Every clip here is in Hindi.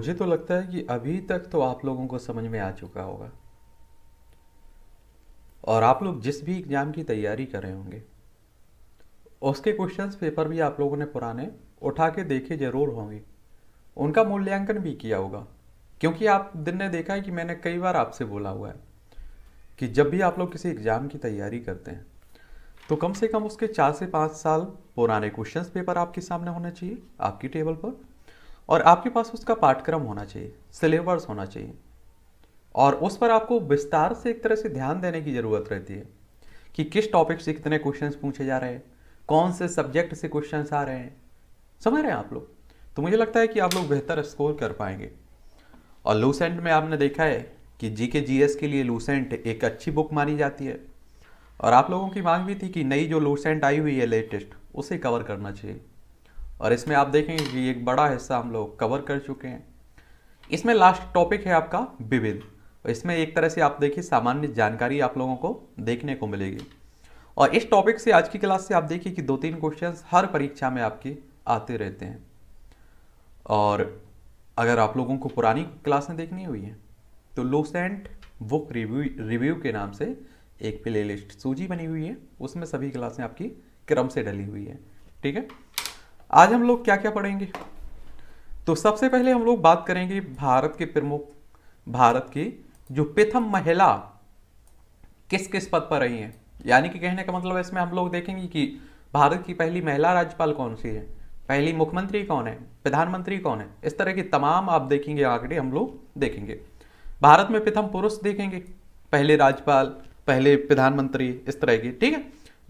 मुझे तो लगता है कि अभी तक तो आप लोगों को समझ में आ चुका होगा और आप लोग जिस भी एग्ज़ाम की तैयारी कर रहे होंगे उसके क्वेश्चंस पेपर भी आप लोगों ने पुराने उठा के देखे ज़रूर होंगे उनका मूल्यांकन भी किया होगा क्योंकि आप दिन ने देखा है कि मैंने कई बार आपसे बोला हुआ है कि जब भी आप लोग किसी एग्ज़ाम की तैयारी करते हैं तो कम से कम उसके चार से पाँच साल पुराने क्वेश्चंस पेपर आपके सामने होने चाहिए आपकी टेबल पर और आपके पास उसका पाठ्यक्रम होना चाहिए सिलेबस होना चाहिए और उस पर आपको विस्तार से एक तरह से ध्यान देने की ज़रूरत रहती है कि किस टॉपिक से कितने क्वेश्चंस पूछे जा रहे हैं कौन से सब्जेक्ट से क्वेश्चंस आ रहे हैं समझ रहे हैं आप लोग तो मुझे लगता है कि आप लोग बेहतर स्कोर कर पाएंगे और लूसेंट में आपने देखा है कि जी के जी एस के लिए लूसेंट एक अच्छी बुक मानी जाती है और आप लोगों की मांग भी थी कि नई जो लूसेंट आई हुई है लेटेस्ट उसे कवर करना चाहिए और इसमें आप देखेंगे कि एक बड़ा हिस्सा हम लोग कवर कर चुके हैं इसमें लास्ट टॉपिक है आपका विविध इसमें एक तरह से आप देखिए सामान्य जानकारी आप लोगों को देखने को मिलेगी और इस टॉपिक से आज की क्लास से आप देखिए कि दो तीन क्वेश्चन हर परीक्षा में आपके आते रहते हैं और अगर आप लोगों को पुरानी क्लासें देखनी हुई हैं तो लूसेंट बुक रिव्यू रिव्यू के नाम से एक प्लेलिस्ट सूची बनी हुई है उसमें सभी क्लासें आपकी क्रम से डली हुई है ठीक है आज हम लोग क्या क्या पढ़ेंगे तो सबसे पहले हम लोग बात करेंगे भारत के प्रमुख भारत की जो प्रथम महिला किस किस पद पर रही हैं यानी कि कहने का मतलब इसमें हम लोग देखेंगे कि भारत की पहली महिला राज्यपाल कौन सी है पहली मुख्यमंत्री कौन है प्रधानमंत्री कौन है इस तरह के तमाम आप देखेंगे आंकड़े हम लोग देखेंगे भारत में प्रथम पुरुष देखेंगे पहले राज्यपाल पहले प्रधानमंत्री इस तरह की ठीक है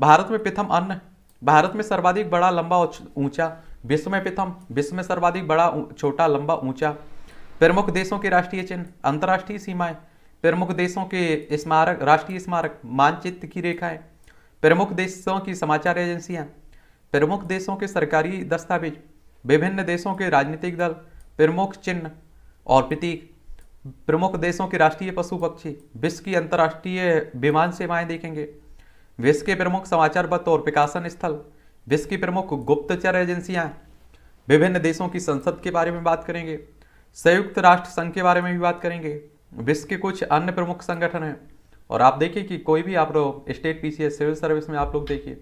भारत में प्रथम अन्न भारत में सर्वाधिक बड़ा लंबा ऊंचा विश्व में प्रथम विश्व में सर्वाधिक बड़ा छोटा लंबा ऊंचा प्रमुख देशों के राष्ट्रीय चिन्ह अंतर्राष्ट्रीय सीमाएं प्रमुख देशों के स्मारक राष्ट्रीय स्मारक मानचित्र की रेखाएं प्रमुख देशों की समाचार एजेंसियां प्रमुख देशों के सरकारी दस्तावेज विभिन्न देशों के राजनीतिक दल प्रमुख चिन्ह और प्रतीक प्रमुख देशों के राष्ट्रीय पशु पक्षी विश्व की अंतर्राष्ट्रीय विमान सेवाएं देखेंगे विश्व के प्रमुख समाचार पत्र और प्रकाशन स्थल विश्व की प्रमुख गुप्तचर एजेंसियां विभिन्न देशों की संसद के बारे में बात करेंगे संयुक्त राष्ट्र संघ के बारे में भी बात करेंगे विश्व के कुछ अन्य प्रमुख संगठन हैं और आप देखिए कि कोई भी आप लोग स्टेट पीसीएस सिविल सर्विस में आप लोग देखिए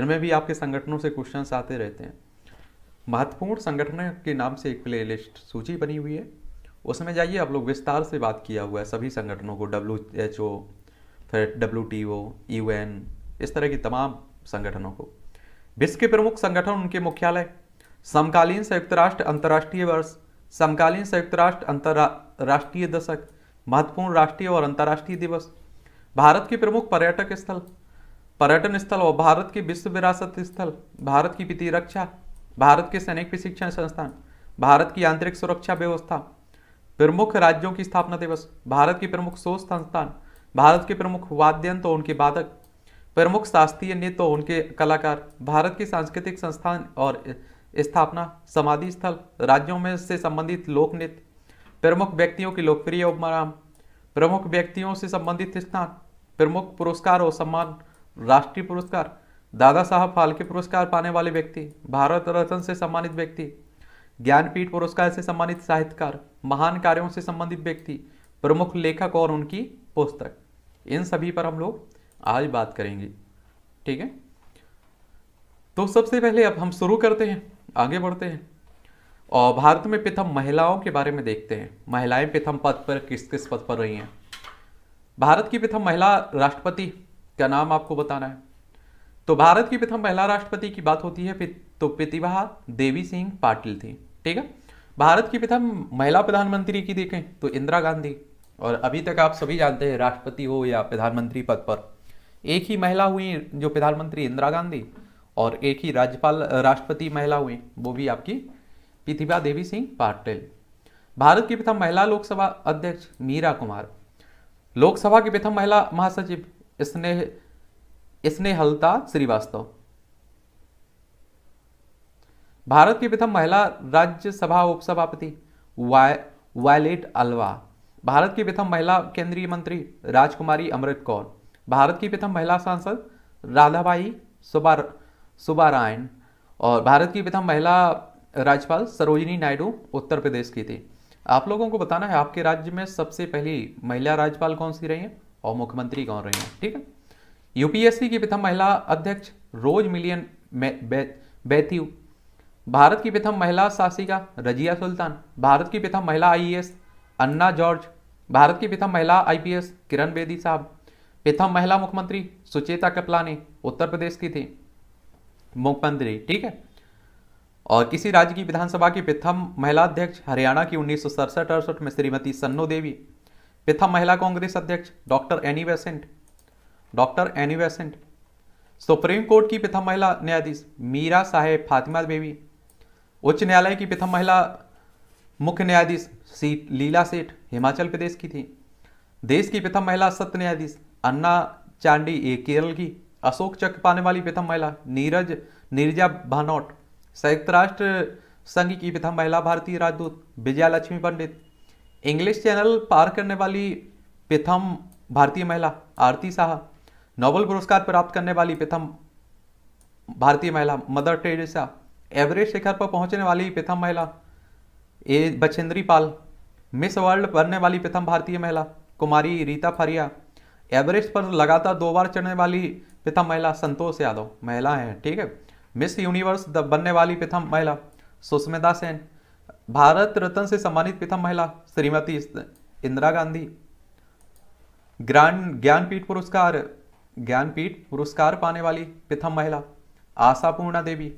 इनमें भी आपके संगठनों से क्वेश्चन आते रहते हैं महत्वपूर्ण संगठनों के नाम से एक प्ले लिस्ट सूची बनी हुई है उसमें जाइए आप लोग विस्तार से बात किया हुआ है सभी संगठनों को डब्ल्यू एच ओ फिर W T O U N इस तरह की तमाम संगठनों को विश्व के प्रमुख संगठन उनके मुख्यालय समकालीन संयुक्त राष्ट्र अंतर्राष्ट्रीय वर्ष समकालीन संयुक्त राष्ट्र अंतर्राष्ट्रीय दशक महत्वपूर्ण राष्ट्रीय और अंतर्राष्ट्रीय दिवस भारत के प्रमुख पर्यटक स्थल पर्यटन स्थल और भारत के विश्व विरासत स्थल भारत की वित्तीय रक्षा भारत के सैनिक प्रशिक्षण संस्थान भारत की आंतरिक सुरक्षा व्यवस्था प्रमुख राज्यों की स्थापना दिवस भारत की प्रमुख शोध संस्थान भारत के प्रमुख वाद्यंत्र तो उनके वादक प्रमुख शास्त्रीय नृत्य तो उनके कलाकार भारत के सांस्कृतिक संस्थान और स्थापना समाधि स्थल राज्यों में से संबंधित लोक नृत्य प्रमुख व्यक्तियों की लोकप्रिय उपमराम प्रमुख व्यक्तियों से संबंधित स्थान प्रमुख पुरस्कार और सम्मान राष्ट्रीय पुरस्कार दादा साहब फाल्के पुरस्कार पाने वाले व्यक्ति भारत रत्न से सम्मानित व्यक्ति ज्ञानपीठ पुरस्कार से सम्मानित साहित्यकार महान कार्यों से संबंधित व्यक्ति प्रमुख लेखक और उनकी पुस्तक इन सभी पर हम लोग आज बात करेंगे ठीक है तो सबसे पहले अब हम शुरू करते हैं आगे बढ़ते हैं और भारत में प्रथम महिलाओं के बारे में देखते हैं महिलाएं प्रथम पद पर किस किस पद पर रही हैं भारत की प्रथम महिला राष्ट्रपति का नाम आपको बताना है तो भारत की प्रथम महिला राष्ट्रपति की बात होती है तो प्रतिभा देवी सिंह पाटिल थी ठीक है भारत की प्रथम महिला प्रधानमंत्री की देखें तो इंदिरा गांधी और अभी तक आप सभी जानते हैं राष्ट्रपति हो या प्रधानमंत्री पद पर एक ही महिला हुई जो प्रधानमंत्री इंदिरा गांधी और एक ही राज्यपाल राष्ट्रपति महिला हुई वो भी आपकी प्रतिभा देवी सिंह पाटिल भारत की प्रथम महिला लोकसभा अध्यक्ष मीरा कुमार लोकसभा की प्रथम महिला महासचिव स्नेह स्नेहलता श्रीवास्तव भारत की प्रथम महिला राज्यसभा उपसभापति वाय वायलेट अलवा भारत की प्रथम महिला केंद्रीय मंत्री राजकुमारी अमृत कौर भारत की प्रथम महिला सांसद राधाबाई सुबार सुबारायण और भारत की प्रथम महिला राज्यपाल सरोजिनी नायडू उत्तर प्रदेश की थी आप लोगों को बताना है आपके राज्य में सबसे पहली महिला राज्यपाल कौन सी रही है और मुख्यमंत्री कौन रही हैं ठीक है यूपीएससी की प्रथम महिला अध्यक्ष रोज मिलियन बैथ्यू भारत की प्रथम महिला शासिका रजिया सुल्तान भारत की प्रथम महिला आईएएस अन्ना जॉर्ज भारत की प्रथम महिला आईपीएस किरण बेदी साहब प्रथम महिला मुख्यमंत्री सुचेता कपलानी उत्तर प्रदेश की थी मुख्यमंत्री ठीक है और किसी राज्य की विधानसभा की प्रथम महिला अध्यक्ष हरियाणा की उन्नीस सौ अड़सठ में श्रीमती सन्नो देवी प्रथम महिला कांग्रेस अध्यक्ष doctor Annie Besant doctor Annie Besant supreme court की प्रथम महिला न्यायाधीश मीरा साहेब फातिमा देवी उच्च न्यायालय की प्रथम महिला मुख्य न्यायाधीश सीट लीला सेठ हिमाचल प्रदेश की थी देश की प्रथम महिला सत्य न्यायाधीश अन्ना चांडी ए केरल की अशोक चक्र पाने वाली प्रथम महिला नीरज नीरजा भानोट संयुक्त राष्ट्र संघ की प्रथम महिला भारतीय राजदूत विजया लक्ष्मी पंडित इंग्लिश चैनल पार करने वाली प्रथम भारतीय महिला आरती साहा नोबल पुरस्कार प्राप्त करने वाली प्रथम भारतीय महिला मदर टेरेसा एवरेस्ट शिखर पर पहुंचने वाली प्रथम महिला ए बछेंद्री पाल मिस वर्ल्ड बनने वाली प्रथम भारतीय महिला कुमारी रीता फरिया एवरेस्ट पर लगातार दो बार चढ़ने वाली प्रथम महिला संतोष यादव महिला हैं ठीक है मिस यूनिवर्स बनने वाली प्रथम महिला सुष्मिता सेन भारत रत्न से सम्मानित प्रथम महिला श्रीमती इंदिरा गांधी ग्रांड ज्ञानपीठ पुरस्कार ज्ञानपीठ पुरस्कार पाने वाली प्रथम महिला आशा पूर्णा देवी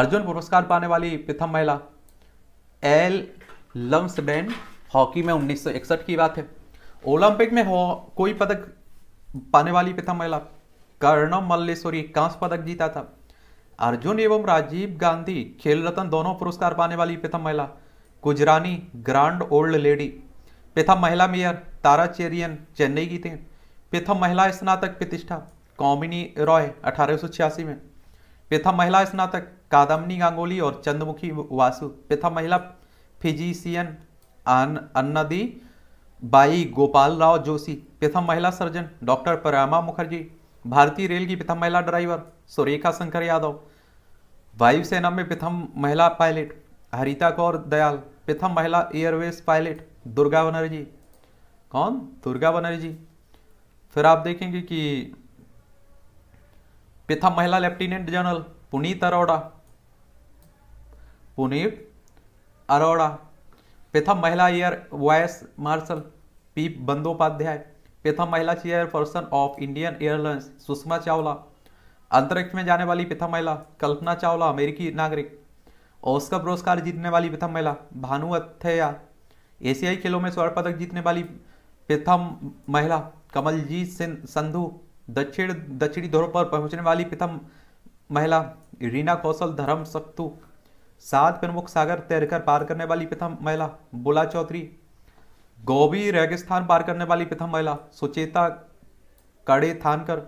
अर्जुन पुरस्कार पाने वाली प्रथम महिला एल लम्सडेन हॉकी में 1961 की बात है ओलंपिक में कोई पदक पाने वाली प्रथम महिला कर्णम मल्लेश्वरी कांस पदक जीता था अर्जुन एवं राजीव गांधी खेल रत्न दोनों पुरस्कार पाने वाली प्रथम महिला गुजरानी ग्रांड ओल्ड लेडी प्रथम महिला मेयर तारा चेरियन चेन्नई की थी प्रथम महिला स्नातक प्रतिष्ठा कॉमिनी रॉय अठारह में प्रथम महिला स्नातक कादम्बनी गांगुली और चंद्रमुखी वासु प्रथम महिला फिजिशियन अन्नदी बाई गोपाल राव जोशी प्रथम महिला सर्जन डॉक्टर परामा मुखर्जी भारतीय रेल की प्रथम महिला ड्राइवर सुरेखा शंकर यादव वायुसेना में प्रथम महिला पायलट हरिता कौर दयाल प्रथम महिला एयरवेज पायलट दुर्गा बनर्जी कौन दुर्गा बनर्जी फिर आप देखेंगे कि प्रथम महिला लेफ्टिनेंट जनरल पुनीत अरोड़ा पुनीत अरोड़ा प्रथम महिला air vice marshal P Bandopadhyay प्रथम महिला chairperson of Indian Airlines Sushma Chawla अंतरिक्ष में जाने वाली प्रथम महिला कल्पना चावला अमेरिकी नागरिक ऑस्कर पुरस्कार जीतने वाली प्रथम महिला भानु अथैया एशियाई खेलों में स्वर्ण पदक जीतने वाली प्रथम महिला कमलजीत सिंह संधू दक्षिण दक्षिणी ध्रुव पर पहुंचने वाली प्रथम महिला रीना कौशल धर्म सत्तू सात प्रमुख सागर तैरकर पार करने वाली प्रथम महिला बुला चौधरी गोभी रेगिस्तान पार करने वाली प्रथम महिला सुचेता कड़े थानकर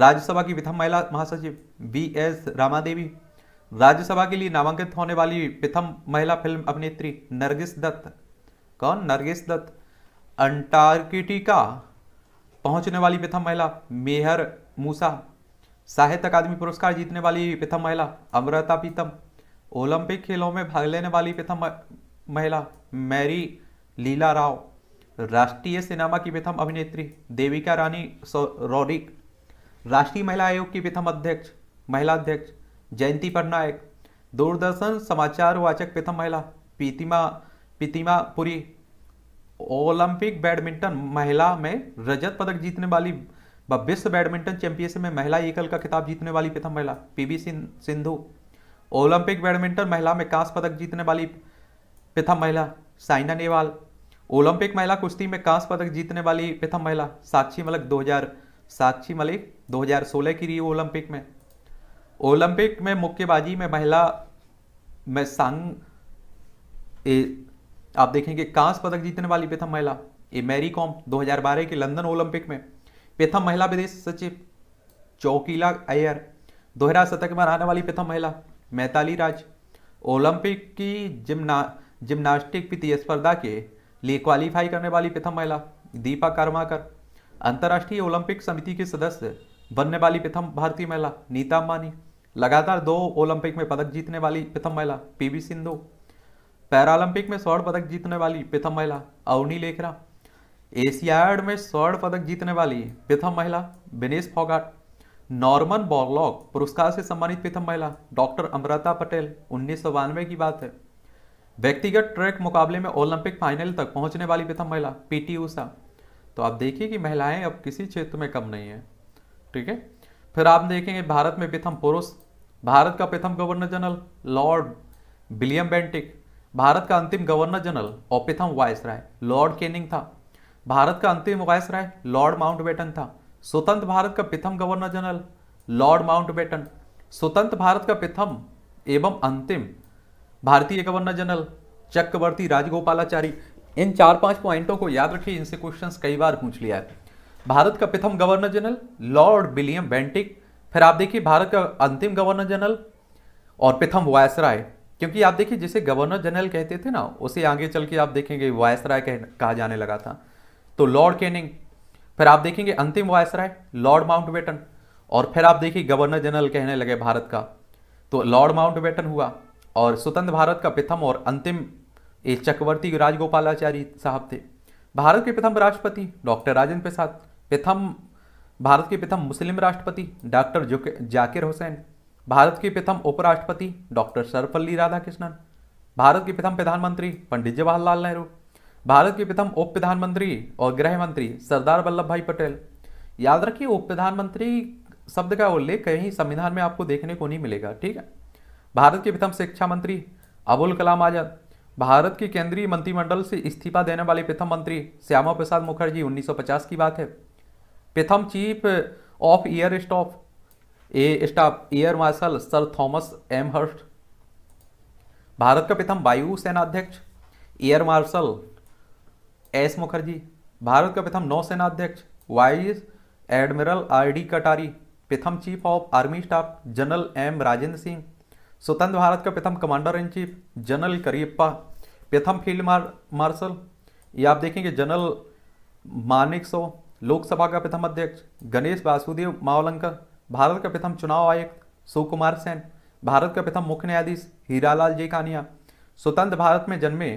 राज्यसभा की प्रथम महिला महासचिव बी एस रामादेवी राज्यसभा के लिए नामांकित होने वाली प्रथम महिला फिल्म अभिनेत्री नरगिस दत्त कौन नरगिस दत्त अंटार्कटिका पहुंचने वाली प्रथम महिला मेहर मूसा साहित्य अकादमी पुरस्कार जीतने वाली प्रथम महिला अमृता पीतम ओलंपिक खेलों में भाग लेने वाली प्रथम महिला मैरी लीला राव राष्ट्रीय सिनेमा की प्रथम अभिनेत्री देविका रानी रौरिक राष्ट्रीय महिला आयोग की प्रथम अध्यक्ष महिला अध्यक्ष जयंती पटनायक दूरदर्शन समाचार वाचक प्रथम महिला प्रीतिमा प्रतिमा पुरी ओलंपिक बैडमिंटन महिला में रजत पदक जीतने वाली व विश्व बैडमिंटन चैंपियनशिप में महिला एकल का खिताब जीतने वाली प्रथम महिला पीवी सिंधु ओलंपिक बैडमिंटन महिला में कांस्य पदक जीतने वाली प्रथम महिला साइना नेहवाल ओलंपिक महिला कुश्ती में कांस्य पदक जीतने वाली प्रथम महिला साक्षी मलिक 2000 साक्षी मलिक 2016 की रही ओलंपिक में ओलंपिक में मुक्केबाजी में महिला में सांग ए, आप देखेंगे कांस्य पदक जीतने वाली प्रथम महिला ए मैरी कॉम दो के लंदन ओलंपिक में प्रथम महिला विदेश सचिव चौकीला अयर दोहरा शतक आने वाली प्रथम महिला मैताली राज ओलंपिक की जिमना जिमनास्टिक प्रतिस्पर्धा के लिए क्वालिफाई करने वाली प्रथम महिला दीपा कर्माकर अंतर्राष्ट्रीय ओलंपिक समिति के सदस्य बनने वाली प्रथम भारतीय महिला नीता अंबानी लगातार दो ओलंपिक में पदक जीतने वाली प्रथम महिला पीवी सिंधु पैरालंपिक में स्वर्ण पदक जीतने वाली प्रथम महिला अवनी लेखरा एशियाड में स्वर्ण पदक जीतने वाली प्रथम महिला विनेश फोगाट नॉर्मन बॉर्लॉक पुरस्कार से सम्मानित प्रथम महिला डॉक्टर अमृता पटेल उन्नीस की बात है व्यक्तिगत ट्रैक मुकाबले में ओलंपिक फाइनल तक पहुंचने वाली प्रथम महिला पीटी ऊषा तो आप देखिए कि महिलाएं अब किसी क्षेत्र में कम नहीं है ठीक है फिर आप देखेंगे भारत में प्रथम पुरुष भारत का प्रथम governor general lord William Bentinck Bharat का अंतिम गवर्नर जनरल और प्रथम वायस लॉर्ड केनिंग था भारत का अंतिम वायस लॉर्ड माउंट था स्वतंत्र भारत का प्रथम गवर्नर जनरल लॉर्ड बेटन स्वतंत्र भारत का प्रथम एवं अंतिम भारतीय गवर्नर जनरल चक्रवर्ती राजगोपालाचारी इन चार पांच पॉइंटों को याद रखिए इनसे क्वेश्चंस कई बार पूछ लिया है भारत का प्रथम governor general lord William Bentinck फिर आप देखिए भारत का अंतिम गवर्नर जनरल और प्रथम वायसराय क्योंकि आप देखिए जिसे गवर्नर जनरल कहते थे ना उसे आगे चल के आप देखेंगे वायसराय कहा जाने लगा था तो लॉर्ड कैनिंग फिर आप देखेंगे अंतिम वायसराय लॉर्ड बेटन और फिर आप देखिए गवर्नर जनरल कहने लगे भारत का तो लॉर्ड बेटन हुआ और स्वतंत्र भारत का प्रथम और अंतिम ये चक्रवर्ती राजगोपालाचारी साहब थे भारत के प्रथम राष्ट्रपति डॉक्टर राजेंद्र प्रसाद प्रथम भारत के प्रथम मुस्लिम राष्ट्रपति डॉक्टर जाकिर हुसैन भारत के प्रथम उपराष्ट्रपति डॉक्टर सर्वपल्ली राधाकृष्णन भारत के प्रथम प्रधानमंत्री पंडित जवाहरलाल नेहरू भारत के प्रथम उप प्रधानमंत्री और गृह मंत्री सरदार वल्लभ भाई पटेल याद रखिए उप प्रधानमंत्री शब्द का उल्लेख कहीं संविधान में आपको देखने को नहीं मिलेगा ठीक है भारत के प्रथम शिक्षा मंत्री अबुल कलाम आजाद भारत के केंद्रीय मंत्रिमंडल से इस्तीफा देने वाले प्रथम मंत्री श्यामा प्रसाद मुखर्जी 1950 की बात है प्रथम chief of air staff uh staff air marshal sir Thomas M Hirst Bharat का प्रथम वायुसेना अध्यक्ष air marshal S Mukherjee Bharat का प्रथम नौसेना अध्यक्ष vice admiral R D Katari प्रथम chief of army staff general M Rajendra Singh स्वतंत्र भारत का प्रथम commander in chief general Cariappa प्रथम फील्ड मार्शल ये आप देखेंगे जनरल मानिक सो लोकसभा का प्रथम अध्यक्ष गणेश वासुदेव मावलंकर भारत का प्रथम चुनाव आयुक्त सुकुमार सेन भारत का प्रथम मुख्य न्यायाधीश हीरालाल जी कानिया स्वतंत्र भारत में जन्मे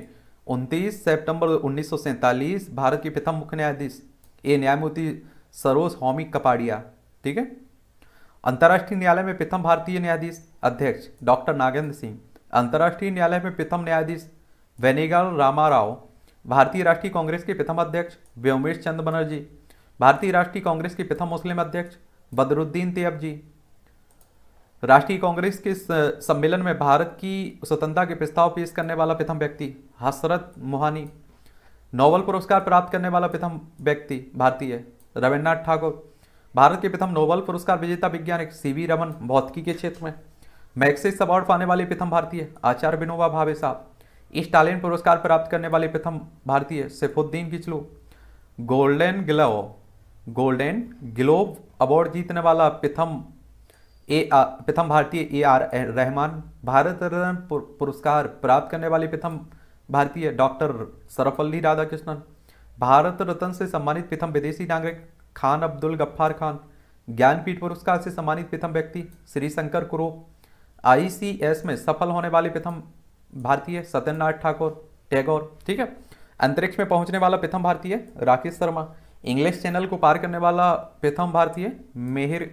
उनतीस सितंबर उन्नीस भारत के प्रथम मुख्य न्यायाधीश ए न्यायमूर्ति सरोज होमी कपाड़िया ठीक है अंतर्राष्ट्रीय न्यायालय में प्रथम भारतीय न्यायाधीश अध्यक्ष डॉक्टर नागेंद्र सिंह अंतर्राष्ट्रीय न्यायालय में प्रथम न्यायाधीश वेनेगल रामा राव भारतीय राष्ट्रीय कांग्रेस के प्रथम अध्यक्ष व्योमेश चंद्र बनर्जी भारतीय राष्ट्रीय कांग्रेस के प्रथम मुस्लिम अध्यक्ष बदरुद्दीन तेब जी राष्ट्रीय कांग्रेस के सम्मेलन में भारत की स्वतंत्रता के प्रस्ताव पेश करने वाला प्रथम व्यक्ति हसरत मोहानी नोबल पुरस्कार प्राप्त करने वाला प्रथम व्यक्ति भारतीय रविन्द्रनाथ ठाकुर भारत के प्रथम नोबल पुरस्कार विजेता वैज्ञानिक सी वी रमन भौतिकी के क्षेत्र में मैक्सिस अवार्ड पाने वाले प्रथम भारतीय आचार्य विनोबा भावे साहब स्टालिन पुरस्कार प्राप्त करने वाले प्रथम भारतीय सैफुद्दीन किचलू गोल्डन ग्लो गोल्डन ग्लोब अवार्ड जीतने वाला प्रथम ए प्रथम भारतीय ए आर रहमान भारत रत्न पुरस्कार प्राप्त करने वाले प्रथम भारतीय डॉक्टर सरफल्ली राधाकृष्णन भारत रत्न से सम्मानित प्रथम विदेशी नागरिक खान अब्दुल गफ्फार खान ज्ञानपीठ पुरस्कार से सम्मानित प्रथम व्यक्ति श्री शंकर कुरो आई में सफल होने वाले प्रथम भारतीय सत्यनारायण ठाकुर टैगोर ठीक है अंतरिक्ष में पहुंचने वाला प्रथम भारतीय राकेश शर्मा इंग्लिश चैनल को पार करने वाला प्रथम भारतीय मेहिर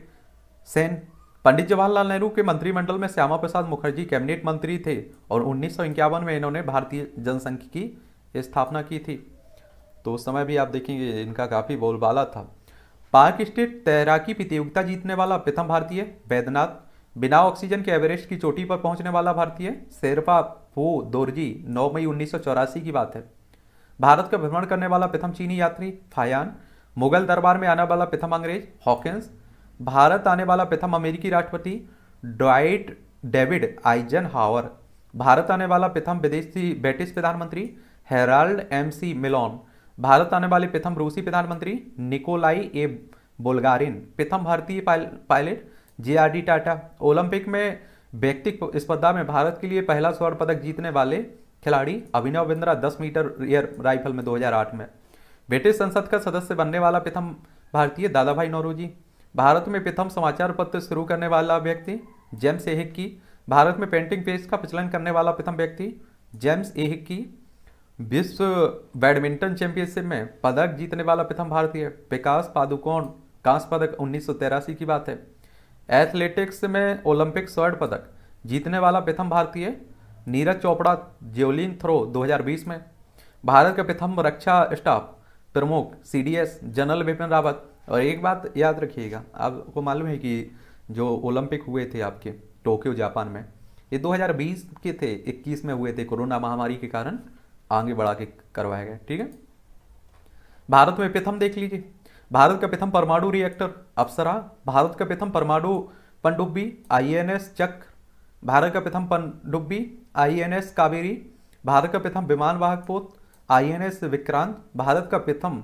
सेन पंडित जवाहरलाल नेहरू के मंत्रिमंडल में श्यामा प्रसाद मुखर्जी कैबिनेट मंत्री थे और उन्नीस में इन्होंने भारतीय जनसंघ की स्थापना की थी तो उस समय भी आप देखेंगे इनका काफ़ी बोलबाला था पार्क स्टेट तैराकी प्रतियोगिता जीतने वाला प्रथम भारतीय वैद्यनाथ बिना ऑक्सीजन के एवरेस्ट की चोटी पर पहुंचने वाला भारतीय शेरपा फू दोरजी 9 मई उन्नीस की बात है भारत का भ्रमण करने वाला प्रथम चीनी यात्री फायान मुगल दरबार में आने वाला प्रथम अंग्रेज हॉकिंस भारत आने वाला प्रथम अमेरिकी राष्ट्रपति Dwight David Eisenhower Bharat आने वाला प्रथम विदेशी ब्रिटिश प्रधानमंत्री Harold Macmillan Bharat आने वाले प्रथम रूसी प्रधानमंत्री निकोलाई ए बोलगारिन प्रथम भारतीय pilot J R D Tata Olympic में व्यक्तिक स्पर्धा में भारत के लिए पहला स्वर्ण पदक जीतने वाले खिलाड़ी Abhinav Bindra 10 metre air rifle में 2008 में ब्रिटिश संसद का सदस्य बनने वाला प्रथम भारतीय दादा भाई नौरोजी भारत में प्रथम समाचार पत्र शुरू करने वाला व्यक्ति जेम्स एहिक्की भारत में पेंटिंग पेज का प्रचलन करने वाला प्रथम व्यक्ति जेम्स एहिक्की विश्व बैडमिंटन चैंपियनशिप में पदक जीतने वाला प्रथम भारतीय विकास पादुकोण कांस पदक उन्नीस की बात है एथलेटिक्स में ओलंपिक स्वर्ण पदक जीतने वाला प्रथम भारतीय नीरज चोपड़ा जेवलिन थ्रो 2020 में भारत के प्रथम रक्षा स्टाफ प्रमुख सीडीएस जनरल बिपिन रावत और एक बात याद रखिएगा आपको मालूम है कि जो ओलंपिक हुए थे आपके टोक्यो जापान में ये 2020 के थे 21 में हुए थे कोरोना महामारी के कारण आगे बढ़ा के करवाए गए ठीक है भारत में प्रथम देख लीजिए भारत का प्रथम परमाणु रिएक्टर अप्सरा भारत का प्रथम परमाणु पनडुब्बी आईएनएस चक भारत का प्रथम पनडुब्बी आईएनएस कावेरी भारत का प्रथम विमान वाहक पोत आईएनएस विक्रांत भारत का प्रथम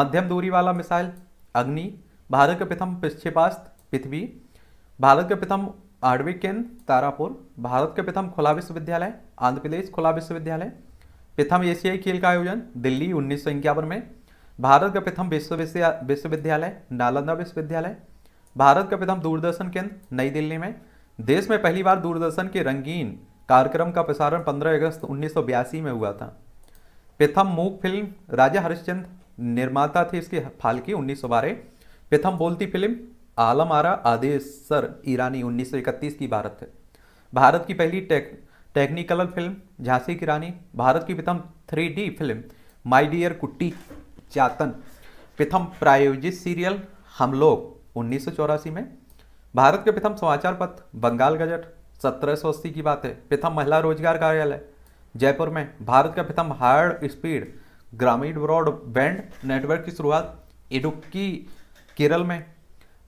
मध्यम दूरी वाला मिसाइल अग्नि भारत का प्रथम प्रक्षेपास्त्र पृथ्वी भारत का प्रथम आणविक केंद्र तारापुर भारत के प्रथम खुला विश्वविद्यालय आंध्र प्रदेश खुला विश्वविद्यालय प्रथम एशियाई खेल का आयोजन दिल्ली उन्नीस सौ इक्यावन में भारत का प्रथम विश्व विश्वविद्यालय नालंदा विश्वविद्यालय भारत का प्रथम दूरदर्शन केंद्र नई दिल्ली में देश में पहली बार दूरदर्शन के रंगीन कार्यक्रम का प्रसारण 15 अगस्त उन्नीस में हुआ था प्रथम मूक फिल्म राजा हरिश्चंद्र निर्माता थे इसके फाल के उन्नीस सौ बारह प्रथम बोलती फिल्म आलम आरा आदेश सर ईरानी 1931 की भारत है भारत की पहली टेक टेक्निकल फिल्म झांसी की रानी भारत की प्रथम three D film my dear Kuttichathan प्रथम प्रायोजित सीरियल हम लोग उन्नीस में भारत के प्रथम समाचार पत्र बंगाल गजट सत्रह की बात है प्रथम महिला रोजगार कार्यालय जयपुर में भारत का प्रथम हार्ड स्पीड ग्रामीण ब्रॉडबैंड नेटवर्क की शुरुआत इडुक्की केरल में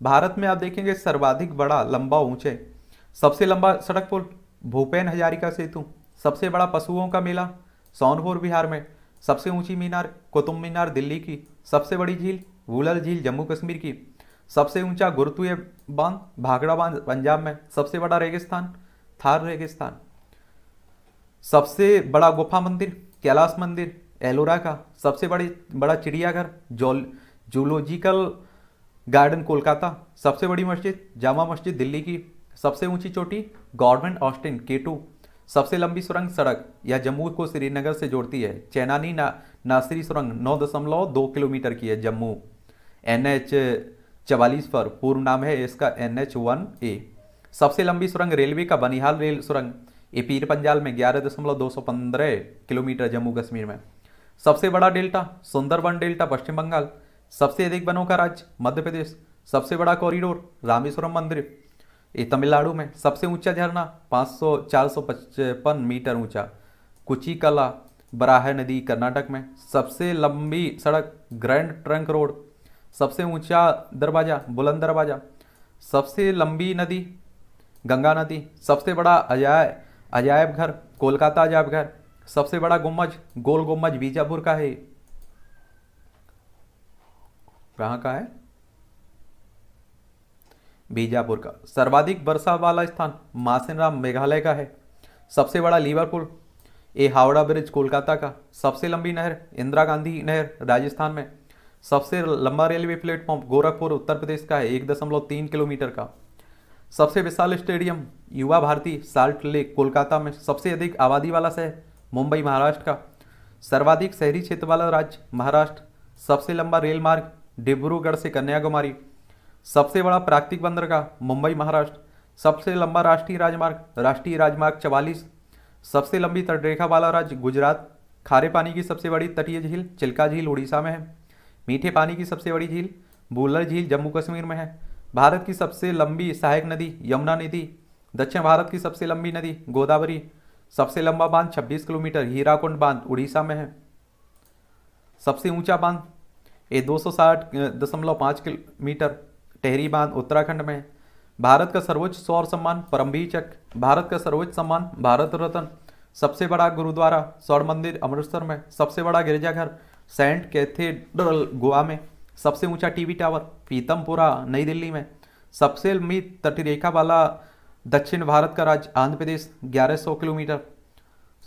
भारत में आप देखेंगे सर्वाधिक बड़ा लंबा ऊंचे सबसे लंबा सड़क पुल भूपेन हजारिका सेतु सबसे बड़ा पशुओं का मेला सोनपुर बिहार में सबसे ऊंची मीनार कुतुब मीनार दिल्ली की सबसे बड़ी झील वूलर झील जम्मू कश्मीर की सबसे ऊंचा गुरतुए बांध भागड़ा बांध पंजाब में सबसे बड़ा रेगिस्तान थार रेगिस्तान सबसे बड़ा गुफा मंदिर कैलाश मंदिर एलोरा का सबसे बड़ी बड़ा चिड़ियाघर जोल जूलॉजिकल गार्डन कोलकाता सबसे बड़ी मस्जिद जामा मस्जिद दिल्ली की सबसे ऊंची चोटी गवर्नमेंट ऑस्टिन के टू सबसे लंबी सुरंग सड़क यह जम्मू को श्रीनगर से जोड़ती है चैनानी ना नासरी सुरंग नौ दशमलव दो किलोमीटर की है जम्मू एन एच चवालीस पर पूर्व नाम है इसका एन एच वन ए सबसे लंबी सुरंग रेलवे का बनिहाल रेल सुरंग ए पीर पंजाल में ग्यारह दशमलव दो सौ पंद्रह किलोमीटर जम्मू कश्मीर में सबसे बड़ा डेल्टा सुंदरबन डेल्टा पश्चिम बंगाल सबसे अधिक वनों का राज्य मध्य प्रदेश सबसे बड़ा कॉरिडोर रामेश्वरम मंदिर ये तमिलनाडु में सबसे ऊंचा झरना 500 सौ मीटर ऊंचा कुचिकला बराह नदी कर्नाटक में सबसे लंबी सड़क ग्रैंड ट्रंक रोड सबसे ऊंचा दरवाज़ा बुलंद दरवाज़ा सबसे लंबी नदी गंगा नदी सबसे बड़ा अजाय अजायब घर कोलकाता अजायब घर सबसे बड़ा गुम्बज गोल गुम्बज बीजापुर का है कहाँ का है बीजापुर का सर्वाधिक वर्षा वाला स्थान मासिनराम मेघालय का है सबसे बड़ा लीवरपुर ए हावड़ा ब्रिज कोलकाता का सबसे लंबी नहर इंदिरा गांधी नहर राजस्थान में सबसे लंबा रेलवे प्लेटफॉर्म गोरखपुर उत्तर प्रदेश का है एक दशमलव तीन किलोमीटर का सबसे विशाल स्टेडियम युवा भारती साल्ट लेक कोलकाता में सबसे अधिक आबादी वाला शहर मुंबई महाराष्ट्र का सर्वाधिक शहरी क्षेत्र वाला राज्य महाराष्ट्र सबसे लंबा रेल मार्ग डिब्रूगढ़ से कन्याकुमारी सबसे बड़ा प्राकृतिक बंदर का मुंबई महाराष्ट्र सबसे लंबा राष्ट्रीय राजमार्ग राष्ट्रीय राजमार्ग चवालीस सबसे लंबी तटरेखा वाला राज्य गुजरात खारे पानी की सबसे बड़ी तटीय झील चिल्का झील उड़ीसा में है मीठे पानी की सबसे बड़ी झील बूलर झील जम्मू कश्मीर में है भारत की सबसे लंबी सहायक नदी यमुना नदी दक्षिण भारत की सबसे लंबी नदी गोदावरी सबसे लंबा बांध 26 किलोमीटर हीराकुंड बांध उड़ीसा में है सबसे ऊंचा बांध ये दो किलोमीटर टेहरी बांध उत्तराखंड में है भारत का सर्वोच्च सौर सम्मान परमवीर चक भारत का सर्वोच्च सम्मान भारत रत्न सबसे बड़ा गुरुद्वारा सौर मंदिर अमृतसर में सबसे बड़ा गिरजाघर सेंट कैथेड्रल गोवा में सबसे ऊंचा टीवी टावर पीतमपुरा नई दिल्ली में सबसे लंबी तटरेखा वाला दक्षिण भारत का राज्य आंध्र प्रदेश 1100 किलोमीटर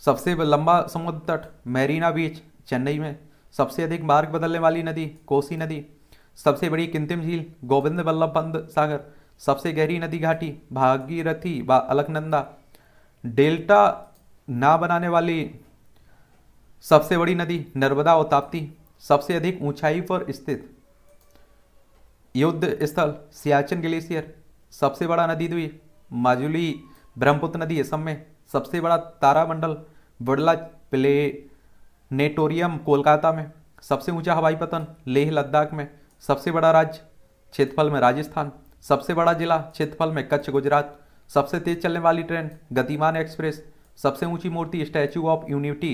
सबसे लंबा समुद्र तट मैरीना बीच चेन्नई में सबसे अधिक मार्ग बदलने वाली नदी कोसी नदी सबसे बड़ी किंतिम झील गोविंद वल्लभ पंत सागर सबसे गहरी नदी घाटी भागीरथी व अलकनंदा डेल्टा ना बनाने वाली सबसे बड़ी नदी नर्मदा और ताप्ती सबसे अधिक ऊंचाई पर स्थित युद्ध स्थल सियाचिन ग्लेशियर सबसे बड़ा नदी द्वीप माजुली ब्रह्मपुत्र नदी असम में सबसे बड़ा तारामंडल बड़ला प्ले नेटोरियम कोलकाता में सबसे ऊंचा हवाई पतन लेह लद्दाख में सबसे बड़ा राज्य क्षेत्रफल में राजस्थान सबसे बड़ा जिला क्षेत्रफल में कच्छ गुजरात सबसे तेज चलने वाली ट्रेन गतिमान एक्सप्रेस सबसे ऊंची मूर्ति स्टैचू ऑफ यूनिटी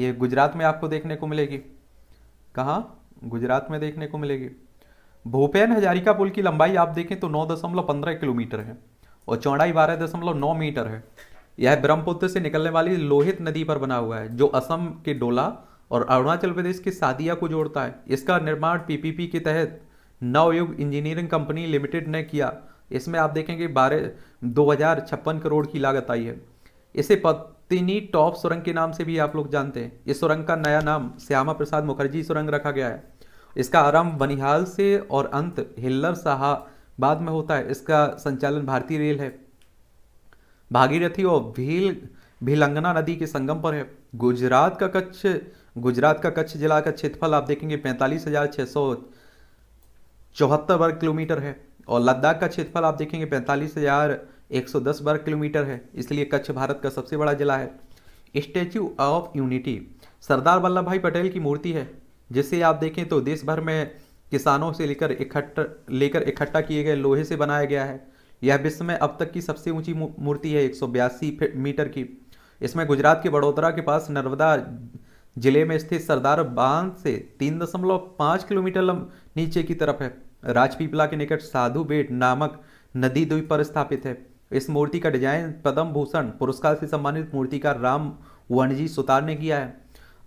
ये गुजरात में आपको देखने को मिलेगी कहाँ गुजरात में देखने को मिलेगी भूपेन हजारिका पुल की लंबाई आप देखें तो नौ दशमलव पंद्रह किलोमीटर है और चौड़ाई बारह दशमलव नौ मीटर है यह ब्रह्मपुत्र से निकलने वाली लोहित नदी पर बना हुआ है जो असम के डोला और अरुणाचल प्रदेश के सादिया को जोड़ता है इसका निर्माण पीपीपी के तहत नवयुग इंजीनियरिंग कंपनी लिमिटेड ने किया इसमें आप देखेंगे बारह दो हजार छप्पन करोड़ की लागत आई है इसे पत्नी टॉप सुरंग के नाम से भी आप लोग जानते हैं इस सुरंग का नया नाम श्यामा प्रसाद मुखर्जी सुरंग रखा गया है इसका आरंभ बनिहाल से और अंत हिल्लर साहा बाद में होता है इसका संचालन भारतीय रेल है भागीरथी और भील भीलंगना नदी के संगम पर है गुजरात का कच्छ गुजरात का कच्छ जिला का क्षेत्रफल आप देखेंगे पैंतालीस हजार छः सौ चौहत्तर वर्ग किलोमीटर है और लद्दाख का क्षेत्रफल आप देखेंगे पैंतालीस हजार एक सौ दस वर्ग किलोमीटर है इसलिए कच्छ भारत का सबसे बड़ा जिला है statue of unity Sardar Vallabh Bhai Patel की मूर्ति है जिसे आप देखें तो देश भर में किसानों से लेकर इकट्ठा लेकर इकट्ठा किए गए लोहे से बनाया गया है यह विश्व में अब तक की सबसे ऊंची मूर्ति है एक मीटर की इसमें गुजरात के बड़ोदरा के पास नर्मदा जिले में स्थित सरदार बांध से तीन दशमलव पाँच किलोमीटर नीचे की तरफ है राजपीपला के निकट साधु बेट नामक नदी द्वीप पर स्थापित है इस मूर्ति का डिजाइन पद्म भूषण पुरस्कार से सम्मानित मूर्तिकार राम वनजी सुतार ने किया है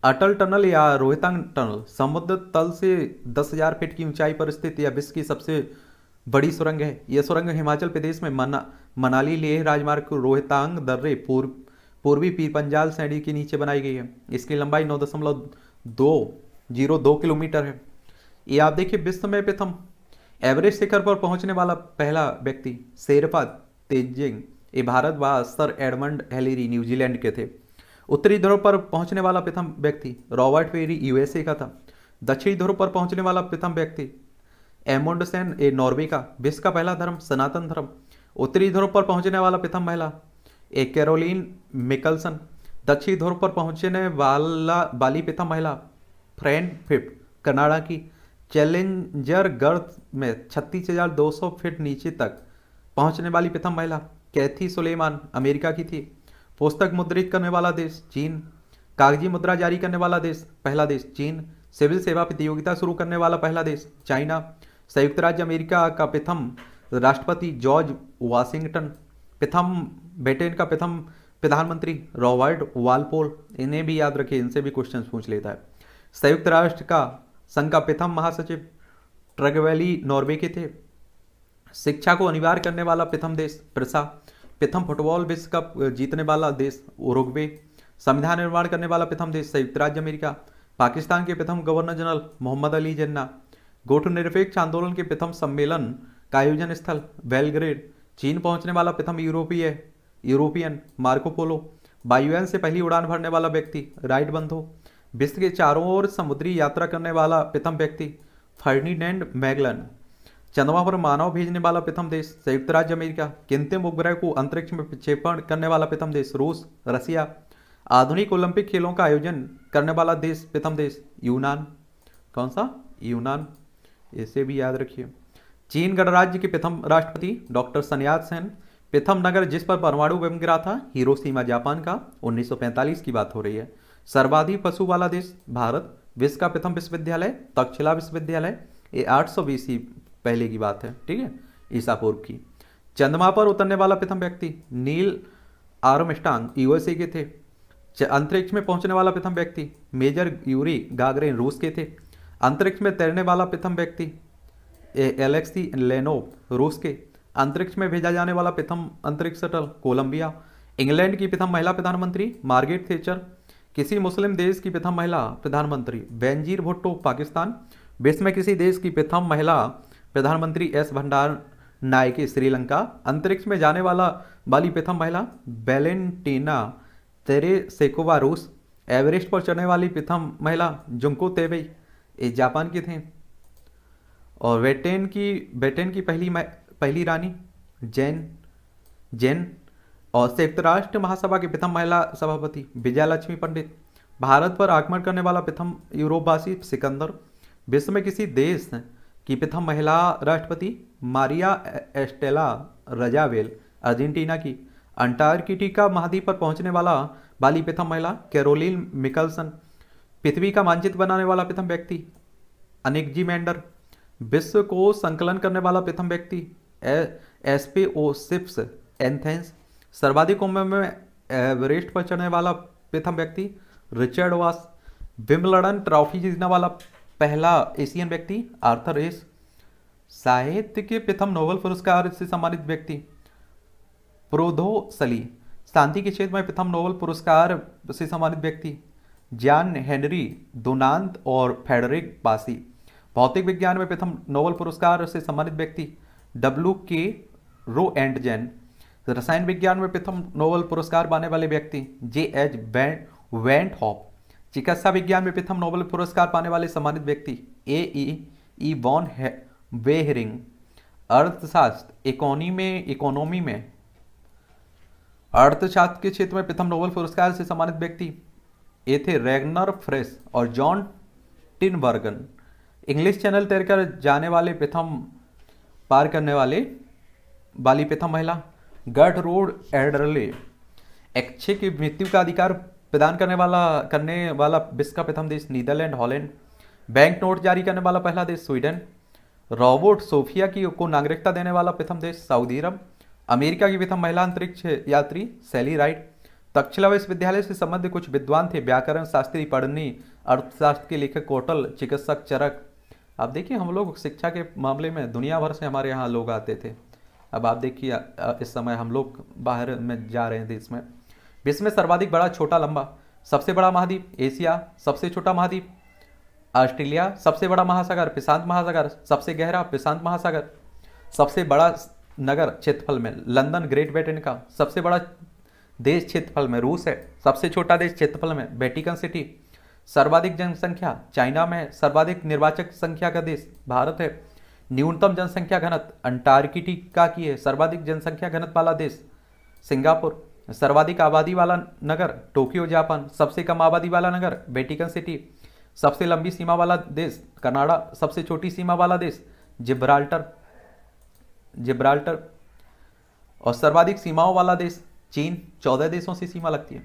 अटल टनल या रोहतांग टनल समुद्र तल से 10,000 फीट की ऊंचाई पर स्थित यह विश्व की सबसे बड़ी सुरंग है यह सुरंग हिमाचल प्रदेश में मना मनाली लेह राजमार्ग रोहितांग दर्रे पूर्व पूर्वी पीर पंजाल सैणी के नीचे बनाई गई है इसकी लंबाई नौ दशमलव दो जीरो दो किलोमीटर है ये आप देखिए विश्व में प्रथम एवरेस्ट शिखर पर पहुंचने वाला पहला व्यक्ति शेरपा तेजिंग ये भारत व सर एडमंड हेलेरी न्यूजीलैंड के थे उत्तरी ध्रुव पर पहुंचने वाला प्रथम व्यक्ति रॉबर्ट पेरी यूएसए का था दक्षिणी ध्रुव पर पहुंचने वाला प्रथम व्यक्ति एमोंडसेन ए नॉर्वे का विश्व का पहला धर्म सनातन धर्म उत्तरी ध्रुव पर पहुंचने वाला प्रथम महिला ए कैरोलिन मिकलसन दक्षिणी ध्रुव पर पहुंचने वाला वाली प्रथम महिला फ्रेंड फिफ्ट कनाडा की चैलेंजर गर्द में छत्तीस हजार दो सौ फीट नीचे तक पहुंचने वाली प्रथम महिला कैथी सुलेमान अमेरिका की थी पुस्तक मुद्रित करने वाला देश चीन कागजी मुद्रा जारी करने वाला देश पहला देश चीन सिविल सेवा प्रतियोगिता शुरू करने वाला पहला देश चाइना संयुक्त राज्य अमेरिका का प्रथम राष्ट्रपति जॉर्ज वाशिंगटन प्रथम ब्रिटेन का प्रथम प्रधानमंत्री रॉबर्ट वालपोल इन्हें भी याद रखिए इनसे भी क्वेश्चन पूछ लेता है संयुक्त राष्ट्र का संघ का प्रथम महासचिव ट्रगवेली नॉर्वे के थे शिक्षा को अनिवार्य करने वाला प्रथम देश प्रसा प्रथम फुटबॉल विश्व कप जीतने वाला देश उरुग्वे संविधान निर्माण करने वाला प्रथम देश संयुक्त राज्य अमेरिका पाकिस्तान के प्रथम गवर्नर जनरल मोहम्मद अली जन्ना गोट निरपेक्ष आंदोलन के प्रथम सम्मेलन का आयोजन स्थल वेलग्रेड चीन पहुंचने वाला प्रथम यूरोपीय यूरोपियन मार्कोपोलो वायुयान से पहली उड़ान भरने वाला व्यक्ति राइट बंधो विश्व के चारों ओर समुद्री यात्रा करने वाला प्रथम व्यक्ति फर्नीडेंड मैगलन चंद्रमा पर मानव भेजने वाला प्रथम देश संयुक्त राज्य अमेरिका किंतिम उपग्रह को अंतरिक्ष में प्रक्षेपण करने वाला प्रथम देश रूस रसिया आधुनिक ओलंपिक खेलों का आयोजन करने वाला देश प्रथम देश यूनान कौन सा यूनान इसे भी याद रखिए चीन गणराज्य के प्रथम राष्ट्रपति डॉक्टर सनयाद सेन प्रथम नगर जिस पर परमाणु बम गिरा था हिरोसीमा जापान का 1945 की बात हो रही है सर्वाधिक पशु वाला देश भारत विश्व का प्रथम विश्वविद्यालय तक्षशिला विश्वविद्यालय ये आठ सौ पहले की बात है ठीक है ईसा पूर्व की चंद्रमा पर उतरने वाला प्रथम व्यक्ति नील आर्मस्टांग यूएसए के थे अंतरिक्ष में पहुंचने वाला प्रथम व्यक्ति मेजर यूरी गागरेन रूस के थे अंतरिक्ष में तैरने वाला प्रथम व्यक्ति एलेक्सी लेनोव रूस के अंतरिक्ष में भेजा जाने वाला प्रथम अंतरिक्ष शटल कोलंबिया इंग्लैंड की प्रथम महिला प्रधानमंत्री मार्गेट थेचर किसी मुस्लिम देश की प्रथम महिला प्रधानमंत्री बेंजीर भुट्टो पाकिस्तान विश्व में किसी देश की प्रथम महिला प्रधानमंत्री एस भंडार नायके श्रीलंका अंतरिक्ष में जाने वाला वाली प्रथम महिला बेलेंटीना तेरे सेकोवा रूस एवरेस्ट पर चढ़ने वाली प्रथम महिला जुमको तेबई ये जापान की थी और ब्रिटेन की ब्रिटेन की पहली पहली रानी जैन जैन और संयुक्त राष्ट्र महासभा की प्रथम महिला सभापति विजयालक्ष्मी पंडित भारत पर आक्रमण करने वाला प्रथम यूरोपवासी सिकंदर विश्व में किसी देश कि प्रथम महिला राष्ट्रपति मारिया एस्टेला रजावेल अर्जेंटीना की अंटार्कटिका महाद्वीप पर पहुंचने वाला बाली प्रथम महिला कैरोलिन मिकलसन पृथ्वी का मानचित्र बनाने वाला प्रथम व्यक्ति जी मैंडर विश्व को संकलन करने वाला प्रथम व्यक्ति एस पी ओ सिप्स एंथेंस सर्वाधिक उम्र में एवरेस्ट पर चढ़ने वाला प्रथम व्यक्ति रिचर्ड वास विमलडन ट्रॉफी जीतने वाला पहला एशियन व्यक्ति आर्थर एस साहित्य के प्रथम नोबल पुरस्कार से सम्मानित व्यक्ति प्रोधो सली शांति के क्षेत्र में प्रथम नोबल पुरस्कार से सम्मानित व्यक्ति जॉन हेनरी दुनांत और फेडरिक पासी भौतिक विज्ञान में प्रथम नोबल पुरस्कार से सम्मानित व्यक्ति डब्ल्यू के रो एंड जैन रसायन विज्ञान में प्रथम नोबल पुरस्कार पाने वाले व्यक्ति जे एच वैंट हॉप चिकित्सा विज्ञान में प्रथम नोबेल पुरस्कार पाने वाले सम्मानित व्यक्ति ए ई वॉन वेहरिंग अर्थशास्त्र इकोनॉमी में इकोनॉमी में अर्थशास्त्र के क्षेत्र में प्रथम नोबेल पुरस्कार से सम्मानित व्यक्ति ये थे रेगनर फ्रेस और जॉन टिनबर्गन इंग्लिश चैनल तैरकर जाने वाले प्रथम पार करने वाले वाली प्रथम महिला गर्ट रोड एडरले एक्छे की मृत्यु का अधिकार प्रदान करने वाला करने वाला विश्व का प्रथम देश नीदरलैंड हॉलैंड बैंक नोट जारी करने वाला पहला देश स्वीडन रॉबोट सोफिया की को नागरिकता देने वाला प्रथम देश सऊदी अरब अमेरिका की प्रथम महिला अंतरिक्ष यात्री सैली राइट तक्षला विश्वविद्यालय से संबंधित कुछ विद्वान थे व्याकरण शास्त्री पढ़नी अर्थशास्त्र के लेखक कोटल चिकित्सक चरक अब देखिए हम लोग शिक्षा के मामले में दुनिया भर से हमारे यहाँ लोग आते थे अब आप देखिए इस समय हम लोग बाहर में जा रहे हैं देश में विश्व में सर्वाधिक बड़ा छोटा लंबा सबसे बड़ा महाद्वीप एशिया सबसे छोटा महाद्वीप ऑस्ट्रेलिया सबसे बड़ा महासागर प्रशांत महासागर सबसे गहरा प्रशांत महासागर सबसे बड़ा नगर क्षेत्रफल में लंदन ग्रेट ब्रिटेन का सबसे बड़ा देश क्षेत्रफल में रूस है सबसे छोटा देश क्षेत्रफल में वेटिकन सिटी सर्वाधिक जनसंख्या चाइना में है सर्वाधिक निर्वाचक संख्या का देश भारत है न्यूनतम जनसंख्या घनत्व अंटार्कटिका की है सर्वाधिक जनसंख्या घनत्व वाला देश सिंगापुर सर्वाधिक आबादी वाला नगर टोक्यो जापान सबसे कम आबादी वाला नगर वेटिकन सिटी सबसे लंबी सीमा वाला देश कनाडा सबसे छोटी सीमा वाला देश जिब्राल्टर जिब्राल्टर और सर्वाधिक सीमाओं वाला देश चीन चौदह देशों से सीमा लगती है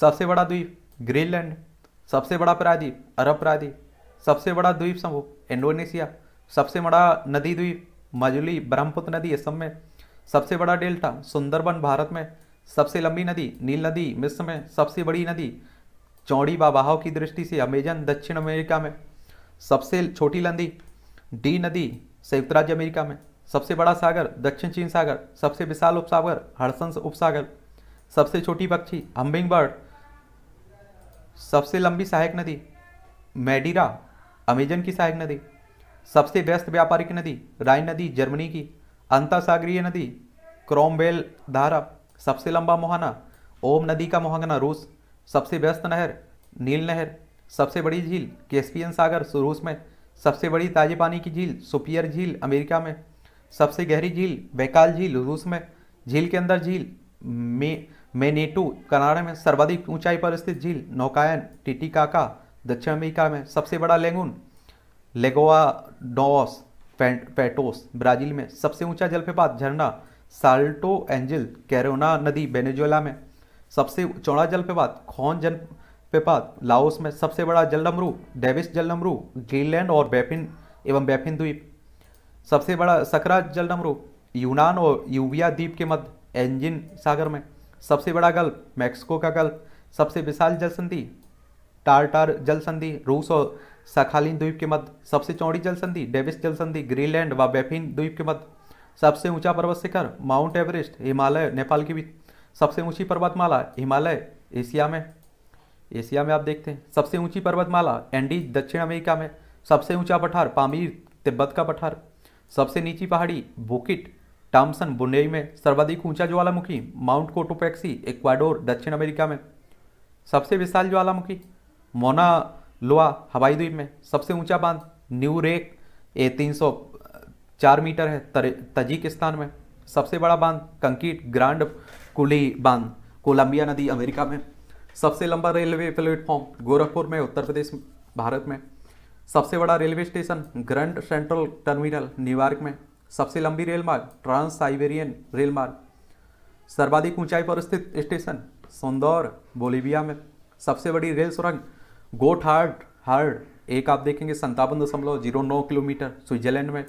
सबसे बड़ा द्वीप ग्रीनलैंड सबसे बड़ा प्रायद्वीप अरब प्रायद्वीप सबसे बड़ा द्वीप समूह इंडोनेशिया सबसे बड़ा नदी द्वीप मजुली ब्रह्मपुत्र नदी इस सब में सबसे बड़ा डेल्टा सुंदरबन भारत में सबसे लंबी नदी नील नदी मिस्र में सबसे बड़ी नदी चौड़ी बाबाहाव की दृष्टि से अमेजन दक्षिण अमेरिका में सबसे छोटी नदी डी नदी संयुक्त राज्य अमेरिका में सबसे बड़ा सागर दक्षिण चीन सागर सबसे विशाल उपसागर हरसंस उपसागर सबसे छोटी पक्षी हम्बिंग बर्ड सबसे लंबी सहायक नदी मेडिरा अमेजन की सहायक नदी सबसे व्यस्त व्यापारिक नदी राइन नदी जर्मनी की सागरीय नदी क्रोमबेल धारा सबसे लंबा मोहाना ओम नदी का मुहाना रूस सबसे व्यस्त नहर नील नहर सबसे बड़ी झील केस्पियन सागर रूस में सबसे बड़ी ताजे पानी की झील सुपियर झील अमेरिका में सबसे गहरी झील बैकाल झील रूस में झील के अंदर झील मे मेनेटू कनाडा में सर्वाधिक ऊंचाई पर स्थित झील नौकायन टिटिकाका दक्षिण अमेरिका में सबसे बड़ा lagoon Lagoa dos Patos Brazil में सबसे ऊंचा जलप्रपात झरना साल्टो एंजल कैरोना नदी वेनेजुएला में सबसे चौड़ा जलप्रपात खौन जल प्रपात लाओस में सबसे बड़ा जलडमरू डेविस जलडमरू ग्रीनलैंड और बैफिन एवं बैफिन द्वीप सबसे बड़ा सकरा जलडमरू यूनान और यूविया द्वीप के मध्य एंजिन सागर में सबसे बड़ा गल्फ मैक्सिको का गल्फ सबसे विशाल जल संधि टार जल संधि रूस और सखालीन द्वीप के मध्य सबसे चौड़ी जल संधि डेविस जल संधि ग्रीनलैंड व बेफिन द्वीप के मध्य सबसे ऊंचा पर्वत शिखर माउंट एवरेस्ट हिमालय नेपाल के बीच सबसे ऊंची पर्वतमाला हिमालय एशिया में एशिया में आप देखते हैं सबसे ऊंची पर्वतमाला एंडी दक्षिण अमेरिका में सबसे ऊंचा पठार पामीर तिब्बत का पठार सबसे नीची पहाड़ी बुकिट टामसन बुनेई में सर्वाधिक ऊंचा ज्वालामुखी माउंट कोटोपैक्सी इक्वाडोर दक्षिण अमेरिका में सबसे विशाल ज्वालामुखी मोना लोहा हवाई द्वीप में सबसे ऊंचा बांध न्यू रेक ए तीन सौ चार मीटर है तजिकिस्तान में सबसे बड़ा बांध कंकीट ग्रांड कुली बांध कोलंबिया नदी अमेरिका में सबसे लंबा रेलवे प्लेटफॉर्म गोरखपुर में उत्तर प्रदेश भारत में सबसे बड़ा railway station Grand Central Terminal New York में सबसे लंबी रेल मार्ग ट्रांस साइबेरियन रेल मार्ग सर्वाधिक ऊंचाई पर स्थित स्टेशन सुंदौर बोलीविया में सबसे बड़ी रेल सुरंग गोट हार्ड हार्ड एक आप देखेंगे संतावन दशमलव जीरो नौ किलोमीटर स्विट्जरलैंड में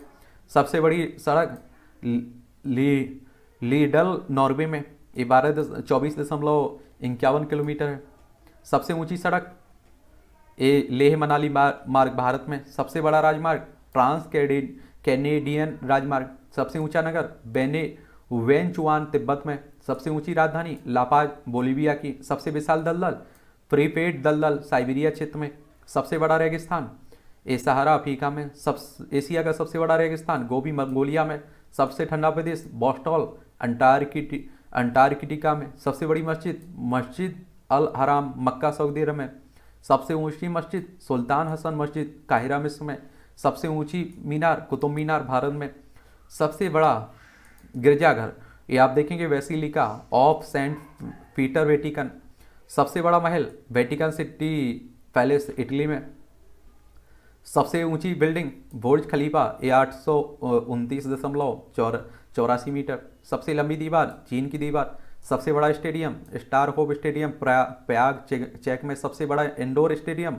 सबसे बड़ी सड़क ली लीडल नॉर्वे में ये बारह दस चौबीस दशमलव इक्यावन किलोमीटर है सबसे ऊंची सड़क ए लेह मनाली मार्ग भारत में सबसे बड़ा राजमार्ग ट्रांस कैनेडियन राजमार्ग सबसे ऊंचा नगर बेने वेन तिब्बत में सबसे ऊंची राजधानी लापाज बोलीविया की सबसे विशाल दलदल प्रीपेड दलदल साइबेरिया क्षेत्र में सबसे बड़ा रेगिस्तान ए सहारा अफ्रीका में सब एशिया का सबसे बड़ा रेगिस्तान गोभी मंगोलिया में सबसे ठंडा प्रदेश बॉस्टॉल अंटार्किटी अंटार्कटिका में सबसे बड़ी मस्जिद मस्जिद अल हराम मक्का सऊदी अरब में सबसे ऊंची मस्जिद सुल्तान हसन मस्जिद काहिरा मिस्र में सबसे ऊंची मीनार कुतुब मीनार भारत में सबसे बड़ा गिरजाघर ये आप देखेंगे वैसी लिखा ऑफ सेंट पीटर वेटिकन सबसे बड़ा महल वेटिकन सिटी पैलेस इटली में सबसे ऊंची बिल्डिंग बोर्ज खलीफा ए आठ सौ उनतीस दशमलव चौरासी मीटर सबसे लंबी दीवार चीन की दीवार सबसे बड़ा stadium Strahov stadium Prague चेक में सबसे बड़ा indoor stadium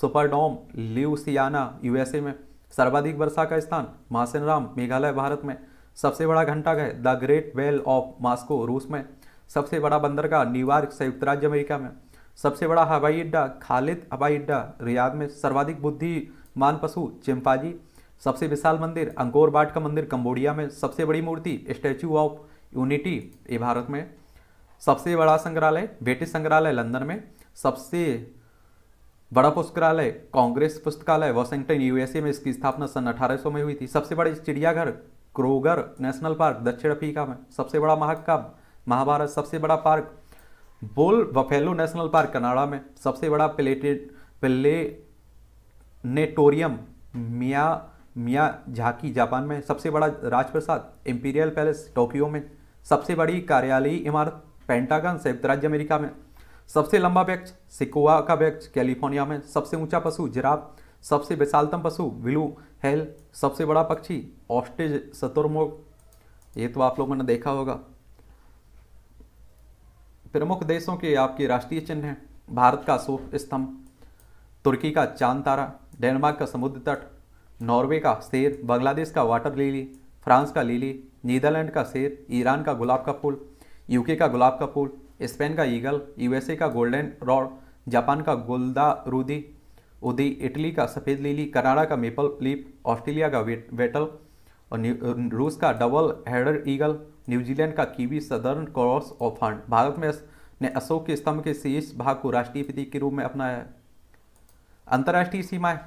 Superdome Louisiana USA में सर्वाधिक वर्षा का स्थान मासिनराम मेघालय भारत में सबसे बड़ा घंटा घंटाघर the great bell of Moscow रूस में सबसे बड़ा बंदरगाह न्यूयॉर्क संयुक्त राज्य अमेरिका में सबसे बड़ा हवाई अड्डा खालिद हवाई अड्डा रियाद में सर्वाधिक बुद्धिमान पशु चिंपाजी सबसे विशाल मंदिर अंकोर बाट का मंदिर कंबोडिया में सबसे बड़ी मूर्ति स्टैचू ऑफ यूनिटी ये भारत में सबसे बड़ा संग्रहालय ब्रिटिश संग्रहालय लंदन में सबसे बड़ा पुस्तकालय कांग्रेस पुस्तकालय वॉशिंगटन यूएसए में इसकी स्थापना सन 1800 में हुई थी सबसे बड़ी चिड़ियाघर क्रोगर नेशनल पार्क दक्षिण अफ्रीका में सबसे बड़ा महाकाव्य महाभारत सबसे बड़ा पार्क बोल वफेलो नेशनल पार्क कनाडा में सबसे बड़ा प्लेटेड प्ले नेटोरियम मिया मिया झाकी जापान में सबसे बड़ा राजप्रसाद इम्पीरियल पैलेस टोक्यो में सबसे बड़ी कार्यालयी इमारत पेंटागन संयुक्त राज्य अमेरिका में सबसे लंबा वृक्ष सिकोवा का वृक्ष कैलिफोर्निया में सबसे ऊंचा पशु जिराब सबसे विशालतम पशु विलू हेल सबसे बड़ा पक्षी ऑस्टेज शतुर्मुर्ग ये तो आप लोगों ने देखा होगा प्रमुख देशों के आपके राष्ट्रीय चिन्ह हैं भारत का अशोक स्तंभ तुर्की का चांद तारा डेनमार्क का समुद्र तट नॉर्वे का शेर बांग्लादेश का वाटर लीली फ्रांस का लीली नीदरलैंड का शेर ईरान का गुलाब का फूल यूके का गुलाब का फूल स्पेन का ईगल यूएसए का गोल्डन रॉड जापान का गोल्दा रूदी उदी इटली का सफ़ेद लीली कनाडा का मेपल लीप ऑस्ट्रेलिया का वेटल और रूस का डबल हेडर ईगल न्यूजीलैंड का कीवी सदर्न क्रॉस ऑफ हंड भारत में ने अशोक के स्तंभ के शेष भाग को राष्ट्रीय प्रतीक के रूप में अपनाया है अंतर्राष्ट्रीय सीमाएं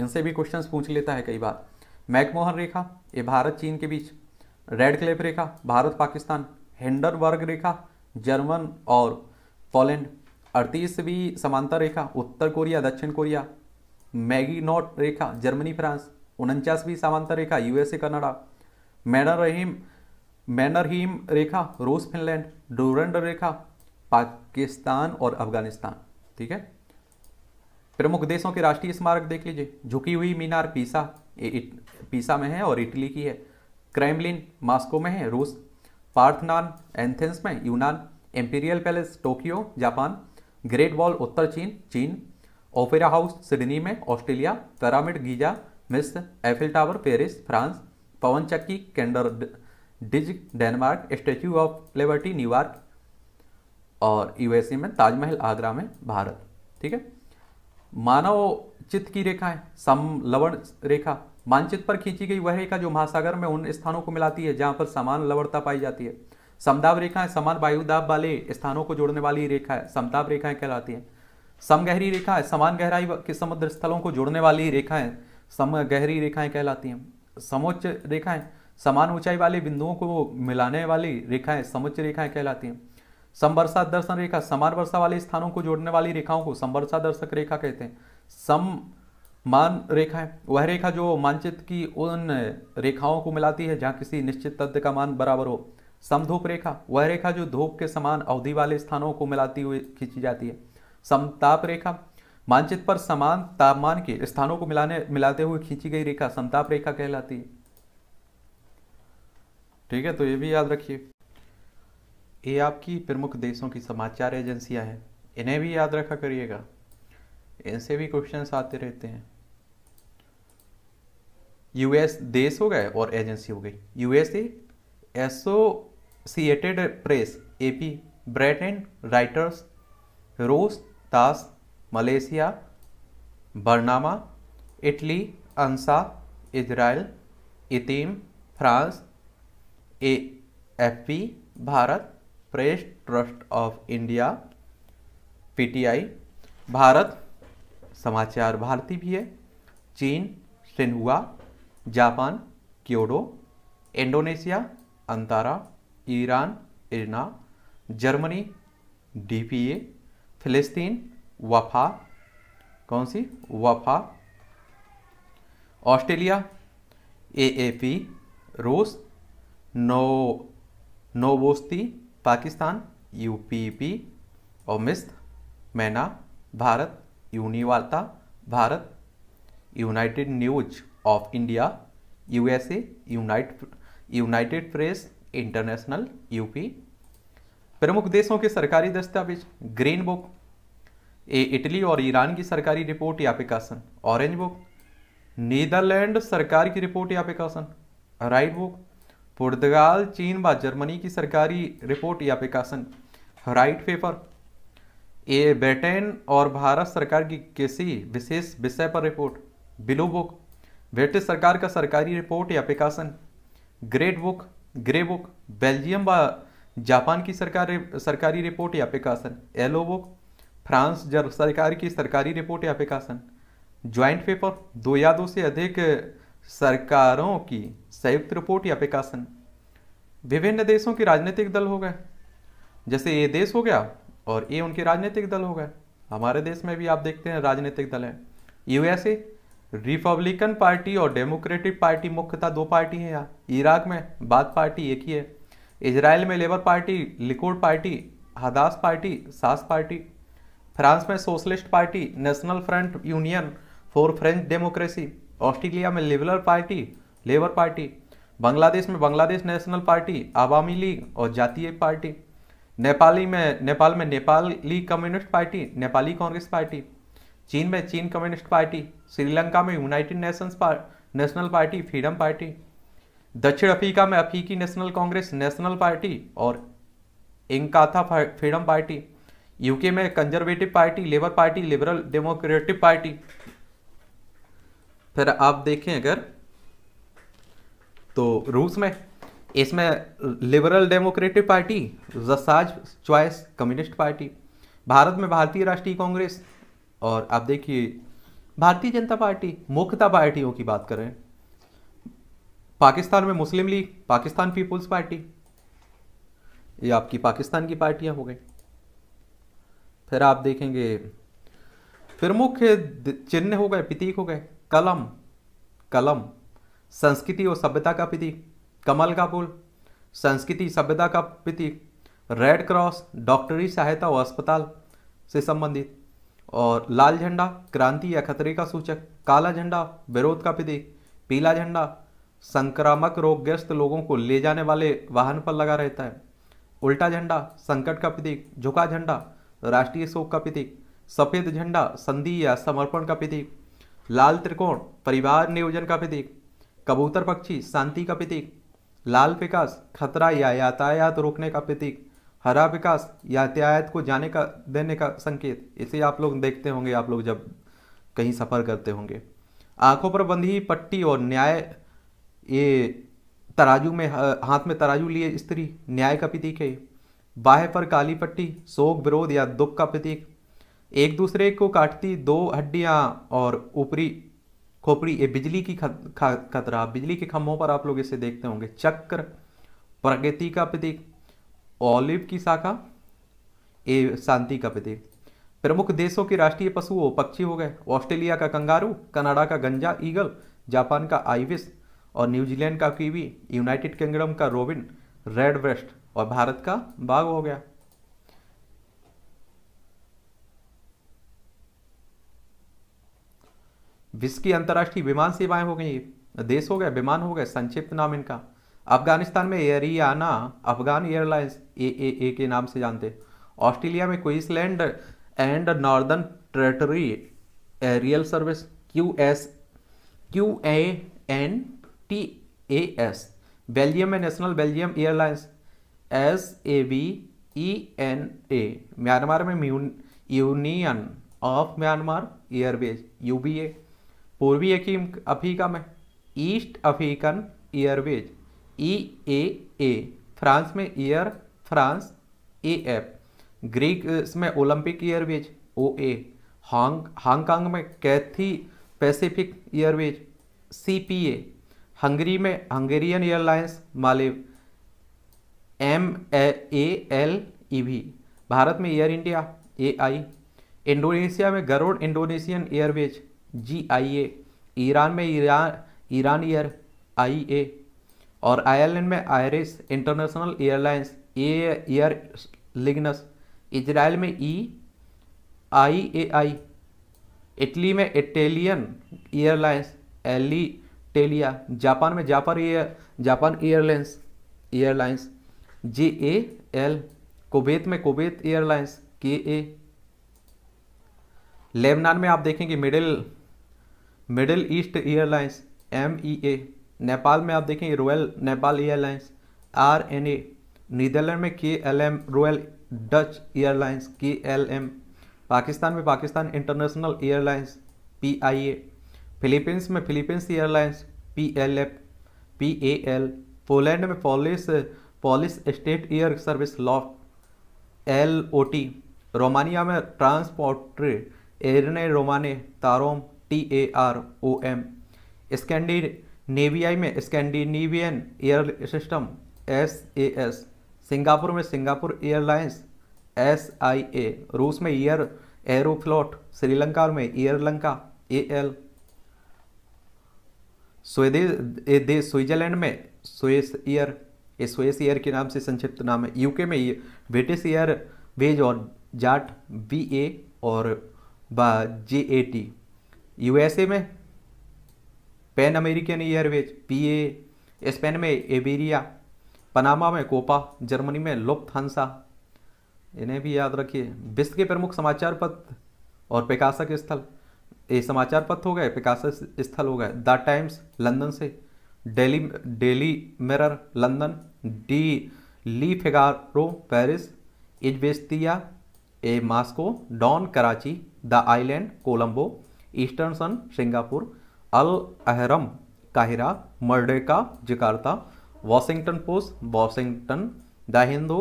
इनसे भी क्वेश्चंस पूछ लेता है कई बार मैकमोहन रेखा ये भारत चीन के बीच रेड क्लेप रेखा भारत पाकिस्तान हिंडनबर्ग रेखा जर्मन और पोलैंड अड़तीसवीं समांतर रेखा उत्तर कोरिया दक्षिण कोरिया मैगी रेखा जर्मनी फ्रांस उनचासवीं समांतर रेखा यूएसए कनाडा मैडर रहीम मैनरहीम रेखा रूस फिनलैंड डोरेंडर रेखा पाकिस्तान और अफगानिस्तान ठीक है प्रमुख देशों के राष्ट्रीय स्मारक देख लीजिए झुकी हुई मीनार पीसा ए, पीसा में है और इटली की है क्रेमलिन मास्को में है रूस पार्थनान एंथेंस में यूनान Imperial Palace Tokyo Japan Great Wall उत्तर चीन चीन ओपेरा हाउस सिडनी में ऑस्ट्रेलिया पैरामिड गीजा मिस्र एफिल टावर पेरिस फ्रांस पवन चक्की कैंडर डिज Denmark statue of liberty New York और यूएसए में ताजमहल आगरा में भारत ठीक है मानव चित्त की रेखा है समलवण रेखा मानचित्र पर खींची गई वह रेखा जो महासागर में उन स्थानों को मिलाती है जहां पर समान लवणता पाई जाती है समदाब रेखाएं समान वायुदाब वाले स्थानों को जोड़ने वाली रेखा है समताप रेखाएं है कहलाती हैं समगहरी रेखा है समान गहराई के समुद्र स्थलों को जोड़ने वाली रेखाएं समगहरी रेखाएं कहलाती हैं समोच्च रेखाएं समान ऊंचाई वाले बिंदुओं को मिलाने वाली रेखाएं समुच्च रेखाएं कहलाती हैं समवर्षा दर्शन रेखा समान वर्षा वाले स्थानों को जोड़ने वाली रेखाओं को समवर्षा दर्शक रेखा कहते हैं सम मान रेखा है वह रेखा जो मानचित्र की उन रेखाओं को मिलाती है जहाँ किसी निश्चित तत्व का मान बराबर हो समधूप रेखा वह रेखा जो धूप के समान अवधि वाले स्थानों को मिलाती हुई खींची जाती है समताप रेखा मानचित्र पर समान तापमान के स्थानों को मिलाने मिलाते हुए खींची गई रेखा समताप रेखा कहलाती है ठीक है तो ये भी याद रखिए ये आपकी प्रमुख देशों की समाचार एजेंसियां हैं इन्हें भी याद रखा करिएगा इनसे भी क्वेश्चन आते रहते हैं यूएस देश हो गए और एजेंसी हो गई USA Associated Press AP Britain Reuters रूस TASS Malaysia Bernama Italy ANSA Israel ITIM France A F P Bharat Press Trust of India PTI Bharat Samachar Bharati भी है चीन Xinhua Japan Kyodo Indonesia Antara Iran IRNA Germany DPA फिलिस्तीन वफा कौन सी वफा ऑस्ट्रेलिया एएपी रूस नो नोबोस्ती पाकिस्तान यूपीपी मिस्त MENA Bharat Univarta Bharat United News of India USA unite United Press International UP प्रमुख देशों के सरकारी दस्तावेज ग्रीन बुक ए इटली और ईरान की सरकारी रिपोर्ट या पिकासन ऑरेंज बुक नीदरलैंड सरकार की रिपोर्ट या पिकासन राइट बुक पुर्तगाल चीन व जर्मनी की सरकारी रिपोर्ट या पिकासन राइट पेपर ए ब्रिटेन और भारत सरकार की किसी विशेष विषय पर रिपोर्ट बिलो बुक ब्रिटिश सरकार का सरकारी रिपोर्ट या पिकासन great book grey book Belgium व जापान की सरकार सरकारी रिपोर्ट या पिकासन एलो बुक फ्रांस जर सरकार की सरकारी रिपोर्ट या पिकासन ज्वाइंट पेपर दो या दो से अधिक सरकारों की संयुक्त रिपोर्ट या प्रकाशन विभिन्न देशों के राजनीतिक दल हो गए जैसे ये देश हो गया और ये उनके राजनीतिक दल हो गए हमारे देश में भी आप देखते हैं राजनीतिक दल है यूएसए रिपब्लिकन पार्टी और डेमोक्रेटिक पार्टी मुख्यतः दो पार्टी हैं यहाँ इराक में बात पार्टी एक ही है इसराइल में Labour party Likud party Hadash party Shas party France में socialist party national front union for French democracy Australia में liberal party labour party Bangladesh में Bangladesh national party Awami League और जातीय पार्टी नेपाली में नेपाल में Nepali communist party Nepali congress party चीन में चीन कम्युनिस्ट पार्टी श्रीलंका में United Nations national party freedom party दक्षिण अफ्रीका में अफ्रीकी नेशनल कांग्रेस नेशनल पार्टी और इंकाथा फ्रीडम पार्टी यूके में conservative party labour party liberal democratic party फिर आप देखें अगर तो रूस में इसमें लिबरल डेमोक्रेटिक पार्टी जसाज चॉइस कम्युनिस्ट पार्टी भारत में भारतीय राष्ट्रीय कांग्रेस और आप देखिए भारतीय जनता पार्टी मुख्यता पार्टियों की बात करें पाकिस्तान में Muslim League Pakistan People's party ये आपकी पाकिस्तान की पार्टियां हो गई फिर आप देखेंगे फिर मुख्य चिन्ह हो गए प्रतीक हो गए कलम कलम संस्कृति और सभ्यता का पिति कमल का पुल संस्कृति सभ्यता का पिति रेड क्रॉस डॉक्टरी सहायता और अस्पताल से संबंधित और लाल झंडा क्रांति या खतरे का सूचक काला झंडा विरोध का प्रतीक पीला झंडा संक्रामक रोगग्रस्त लोगों को ले जाने वाले वाहन पर लगा रहता है उल्टा झंडा संकट का प्रतीक झुका झंडा राष्ट्रीय शोक का प्रतीक सफेद झंडा संधि या समर्पण का प्रतीक लाल त्रिकोण परिवार नियोजन का प्रतीक कबूतर पक्षी शांति का प्रतीक लाल विकास खतरा या यातायात रोकने का प्रतीक हरा विकास यातायात को जाने का देने का संकेत इसे आप लोग देखते होंगे आप लोग जब कहीं सफ़र करते होंगे आंखों पर बंधी पट्टी और न्याय ये तराजू में हाथ में तराजू लिए स्त्री न्याय का प्रतीक है बाह्य पर काली पट्टी शोक विरोध या दुख का प्रतीक एक दूसरे को काटती दो हड्डियाँ और ऊपरी खोपड़ी ये बिजली की खतरा बिजली के खम्भों पर आप लोग इसे देखते होंगे चक्र प्रगति का प्रतीक ऑलिव की शाखा ए शांति का प्रतीक प्रमुख देशों के राष्ट्रीय पशु वो पक्षी हो गए ऑस्ट्रेलिया का कंगारू कनाडा का गंजा ईगल जापान का आइविस और न्यूजीलैंड का कीवी यूनाइटेड किंगडम का रोबिन रेड वेस्ट और भारत का बाघ हो गया विश्व की अंतर्राष्ट्रीय विमान सेवाएं हो गई देश हो गए विमान हो गए संक्षिप्त नाम इनका अफगानिस्तान में Ariana Afghan airlines A A A के नाम से जानते ऑस्ट्रेलिया में Queensland and Northern Territory aerial service Q S Q A N T A S Belgium में national Belgium airlines S A B E N A Myanmar में Union of Myanmar airways U B A पूर्वी अफ्रीका में East African airways E A A France में air France A F Greek में ओलंपिक एयरवेज ओ ए हांग हांगकांग में Cathay Pacific airways C P A Hungary में Hungarian airlines Malev M A L E V Bharat में air India A I Indonesia में Garuda Indonesian airways G I A Iran में Iran Iran air I A और आयरलैंड में Irish international airlines Aer Lingus Israel में E I A I Italy में Italian airlines Alitalia Japan में Japan air Japan airlines airlines J A L Kuwait में Kuwait airlines K A Lebanon में आप देखेंगे middle middle east airlines M E A Nepal में आप देखें royal Nepal airlines R N A Netherlands में K L M royal Dutch airlines K L M Pakistan में Pakistan international airlines P I A Philippines में Philippines airlines P L F P A L Poland में Polish Polish state air service LOT L O T Romania में transport Aeriene Romane TAROM T A R O M नेवियाई में Scandinavian air system S A S Singapore में Singapore airlines S I A रूस में एयर एरोफ्लॉट श्रीलंका में एयरलंका ए एल स्वेदेश स्विट्जरलैंड में स्वेस एयर ये स्वेस एयर के नाम से संक्षिप्त नाम है यूके में ब्रिटिश एयर वेज और जाट बी ए और जे ए टी यूएसए में Pan American airways PA Spain में एबेरिया पनामा में कोपा जर्मनी में लुप्त हंसा इन्हें भी याद रखिए विश्व के प्रमुख समाचार पत्र और प्रकाशक स्थल ये समाचार पत्र हो गए प्रकाशक स्थल हो गए द टाइम्स लंदन से डेली डेली मिरर लंदन डी ली फेगारो पेरिस इजबेस्तिया ए Moscow Dawn Karachi the Island Colombo Eastern Sun Singapore Al Ahram Cairo Merdeka Jakarta Washington Post Washington the Hindu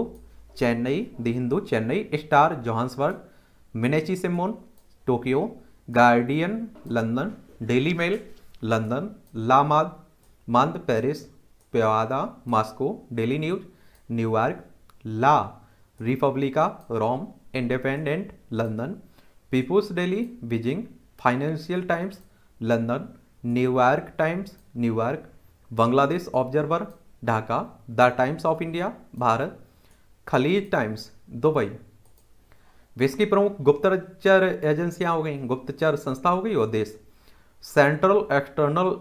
Chennai the Hindu Chennai Star Johannesburg Mainichi सिमोन Tokyo Guardian London daily mail London लामाद Monde Paris Pravda Moscow daily news New York la Repubblica Rome Independent London People's Daily Beijing Financial Times London New York Times New York Bangladesh Observer Dhaka the Times of India Bharat Khaleej Times Dubai विश्व की प्रमुख गुप्तचर एजेंसियां हो गई गुप्तचर संस्था हो गई और देश सेंट्रल एक्सटर्नल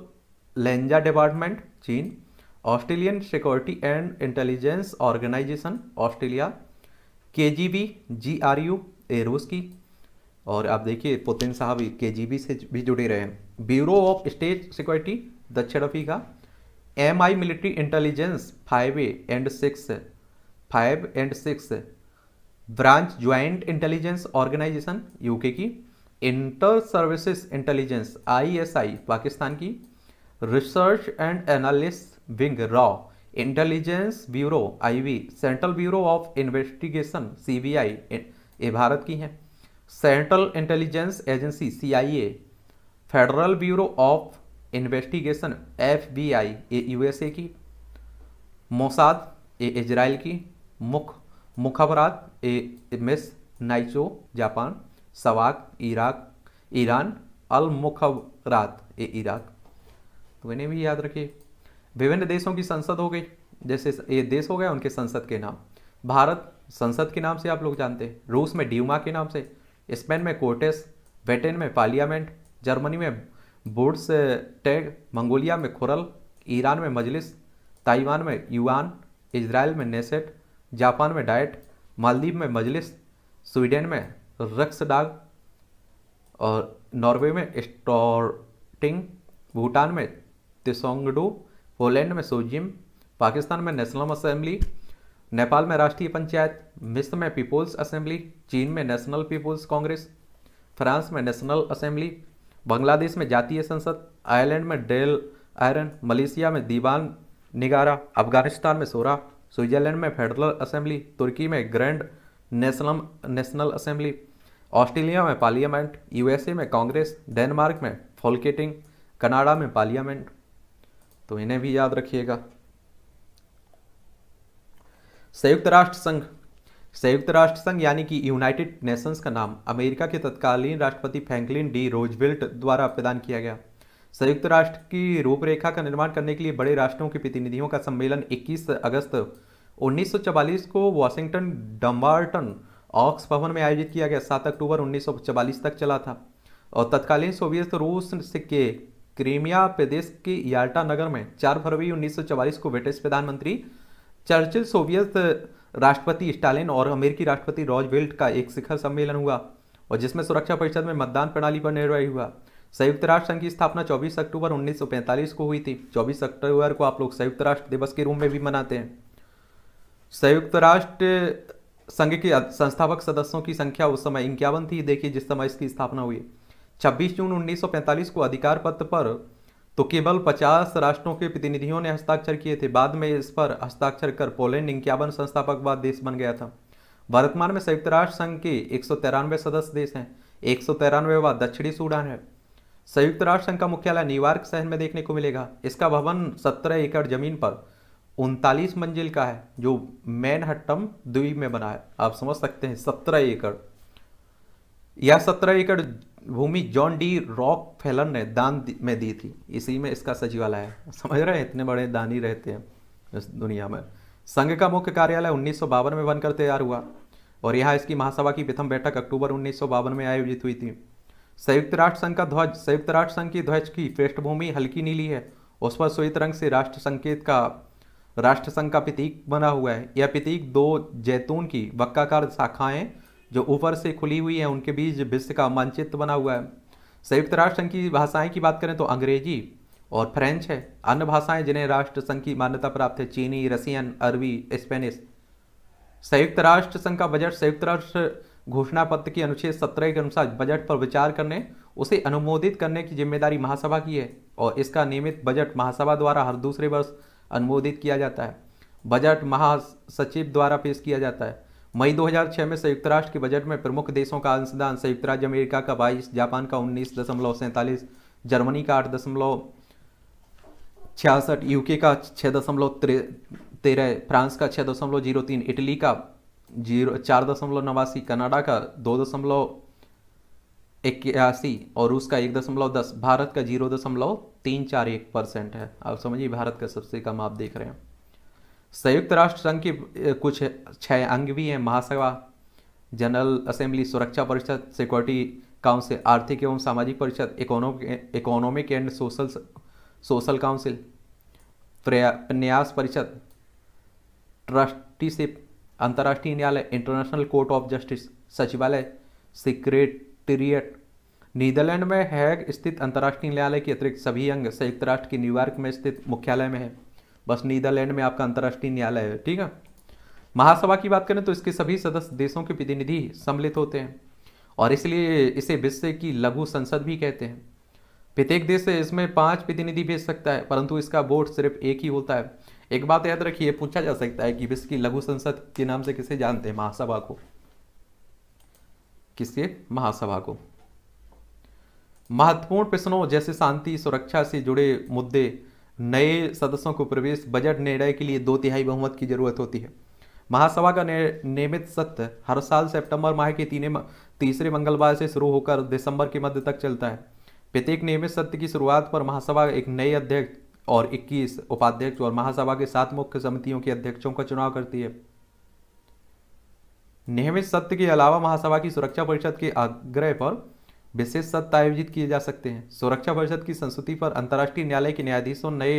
लेंजा डिपार्टमेंट चीन Australian security and intelligence organisation Australia K G B G R U ए रूस की और आप देखिए पुतिन साहब के से भी जुड़े रहे हैं ब्यूरो ऑफ स्टेट सिक्योरिटी दक्षिण Africa M I military intelligence five and six five and six branch joint intelligence organisation UK की inter services intelligence ISI Pakistan की रिसर्च एंड एनालिस विंग रॉ intelligence bureau IB central bureau of investigation CBI ये भारत की हैं central intelligence agency CIA federal bureau of investigation FBI ए यूएसए की मोसाद ए इजराइल की मुख मुखबरात ए मिस नाइचो जापान सवाक इराक ईरान अल मुखबरात ए इराक तो इन्हें भी याद रखिए विभिन्न देशों की संसद हो गई जैसे ये देश हो गया उनके संसद के नाम भारत संसद के नाम से आप लोग जानते हैं रूस में ड्यूमा के नाम से स्पेन में कोर्टेस ब्रिटेन में पार्लियामेंट जर्मनी में बोर्ड्स टैग मंगोलिया में खुरल ईरान में मजलिस ताइवान में युआन इसराइल में नेसेट जापान में डाइट मालदीव में मजलिस स्वीडन में रक्स डाग और नॉर्वे में स्टोटिंग भूटान में तिसोंगडू पोलैंड में सोजिम पाकिस्तान में नेशनल असेंबली नेपाल में राष्ट्रीय पंचायत विश्व में पीपुल्स असेंबली चीन में नेशनल पीपुल्स कांग्रेस फ्रांस में नेशनल असेंबली बांग्लादेश में जातीय संसद आयरलैंड में डेल आयरन मलेशिया में दीवान निगारा अफगानिस्तान में सोरा स्विट्जरलैंड में फेडरल असेंबली तुर्की में grand national national assembly Australia में पार्लियामेंट यूएसए में कांग्रेस डेनमार्क में फॉलकेटिंग कनाडा में पार्लियामेंट तो इन्हें भी याद रखिएगा संयुक्त राष्ट्र संघ संयुक्त राष्ट्र संघ यानी कि यूनाइटेड नेशंस का नाम अमेरिका के तत्कालीन राष्ट्रपति फ्रैंकलिन डी रोजवेल्ट द्वारा प्रदान किया गया संयुक्त राष्ट्र की रूपरेखा का निर्माण करने के लिए बड़े राष्ट्रों के प्रतिनिधियों का सम्मेलन 21 अगस्त 1944 को वॉशिंगटन डम्बार्टन ऑक्स भवन में आयोजित किया गया सात अक्टूबर उन्नीस तक चला था और तत्कालीन सोवियत रूस के क्रीमिया प्रदेश के याल्टा नगर में चार फरवरी उन्नीस को ब्रिटिश प्रधानमंत्री चर्चिल सोवियत राष्ट्रपति स्टालिन और अमेरिकी राष्ट्रपति रॉज वेल्ट का एक शिखर सम्मेलन हुआ और जिसमें सुरक्षा परिषद में मतदान प्रणाली पर निर्णय हुआ संयुक्त राष्ट्र संघ की स्थापना 24 अक्टूबर 1945 को हुई थी 24 अक्टूबर को आप लोग संयुक्त राष्ट्र दिवस के रूप में भी मनाते हैं संयुक्त राष्ट्र संघ के संस्थापक सदस्यों की संख्या उस समय इक्यावन थी देखिए जिस समय इसकी स्थापना हुई 26 जून 1945 को अधिकार पत्र पर तो केवल 50 राष्ट्रों के प्रतिनिधियों ने हस्ताक्षर किए थे बाद में इस पर हस्ताक्षर कर पोलैंड इक्यावन वाद देश बन गया था वर्तमान में संयुक्त राष्ट्र संघ के एक सदस्य देश हैं एक सौ दक्षिणी सूडान है संयुक्त राष्ट्र संघ का मुख्यालय न्यूयॉर्क शहर में देखने को मिलेगा इसका भवन सत्रह एकड़ जमीन पर उनतालीस मंजिल का है जो मैनहट्टम द्वीप में बना है आप समझ सकते हैं सत्रह एकड़ यह सत्रह एकड़ भूमि जॉन डी रॉक फेलन ने दान में दी थी इसी में इसका सचिवालय है समझ रहे हैं इतने बड़े दानी रहते हैं इस दुनिया में संघ का मुख्य कार्यालय उन्नीस में बनकर तैयार हुआ और यहाँ इसकी महासभा की प्रथम बैठक अक्टूबर उन्नीस में आयोजित हुई थी संयुक्त राष्ट्र संघ का ध्वज संयुक्त राष्ट्र संघ की ध्वज की पृष्ठभूमि हल्की नीली है उस पर श्वेत रंग से राष्ट्र संकेत का राष्ट्र संघ का प्रतीक बना हुआ है यह प्रतीक दो जैतून की वक्काकार शाखाएं जो ऊपर से खुली हुई है उनके बीच विश्व का मानचित्र बना हुआ है संयुक्त राष्ट्र संघ की भाषाएं की बात करें तो अंग्रेजी और फ्रेंच है अन्य भाषाएं जिन्हें राष्ट्र संघ की मान्यता प्राप्त है चीनी रसियन अरबी स्पेनिश संयुक्त राष्ट्र संघ का बजट संयुक्त राष्ट्र घोषणा पत्र की अनुच्छेद सत्रह के अनुसार बजट पर विचार करने उसे अनुमोदित करने की जिम्मेदारी महासभा की है और इसका नियमित बजट महासभा द्वारा हर दूसरे वर्ष अनुमोदित किया जाता है बजट महासचिव द्वारा पेश किया जाता है मई 2006 में संयुक्त राष्ट्र के बजट में प्रमुख देशों का अंशदान संयुक्त राज्य अमेरिका का बाईस जापान का उन्नीस दशमलव सैंतालीस जर्मनी का आठ दशमलव छियासठ यूके का छः दशमलव तेरह फ्रांस का छः दशमलव जीरो तीन इटली का जीरो चार दशमलव नवासी कनाडा का दो दशमलव इक्यासी और रूस का एक दशमलव दस भारत का जीरो दशमलव तीन चार एक परसेंट है आप समझिए भारत का सबसे कम आप देख रहे हैं संयुक्त राष्ट्र संघ की कुछ छः अंग भी हैं महासभा जनरल असेंबली सुरक्षा परिषद सिक्योरिटी काउंसिल आर्थिक एवं सामाजिक परिषद economic and social social council प्रयास परिषद ट्रस्टीशिप अंतर्राष्ट्रीय न्यायालय इंटरनेशनल कोर्ट ऑफ जस्टिस सचिवालय सिक्रेटेरिएट नीदरलैंड में हैग स्थित अंतर्राष्ट्रीय न्यायालय के अतिरिक्त सभी अंग संयुक्त राष्ट्र के न्यूयॉर्क में स्थित मुख्यालय में है बस नीदरलैंड में आपका अंतर्राष्ट्रीय न्यायालय है ठीक है महासभा की बात करें तो इसके सभी सदस्य देशों के प्रतिनिधि सम्मिलित होते हैं और इसलिए इसे विश्व की लघु संसद भी कहते हैं प्रत्येक देश से इसमें पांच प्रतिनिधि भेज सकता है परंतु इसका वोट सिर्फ एक ही होता है एक बात याद रखिए पूछा जा सकता है कि विश्व की लघु संसद के नाम से किसे जानते हैं महासभा को किसके महासभा को महत्वपूर्ण प्रश्नों जैसे शांति सुरक्षा से जुड़े मुद्दे नए सदस्यों को प्रवेश बजट निर्णय के लिए दो तिहाई बहुमत की जरूरत होती है महासभा का नियमित सत्र हर साल सितंबर माह के तीन तीसरे मंगलवार से शुरू होकर दिसंबर के मध्य तक चलता है प्रत्येक नियमित सत्र की शुरुआत पर महासभा एक नए अध्यक्ष और 21 उपाध्यक्ष और महासभा के सात मुख्य समितियों के अध्यक्षों का चुनाव करती है नियमित सत्र के अलावा महासभा की सुरक्षा परिषद के आग्रह पर विशेष सत्र आयोजित किए जा सकते हैं सुरक्षा परिषद की संस्तुति पर अंतर्राष्ट्रीय न्यायालय के न्यायाधीशों नए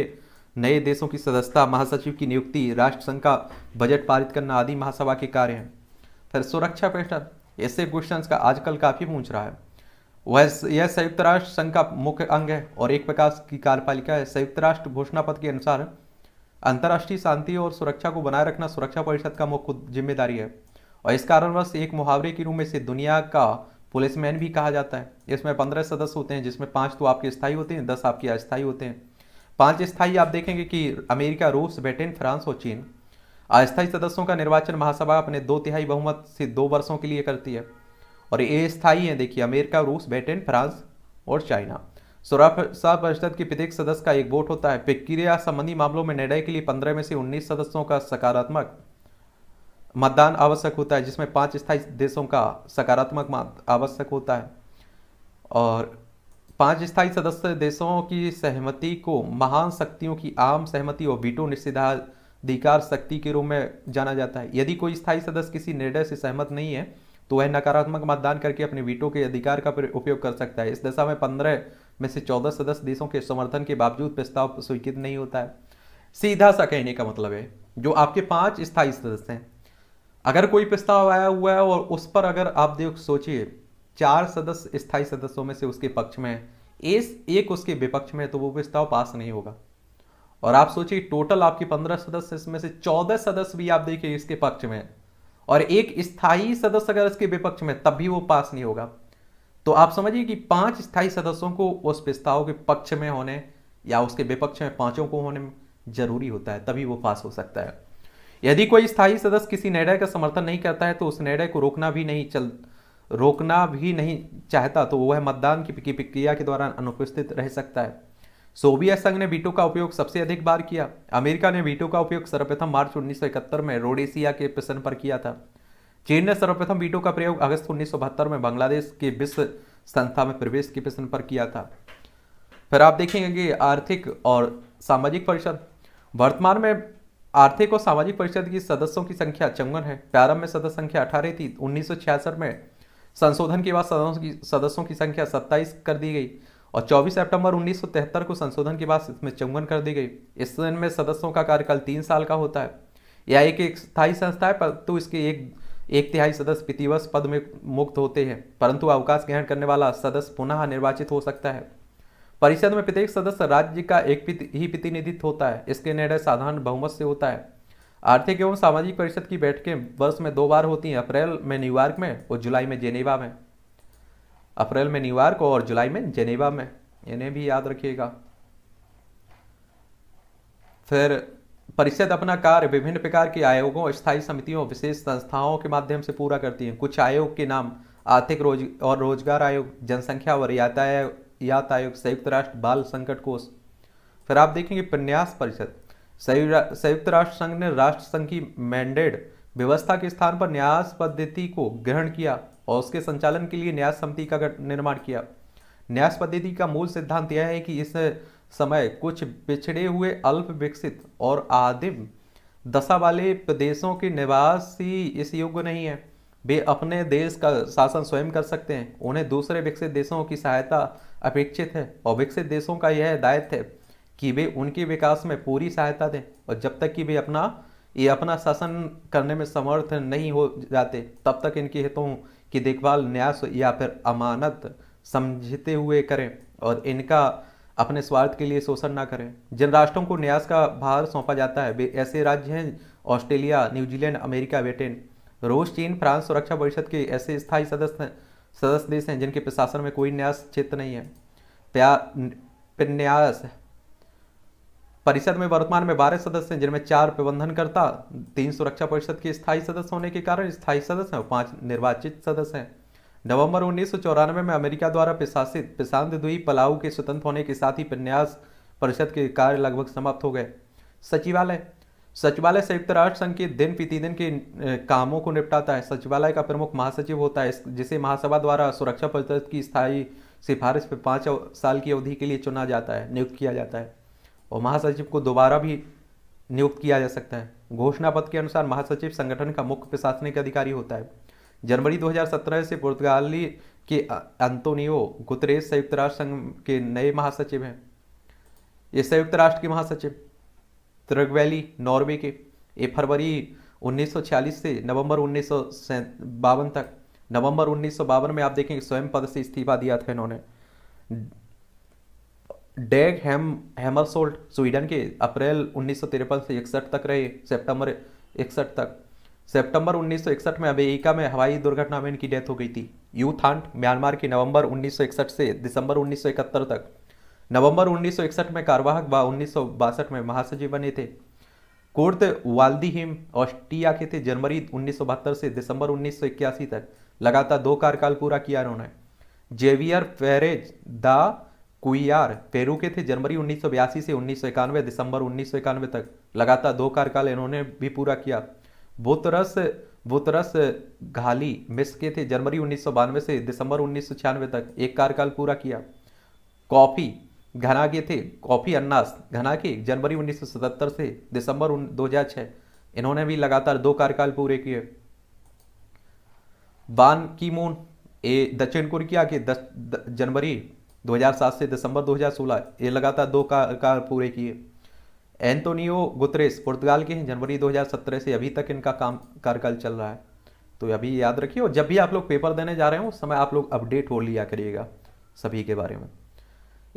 नए देशों की सदस्यता महासचिव की नियुक्ति राष्ट्रसंघ का बजट पारित करना आदि महासभा के कार्य हैं फिर सुरक्षा परिषद ऐसे क्वेश्चन का आजकल काफ़ी पूछ रहा है वह यह संयुक्त राष्ट्र संघ का मुख्य अंग है और एक प्रकार की कार्यपालिका है संयुक्त राष्ट्र घोषणा पत्र के अनुसार अंतर्राष्ट्रीय शांति और सुरक्षा को बनाए रखना सुरक्षा परिषद का मुख्य जिम्मेदारी है और इस कारणवश एक मुहावरे के रूप में से दुनिया का पुलिसमैन भी कहा जाता है इसमें पंद्रह सदस्य होते हैं जिसमें पांच तो आपके स्थायी होते हैं दस आपके अस्थायी होते हैं पांच स्थायी आप देखेंगे कि अमेरिका रूस ब्रिटेन फ्रांस और चीन अस्थायी सदस्यों का निर्वाचन महासभा अपने दो तिहाई बहुमत से दो वर्षों के लिए करती है और ये स्थायी है देखिए अमेरिका रूस ब्रिटेन फ्रांस और चाइना सुरक्षा परिषद के प्रत्येक सदस्य का एक वोट होता है प्रक्रिया संबंधी मामलों में निर्णय के लिए पंद्रह में से उन्नीस सदस्यों का सकारात्मक मतदान आवश्यक होता है जिसमें पांच स्थायी देशों का सकारात्मक मत आवश्यक होता है और पांच स्थायी सदस्य देशों की सहमति को महान शक्तियों की आम सहमति और वीटो निषेधाधिकार शक्ति के रूप में जाना जाता है यदि कोई स्थायी सदस्य किसी निर्णय से सहमत नहीं है तो वह नकारात्मक मतदान करके अपने वीटो के अधिकार का उपयोग कर सकता है इस दशा में पंद्रह में से चौदह सदस्य देशों के समर्थन के बावजूद प्रस्ताव स्वीकृत नहीं होता है सीधा सा कहने का मतलब है जो आपके पांच स्थायी सदस्य हैं अगर कोई प्रस्ताव आया हुआ है और उस पर अगर आप देख सोचिए चार सदस्य स्थायी सदस्यों में से उसके पक्ष में एस एक उसके विपक्ष में तो वो प्रस्ताव पास नहीं होगा और आप सोचिए टोटल आपके पंद्रह सदस्य इसमें से चौदह सदस्य भी आप देखिए इसके पक्ष में और एक स्थायी सदस्य अगर इसके विपक्ष में तब भी वो पास नहीं होगा तो आप समझिए कि पांच स्थायी सदस्यों को उस प्रस्ताव के पक्ष में होने या उसके विपक्ष में पांचों को होने जरूरी होता है तभी वो पास हो सकता है यदि कोई स्थायी सदस्य किसी निर्णय का समर्थन नहीं करता है तो उस निर्णय को रोकना भी नहीं चल रोकना भी नहीं चाहता तो वह मतदान की प्रक्रिया के दौरान अनुपस्थित रह सकता है सोवियत संघ ने वीटो का उपयोग सबसे अधिक बार किया अमेरिका ने वीटो का उपयोग सर्वप्रथम मार्च 1971 में रोडेशिया के प्रश्न पर किया था चीन ने सर्वप्रथम वीटो का प्रयोग अगस्त 1972 में बांग्लादेश के विश्व संस्था में प्रवेश के प्रश्न पर किया था फिर आप देखेंगे आर्थिक और सामाजिक परिषद वर्तमान में आर्थिक और सामाजिक परिषद की सदस्यों की संख्या चौवन है प्रारंभ में सदस्य संख्या अठारह थी उन्नीस में संशोधन के बाद सदस्यों की सदस्यों की संख्या सत्ताईस कर दी गई और 24 सितंबर 1973 को संशोधन के बाद इसमें चौवन कर दी गई इस में सदस्यों का कार्यकाल तीन साल का होता है यह एक एक स्थायी संस्था है परंतु इसके एक एक तिहाई सदस्य प्रतिवर्ष पद में मुक्त होते हैं परंतु अवकाश ग्रहण करने वाला सदस्य पुनः निर्वाचित हो सकता है परिषद में प्रत्येक सदस्य राज्य का एक ही प्रतिनिधित्व होता है इसके निर्णय साधारण बहुमत से होता है आर्थिक एवं सामाजिक परिषद की बैठकें वर्ष में दो बार होती हैं अप्रैल में न्यूयॉर्क में और जुलाई में जेनेवा में अप्रैल में न्यूयॉर्क और जुलाई में जेनेवा में इन्हें भी याद रखिएगा फिर परिषद अपना कार्य विभिन्न प्रकार के आयोगों स्थायी समितियों विशेष संस्थाओं के माध्यम से पूरा करती है कुछ आयोग के नाम आर्थिक रोज और रोजगार आयोग जनसंख्या और यातायात यात आयोग संयुक्त राष्ट्र बाल संकट कोष फिर आप देखेंगे प्रन्यास परिषद संयुक्त राष्ट्र संघ ने राष्ट्र संघ की मैंडेड व्यवस्था के स्थान पर न्यास पद्धति को ग्रहण किया और उसके संचालन के लिए न्यास समिति का निर्माण किया न्यास पद्धति का मूल सिद्धांत यह है कि इस समय कुछ पिछड़े हुए अल्प विकसित और आदिम दशा वाले प्रदेशों के निवासी इस योग्य नहीं है वे अपने देश का शासन स्वयं कर सकते हैं उन्हें दूसरे विकसित देशों की सहायता अपेक्षित है और विकसित देशों का यह दायित्व है कि वे उनके विकास में पूरी सहायता दें और जब तक कि वे अपना ये अपना शासन करने में समर्थ नहीं हो जाते तब तक इनके हितों की देखभाल न्यास या फिर अमानत समझते हुए करें और इनका अपने स्वार्थ के लिए शोषण ना करें जिन राष्ट्रों को न्यास का भार सौंपा जाता है वे ऐसे राज्य हैं ऑस्ट्रेलिया न्यूजीलैंड अमेरिका ब्रिटेन रूस चीन फ्रांस सुरक्षा परिषद के ऐसे स्थायी सदस्य सदस्य देश हैं जिनके प्रशासन में कोई न्यास क्षेत्र नहीं है प्रन्यास परिषद में वर्तमान में बारह सदस्य हैं जिनमें चार प्रबंधनकर्ता तीन सुरक्षा परिषद के स्थायी सदस्य होने के कारण स्थायी सदस्य हैं और पाँच निर्वाचित सदस्य हैं नवंबर उन्नीस में अमेरिका द्वारा प्रशासित प्रशांत द्वीप पलाऊ के स्वतंत्र होने के साथ ही प्रन्यास परिषद के कार्य लगभग समाप्त हो गए सचिवालय सचिवालय संयुक्त राष्ट्र संघ के दिन प्रतिदिन के कामों को निपटाता है सचिवालय का प्रमुख महासचिव होता है जिसे महासभा द्वारा सुरक्षा परिषद की स्थायी सिफारिश पर पाँच साल की अवधि के लिए चुना जाता है नियुक्त किया जाता है और महासचिव को दोबारा भी नियुक्त किया जा सकता है घोषणा पत्र के अनुसार महासचिव संगठन का मुख्य प्रशासनिक अधिकारी होता है जनवरी 2017 से पुर्तगाली के अंतोनियो गुतरेज संयुक्त राष्ट्र संघ के नए महासचिव हैं ये संयुक्त राष्ट्र के महासचिव वैली नॉर्वे के ये फरवरी 1946 से नवंबर उन्नीस तक नवंबर उन्नीस में आप देखेंगे स्वयं पद से इस्तीफा दिया था इन्होंने डेग हेम हैमरसोल्ट स्वीडन के अप्रैल उन्नीस से इकसठ तक रहे सितंबर इकसठ तक सितंबर 1961 में अमेरिका में हवाई दुर्घटना में इनकी डेथ हो गई थी यू म्यांमार के नवंबर 1961 से दिसंबर 1971 तक नवंबर 1961 में कारवाहक व उन्नीस में महासचिव बने थे कुर्त वाल्दीहिम ऑस्ट्रिया के थे जनवरी उन्नीस से दिसंबर उन्नीस तक लगातार दो कार्यकाल पूरा किया उन्होंने Javier Perez de Cuellar Peru के थे जनवरी उन्नीस से उन्नीस दिसंबर उन्नीस तक लगातार दो कार्यकाल इन्होंने भी पूरा किया बुतरस बुतरस घाली मिस के थे जनवरी उन्नीस से दिसंबर उन्नीस तक एक कार्यकाल पूरा किया कॉफी घना के थे कॉफ़ी अन्नास घना के जनवरी 1977 से दिसंबर 2006 इन्होंने भी लगातार दो कार्यकाल पूरे किए बान की मून ए दक्षिण कोरिया के दस जनवरी 2007 से दिसंबर 2016 ये लगातार दो कार्यकाल पूरे किए एंटोनियो गुतरेस पुर्तगाल के हैं जनवरी 2017 से अभी तक इनका काम कार्यकाल चल रहा है तो अभी याद रखिए और जब भी आप लोग पेपर देने जा रहे हो उस समय आप लोग अपडेट हो लिया करिएगा सभी के बारे में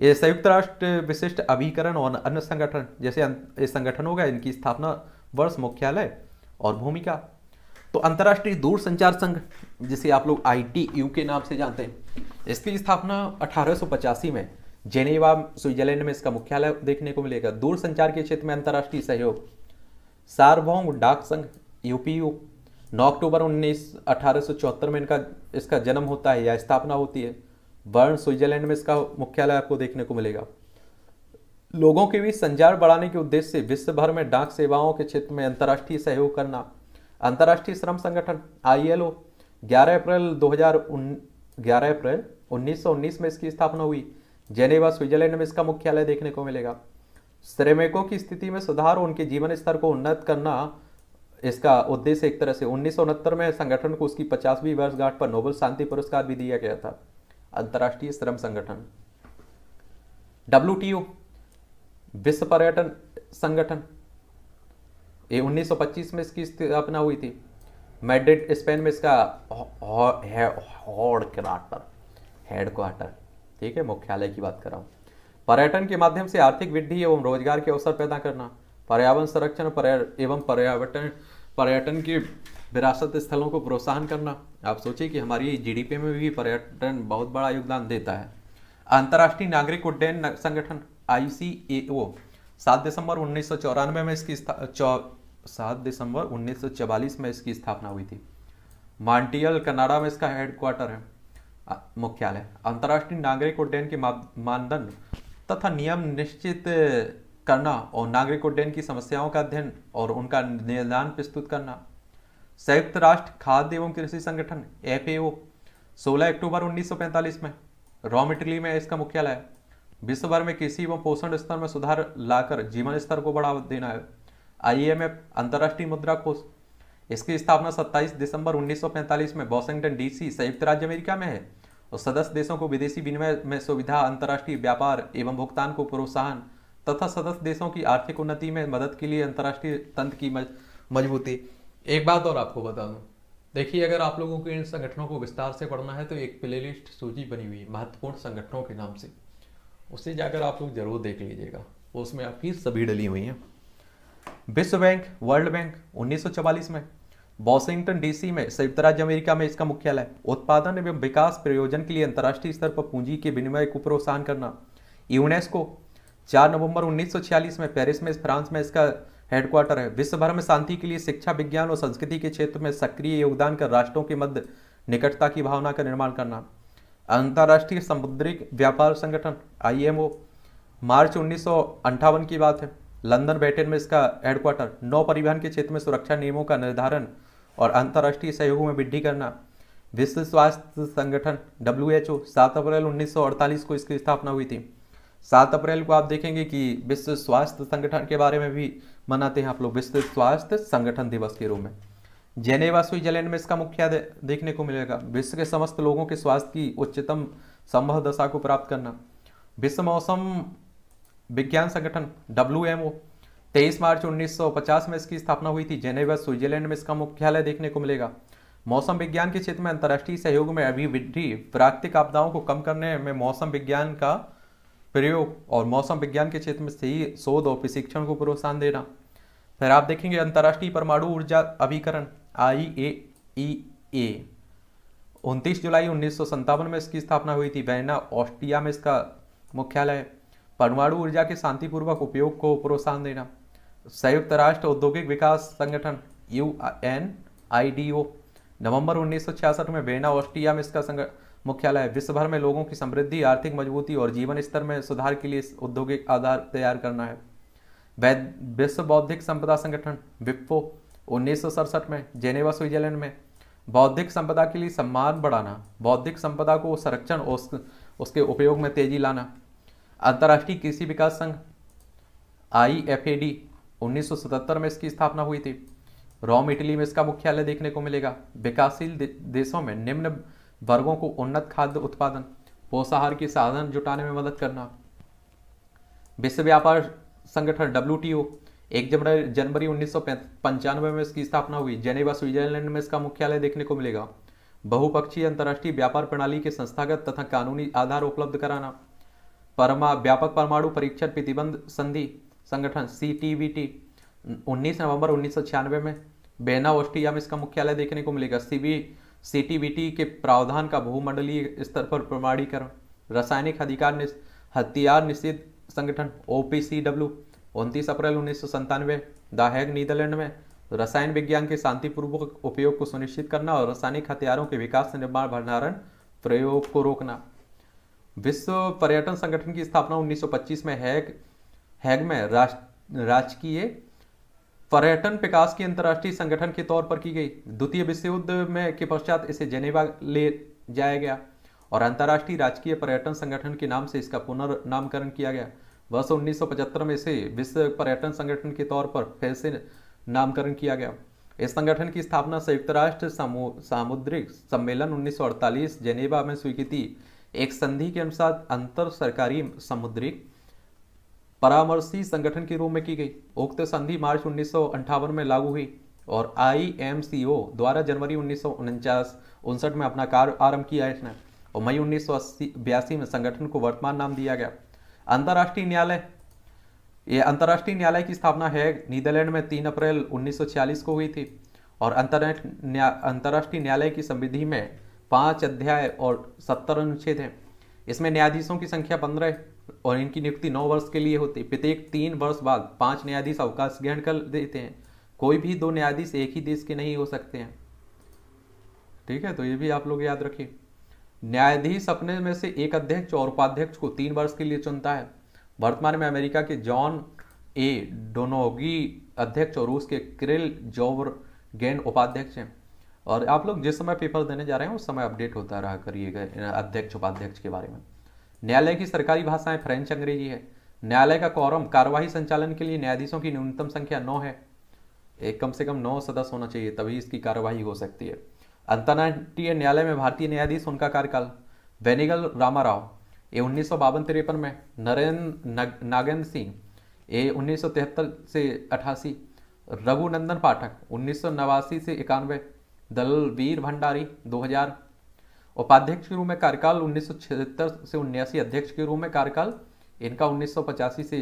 ये संयुक्त राष्ट्र विशिष्ट अभिकरण और अन्य संगठन जैसे अं, ये संगठन होगा इनकी स्थापना वर्ष मुख्यालय और भूमिका तो अंतर्राष्ट्रीय दूरसंचार संघ जिसे आप लोग आई के नाम से जानते हैं इसकी स्थापना अठारह में जेनेवा स्विट्जरलैंड में इसका मुख्यालय देखने को मिलेगा दूरसंचार के क्षेत्र में अंतर्राष्ट्रीय सहयोग सार्वभौम डाक संघ यूपीयू 9 अक्टूबर उन्नीस अठारह में इनका इसका जन्म होता है या स्थापना होती है बर्न स्विट्जरलैंड में इसका मुख्यालय आपको देखने को मिलेगा लोगों के बीच संचार बढ़ाने के उद्देश्य से विश्व भर में डाक सेवाओं के क्षेत्र में अंतर्राष्ट्रीय सहयोग करना अंतर्राष्ट्रीय श्रम संगठन आईएलओ 11 अप्रैल 2011 अप्रैल 1919 में इसकी स्थापना हुई जेनेवा स्विट्जरलैंड में इसका मुख्यालय देखने को मिलेगा श्रमिकों की स्थिति में सुधार और उनके जीवन स्तर को उन्नत करना इसका उद्देश्य एक तरह से उन्नीस में संगठन को उसकी पचासवीं वर्षगांठ पर नोबल शांति पुरस्कार भी दिया गया था अंतर्राष्ट्रीय श्रम संगठन डब्ल्यू विश्व पर्यटन संगठन ये 1925 में इसकी स्थापना हुई थी मैड्रिड स्पेन में इसका हेड क्वार्टर हेड क्वार्टर ठीक है मुख्यालय की बात कर रहा हूँ पर्यटन के माध्यम से आर्थिक वृद्धि एवं रोजगार के अवसर पैदा करना पर्यावरण संरक्षण पर्या एवं पर्यावरण पर्यटन के विरासत स्थलों को प्रोत्साहन करना आप सोचिए कि हमारी जीडीपी में भी पर्यटन बहुत बड़ा योगदान देता है अंतर्राष्ट्रीय नागरिक उड्डयन संगठन आई सी ए सात दिसंबर उन्नीस में इसकी सात दिसंबर उन्नीस में इसकी स्थापना हुई थी मॉन्टियल कनाडा में इसका हेडक्वार्टर है मुख्यालय अंतर्राष्ट्रीय नागरिक उड्डयन के मानदंड तथा नियम निश्चित करना और नागरिक उड्डयन की समस्याओं का अध्ययन और उनका निदान प्रस्तुत करना संयुक्त राष्ट्र खाद्य एवं कृषि संगठन एफ 16 अक्टूबर 1945 में रॉ मिटली में इसका मुख्यालय है विश्व भर में कृषि एवं पोषण स्तर में सुधार लाकर जीवन स्तर को बढ़ावा देना है आईएमएफ e अंतर्राष्ट्रीय मुद्रा कोष इसकी स्थापना 27 दिसंबर 1945 में वॉशिंगटन डीसी संयुक्त राज्य अमेरिका में है और सदस्य देशों को विदेशी विनिमय में सुविधा अंतर्राष्ट्रीय व्यापार एवं भुगतान को प्रोत्साहन तथा सदस्य देशों की आर्थिक उन्नति में मदद के लिए अंतर्राष्ट्रीय तंत्र की मजबूती एक बात और आपको बता दूं देखिए अगर आप लोगों को इन संगठनों को विस्तार से पढ़ना है तो एक प्लेलिस्ट सूची बनी हुई है महत्वपूर्ण संगठनों के नाम से उसे जाकर आप लोग जरूर देख लीजिएगा उसमें आपकी सभी डली हुई हैं विश्व बैंक वर्ल्ड बैंक उन्नीस में वॉशिंगटन डीसी में संयुक्त राज्य अमेरिका में इसका मुख्यालय उत्पादन एवं विकास प्रयोजन के लिए अंतर्राष्ट्रीय स्तर पर पूंजी के विनिमय को प्रोत्साहन करना यूनेस्को 4 नवंबर 1946 में पेरिस में फ्रांस में इसका हेडक्वार्टर है विश्व भर में शांति के लिए शिक्षा विज्ञान और संस्कृति के क्षेत्र में सक्रिय योगदान कर राष्ट्रों के मध्य निकटता की भावना का निर्माण करना अंतर्राष्ट्रीय समुद्रिक व्यापार संगठन आई मार्च उन्नीस की बात है लंदन ब्रिटेन में इसका हेडक्वार्टर नौ परिवहन के क्षेत्र में सुरक्षा नियमों का निर्धारण और अंतर्राष्ट्रीय सहयोग में वृद्धि करना विश्व स्वास्थ्य संगठन डब्ल्यू एच ओ सात अप्रैल 1948 को इसकी स्थापना हुई थी सात अप्रैल को आप देखेंगे कि विश्व स्वास्थ्य संगठन के बारे में भी मनाते हैं आप लोग विश्व स्वास्थ्य संगठन दिवस के रूप में जेनेवा स्विट्जरलैंड में इसका मुख्यालय देखने को मिलेगा विश्व के समस्त लोगों के स्वास्थ्य की उच्चतम संभव दशा को प्राप्त करना विश्व मौसम विज्ञान संगठन डब्ल्यू एम मार्च 1950 में इसकी स्थापना हुई थी जेनेवा स्विट्जरलैंड में इसका मुख्यालय देखने को मिलेगा मौसम विज्ञान के क्षेत्र में अंतर्राष्ट्रीय सहयोग में अभिवृद्धि प्राकृतिक आपदाओं को कम करने में मौसम विज्ञान का प्रयोग और मौसम विज्ञान के क्षेत्र में सही शोध और प्रशिक्षण को प्रोत्साहन देना फिर आप देखेंगे अंतर्राष्ट्रीय परमाणु ऊर्जा अभिकरण आई ए ई ए उनतीस जुलाई उन्नीस में इसकी स्थापना हुई थी वेना ऑस्ट्रिया में इसका मुख्यालय है परमाणु ऊर्जा के शांतिपूर्वक उपयोग को प्रोत्साहन देना संयुक्त राष्ट्र औद्योगिक विकास संगठन U N I D O नवंबर उन्नीस में वेना ऑस्ट्रिया में इसका मुख्यालय विश्व भर में लोगों की समृद्धि आर्थिक मजबूती और जीवन स्तर में सुधार के लिए औद्योगिक आधार तैयार करना है विश्व बौद्धिक संपदा संगठन विप्पो उन्नीस में जेनेवा स्विट्जरलैंड में बौद्धिक संपदा के लिए सम्मान बढ़ाना बौद्धिक संपदा को संरक्षण उस, उसके उपयोग में तेजी लाना अंतर्राष्ट्रीय कृषि विकास संघ आई एफ ए डी उन्नीस में इसकी स्थापना हुई थी रोम इटली में इसका मुख्यालय देखने को मिलेगा विकासशील दे, देशों में निम्न वर्गों को उन्नत खाद्य उत्पादन पोषाहार के साधन जुटाने में मदद करना विश्व व्यापार संगठन डब्ल्यू टी ओ एक जनवरी उन्नीस में इसकी स्थापना हुई जेनेवा स्विट्जरलैंड में इसका मुख्यालय देखने को मिलेगा बहुपक्षीय अंतर्राष्ट्रीय व्यापार प्रणाली के संस्थागत तथा कानूनी आधार उपलब्ध कराना परमा व्यापक परमाणु परीक्षण प्रतिबंध संधि संगठन सी टी वी टी उन्नीस नवंबर उन्नीस में बेना ऑस्ट्रिया में इसका मुख्यालय देखने को मिलेगा सीबी टी के प्रावधान का भूमंडलीय स्तर पर प्रमाणीकरण रासायनिक अधिकार हथियार निषिद्ध संगठन ओ पी सी डब्ल्यू उनतीस अप्रैल उन्नीस सौ द हैग नीदरलैंड में रसायन विज्ञान के शांतिपूर्वक उपयोग को सुनिश्चित करना और रासायनिक हथियारों के विकास निर्माण भंडारण प्रयोग को रोकना विश्व पर्यटन संगठन की स्थापना 1925 में हैग हैग में राजकीय पर्यटन विकास की अंतर्राष्ट्रीय संगठन के तौर पर की गई द्वितीय विश्व युद्ध में के पश्चात इसे जेनेवा ले जाया गया और अंतर्राष्ट्रीय राजकीय पर्यटन संगठन के नाम से इसका पुनर्नामकरण किया गया वर्ष 1975 में इसे विश्व पर्यटन संगठन के तौर पर फिर से नामकरण किया गया इस संगठन की स्थापना संयुक्त राष्ट्र सामुद्रिक सम्मेलन उन्नीस जेनेवा में स्वीकृति एक संधि के अनुसार अंतर सरकारी समुद्रिक परामर्शी संगठन के रूप में की गई उक्त संधि मार्च उन्नीस में लागू हुई और आई द्वारा जनवरी उन्नीस में अपना कार्य आरंभ किया इसने और मई उन्नीस में संगठन को वर्तमान नाम दिया गया अंतर्राष्ट्रीय न्यायालय ये अंतर्राष्ट्रीय न्यायालय की स्थापना है नीदरलैंड में तीन अप्रैल 1946 को हुई थी और अंतर्राष्ट्रीय न्यायालय की संविधि में पांच अध्याय और सत्तर अनुच्छेद हैं इसमें न्यायाधीशों की संख्या पंद्रह और इनकी नियुक्ति नौ वर्ष के लिए होती है प्रत्येक तीन वर्ष बाद पांच न्यायाधीश अवकाश ग्रहण कर देते हैं कोई भी दो न्यायाधीश एक ही देश के नहीं हो सकते हैं ठीक है तो ये भी आप लोग याद रखिए न्यायाधीश अपने में से एक अध्यक्ष और उपाध्यक्ष को तीन वर्ष के लिए चुनता है वर्तमान में अमेरिका के जॉन ए डोनोगी अध्यक्ष और रूस के क्रिल जोवर गेंड उपाध्यक्ष हैं और आप लोग जिस समय पेपर देने जा रहे हैं उस समय अपडेट होता रहा करिएगा अध्यक्ष उपाध्यक्ष के बारे में न्यायालय की सरकारी भाषाएं फ्रेंच अंग्रेजी है न्यायालय का कौरम कार्यवाही संचालन के लिए न्यायाधीशों की न्यूनतम संख्या नौ है एक कम से कम नौ सदस्य होना चाहिए तभी इसकी कार्यवाही हो सकती है अंतर्राष्ट्रीय न्यायालय में भारतीय न्यायाधीश उनका कार्यकाल वेनिगल रामा राव ये उन्नीस सौ बावन तिरपन में नरेंद्र नागेंद्र सिंह ये उन्नीस से अठासी रघुनंदन पाठक उन्नीस से इक्यानवे दलवीर भंडारी 2000 उपाध्यक्ष के रूप में कार्यकाल उन्नीस से उन्यासी अध्यक्ष के रूप में कार्यकाल इनका उन्नीस से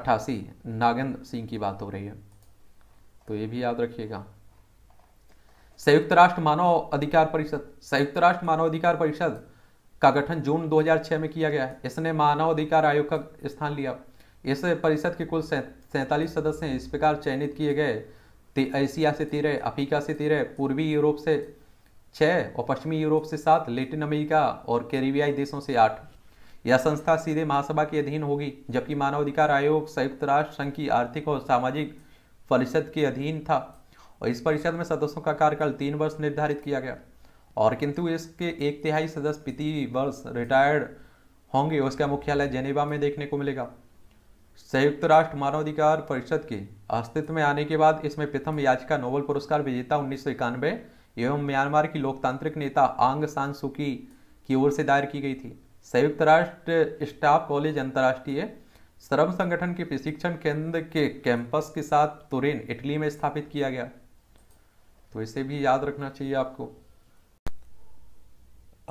अठासी नागेंद्र सिंह की बात हो रही है तो ये भी याद रखिएगा संयुक्त राष्ट्र मानव अधिकार परिषद संयुक्त राष्ट्र मानव अधिकार परिषद का गठन जून 2006 में किया गया इसने मानव अधिकार आयोग का स्थान लिया इस परिषद के कुल सैंतालीस सदस्य इस प्रकार चयनित किए गए एशिया से तेरह अफ्रीका से तेरह पूर्वी यूरोप से छः और पश्चिमी यूरोप से सात लेटिन अमेरिका और कैरिबियाई देशों से आठ यह संस्था सीधे महासभा के अधीन होगी जबकि मानवाधिकार आयोग संयुक्त राष्ट्र संघ की आर्थिक और सामाजिक परिषद के अधीन था और इस परिषद में सदस्यों का कार्यकाल तीन वर्ष निर्धारित किया गया और किंतु इसके एक तिहाई सदस्य प्रति वर्ष रिटायर्ड होंगे उसका मुख्यालय जेनेवा में देखने को मिलेगा संयुक्त राष्ट्र मानवाधिकार परिषद के अस्तित्व में आने के बाद इसमें प्रथम याचिका नोबल पुरस्कार विजेता उन्नीस एवं म्यांमार की लोकतांत्रिक नेता आंग सान सुकी की ओर से दायर की गई थी संयुक्त राष्ट्र स्टाफ कॉलेज अंतर्राष्ट्रीय श्रम संगठन के प्रशिक्षण केंद्र के कैंपस के साथ तुरिन इटली में स्थापित किया गया तो इसे भी याद रखना चाहिए आपको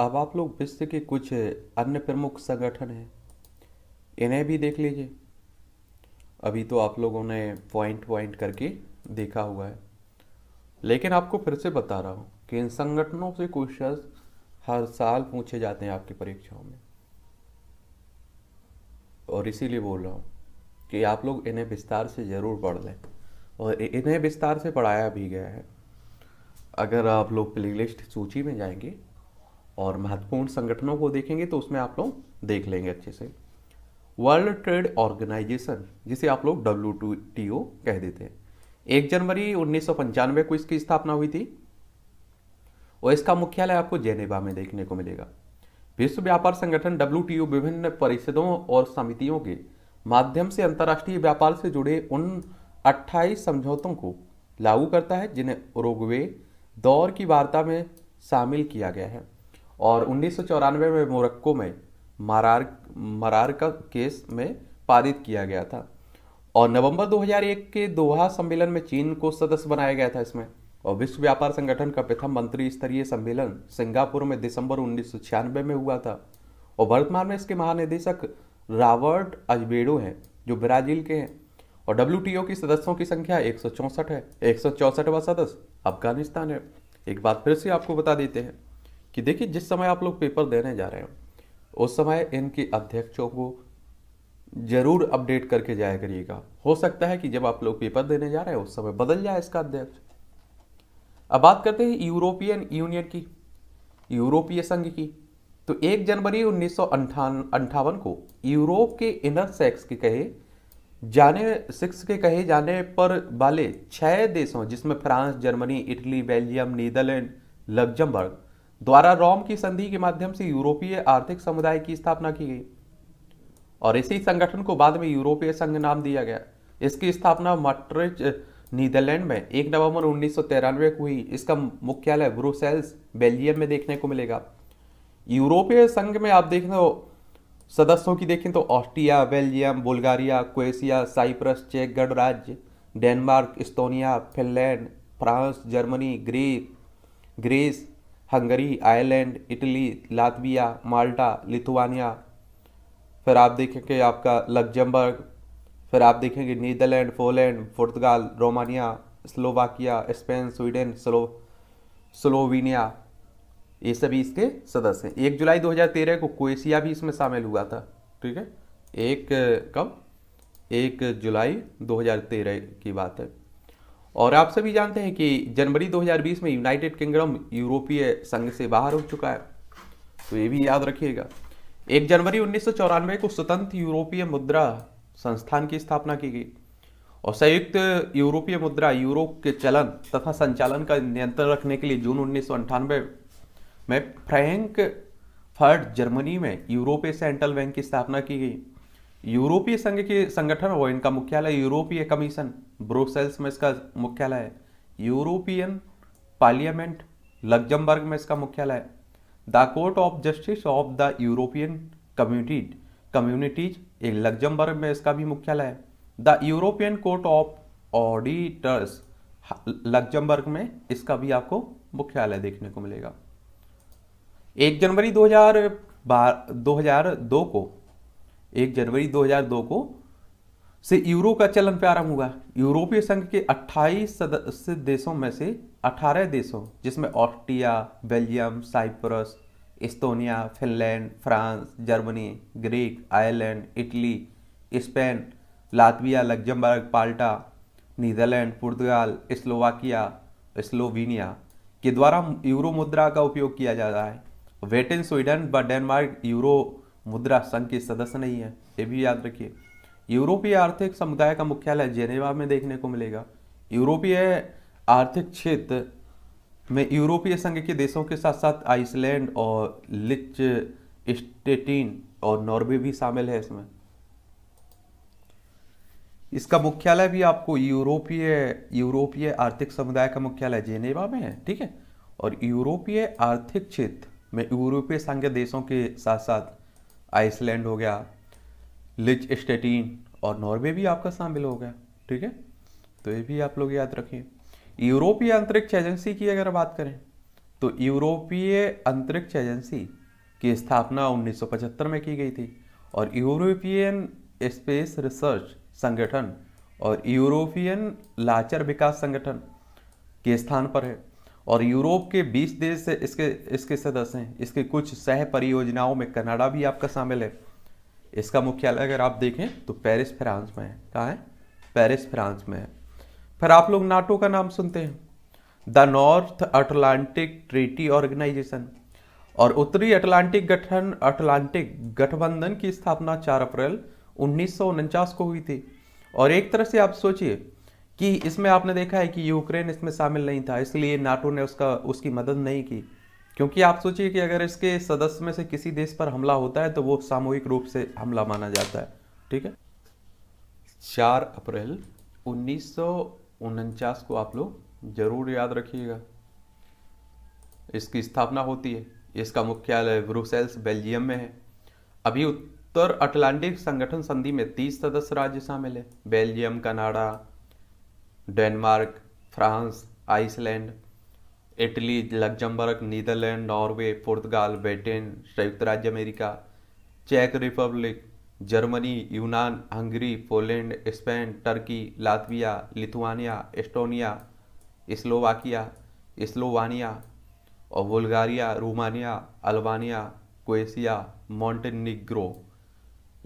अब आप लोग विश्व के कुछ अन्य प्रमुख संगठन हैं इन्हें भी देख लीजिए अभी तो आप लोगों ने पॉइंट पॉइंट करके देखा हुआ है लेकिन आपको फिर से बता रहा हूँ कि इन संगठनों से क्वेश्चन हर साल पूछे जाते हैं आपकी परीक्षाओं में और इसीलिए बोल रहा हूँ कि आप लोग इन्हें विस्तार से ज़रूर पढ़ लें और इन्हें विस्तार से पढ़ाया भी गया है अगर आप लोग प्लेलिस्ट सूची में जाएंगे और महत्वपूर्ण संगठनों को देखेंगे तो उसमें आप लोग देख लेंगे अच्छे से वर्ल्ड ट्रेड ऑर्गेनाइजेशन जिसे आप लोग डब्ल्यू कह देते हैं एक जनवरी उन्नीस को इसकी स्थापना हुई थी और इसका मुख्यालय आपको जेनेवा में देखने को मिलेगा विश्व व्यापार संगठन डब्ल्यू विभिन्न परिषदों और समितियों के माध्यम से अंतर्राष्ट्रीय व्यापार से जुड़े उन 28 समझौतों को लागू करता है जिन्हें उरोगवे दौर की वार्ता में शामिल किया गया है और उन्नीस में मोरक्को में मरार मरार का केस में पारित किया गया था और नवंबर 2001 के दोहा सम्मेलन में चीन को सदस्य बनाया गया था इसमें और विश्व व्यापार संगठन का प्रथम मंत्री स्तरीय सम्मेलन सिंगापुर में दिसंबर उन्नीस में हुआ था और वर्तमान में इसके महानिदेशक रॉबर्ट अजबेडो हैं जो ब्राजील के हैं और डब्ल्यू की सदस्यों की संख्या एक है एक सदस्य अफगानिस्तान है एक बात फिर से आपको बता देते हैं कि देखिए जिस समय आप लोग पेपर देने जा रहे हो उस समय इनके अध्यक्षों को जरूर अपडेट करके जाया करिएगा हो सकता है कि जब आप लोग पेपर देने जा रहे हैं उस समय बदल जाए इसका अध्यक्ष अब बात करते हैं यूरोपियन यूनियन की यूरोपीय संघ की तो 1 जनवरी उन्नीस को यूरोप के इनर सेक्स के कहे जाने सिक्स के कहे जाने पर वाले छह देशों जिसमें France Germany Italy Belgium Netherlands Luxembourg द्वारा रोम की संधि के माध्यम से यूरोपीय आर्थिक समुदाय की स्थापना की गई और इसी संगठन को बाद में यूरोपीय संघ नाम दिया गया इसकी स्थापना मट्रिज नीदरलैंड में एक नवंबर उन्नीस को हुई इसका मुख्यालय ब्रुसेल्स बेल्जियम में देखने को मिलेगा यूरोपीय संघ में आप देख लो सदस्यों की देखें तो Austria Belgium Bulgaria क्वेशिया Cyprus check गणराज्य Denmark इस्तोनिया Finland France Germany Greek Greece Hungary Ireland Italy Latvia माल्टा लिथुआनिया फिर आप देखेंगे आपका लग्जमबर्ग फिर आप देखेंगे नीदरलैंड पोलैंड पुर्तगाल Romania Slovakia Spain Sweden slow स्लोवीनिया ये सभी इसके सदस्य हैं एक जुलाई 2013 को क्रोएशिया भी इसमें शामिल हुआ था ठीक है एक कब एक जुलाई 2013 की बात है और आप सभी जानते हैं कि जनवरी 2020 में यूनाइटेड किंगडम यूरोपीय संघ से बाहर हो चुका है तो ये भी याद रखिएगा एक जनवरी उन्नीस को स्वतंत्र यूरोपीय मुद्रा संस्थान की स्थापना की गई और संयुक्त यूरोपीय मुद्रा यूरोप के चलन तथा संचालन का नियंत्रण रखने के लिए जून उन्नीस में फ्रैंक फर्ड जर्मनी में यूरोपीय सेंट्रल बैंक की स्थापना की गई यूरोपीय संघ के संगठन और इनका मुख्यालय यूरोपीय कमीशन ब्रुसेल्स में इसका मुख्यालय है यूरोपियन पार्लियामेंट लग्जमबर्ग में इसका मुख्यालय है the court of justice of the European community communities एक लग्जमबर्ग में इसका भी मुख्यालय है the European court of auditors Luxembourg में इसका भी आपको मुख्यालय देखने को मिलेगा एक जनवरी हजार 2002 को एक जनवरी 2002 को से यूरो का चलन प्रारंभ हुआ यूरोपीय संघ के 28 सदस्य देशों में से 18 देशों जिसमें Austria Belgium Cyprus Estonia Finland France Germany Greek Ireland Italy Spain Latvia Luxembourg Malta Netherlands Portugal Slovakia Slovenia के द्वारा यूरो मुद्रा का उपयोग किया जा रहा है वेटन स्वीडन व डेनमार्क यूरो मुद्रा संघ के सदस्य नहीं है ये भी याद रखिए यूरोपीय आर्थिक समुदाय का मुख्यालय जेनेवा में देखने को मिलेगा यूरोपीय आर्थिक क्षेत्र में यूरोपीय संघ के देशों के साथ साथ आइसलैंड और लिच स्टेटीन और नॉर्वे भी शामिल है इसमें इसका मुख्यालय भी आपको यूरोपीय यूरोपीय आर्थिक समुदाय का मुख्यालय जेनेवा में है ठीक है और यूरोपीय आर्थिक क्षेत्र में यूरोपीय संघ देशों के साथ साथ आइसलैंड हो गया लिच स्टेटीन और नॉर्वे भी आपका शामिल हो गया ठीक है तो ये भी आप लोग याद रखिए यूरोपीय अंतरिक्ष एजेंसी की अगर बात करें तो यूरोपीय अंतरिक्ष एजेंसी की स्थापना 1975 में की गई थी और यूरोपियन स्पेस रिसर्च संगठन और यूरोपियन लाचर विकास संगठन के स्थान पर है और यूरोप के 20 देश से इसके इसके सदस्य हैं इसके कुछ सह परियोजनाओं में कनाडा भी आपका शामिल है इसका मुख्यालय अगर आप देखें तो पेरिस फ्रांस में है कहाँ है पेरिस फ्रांस में है फिर आप लोग नाटो का नाम सुनते हैं the North Atlantic treaty organisation और उत्तरी अटलांटिक गठन अटलांटिक गठबंधन की स्थापना 4 अप्रैल उन्नीस को हुई थी और एक तरह से आप सोचिए कि इसमें आपने देखा है कि यूक्रेन इसमें शामिल नहीं था इसलिए नाटो ने उसका उसकी मदद नहीं की क्योंकि आप सोचिए कि अगर इसके सदस्य में से किसी देश पर हमला होता है तो वो सामूहिक रूप से हमला माना जाता है ठीक है चार अप्रैल उन्नीस को आप लोग जरूर याद रखिएगा इसकी स्थापना होती है इसका मुख्यालय ब्रुसेल्स बेल्जियम में है अभी उत्तर अटलांटिक संगठन संधि में 30 सदस्य राज्य शामिल है Belgium Canada Denmark France Iceland Italy Luxembourg Netherlands Norway Portugal Britain संयुक्त राज्य अमेरिका चेक रिपब्लिक जर्मनी यूनान Hungary Poland Spain Turkey Latvia Lithuania Estonia Slovakia Slovenia और बुल्गारिया रोमानिया अल्बानिया क्वेशिया मॉन्टेनिग्रो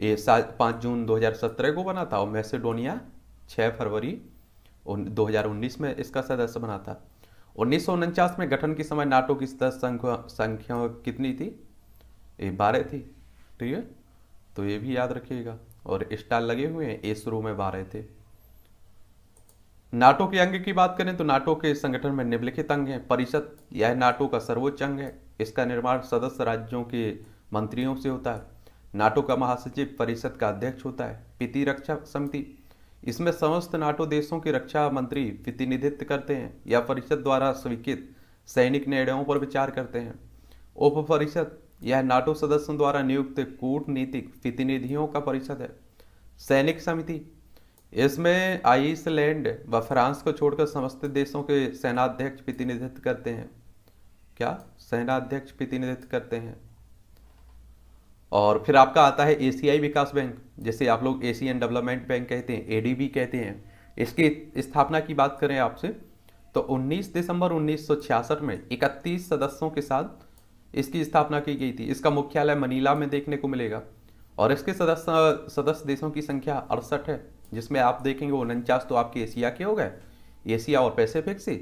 ये सात पाँच जून 2017 को बना था और मैसेडोनिया 6 फरवरी 2019 में इसका सदस्य बना था उन्नीस में गठन के समय नाटो की सदस्य संख्या कितनी थी ये बारह थी ठीक है तो ये भी याद रखिएगा और स्टार लगे हुए हैं ए शुरू में बारह थे नाटो के अंग की बात करें तो नाटो के संगठन में निम्नलिखित अंग हैं परिषद यह नाटो का सर्वोच्च अंग है इसका निर्माण सदस्य राज्यों के मंत्रियों से होता है नाटो का महासचिव परिषद का अध्यक्ष होता है पिति रक्षा समिति इसमें समस्त नाटो देशों के रक्षा मंत्री प्रतिनिधित्व करते हैं या परिषद द्वारा स्वीकृत सैनिक निर्णयों पर विचार करते हैं उप परिषद यह नाटो सदस्यों द्वारा नियुक्त कूटनीतिक प्रतिनिधियों का परिषद है सैनिक समिति इसमें आइसलैंड व फ्रांस को छोड़कर समस्त देशों के सेनाध्यक्ष प्रतिनिधित्व करते हैं क्या सेनाध्यक्ष प्रतिनिधित्व करते हैं और फिर आपका आता है एसीआई विकास बैंक जैसे आप लोग एशियन डेवलपमेंट बैंक कहते हैं एडीबी कहते हैं इसकी स्थापना की बात करें आपसे तो 19 दिसंबर 1966 में 31 सदस्यों के साथ इसकी स्थापना की गई थी इसका मुख्यालय मनीला में देखने को मिलेगा और इसके सदस्य सदस्य देशों की संख्या अड़सठ है जिसमें आप देखेंगे उनचास तो आपके एशिया के हो गए एशिया और पैसेफिक से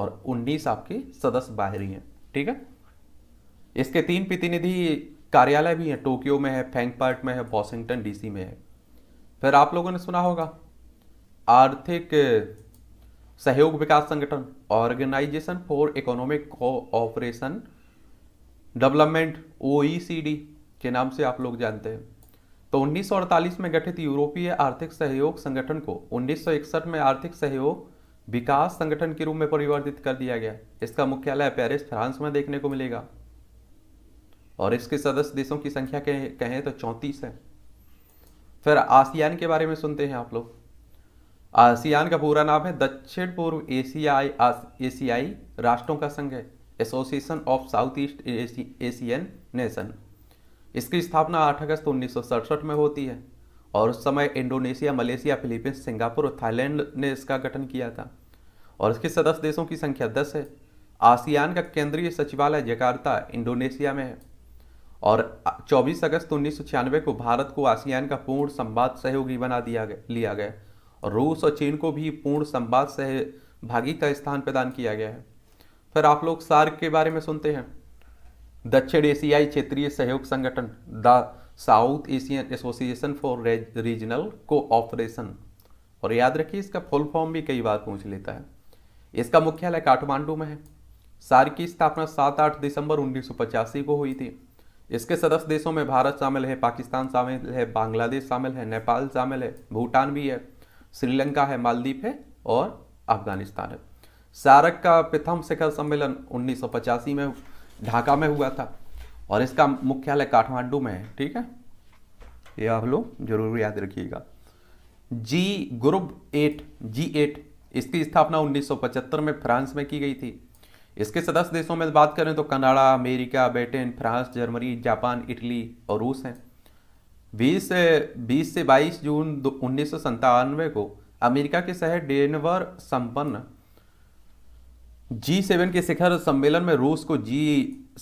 और 19 आपके सदस्य बाहरी हैं ठीक है इसके तीन प्रतिनिधि कार्यालय भी हैं टोक्यो में है फ्रैंकफर्ट में है वॉशिंगटन डीसी में है फिर आप लोगों ने सुना होगा आर्थिक सहयोग विकास संगठन organisation for economic cooperation development OECD के नाम से आप लोग जानते हैं तो 1948 में गठित यूरोपीय आर्थिक सहयोग संगठन को 1961 में आर्थिक सहयोग विकास संगठन के रूप में परिवर्तित कर दिया गया इसका मुख्यालय पेरिस फ्रांस में देखने को मिलेगा और इसके सदस्य देशों की संख्या कहें तो चौंतीस है फिर आसियान के बारे में सुनते हैं आप लोग आसियान का पूरा नाम है दक्षिण पूर्व एशियाई एशियाई राष्ट्रों का संघ है association of South East Asian nation इसकी स्थापना 8 अगस्त उन्नीस में होती है और उस समय इंडोनेशिया मलेशिया फिलीपींस सिंगापुर और थाईलैंड ने इसका गठन किया था और इसके सदस्य देशों की संख्या दस है आसियान का केंद्रीय सचिवालय जकार्ता इंडोनेशिया में है और 24 अगस्त उन्नीस को भारत को आसियान का पूर्ण संवाद सहयोगी बना दिया गया लिया गया और रूस और चीन को भी पूर्ण संवाद सहभागी का स्थान प्रदान किया गया है फिर आप लोग सार्क के बारे में सुनते हैं दक्षिण एशियाई क्षेत्रीय सहयोग संगठन the South Asian association for regional cooperation और याद रखिए इसका फुल फॉर्म भी कई बार पूछ लेता है इसका मुख्यालय काठमांडू में है सार्क की स्थापना सात आठ दिसंबर उन्नीस को हुई थी इसके सदस्य देशों में भारत शामिल है पाकिस्तान शामिल है बांग्लादेश शामिल है नेपाल शामिल है भूटान भी है श्रीलंका है मालदीप है और अफगानिस्तान है सारक का प्रथम शिखर सम्मेलन उन्नीस में ढाका में हुआ था और इसका मुख्यालय काठमांडू में है ठीक है ये आप लोग जरूर याद रखिएगा G group eight G eight इसकी स्थापना 1975 में फ्रांस में की गई थी इसके सदस्य देशों में बात करें तो Canada America Britain France Germany Japan Italy और रूस हैं 20 से 20 से 22 जून उन्नीस को अमेरिका के शहर डेनवर संपन्न जी सेवन के शिखर सम्मेलन में रूस को जी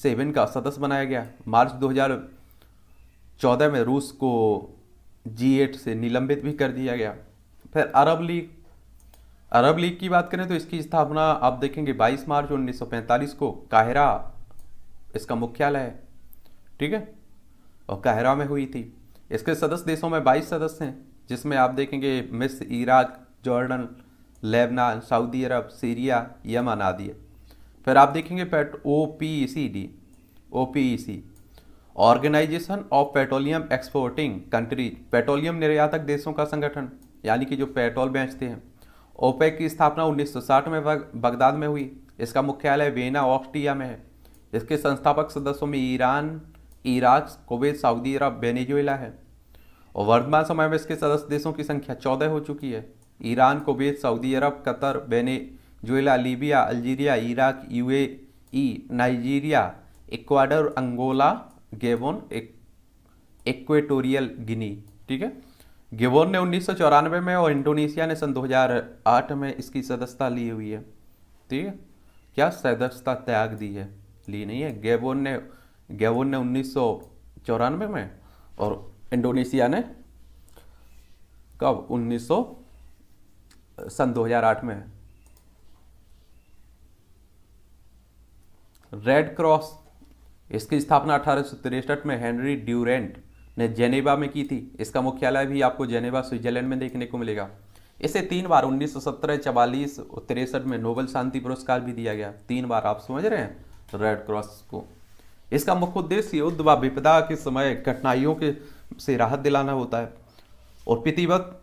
सेवन का सदस्य बनाया गया मार्च 2014 में रूस को जी एट से निलंबित भी कर दिया गया फिर अरब लीग अरब लीग की बात करें तो इसकी स्थापना आप देखेंगे 22 मार्च 1945 को काहिरा इसका मुख्यालय है ठीक है और काहिरा में हुई थी इसके सदस्य देशों में 22 सदस्य हैं जिसमें आप देखेंगे मिस्र Iraq Jordan Lebanon Saudi Arab Syria Yemen आदि है फिर आप देखेंगे पेट O P E C D O P E C organisation of petroleum exporting country petroleum निर्यातक देशों का संगठन यानी कि जो पेट्रोल बेचते हैं ओपेक की स्थापना 1960 में बगदाद में हुई इसका मुख्यालय वेना ऑस्ट्रिया में है इसके संस्थापक सदस्यों में Iran Iraq Kuwait Saudi Arab Venezuela है और वर्तमान समय में इसके सदस्य देशों की संख्या चौदह हो चुकी है Iran Kuwait Saudi Arab Qatar Venezuela Libya Algeria Iraq यू Nigeria Ecuador Angola Gabon Equatorial Guinea ठीक है गिबोन ने उन्नीस में और इंडोनेशिया ने सन 2008 में इसकी सदस्यता ली हुई है ठीक तो है क्या सदस्यता त्याग दी है ली नहीं है गेबोन ने गेबोन ने उन्नीस में और इंडोनेशिया ने कब 1900 सन 2008 में रेड क्रॉस इसकी स्थापना अठारह में हेनरी ड्यूरेंट ने जेनेवा में की थी इसका मुख्यालय भी आपको जेनेवा स्विट्जरलैंड में देखने को मिलेगा इसे तीन बार 1917, 44 और तिरसठ में नोबल शांति पुरस्कार भी दिया गया तीन बार आप समझ रहे हैं रेड क्रॉस को इसका मुख्य उद्देश्य युद्ध व विपदा के समय कठिनाइयों के से राहत दिलाना होता है और प्रतिवत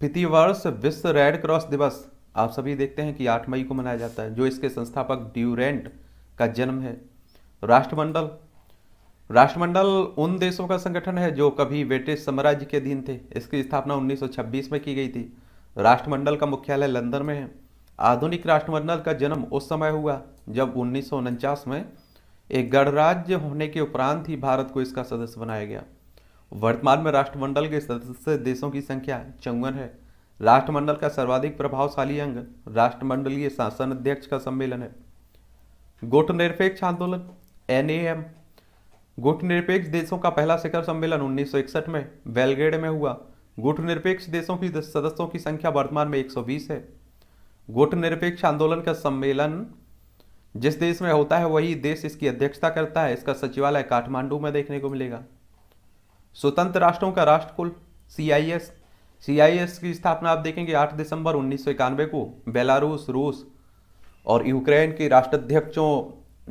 प्रतिवर्ष विश्व रेड क्रॉस दिवस आप सभी देखते हैं कि आठ मई को मनाया जाता है जो इसके संस्थापक ड्यूरेंट का जन्म है राष्ट्रमंडल राष्ट्रमंडल उन देशों का संगठन है जो कभी ब्रिटिश साम्राज्य के अधीन थे इसकी स्थापना 1926 में की गई थी राष्ट्रमंडल का मुख्यालय लंदन में है आधुनिक राष्ट्रमंडल का जन्म उस समय हुआ जब उन्नीस में एक गणराज्य होने के उपरांत ही भारत को इसका सदस्य बनाया गया वर्तमान में राष्ट्रमंडल के सदस्य देशों की संख्या चौवन है राष्ट्रमंडल का सर्वाधिक प्रभावशाली अंग राष्ट्रमंडलीय शासन अध्यक्ष का सम्मेलन है गुटनिरपेक्ष निरपेक्ष आंदोलन एन गुटनिरपेक्ष देशों का पहला शिखर सम्मेलन इकसठ में बेलग्रेड में हुआ गुटनिरपेक्ष देशों की सदस्यों की संख्या वर्तमान में 120 है गुटनिरपेक्ष आंदोलन का सम्मेलन जिस देश में होता है वही देश इसकी अध्यक्षता करता है इसका सचिवालय काठमांडू में देखने को मिलेगा स्वतंत्र राष्ट्रों का राष्ट्रकुल सीआईएस सीआईएस की स्थापना आप देखेंगे 8 दिसंबर उन्नीस को बेलारूस रूस और यूक्रेन के राष्ट्राध्यक्षों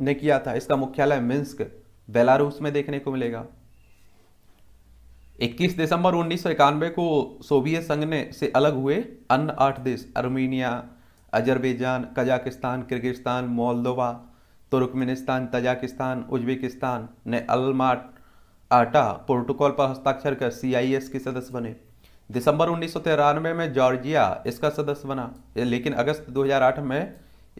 ने किया था इसका मुख्यालय मिन्स्क बेलारूस में देखने को मिलेगा 21 दिसंबर उन्नीस को सोवियत संघ ने से अलग हुए अन्य आठ देश Armenia Azerbaijan Kazakhstan Kyrgyzstan Moldova Turkmenistan Tajikistan Uzbekistan ने अलमाट आटा प्रोटोकॉल पर हस्ताक्षर कर सीआईएस के सदस्य बने दिसंबर उन्नीस में जॉर्जिया इसका सदस्य बना लेकिन अगस्त 2008 में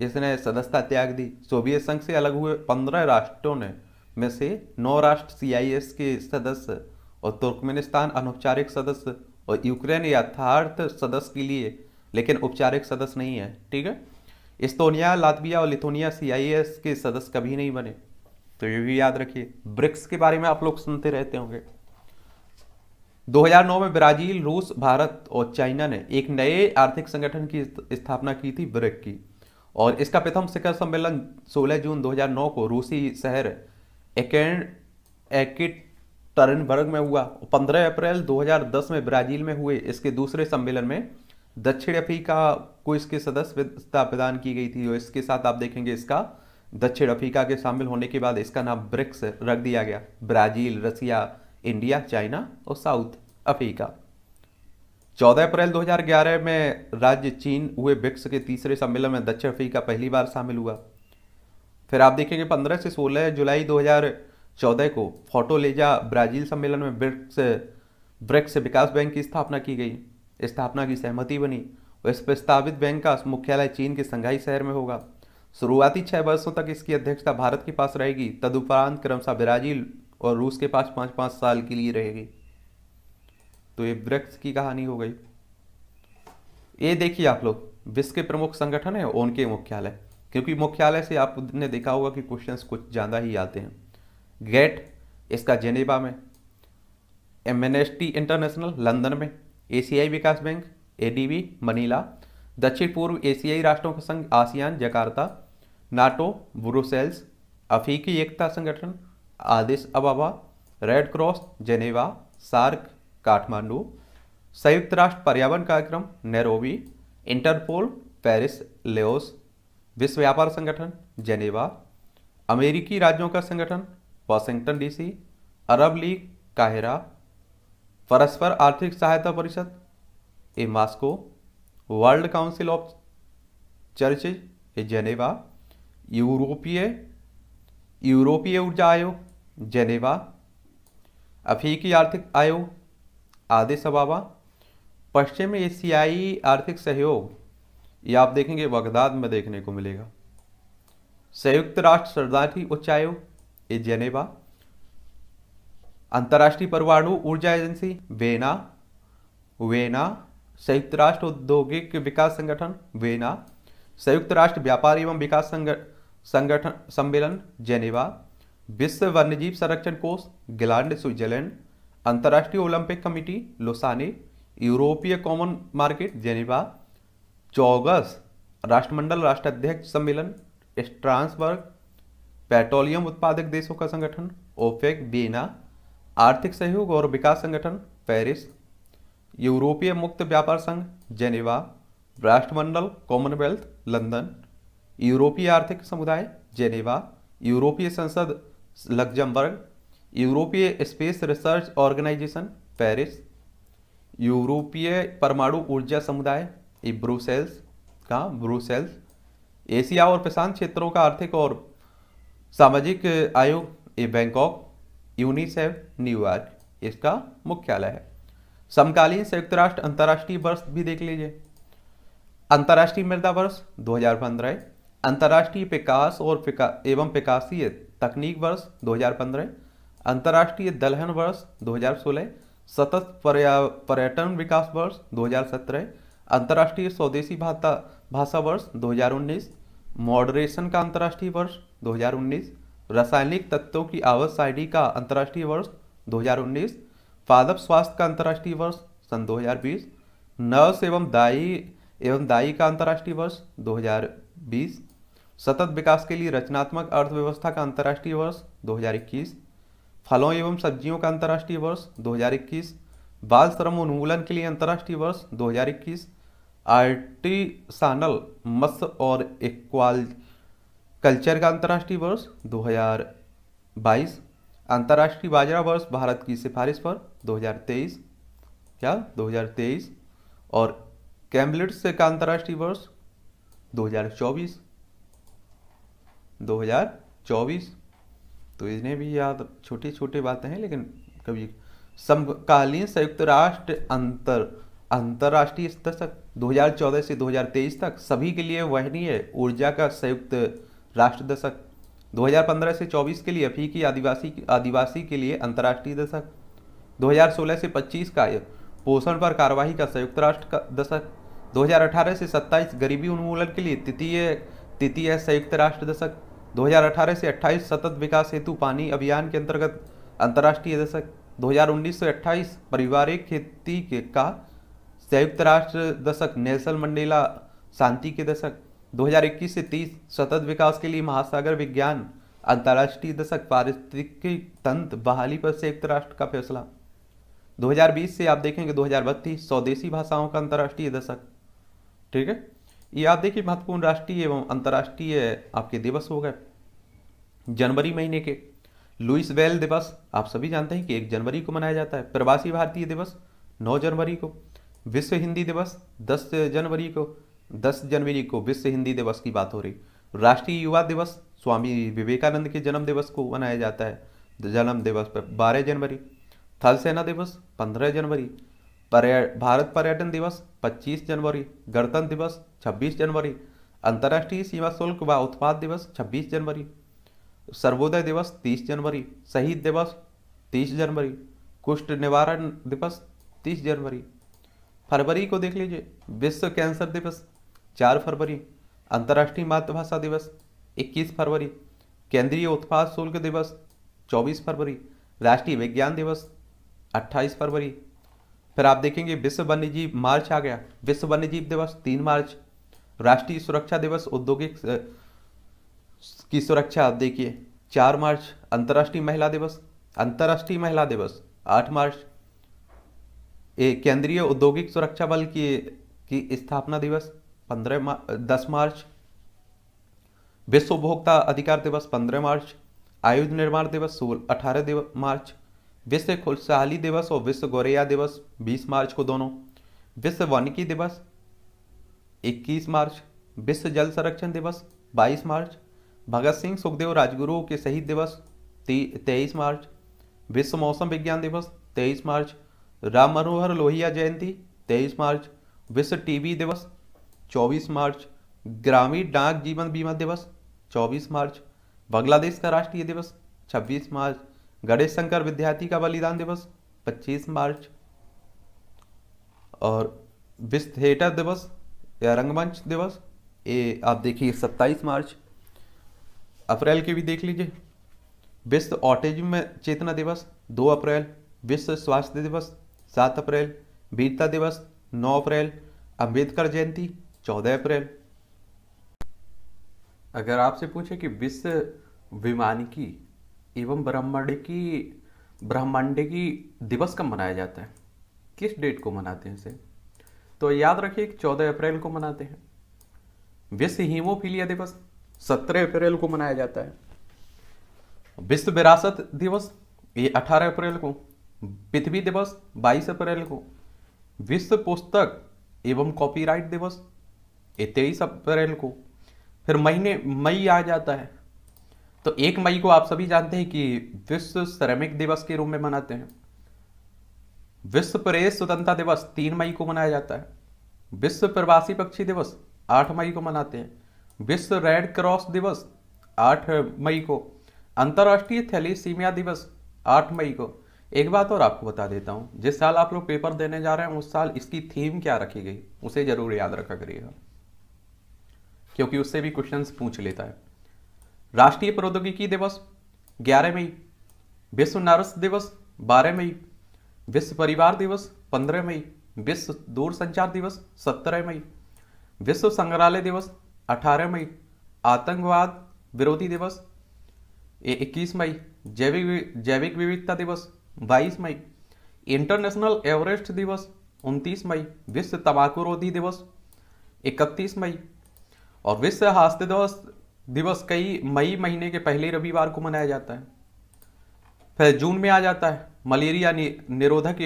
इसने सदस्यता त्याग दी सोवियत संघ से अलग हुए पंद्रह राष्ट्रों ने में से नौ राष्ट्र सी के सदस्य और तुर्कमेनिस्तान अनौपचारिक सदस्य और यूक्रेन यथार्थ सदस्य के लिए लेकिन औपचारिक सदस्य नहीं है ठीक है इस्तोनिया लातविया और लिथोनिया सी के सदस्य कभी नहीं बने तो ये भी याद रखिए ब्रिक्स के बारे में आप लोग सुनते रहते होंगे 2009 में ब्राजील रूस भारत और चाइना ने एक नए आर्थिक संगठन की स्थापना की थी ब्रिक की और इसका प्रथम शिखर सम्मेलन 16 जून 2009 को रूसी शहर एकेटरनबर्ग में हुआ 15 अप्रैल 2010 में ब्राजील में हुए इसके दूसरे सम्मेलन में दक्षिण अफ्रीका को इसके सदस्यता प्रदान की गई थी और इसके साथ आप देखेंगे इसका दक्षिण अफ्रीका के शामिल होने के बाद इसका नाम ब्रिक्स रख दिया गया ब्राजील रसिया इंडिया चाइना और साउथ अफ्रीका 14 अप्रैल 2011 में राज्य चीन हुए ब्रिक्स के तीसरे सम्मेलन में दक्षिण अफ्रीका पहली बार शामिल हुआ फिर आप देखेंगे 15 से 16 जुलाई 2014 को फोटोलेजा ब्राजील सम्मेलन में ब्रिक्स ब्रिक्स विकास बैंक की स्थापना की गई स्थापना की सहमति बनी और इस प्रस्तावित बैंक का मुख्यालय चीन के संघाई शहर में होगा शुरुआती छः वर्षों तक इसकी अध्यक्षता भारत के पास रहेगी तदुपरांत क्रमशः ब्राजील और रूस के पास पाँच पाँच साल के लिए रहेगी तो ये ब्रिक्स की कहानी हो गई ये देखिए आप लोग विश्व के प्रमुख संगठन है उनके मुख्यालय क्योंकि मुख्यालय से आपने देखा होगा कि क्वेश्चंस कुछ ज़्यादा ही आते हैं गेट इसका जेनेवा में एम इंटरनेशनल लंदन में एशियाई विकास बैंक ए मनीला दक्षिण पूर्व एशियाई राष्ट्रों का संघ आसियान जकार्ता नाटो ब्रुसेल्स अफ्रीकी एकता संगठन Addis Ababa red cross Geneva SAARC Kathmandu संयुक्त राष्ट्र पर्यावरण कार्यक्रम नेरोवी इंटरपोल पेरिस लेओस विश्व व्यापार संगठन जेनेवा अमेरिकी राज्यों का संगठन वाशिंगटन डीसी अरब लीग काहिरा परस्पर आर्थिक सहायता परिषद ए Moscow world council of church ए जेनेवा यूरोपीय यूरोपीय ऊर्जा आयोग जेनेवा अफ्रीकी आर्थिक आयोग आदि सबाबा पश्चिम एशियाई आर्थिक सहयोग ये आप देखेंगे बगदाद में देखने को मिलेगा संयुक्त राष्ट्र शरणार्थी उच्चायोग ये जेनेवा अंतर्राष्ट्रीय परमाणु ऊर्जा एजेंसी वेना वेना संयुक्त राष्ट्र औद्योगिक विकास संगठन वेना संयुक्त राष्ट्र व्यापार एवं विकास संगठन सम्मेलन जेनेवा विश्व वन्यजीव संरक्षण कोष ग्लैंड स्विट्जरलैंड अंतर्राष्ट्रीय ओलंपिक कमेटी लोसाने यूरोपीय कॉमन मार्केट जेनेवा चौगस राष्ट्रमंडल राष्ट्राध्यक्ष सम्मेलन स्ट्रांसबर्ग पेट्रोलियम उत्पादक देशों का संगठन ओफेक बीना आर्थिक सहयोग और विकास संगठन पेरिस यूरोपीय मुक्त व्यापार संघ जेनेवा राष्ट्रमंडल कॉमनवेल्थ लंदन यूरोपीय आर्थिक समुदाय जेनेवा यूरोपीय संसद लग्जमबर्ग यूरोपीय स्पेस रिसर्च ऑर्गेनाइजेशन पेरिस यूरोपीय परमाणु ऊर्जा समुदाय ये ब्रूसेल्स का ब्रूसेल्स एशिया और प्रशांत क्षेत्रों का आर्थिक और सामाजिक आयोग ये बैंकॉक यूनिसेफ न्यूयॉर्क इसका मुख्यालय है समकालीन संयुक्त राष्ट्र अंतर्राष्ट्रीय वर्ष भी देख लीजिए अंतर्राष्ट्रीय मृदा वर्ष 2015 अंतर्राष्ट्रीय विकास और पिका, एवं विकासीय तकनीक वर्ष 2015 अंतर्राष्ट्रीय दलहन वर्ष 2016 सतत पर्यटन विकास वर्ष 2017 अंतर्राष्ट्रीय स्वदेशी भाषा भाषा वर्ष 2019 मॉडरेशन का अंतर्राष्ट्रीय वर्ष 2019 रासायनिक तत्वों की आवासाइडी का अंतर्राष्ट्रीय वर्ष 2019 पादप स्वास्थ्य का अंतर्राष्ट्रीय वर्ष सन 2020 नर्स एवं दाई एवं दाई का अंतर्राष्ट्रीय वर्ष 2020 सतत विकास के लिए रचनात्मक अर्थव्यवस्था का अंतर्राष्ट्रीय वर्ष दो फलों एवं सब्जियों का अंतर्राष्ट्रीय वर्ष दो बाल श्रम उन्मूलन के लिए अंतर्राष्ट्रीय वर्ष आर्टिसानल मत्स्य और एक्वाल कल्चर का अंतर्राष्ट्रीय वर्ष 2022 अंतर्राष्ट्रीय बाजरा वर्ष भारत की सिफारिश पर 2023 क्या 2023 और कैम्बलिट्स का अंतर्राष्ट्रीय वर्ष 2024 2024 तो इन्हें भी याद छोटी छोटी बातें हैं लेकिन कभी समकालीन संयुक्त राष्ट्र अंतर अंतर्राष्ट्रीय स्तर तक 2014 से 2023 तक सभी के लिए वहनीय ऊर्जा का संयुक्त राष्ट्र दशक 2015 से 24 के लिए अफ्रीकी आदिवासी आदिवासी के लिए अंतर्राष्ट्रीय दशक 2016 से 25 का पोषण पर कार्रवाई का संयुक्त राष्ट्र का दशक 2018 से 27 गरीबी उन्मूलन के लिए तृतीय तृतीय संयुक्त राष्ट्र दशक 2018 से 28 सतत विकास हेतु पानी अभियान के अंतर्गत अंतर्राष्ट्रीय दशक 2019 से 28 पारिवारिक खेती के का संयुक्त राष्ट्र दशक नेल्सन मंडेला शांति के दशक 2021 से 30 सतत विकास के लिए महासागर विज्ञान अंतर्राष्ट्रीय दशक पारिस्थितिक तंत्र बहाली पर संयुक्त राष्ट्र का फैसला 2020 से आप देखेंगे दो स्वदेशी भाषाओं का अंतर्राष्ट्रीय दशक ठीक है ये आप देखिए महत्वपूर्ण राष्ट्रीय एवं अंतर्राष्ट्रीय आपके दिवस हो गए जनवरी महीने के लुइस वेल दिवस आप सभी जानते हैं कि एक जनवरी को मनाया जाता है प्रवासी भारतीय दिवस 9 जनवरी को विश्व हिंदी दिवस 10 जनवरी को 10 जनवरी को विश्व हिंदी दिवस की बात हो रही राष्ट्रीय युवा दिवस स्वामी विवेकानंद के जन्म दिवस को मनाया जाता है जन्म दिवस पर बारह जनवरी थल सेना दिवस पंद्रह जनवरी पर्या भारत पर्यटन दिवस 25 जनवरी गणतंत्र दिवस 26 जनवरी अंतर्राष्ट्रीय सीमा शुल्क व उत्पाद दिवस 26 जनवरी सर्वोदय दिवस 30 जनवरी शहीद दिवस 30 जनवरी कुष्ठ निवारण दिवस 30 जनवरी फरवरी को देख लीजिए विश्व कैंसर दिवस चार फरवरी अंतर्राष्ट्रीय मातृभाषा दिवस इक्कीस फरवरी केंद्रीय उत्पाद शुल्क दिवस चौबीस फरवरी राष्ट्रीय विज्ञान दिवस अट्ठाईस फरवरी फिर आप देखेंगे विश्व वन्यजीव मार्च आ गया विश्व वन्यजीव दिवस तीन मार्च राष्ट्रीय सुरक्षा दिवस औद्योगिक की सुरक्षा आप देखिए चार मार्च अंतर्राष्ट्रीय महिला दिवस अंतर्राष्ट्रीय महिला दिवस आठ मार्च केंद्रीय औद्योगिक सुरक्षा बल की की स्थापना दिवस पंद्रह दस मार्च विश्व उपभोक्ता अधिकार दिवस पंद्रह मार्च आयुध निर्माण दिवस सोलह अठारह मार्च विश्व खुशहाली दिवस और विश्व गौरैया दिवस बीस मार्च को दोनों विश्व वानिकी दिवस इक्कीस मार्च विश्व जल संरक्षण दिवस बाईस मार्च भगत सिंह सुखदेव राजगुरु के शहीद दिवस तेईस मार्च विश्व मौसम विज्ञान दिवस तेईस मार्च राम मनोहर लोहिया जयंती 23 मार्च विश्व टीबी दिवस 24 मार्च ग्रामीण डाक जीवन बीमा दिवस 24 मार्च बांग्लादेश का राष्ट्रीय दिवस 26 मार्च गणेश शंकर विद्यार्थी का बलिदान दिवस 25 मार्च और विश्व थिएटर दिवस या रंगमंच दिवस ये आप देखिए 27 मार्च अप्रैल के भी देख लीजिए विश्व ऑटिज्म चेतना दिवस 2 अप्रैल विश्व स्वास्थ्य दिवस सात अप्रैल वीरता दिवस नौ अप्रैल अंबेडकर जयंती चौदह अप्रैल अगर आपसे पूछे कि विश्व विमानिकी एवं ब्रह्मांड की ब्रह्मांड की दिवस कब मनाया जाता है किस डेट को मनाते हैं इसे तो याद रखिए कि चौदह अप्रैल को मनाते हैं विश्व हीमोफीलिया दिवस सत्रह अप्रैल को मनाया जाता है विश्व विरासत दिवस ये अठारह अप्रैल को पृथ्वी दिवस 22 अप्रैल को विश्व पुस्तक एवं कॉपीराइट दिवस ये तेईस अप्रैल को फिर महीने मई आ जाता है तो एक मई को आप सभी जानते हैं कि विश्व श्रमिक दिवस के रूप में मनाते हैं विश्व प्रेस स्वतंत्रता दिवस तीन मई को मनाया जाता है विश्व प्रवासी पक्षी दिवस आठ मई को मनाते हैं विश्व रेड क्रॉस दिवस आठ मई को अंतर्राष्ट्रीय थैली सीमिया दिवस आठ मई को एक बात और आपको बता देता हूँ जिस साल आप लोग पेपर देने जा रहे हैं उस साल इसकी थीम क्या रखी गई उसे जरूर याद रखा करिएगा क्योंकि उससे भी क्वेश्चंस पूछ लेता है राष्ट्रीय प्रौद्योगिकी दिवस ग्यारह मई विश्व नर्स दिवस बारह मई विश्व परिवार दिवस पंद्रह मई विश्व दूरसंचार दिवस सत्रह मई विश्व संग्रहालय दिवस अठारह मई आतंकवाद विरोधी दिवस इक्कीस मई जैविक जैविक विविधता दिवस 22 मई इंटरनेशनल एवरेस्ट दिवस 29 मई विश्व तंबाकू रोधी दिवस 31 मई और विश्व हास्य दिवस दिवस कई मई महीने के पहले रविवार को मनाया जाता है फिर जून में आ जाता है मलेरिया निरोधक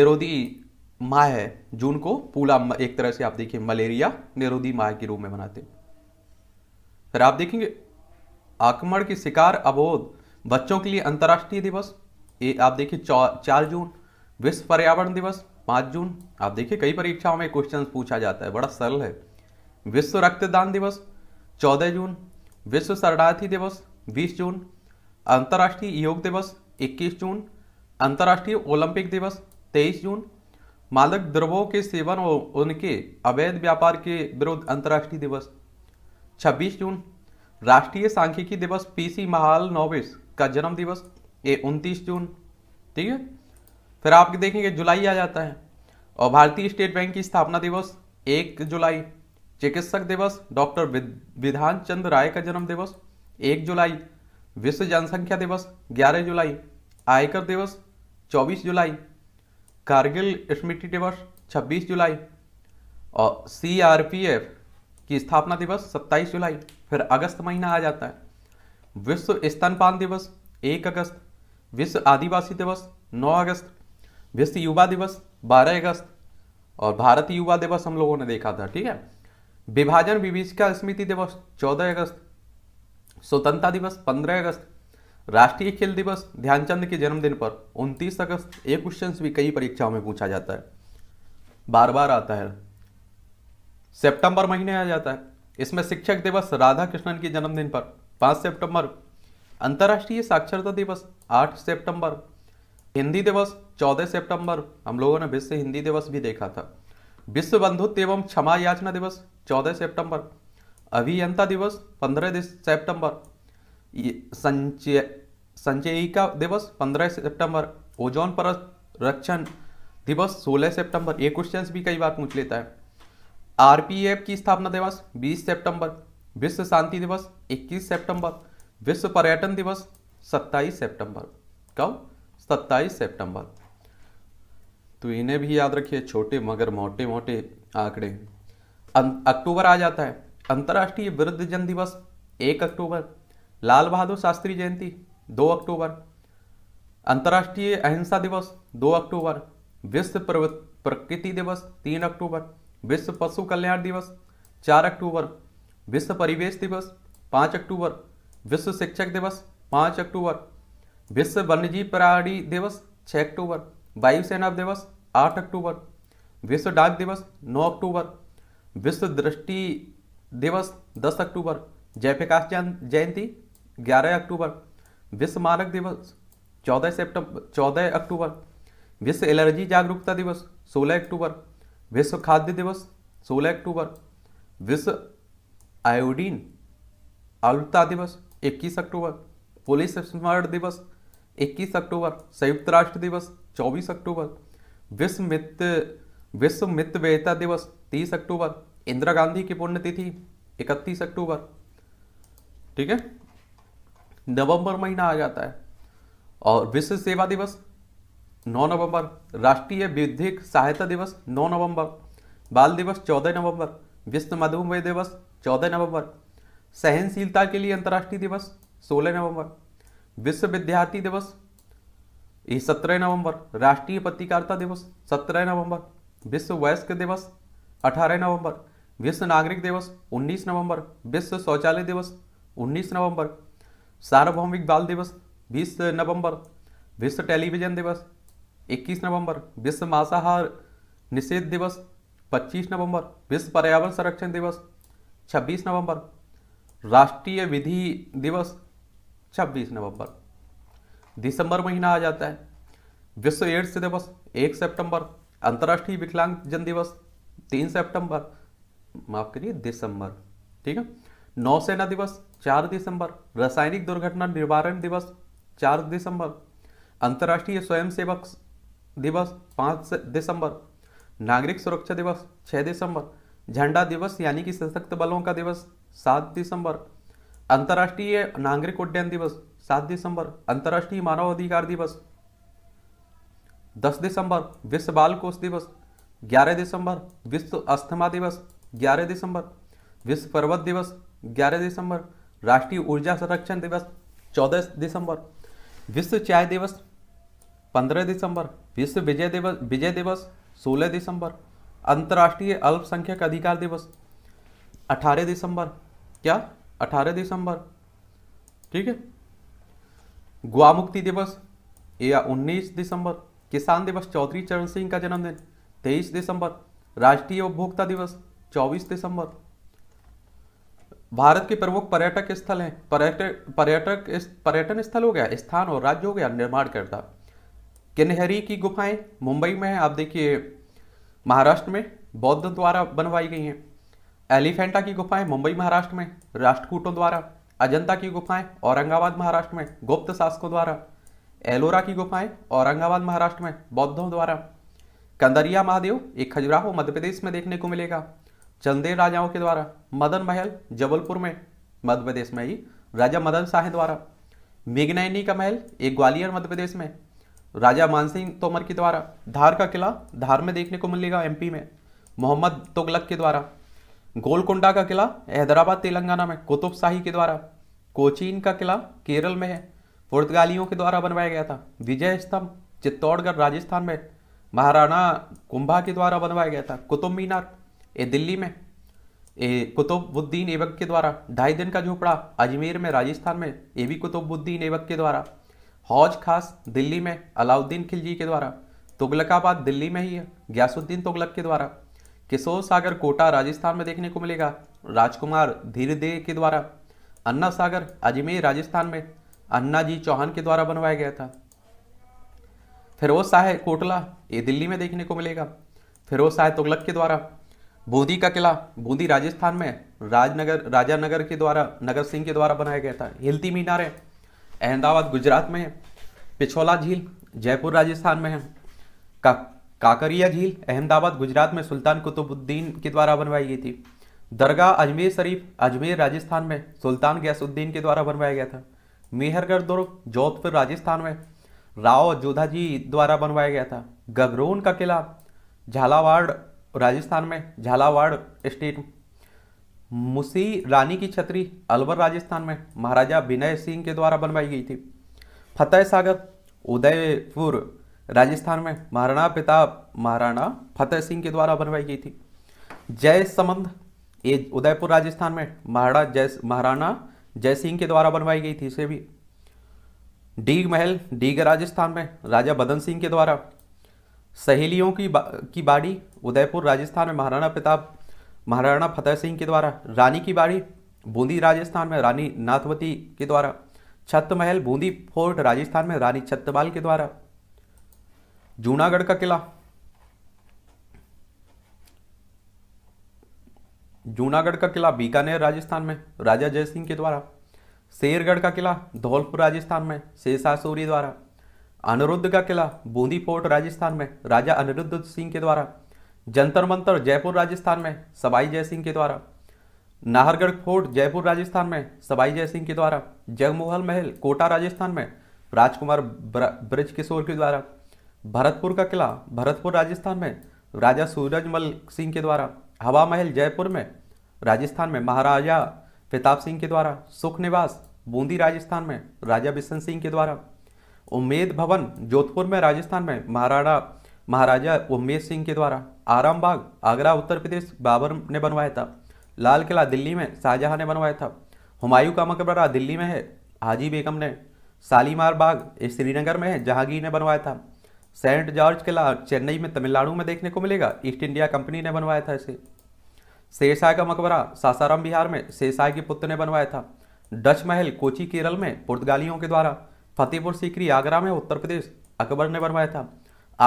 निरोधी माह है जून को पूला एक तरह से आप देखिए मलेरिया निरोधी माह के रूप में मनाते फिर आप देखेंगे आक्रमण की शिकार अबोध बच्चों के लिए अंतर्राष्ट्रीय दिवस ये आप देखिए चार जून विश्व पर्यावरण दिवस पाँच जून आप देखिए कई परीक्षाओं में क्वेश्चन पूछा जाता है बड़ा सरल है विश्व रक्तदान दिवस चौदह जून विश्व शरणार्थी दिवस बीस जून अंतर्राष्ट्रीय योग दिवस इक्कीस जून अंतर्राष्ट्रीय ओलंपिक दिवस तेईस जून मादक द्रव्यों के सेवन और उनके अवैध व्यापार के विरुद्ध अंतर्राष्ट्रीय दिवस 26 जून राष्ट्रीय सांख्यिकी दिवस पीसी महाल नोविस का जन्म दिवस ये उनतीस जून ठीक है फिर आप देखेंगे जुलाई आ जाता है और भारतीय स्टेट बैंक की स्थापना दिवस एक जुलाई चिकित्सक दिवस डॉक्टर विधान चंद्र राय का जन्म दिवस एक जुलाई विश्व जनसंख्या दिवस 11 जुलाई आयकर दिवस 24 जुलाई कारगिल स्मृति दिवस 26 जुलाई और सी की स्थापना दिवस 27 जुलाई फिर अगस्त महीना आ जाता है विश्व स्तनपान दिवस 1 अगस्त विश्व आदिवासी दिवस 9 अगस्त विश्व युवा दिवस 12 अगस्त और भारतीय युवा दिवस हम लोगों ने देखा था ठीक है विभाजन विभिषिका स्मृति दिवस 14 अगस्त स्वतंत्रता दिवस 15 अगस्त राष्ट्रीय खेल दिवस ध्यानचंद के जन्मदिन पर 29 अगस्त ये क्वेश्चन भी कई परीक्षाओं में पूछा जाता है बार बार आता है सितंबर महीने आ जाता है इसमें शिक्षक दिवस राधा कृष्णन के जन्मदिन पर पाँच सितंबर अंतर्राष्ट्रीय साक्षरता दिवस 8 सितंबर हिंदी दिवस 14 सितंबर हम लोगों ने विश्व हिंदी दिवस भी देखा था विश्व बंधुत्व एवं क्षमा याचना दिवस 14 सितंबर अभियंता दिवस 15 सितंबर संचय संचयिका दिवस 15 सितंबर ओजोन पर रक्षण दिवस 16 सितंबर ये क्वेश्चन भी कई बार पूछ लेता है आरपीएफ की स्थापना दिवस 20 सितंबर विश्व शांति दिवस 21 सितंबर विश्व पर्यटन दिवस 27 सितंबर कब 27 सितंबर तो इन्हें भी याद रखिए छोटे मगर मोटे मोटे आंकड़े अं, अक्टूबर आ जाता है अंतर्राष्ट्रीय जन दिवस एक अक्टूबर लाल बहादुर शास्त्री जयंती दो अक्टूबर अंतर्राष्ट्रीय अहिंसा दिवस दो अक्टूबर विश्व प्रकृति दिवस तीन अक्टूबर विश्व पशु कल्याण दिवस चार अक्टूबर विश्व परिवेश दिवस पाँच अक्टूबर विश्व शिक्षक दिवस पाँच अक्टूबर विश्व वन्यजीव प्राणी दिवस छः अक्टूबर वायुसेना दिवस आठ अक्टूबर विश्व डाक दिवस नौ अक्टूबर विश्व दृष्टि दिवस दस अक्टूबर जयप्रकाश जयंती ग्यारह अक्टूबर विश्व मानक दिवस चौदह सेप्टेम्बर चौदह अक्टूबर विश्व एलर्जी जागरूकता दिवस सोलह अक्टूबर विश्व खाद्य दिवस सोलह अक्टूबर विश्व आयोडीन आलुता दिवस 21 अक्टूबर पुलिस स्मरण दिवस 21 अक्टूबर संयुक्त राष्ट्र दिवस 24 अक्टूबर विश्व मित्र विश्व मितव्ययता दिवस 30 अक्टूबर इंदिरा गांधी की पुण्यतिथि 31 अक्टूबर ठीक है नवंबर महीना आ जाता है और विश्व सेवा दिवस 9 नवंबर राष्ट्रीय विधिक सहायता दिवस 9 नवंबर बाल दिवस 14 नवंबर विश्व मधुमेह दिवस 14 नवंबर सहनशीलता के लिए अंतर्राष्ट्रीय दिवस 16 नवंबर विश्व विद्यार्थी दिवस ये सत्रह नवंबर राष्ट्रीय पत्रकारिता दिवस 17 नवंबर विश्व वयस्क दिवस 18 नवंबर विश्व नागरिक दिवस 19 नवंबर विश्व शौचालय दिवस 19 नवंबर सार्वभौमिक बाल दिवस 20 नवंबर विश्व टेलीविजन दिवस 21 नवंबर विश्व मांसाहार निषेध दिवस 25 नवंबर विश्व पर्यावरण संरक्षण दिवस 26 नवंबर राष्ट्रीय विधि दिवस 26 नवंबर दिसंबर महीना आ जाता है विश्व एड्स दिवस 1 सितंबर अंतर्राष्ट्रीय विकलांग जन दिवस 3 सितंबर माफ करिए दिसंबर ठीक है नौसेना दिवस 4 दिसंबर रासायनिक दुर्घटना निवारण दिवस 4 दिसंबर अंतर्राष्ट्रीय स्वयंसेवक दिवस 5 दिसंबर नागरिक सुरक्षा दिवस 6 दिसंबर झंडा दिवस यानी कि सशक्त बलों का दिवस सात दिसंबर अंतर्राष्ट्रीय नागरिक उड्डयन दिवस सात दिसंबर अंतर्राष्ट्रीय मानव अधिकार दिवस दस दिसंबर विश्व बाल कोष दिवस ग्यारह दिसंबर विश्व अस्थमा दिवस ग्यारह दिसंबर विश्व पर्वत दिवस ग्यारह दिसंबर राष्ट्रीय ऊर्जा संरक्षण दिवस चौदह दिसंबर विश्व चाय दिवस पंद्रह दिसंबर विश्व विजय दिवस विजय दिवस सोलह दिसंबर अंतर्राष्ट्रीय अल्पसंख्यक अधिकार दिवस अठारह दिसंबर क्या 18 दिसंबर ठीक है गुआ मुक्ति दिवस या 19 दिसंबर किसान दिवस चौधरी चरण सिंह का जन्मदिन 23 दिसंबर राष्ट्रीय उपभोक्ता दिवस 24 दिसंबर भारत के प्रमुख पर्यटक स्थल हैं पर्यटक पर्यटक पर्यटन स्थल हो गया स्थान और राज्य हो गया निर्माण करता किन्हरी की गुफाएं मुंबई में है आप देखिए महाराष्ट्र में बौद्ध द्वारा बनवाई गई हैं एलिफेंटा की गुफाएं मुंबई महाराष्ट्र में राष्ट्रकूटों द्वारा अजंता की गुफाएं औरंगाबाद महाराष्ट्र में गुप्त शासकों द्वारा एलोरा की गुफाएं औरंगाबाद महाराष्ट्र में बौद्धों द्वारा कंदरिया महादेव एक खजुराहो मध्य प्रदेश में देखने को मिलेगा चंदेर राजाओं के द्वारा मदन महल जबलपुर में मध्य प्रदेश में ही राजा मदन शाह द्वारा मेघनैनी का महल एक ग्वालियर मध्य प्रदेश में राजा मानसिंह तोमर के द्वारा धार का किला धार में देखने को मिलेगा एमपी में मोहम्मद तुगलक के द्वारा गोलकोंडा का किला हैदराबाद तेलंगाना में कुतुब शाही के द्वारा कोचीन का किला केरल में है पुर्तगालियों के द्वारा बनवाया गया था विजय स्तंभ चित्तौड़गढ़ राजस्थान में महाराणा कुंभा के द्वारा बनवाया गया था कुतुब मीनार ए दिल्ली में ए कुतुबुद्दीन एवक के द्वारा ढाई दिन का झोपड़ा अजमेर में राजस्थान में ए भी कुतुबुद्दीन एवक के द्वारा हौज खास दिल्ली में अलाउद्दीन खिलजी के द्वारा तुगलकाबाद दिल्ली में ही है ग्यासुद्दीन तुगलक के द्वारा किशोर सागर कोटा राजस्थान में देखने को मिलेगा राजकुमार धीरे के द्वारा अन्ना सागर अजमेर राजस्थान में अन्ना जी चौहान के द्वारा बनवाया गया था फिरोज शाह कोटला ये दिल्ली में देखने को मिलेगा फिरोज शाह तुगलक के द्वारा बूंदी का किला बूंदी राजस्थान में राजनगर राजा नगर के द्वारा नगर सिंह के द्वारा बनाया गया था हिलती मीनार है अहमदाबाद गुजरात में है पिछोला झील जयपुर राजस्थान में है काकरिया झील अहमदाबाद गुजरात में सुल्तान कुतुबुद्दीन के द्वारा बनवाई गई थी दरगाह अजमेर शरीफ अजमेर राजस्थान में सुल्तान गैसुद्दीन के द्वारा बनवाया गया था मेहरगढ़ दुर्ग जोधपुर राजस्थान में राव जोधा जी द्वारा बनवाया गया था गगरोन का किला झालावाड़ राजस्थान में झालावाड़ स्टेट मुसी रानी की छतरी अलवर राजस्थान में महाराजा विनय सिंह के द्वारा बनवाई गई थी फतेह सागर उदयपुर राजस्थान में महाराणा प्रताप महाराणा फतेह सिंह के द्वारा बनवाई गई थी जय समंद ये उदयपुर राजस्थान में महाराणा जय महाराणा जय सिंह के द्वारा बनवाई गई थी इसे भी डीग महल डीग राजस्थान में राजा बदन सिंह के द्वारा सहेलियों की बा, की बाड़ी उदयपुर राजस्थान में महाराणा प्रताप महाराणा फतेह सिंह के द्वारा रानी की बाड़ी बूंदी राजस्थान में रानी नाथवती के द्वारा छत महल बूंदी फोर्ट राजस्थान में रानी छत्तवाल के द्वारा जूनागढ़ का किला जूनागढ़ का किला बीकानेर राजस्थान में राजा जय सिंह के द्वारा शेरगढ़ का किला धौलपुर राजस्थान में सूरी द्वारा अनिरुद्ध का किला बूंदी फोर्ट राजस्थान में राजा अनिरुद्ध सिंह के द्वारा जंतर मंतर जयपुर राजस्थान में सबाई जय सिंह के द्वारा नाहरगढ़ फोर्ट जयपुर राजस्थान में सबाई जय सिंह के द्वारा जगमोहल महल कोटा राजस्थान में राजकुमार ब्रजकिशोर के द्वारा भरतपुर का किला भरतपुर राजस्थान में राजा सूरजमल सिंह के द्वारा हवा महल जयपुर में राजस्थान में महाराजा प्रताप सिंह के द्वारा सुख निवास बूंदी राजस्थान में राजा बिशन सिंह के द्वारा उम्मेद भवन जोधपुर में राजस्थान में महाराणा महाराजा उम्मेद सिंह के द्वारा आराम बाग आगरा उत्तर प्रदेश बाबर ने बनवाया था लाल किला दिल्ली में शाहजहां ने बनवाया था हुमायूं का मकबरा दिल्ली में है हाजी बेगम ने शालीमार बाग श्रीनगर में है जहांगीर ने बनवाया था सेंट जॉर्ज किला चेन्नई में तमिलनाडु में देखने को मिलेगा ईस्ट इंडिया कंपनी ने बनवाया था इसे शेरशाह का मकबरा सासाराम बिहार में शेरशाह के पुत्र ने बनवाया था डच महल कोची केरल में पुर्तगालियों के द्वारा फतेहपुर सीकरी आगरा में उत्तर प्रदेश अकबर ने बनवाया था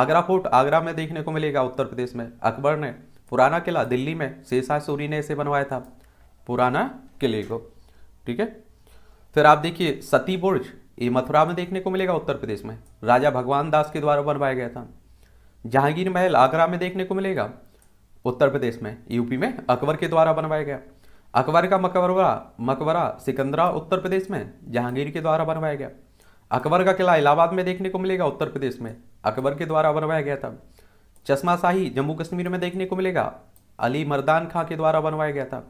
आगरा फोर्ट आगरा में देखने को मिलेगा उत्तर प्रदेश में अकबर ने पुराना किला दिल्ली में शेरशाह सूरी ने इसे बनवाया था पुराना किले को ठीक है फिर आप देखिए सती बुर्ज ये मथुरा में देखने को मिलेगा उत्तर प्रदेश में राजा भगवान दास के द्वारा बनवाया गया था जहांगीर महल आगरा में देखने को मिलेगा उत्तर प्रदेश में यूपी में अकबर के द्वारा बनवाया गया अकबर का मकबरा मकबरा सिकंदरा उत्तर प्रदेश में जहांगीर के द्वारा बनवाया गया अकबर का किला इलाहाबाद में देखने को मिलेगा उत्तर प्रदेश में अकबर के द्वारा बनवाया गया था चश्मा शाही जम्मू कश्मीर में देखने को मिलेगा अली मरदान खां के द्वारा बनवाया गया था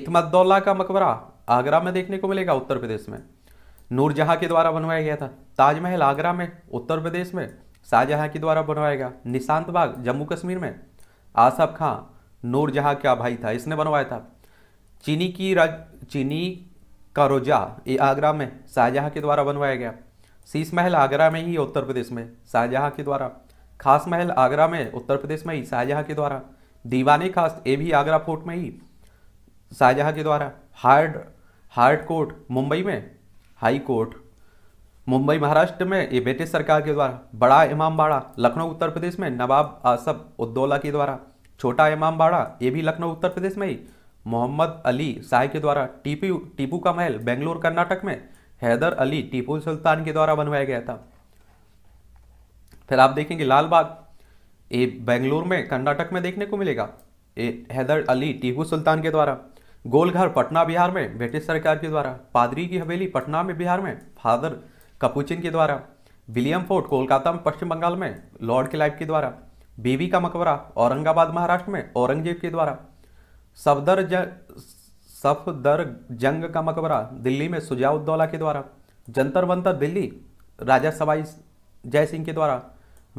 इतमतदौला का मकबरा आगरा में देखने को मिलेगा उत्तर प्रदेश में नूरजहाँ के द्वारा बनवाया गया था ताजमहल आगरा में उत्तर प्रदेश में शाहजहाँ के द्वारा बनवाया गया निशांत बाग जम्मू कश्मीर में आसफ खां नूरजहाँ का भाई था इसने बनवाया था चीनी की राज चीनी का रोजा ये आगरा में शाहजहाँ के द्वारा बनवाया गया शीश महल आगरा में ही उत्तर प्रदेश में शाहजहाँ के द्वारा खास महल आगरा में उत्तर प्रदेश में ही शाहजहाँ के द्वारा दीवाने खास ये भी आगरा फोर्ट में ही शाहजहाँ के द्वारा हार्ड हार्ड कोर्ट मुंबई में हाई कोर्ट मुंबई महाराष्ट्र में ये ब्रिटिश सरकार के द्वारा बड़ा इमाम बाड़ा लखनऊ उत्तर प्रदेश में नवाब आसफ उद्दौला के द्वारा छोटा इमाम बाड़ा ये भी लखनऊ उत्तर प्रदेश में ही मोहम्मद अली शाह के द्वारा टीपू टीपू का महल बेंगलोर कर्नाटक में हैदर अली टीपू सुल्तान के द्वारा बनवाया गया था फिर आप देखेंगे लाल बाग ये बेंगलोर में कर्नाटक में देखने को मिलेगा ये हैदर अली टीपू सुल्तान के द्वारा गोलघर पटना बिहार में ब्रिटिश सरकार के द्वारा पादरी की हवेली पटना में बिहार में फादर कपूचिन के द्वारा विलियम फोर्ट कोलकाता में पश्चिम बंगाल में लॉर्ड क्लाइव के द्वारा बीवी का मकबरा औरंगाबाद महाराष्ट्र में औरंगजेब के द्वारा सफदर सफदर जंग का मकबरा दिल्ली में सुजाउद्दौला के द्वारा जंतर वंतर दिल्ली राजा सवाई जय सिंह के द्वारा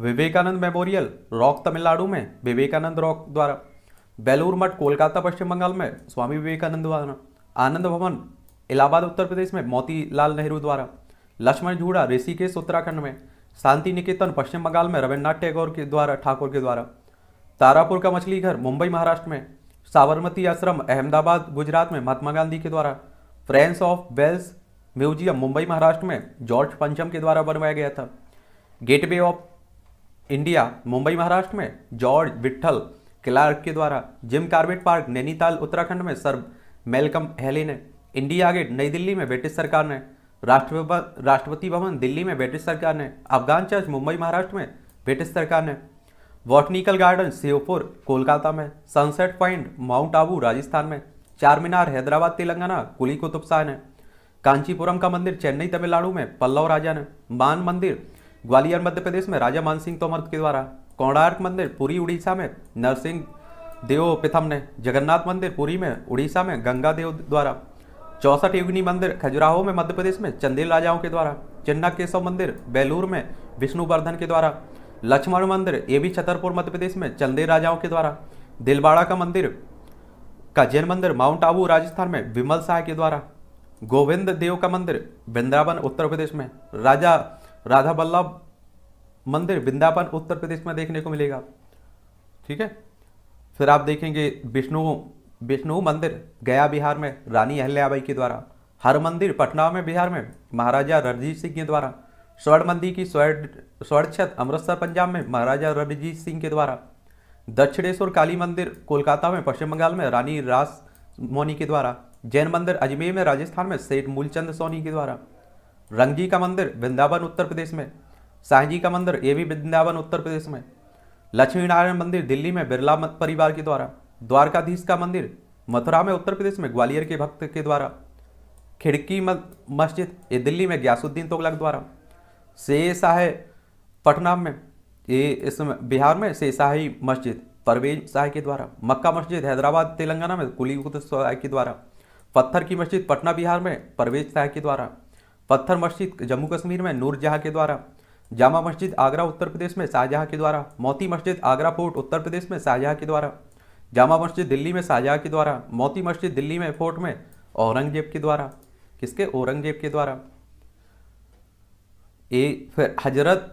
विवेकानंद मेमोरियल रॉक तमिलनाडु में विवेकानंद रॉक द्वारा बेलूर मठ कोलकाता पश्चिम बंगाल में स्वामी विवेकानंद द्वारा आनंद भवन इलाहाबाद उत्तर प्रदेश में मोतीलाल नेहरू द्वारा लक्ष्मण झूड़ा ऋषिकेश उत्तराखंड में शांति निकेतन पश्चिम बंगाल में रविन्द्रनाथ टैगोर के द्वारा ठाकुर के द्वारा तारापुर का मछली घर मुंबई महाराष्ट्र में साबरमती आश्रम अहमदाबाद गुजरात में महात्मा गांधी के द्वारा friends of Wales museum Mumbai Maharashtra में जॉर्ज पंचम के द्वारा बनवाया गया था gateway of India Mumbai Maharashtra में जॉर्ज विट्ठल क्लार्क के द्वारा Jim Corbett park Nainital Uttarakhand में सर मेलकम हेली ने इंडिया गेट नई दिल्ली में ब्रिटिश सरकार ने राष्ट्रपति भवन दिल्ली में ब्रिटिश सरकार ने अफगान चर्च मुंबई महाराष्ट्र में ब्रिटिश सरकार ने वॉटनिकल गार्डन सेवपुर कोलकाता में sunset point mount Abu Rajasthan में चार मीनार हैदराबाद तेलंगाना कुली कुतुब शाह ने कांचीपुरम का मंदिर चेन्नई तमिलनाडु में पल्लव राजा ने मान मंदिर ग्वालियर मध्य प्रदेश में राजा मानसिंह तोमर के द्वारा कोणार्क मंदिर पूरी उड़ीसा में नरसिंह देव प्रथम ने जगन्नाथ मंदिर पुरी में उड़ीसा में गंगा देव द्वारा चौसठ युगनी मंदिर खजुराहो में मध्य प्रदेश में चंदेल राजाओं के द्वारा चिन्ना केशव मंदिर बेलूर में विष्णुवर्धन के द्वारा लक्ष्मण मंदिर ये भी छतरपुर मध्य प्रदेश में चंदेल राजाओं के द्वारा दिलवाड़ा का मंदिर का जैन मंदिर माउंट आबू राजस्थान में विमल शाह के द्वारा गोविंद देव का मंदिर वृंदावन उत्तर प्रदेश में राजा राधा बल्लभ मंदिर वृंदावन उत्तर प्रदेश में देखने को मिलेगा ठीक है फिर आप देखेंगे विष्णु विष्णु मंदिर गया बिहार में रानी अहल्याबाई के द्वारा हर मंदिर पटना में बिहार में महाराजा रणजीत सिंह के द्वारा स्वर्ण मंदिर की स्वर्ण स्वर्ण छत अमृतसर पंजाब में महाराजा रणजीत सिंह के द्वारा दक्षिणेश्वर काली मंदिर कोलकाता में पश्चिम बंगाल में रानी रास मोनी के द्वारा जैन मंदिर अजमेर में राजस्थान में सेठ मूलचंद सोनी के द्वारा रंगजी का मंदिर वृंदावन उत्तर प्रदेश में साईं जी का मंदिर ये भी वृंदावन उत्तर प्रदेश में लक्ष्मी नारायण मंदिर दिल्ली में बिरला मत परिवार के द्वारा द्वारकाधीश का मंदिर मथुरा में उत्तर प्रदेश में ग्वालियर के भक्त के द्वारा खिड़की मस्जिद ये दिल्ली में ग्यासुद्दीन तोगलक द्वारा शाहे पटना में ये इस बिहार में शाही मस्जिद परवेज शाह के द्वारा मक्का मस्जिद हैदराबाद तेलंगाना में कुली शाह के द्वारा पत्थर की मस्जिद पटना बिहार में परवेज शाह के द्वारा पत्थर मस्जिद जम्मू कश्मीर में नूरजहाँ के द्वारा जामा मस्जिद आगरा उत्तर प्रदेश में शाहजहाँ के द्वारा मोती मस्जिद आगरा फोर्ट उत्तर प्रदेश में शाहजहाँ के द्वारा जामा मस्जिद दिल्ली में शाहजहाँ के द्वारा मोती मस्जिद दिल्ली में फोर्ट में औरंगजेब के द्वारा किसके औरंगजेब के द्वारा ए फिर हजरत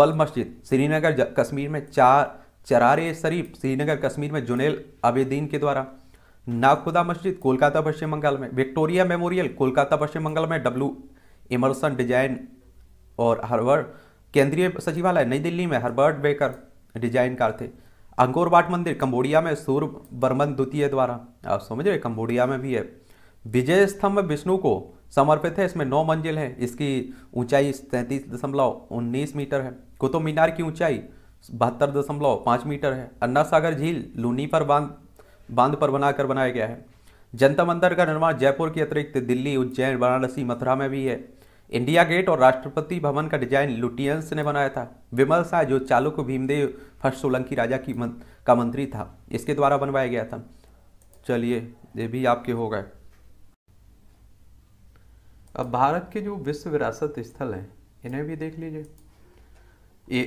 बल मस्जिद श्रीनगर कश्मीर में चार चरारे शरीफ श्रीनगर कश्मीर में जुनेल अबेदीन के द्वारा नागखुदा मस्जिद कोलकाता पश्चिम बंगाल में विक्टोरिया मेमोरियल कोलकाता पश्चिम बंगाल में डब्लू इमरसन डिजाइन और हर्बर्ट केंद्रीय सचिवालय नई दिल्ली में हर्बर्ट बेकर डिजाइन कार थे अंगोरबाट मंदिर कंबोडिया में सूर्य बर्मन द्वितीय द्वारा आप समझ रहे कंबोडिया में भी है विजय स्तंभ विष्णु को समर्पित है इसमें नौ मंजिल है इसकी ऊंचाई तैंतीस दशमलव उन्नीस मीटर है कुतुब मीनार की ऊंचाई बहत्तर दशमलव पाँच मीटर है अन्ना सागर झील लूनी पर बांध बांध पर बनाकर बनाया गया है जनता मंदिर का निर्माण जयपुर के अतिरिक्त दिल्ली उज्जैन वाराणसी मथुरा में भी है इंडिया गेट और राष्ट्रपति भवन का डिजाइन लुटियंस ने बनाया था विमल शाह जो चालू को भीमदेव फर्स्ट सोलंकी राजा की मन, का मंत्री था इसके द्वारा बनवाया गया था चलिए ये भी आपके हो गए अब भारत के जो विश्व विरासत स्थल हैं इन्हें भी देख लीजिए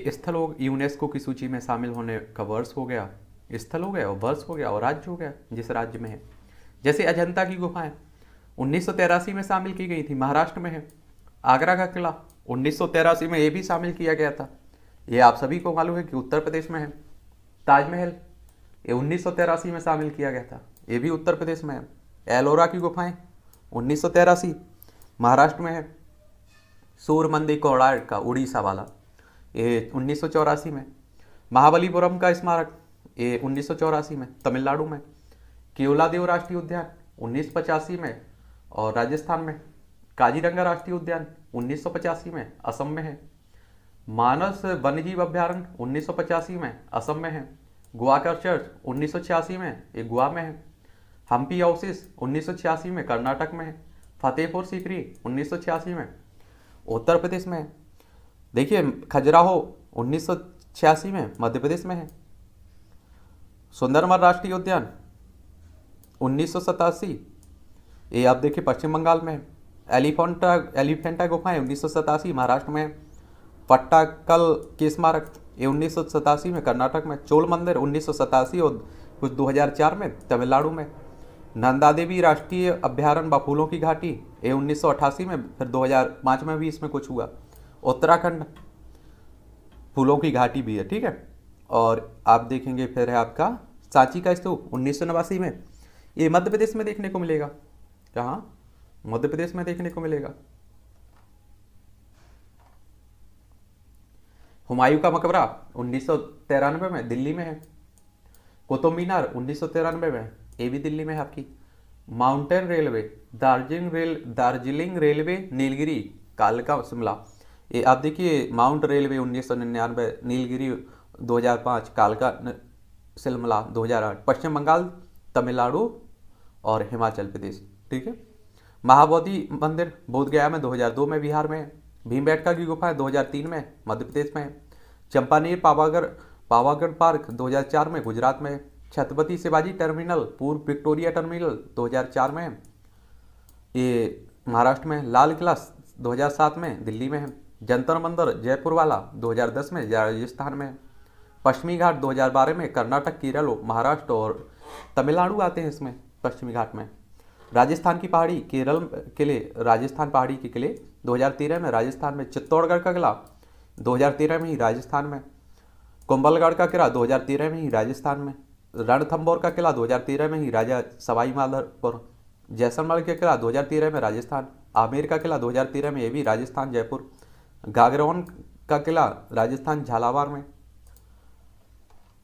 ये स्थल हो यूनेस्को की सूची में शामिल होने का वर्ष हो गया स्थल हो गया और वर्ष हो गया और राज्य हो गया जिस राज्य में है जैसे अजंता की गुफाएं उन्नीस में शामिल की गई थी महाराष्ट्र में है आगरा का किला उन्नीस में ये भी शामिल किया गया था ये आप सभी को मालूम है कि उत्तर प्रदेश में है ताजमहल ये उन्नीस में शामिल किया गया था ये भी उत्तर प्रदेश में है एलोरा की गुफाएं उन्नीस महाराष्ट्र में है सूर मंदिर कोडार्ड का उड़ीसा वाला ये उन्नीस में महाबलीपुरम का स्मारक ये उन्नीस में तमिलनाडु में केवला देव राष्ट्रीय उद्यान उन्नीस में और राजस्थान में काजीरंगा राष्ट्रीय उद्यान उन्नीस में असम में है मानस वन्यजीव अभ्यारण्य उन्नीस में असम में है गुआकर चर्च उन्नीस में ये गोवा में है हम्पी हाउसेस उन्नीस में कर्नाटक में है फतेहपुर सीकरी उन्नीस में उत्तर प्रदेश में है देखिए खजुराहो उन्नीस में मध्य प्रदेश में है सुंदरमर राष्ट्रीय उद्यान उन्नीस ये आप देखिए पश्चिम बंगाल में है एलिफेंटा एलिफेंटा गुफाएं उन्नीस महाराष्ट्र में पट्टाकल के स्मारक ये उन्नीस में कर्नाटक में चोल मंदिर उन्नीस और कुछ 2004 में तमिलनाडु में नंदा देवी राष्ट्रीय अभ्यारण व फूलों की घाटी ये उन्नीस में फिर 2005 में भी इसमें कुछ हुआ उत्तराखंड फूलों की घाटी भी है ठीक है और आप देखेंगे फिर है आपका सांची का स्तूप उन्नीस में ये मध्य प्रदेश में देखने को मिलेगा कहाँ मध्य प्रदेश में देखने को मिलेगा हुमायूं का मकबरा उन्नीस में दिल्ली में है कुतुब मीनार उन्नीस में ये भी दिल्ली में है आपकी mountain railway Darjeeling rail Darjeeling railway Nilgiri कालका शिमला ये आप देखिए माउंट रेलवे उन्नीस सौ निन्यानवे नीलगिरी 2005 कालका शिमला 2008 पश्चिम बंगाल तमिलनाडु और हिमाचल प्रदेश ठीक है महाबोधि मंदिर बोधगया में 2002 में बिहार में भीमबेटका की गुफाएं 2003 में मध्य प्रदेश में चंपानेर पावागढ़ पावागढ़ पार्क 2004 में गुजरात में छत्रपति शिवाजी टर्मिनल पूर्व विक्टोरिया टर्मिनल 2004 में ये महाराष्ट्र में लाल किला 2007 में दिल्ली में जंतर मंदिर जयपुर वाला 2010 में राजस्थान में पश्चिमी घाट दो में कर्नाटक केरल महाराष्ट्र और तमिलनाडु आते हैं इसमें पश्चिमी घाट में राजस्थान की पहाड़ी केरल किले लिए राजस्थान पहाड़ी के किले 2013 में राजस्थान में चित्तौड़गढ़ का किला 2013 में ही राजस्थान में कुंभलगढ़ का किला 2013 में ही राजस्थान में रणथम्बोर का किला 2013 में ही राजा सवाई माधोपुर जैसलमेर का किला 2013 में राजस्थान आमेर का किला 2013 में ये भी राजस्थान जयपुर गागरौन का किला राजस्थान झालावाड़ में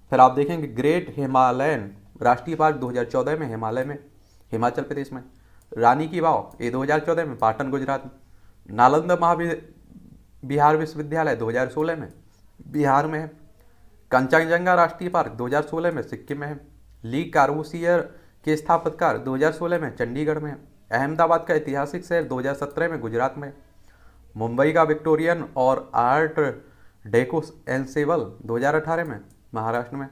फिर आप देखेंगे ग्रेट हिमालयन राष्ट्रीय पार्क 2014 में हिमालय में हिमाचल प्रदेश में रानी की वाव ये 2014 में पाटन गुजरात में नालंदा महावि बिहार विश्वविद्यालय 2016 में बिहार में है कंचनजंगा राष्ट्रीय पार्क 2016 में सिक्किम में है ली कारूसियर के स्थापतकार 2016 में चंडीगढ़ में अहमदाबाद का ऐतिहासिक शहर 2017 में गुजरात में मुंबई का विक्टोरियन और आर्ट दो हज़ार अठारह में महाराष्ट्र में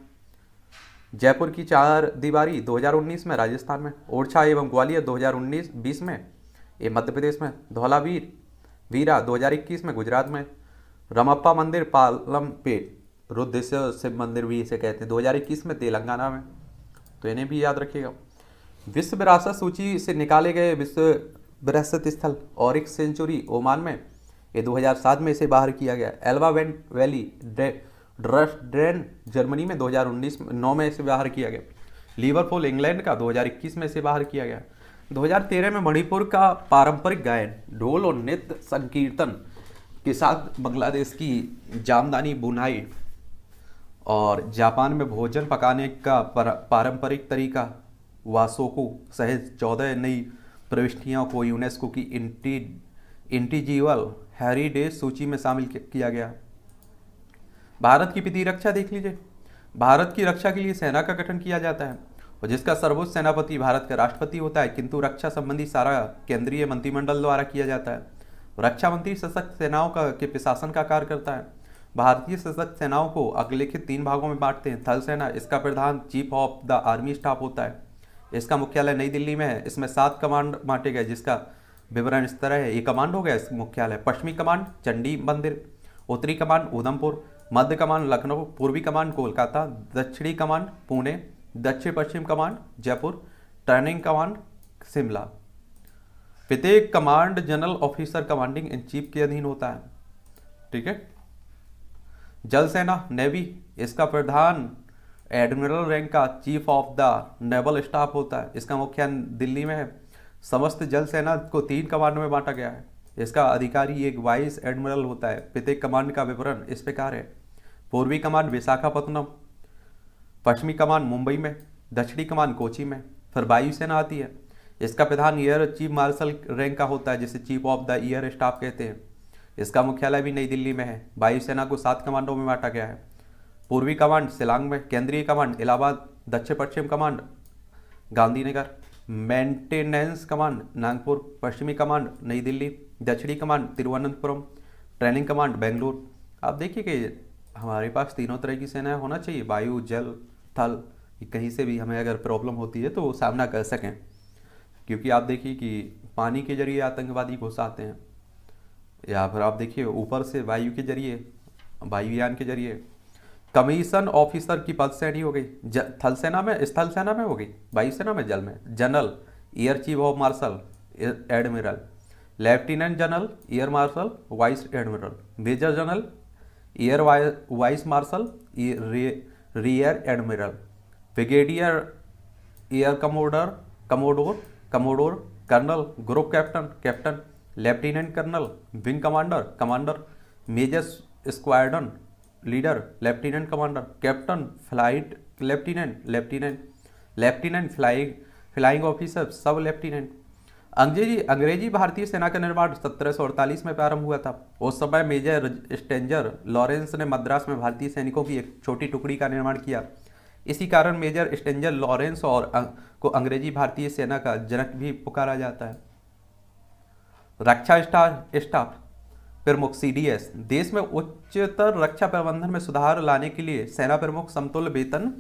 जयपुर की चार दीवारी 2019 में राजस्थान में ओरछा एवं ग्वालियर 2019-20 में ये मध्य प्रदेश में धौलावीर वीरा 2021 में गुजरात में रमप्पा मंदिर पालमपेट रुद्रेश्वर शिव मंदिर भी इसे कहते हैं 2021 में तेलंगाना में तो इन्हें भी याद रखिएगा विश्व विरासत सूची से निकाले गए विश्व विरासत स्थल औरिक सेंचुरी ओमान में ये 2007 में इसे बाहर किया गया एल्वा वैली ड्रेन जर्मनी में 2019 में नौ में से बाहर किया गया लीवरपूल इंग्लैंड का 2021 में से बाहर किया गया 2013 में मणिपुर का पारंपरिक गायन ढोल और नृत्य संकीर्तन के साथ बांग्लादेश की जामदानी बुनाई और जापान में भोजन पकाने का पारंपरिक तरीका वासोको सहित चौदह नई प्रविष्टियों को यूनेस्को की इंटी इंटीजीवल हेरिटेज सूची में शामिल किया गया भारत की रक्षा देख लीजिए भारत की रक्षा के लिए सेना का गठन किया जाता है और जिसका सर्वोच्च सेनापति भारत का राष्ट्रपति होता है किंतु रक्षा संबंधी सारा केंद्रीय मंत्रिमंडल द्वारा किया जाता है रक्षा मंत्री सशक्त सेनाओं का के प्रशासन का कार्य करता है भारतीय सशक्त सेनाओं को अगलेखित तीन भागों में बांटते हैं थल सेना इसका प्रधान chief of the army staff होता है इसका मुख्यालय नई दिल्ली में है इसमें सात कमांड बांटे गए जिसका विवरण इस तरह है ये कमांड हो गया मुख्यालय पश्चिमी कमांड चंडी मंदिर उत्तरी कमांड उधमपुर मध्य कमान लखनऊ पूर्वी कमान कोलकाता दक्षिणी कमान पुणे दक्षिण पश्चिम command Jaipur training command Shimla प्रत्येक command general officer commanding in chief के अधीन होता है ठीक है जल सेना नेवी इसका प्रधान एडमिरल रैंक का chief of the naval staff होता है इसका मुख्यालय दिल्ली में है समस्त जल सेना को तीन कमांड में बांटा गया है इसका अधिकारी एक वाइस एडमिरल होता है प्रत्येक कमांड का विवरण इस प्रकार है पूर्वी कमान विशाखापत्तनम पश्चिमी कमान मुंबई में दक्षिणी कमान कोची में फिर वायुसेना आती है इसका प्रधान एयर चीफ मार्शल रैंक का होता है जिसे chief of the air staff कहते हैं इसका मुख्यालय भी नई दिल्ली में है वायुसेना को सात कमांडों में बांटा गया है पूर्वी कमांड सिलांग में केंद्रीय कमांड इलाहाबाद दक्षिण पश्चिम command Gandhinagar maintenance command Nagpur पश्चिमी कमांड नई दिल्ली दक्षिणी command Thiruvananthapuram training command Bengaluru आप देखिए कि हमारे पास तीनों तरह की सेना होना चाहिए वायु जल थल कहीं से भी हमें अगर प्रॉब्लम होती है तो वो सामना कर सकें क्योंकि आप देखिए कि पानी के जरिए आतंकवादी घुस आते हैं या फिर आप देखिए ऊपर से वायु के जरिए वायुयान के जरिए कमीशन ऑफिसर की पद श्रेणी हो गई थल सेना में स्थल सेना में हो गई वायुसेना में जल में general air chief of marshal admiral lieutenant general air marshal vice admiral major general air vice marshal rear admiral brigadier air commodore commodore commodore colonel group captain captain lieutenant colonel wing commander commander major squadron leader lieutenant commander captain flight lieutenant lieutenant lieutenant flying flying officer sub lieutenant अंग्रेजी अंग्रेजी भारतीय सेना का निर्माण सत्रह में प्रारंभ हुआ था उस समय मेजर स्टेंजर लॉरेंस ने मद्रास में भारतीय सैनिकों की एक छोटी टुकड़ी का निर्माण किया इसी कारण मेजर स्टेंजर लॉरेंस और अं, को अंग्रेजी भारतीय सेना का जनक भी पुकारा जाता है रक्षा स्टाफ स्टाफ प्रमुख सी देश में उच्चतर रक्षा प्रबंधन में सुधार लाने के लिए सेना प्रमुख समतुल्य वेतन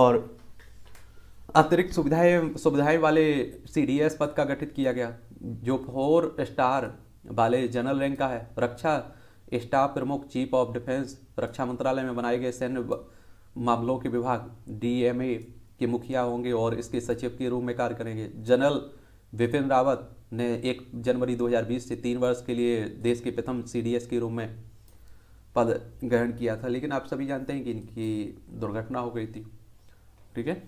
और अतिरिक्त सुविधाएं सुविधाएं वाले सीडीएस पद का गठित किया गया जो फोर स्टार वाले जनरल रैंक का है रक्षा स्टाफ प्रमुख चीफ ऑफ डिफेंस रक्षा मंत्रालय में बनाए गए सैन्य मामलों के विभाग डीएमए के मुखिया होंगे और इसके सचिव के रूप में कार्य करेंगे जनरल विपिन रावत ने एक जनवरी 2020 से तीन वर्ष के लिए देश के प्रथम सीडीएस के रूप में पद ग्रहण किया था लेकिन आप सभी जानते हैं कि इनकी दुर्घटना हो गई थी ठीक है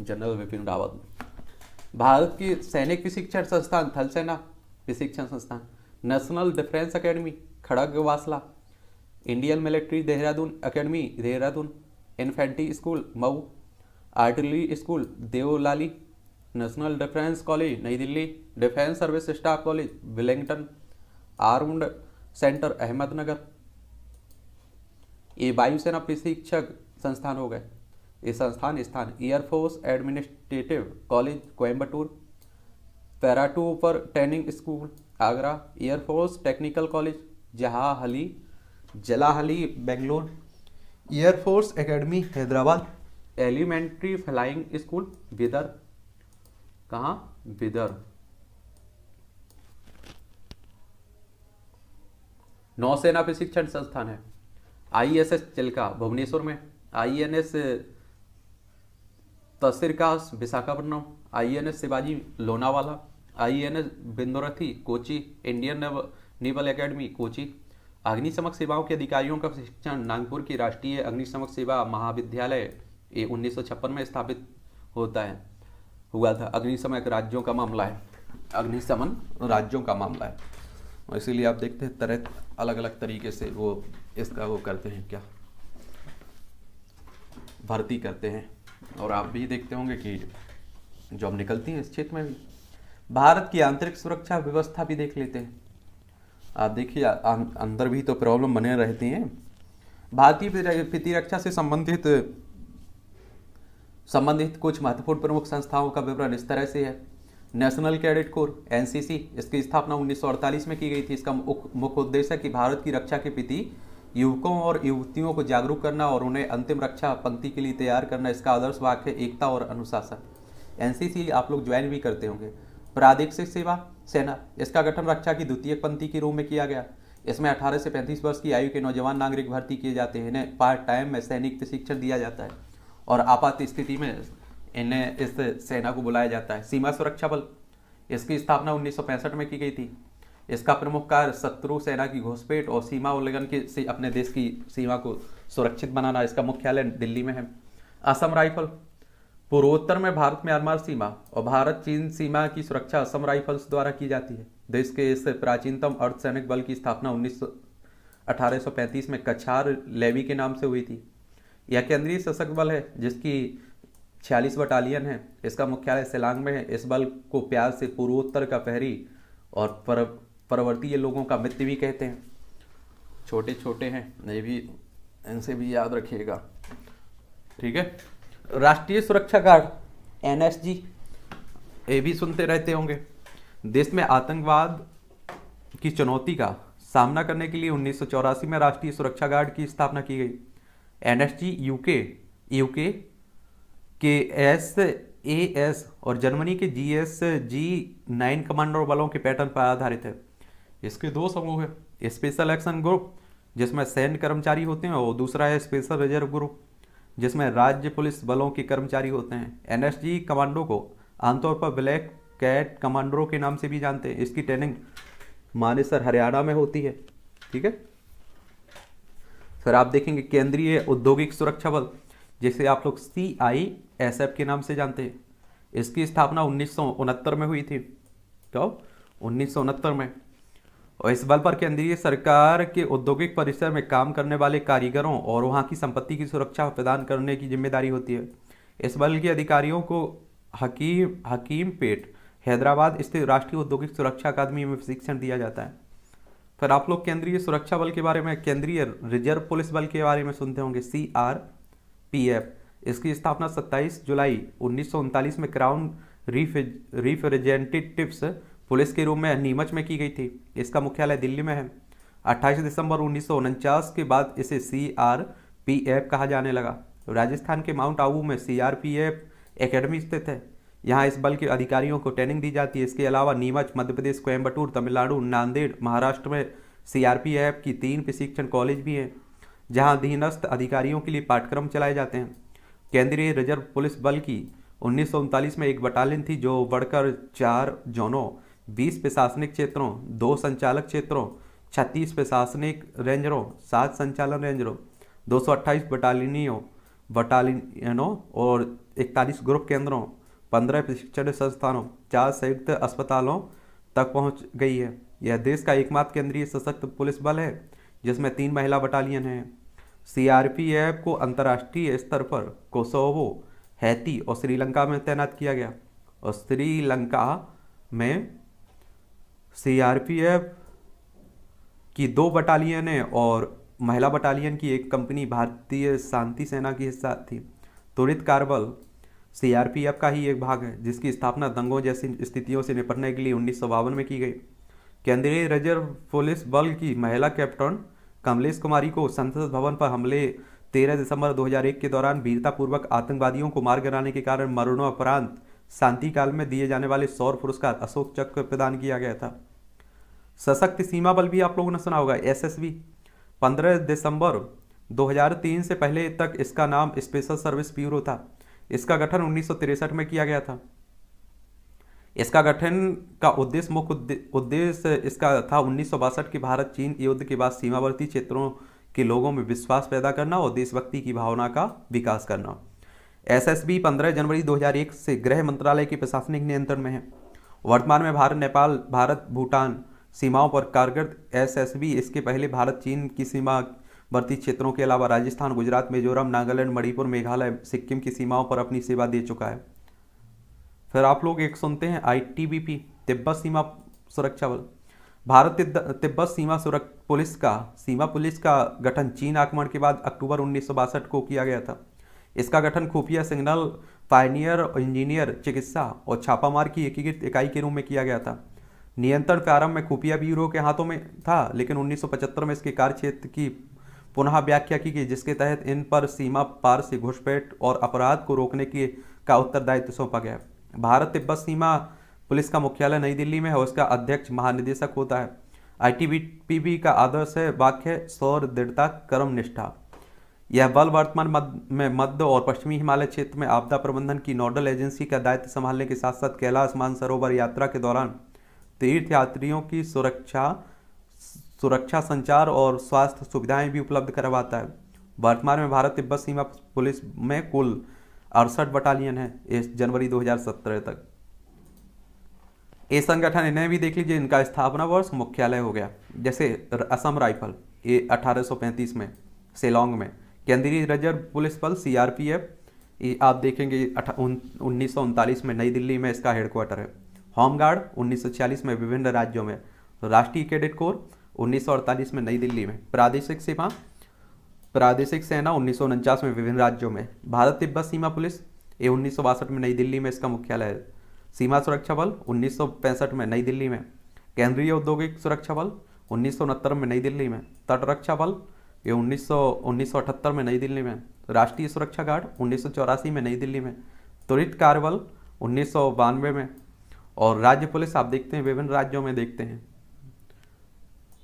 जनरल विपिन रावत ने भारत की सैनिक प्रशिक्षण संस्थान थल सेना प्रशिक्षण संस्थान national defence academy Khadakwasla Indian military Dehradun academy Dehradun infantry school Mhow artillery school Deolali national defence college नई Delhi defence service staff college Wellington armoured centre Ahmednagar ये वायुसेना प्रशिक्षक संस्थान हो गए ये संस्थान स्थान air force administrative college Coimbatore paratrooper training school Agra air force technical college Jalahalli Jalahalli Bangalore air force academy Hyderabad elementary flying school Bidar कहाँ बिदर नौसेना प्रशिक्षण संस्थान है आईएसएस चिल्का भुवनेश्वर में आईएनएस तस्सिरकास विशाखापट्टनम आईएनएस शिवाजी लोनावाला आईएनएस बिंदोरथी Kochi Indian naval academy Kochi अग्निशमक सेवाओं के अधिकारियों का प्रशिक्षण नागपुर की राष्ट्रीय अग्निशमक सेवा महाविद्यालय ये उन्नीस में स्थापित होता है हुआ था अग्निशमक राज्यों का मामला है अग्निशमन राज्यों का मामला है इसीलिए आप देखते हैं तरह अलग अलग तरीके से वो इसका वो करते हैं क्या भर्ती करते हैं और आप भी देखते होंगे कि जॉब निकलती है इस क्षेत्र में भी भारत की आंतरिक सुरक्षा व्यवस्था भी देख लेते हैं आप देखिए अं-, अंदर भी तो प्रॉब्लम बने रहती हैं भारतीय प्रतिरक्षा से संबंधित संबंधित कुछ महत्वपूर्ण प्रमुख संस्थाओं का विवरण इस तरह से है नेशनल कैडेट कोर एनसीसी इसकी स्थापना 1948 में की गई थी इसका मुख्य उद्देश्य कि भारत की रक्षा के प्रति युवकों और युवतियों को जागरूक करना और उन्हें अंतिम रक्षा पंक्ति के लिए तैयार करना इसका आदर्श वाक्य एकता और अनुशासन एनसीसी आप लोग ज्वाइन भी करते होंगे प्रादेशिक सेवा सेना इसका गठन रक्षा की द्वितीय पंक्ति के रूप में किया गया इसमें 18 से 35 वर्ष की आयु के नौजवान नागरिक भर्ती किए जाते हैं इन्हें पार्ट टाइम में सैनिक प्रशिक्षण दिया जाता है और आपात स्थिति में इन्हें इस सेना को बुलाया जाता है सीमा सुरक्षा बल इसकी स्थापना उन्नीस में की गई थी इसका प्रमुख कार्य शत्रु सेना की घुसपैठ और सीमा उल्लंघन की से अपने देश की सीमा को सुरक्षित बनाना इसका मुख्यालय दिल्ली में है असम राइफल पूर्वोत्तर में भारत म्यांमार सीमा और भारत चीन सीमा की सुरक्षा असम राइफल्स द्वारा की जाती है देश के इस प्राचीनतम अर्धसैनिक बल की स्थापना उन्नीस 1835 में कछार लेवी के नाम से हुई थी यह केंद्रीय सशक्त बल है जिसकी छियालीस बटालियन है इसका मुख्यालय सेलांग में है इस बल को प्याज से पूर्वोत्तर का पहरी और परवर्तीय लोगों का मित्र भी कहते हैं छोटे छोटे हैं ये भी इनसे भी याद रखिएगा ठीक है राष्ट्रीय सुरक्षा गार्ड जी ये भी सुनते रहते होंगे देश में आतंकवाद की चुनौती का सामना करने के लिए उन्नीस में राष्ट्रीय सुरक्षा गार्ड की स्थापना की गई एनएसजी यूके यूके के एस ए एस और जर्मनी के G S G nine commander बलों के पैटर्न पर आधारित है इसके दो समूह है स्पेशल एक्शन ग्रुप जिसमें सैन्य कर्मचारी होते हैं और दूसरा है स्पेशल रिजर्व ग्रुप जिसमें राज्य पुलिस बलों के कर्मचारी होते हैं एनएसजी कमांडो को आमतौर पर ब्लैक कैट कमांडो के नाम से भी जानते हैं इसकी ट्रेनिंग मानेसर हरियाणा में होती है ठीक है फिर आप देखेंगे केंद्रीय औद्योगिक सुरक्षा बल जिसे आप लोग सी आई एस एफ के नाम से जानते हैं इसकी स्थापना उन्नीस में हुई थी कब तो उन्नीस में और इस बल पर केंद्रीय सरकार के औद्योगिक परिसर में काम करने वाले कारीगरों और वहां की संपत्ति की सुरक्षा प्रदान करने की जिम्मेदारी होती है इस बल के अधिकारियों को हकीम हकीम पेट हैदराबाद स्थित राष्ट्रीय औद्योगिक सुरक्षा अकादमी में प्रशिक्षण दिया जाता है फिर आप लोग केंद्रीय सुरक्षा बल के बारे में केंद्रीय रिजर्व पुलिस बल के बारे में सुनते होंगे सी आर पी एफ इसकी स्थापना 27 जुलाई उन्नीस में क्राउन रिफ्रेजेंटेटिव पुलिस के रूम में नीमच में की गई थी इसका मुख्यालय दिल्ली में है 28 दिसंबर उन्नीस के बाद इसे सी आर पी एफ कहा जाने लगा राजस्थान के माउंट आबू में C R P F academy स्थित है यहाँ इस बल के अधिकारियों को ट्रेनिंग दी जाती है इसके अलावा नीमच मध्य प्रदेश कोयम्बटूर तमिलनाडु नांदेड़ महाराष्ट्र में सीआरपीएफ की तीन प्रशिक्षण कॉलेज भी हैं जहाँ अधीनस्थ अधिकारियों के लिए पाठ्यक्रम चलाए जाते हैं केंद्रीय रिजर्व पुलिस बल की उन्नीस में एक बटालियन थी जो बढ़कर चार जोनों बीस प्रशासनिक क्षेत्रों दो संचालक क्षेत्रों छत्तीस प्रशासनिक रेंजरों सात संचालन रेंजरों दो सौ अट्ठाईस बटालियनों बटालियनों और इकतालीस ग्रुप केंद्रों पंद्रह प्रशिक्षण संस्थानों चार संयुक्त अस्पतालों तक पहुंच गई है यह देश का एकमात्र केंद्रीय सशक्त पुलिस बल है जिसमें तीन महिला बटालियन हैं एफ को अंतर्राष्ट्रीय स्तर पर कोसोवो हैती और श्रीलंका में तैनात किया गया और श्रीलंका में सीआरपीएफ की दो बटालियन है और महिला बटालियन की एक कंपनी भारतीय शांति सेना की हिस्सा थी त्वरित कार्बल सीआरपीएफ का ही एक भाग है जिसकी स्थापना दंगों जैसी स्थितियों से निपटने के लिए उन्नीस में की गई केंद्रीय रिजर्व पुलिस बल की महिला कैप्टन कमलेश कुमारी को संसद भवन पर हमले 13 दिसंबर 2001 के दौरान वीरतापूर्वक आतंकवादियों को मार गिराने के कारण मरणोपरांत शांति काल में दिए जाने वाले सौर पुरस्कार अशोक चक्र प्रदान किया गया था सशक्त सीमा बल भी आप लोगों ने सुना होगा एस एस बी पंद्रह दिसंबर 2003 से पहले तक इसका नाम स्पेशल सर्विस ब्यूरो था इसका गठन उन्नीस में किया गया था इसका गठन का उद्देश्य मुख्य उद्देश्य इसका था उन्नीस की भारत चीन युद्ध के बाद सीमावर्ती क्षेत्रों के लोगों में विश्वास पैदा करना और देशभक्ति की भावना का विकास करना एस एस बी पंद्रह जनवरी 2001 से गृह मंत्रालय के प्रशासनिक नियंत्रण में है वर्तमान में भारत नेपाल भारत भूटान सीमाओं पर कारगर एसएसबी इसके पहले भारत चीन की सीमा वर्ती क्षेत्रों के अलावा राजस्थान गुजरात मिजोरम नागालैंड मणिपुर मेघालय सिक्किम की सीमाओं पर अपनी सेवा दे चुका है फिर आप लोग एक सुनते हैं आई तिब्बत सीमा सुरक्षा बल भारत तिब्बत सीमा सुरक्षा पुलिस का सीमा पुलिस का गठन चीन आक्रमण के बाद अक्टूबर उन्नीस को किया गया था इसका गठन खुफिया सिग्नल फाइनियर इंजीनियर चिकित्सा और छापामार की एकीकृत इकाई के रूप में किया गया था नियंत्रण प्रारंभ में खुफिया ब्यूरो के हाथों में था लेकिन 1975 में इसके कार्यक्षेत्र की पुनः व्याख्या की गई जिसके तहत इन पर सीमा पार से घुसपैठ और अपराध को रोकने के का उत्तरदायित्व सौंपा गया भारत तिब्बत सीमा पुलिस का मुख्यालय नई दिल्ली में है और इसका अध्यक्ष महानिदेशक होता है आई का आदर्श है वाक्य सौर दृढ़ता कर्म निष्ठा यह बल वर्तमान में मध्य और पश्चिमी हिमालय क्षेत्र में आपदा प्रबंधन की नोडल एजेंसी का दायित्व संभालने के साथ साथ कैलाश मानसरोवर यात्रा के दौरान तीर्थयात्रियों की सुरक्षा सुरक्षा संचार और स्वास्थ्य सुविधाएं भी उपलब्ध करवाता है वर्तमान में भारत तिब्बत सीमा पुलिस में कुल अड़सठ बटालियन है इस जनवरी 2017 तक ये संगठन इन्हें भी देख लीजिए इनका स्थापना वर्ष मुख्यालय हो गया जैसे असम राइफल ये 1835 में सेलोंग में केंद्रीय रिजर्व पुलिस बल सीआरपीएफ ये आप देखेंगे उन्नीस में नई दिल्ली में इसका हेडक्वार्टर है होमगार्ड 1946 में विभिन्न राज्यों में तो राष्ट्रीय कैडेट कोर 1948 में नई दिल्ली में प्रादेशिक सीमा प्रादेशिक सेना उन्नीस में विभिन्न राज्यों में भारत तिब्बत सीमा पुलिस ये उन्नीस में नई दिल्ली में इसका मुख्यालय है सीमा सुरक्षा बल उन्नीस में नई दिल्ली में केंद्रीय औद्योगिक सुरक्षा बल उन्नीस में नई दिल्ली में तटरक्षा बल ये उन्नीस सौ में नई दिल्ली में राष्ट्रीय सुरक्षा गार्ड उन्नीस में नई दिल्ली में त्वरित कार्यबल उन्नीस में और राज्य पुलिस आप देखते हैं विभिन्न राज्यों में देखते हैं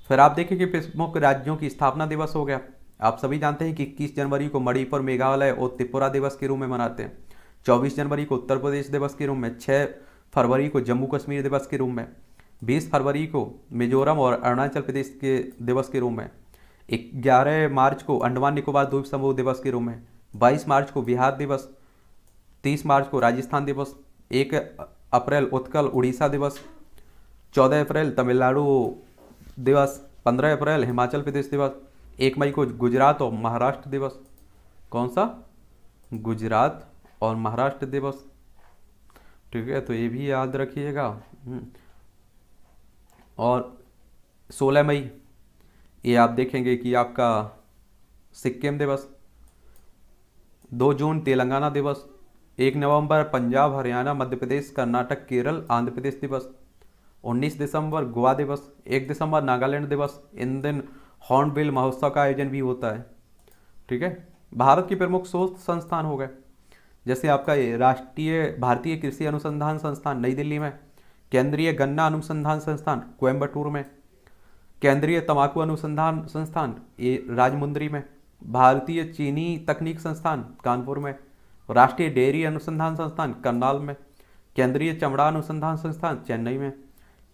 फिर आप देखें कि प्रमुख राज्यों की स्थापना दिवस हो गया आप सभी जानते हैं कि इक्कीस जनवरी को मणिपुर मेघालय और त्रिपुरा दिवस के रूप में मनाते हैं चौबीस जनवरी को उत्तर प्रदेश दिवस के रूप में छः फरवरी को जम्मू कश्मीर दिवस के रूप में बीस फरवरी को मिजोरम और अरुणाचल प्रदेश के दिवस के रूप में ग्यारह मार्च को अंडमान निकोबार द्वीप समूह दिवस के रूप में बाईस मार्च को बिहार दिवस तीस मार्च को राजस्थान दिवस एक अप्रैल उत्कल उड़ीसा दिवस चौदह अप्रैल तमिलनाडु दिवस पंद्रह अप्रैल हिमाचल प्रदेश दिवस एक मई को गुजरात और महाराष्ट्र दिवस कौन सा गुजरात और महाराष्ट्र दिवस ठीक है तो ये भी याद रखिएगा हम्म। और 16 मई ये आप देखेंगे कि आपका सिक्किम दिवस 2 जून तेलंगाना दिवस एक नवंबर पंजाब हरियाणा मध्य प्रदेश कर्नाटक केरल आंध्र प्रदेश दिवस 19 दिसंबर गोवा दिवस 1 दिसंबर नागालैंड दिवस इन दिन हॉर्नबिल महोत्सव का आयोजन भी होता है ठीक है भारत के प्रमुख शोध संस्थान हो गए जैसे आपका ये राष्ट्रीय भारतीय कृषि अनुसंधान संस्थान नई दिल्ली में केंद्रीय गन्ना अनुसंधान संस्थान कोयम्बटूर में केंद्रीय तंबाकू अनुसंधान संस्थान ये राजमुंद्री में भारतीय चीनी तकनीक संस्थान कानपुर में राष्ट्रीय डेयरी अनुसंधान संस्थान करनाल में केंद्रीय चमड़ा अनुसंधान संस्थान चेन्नई में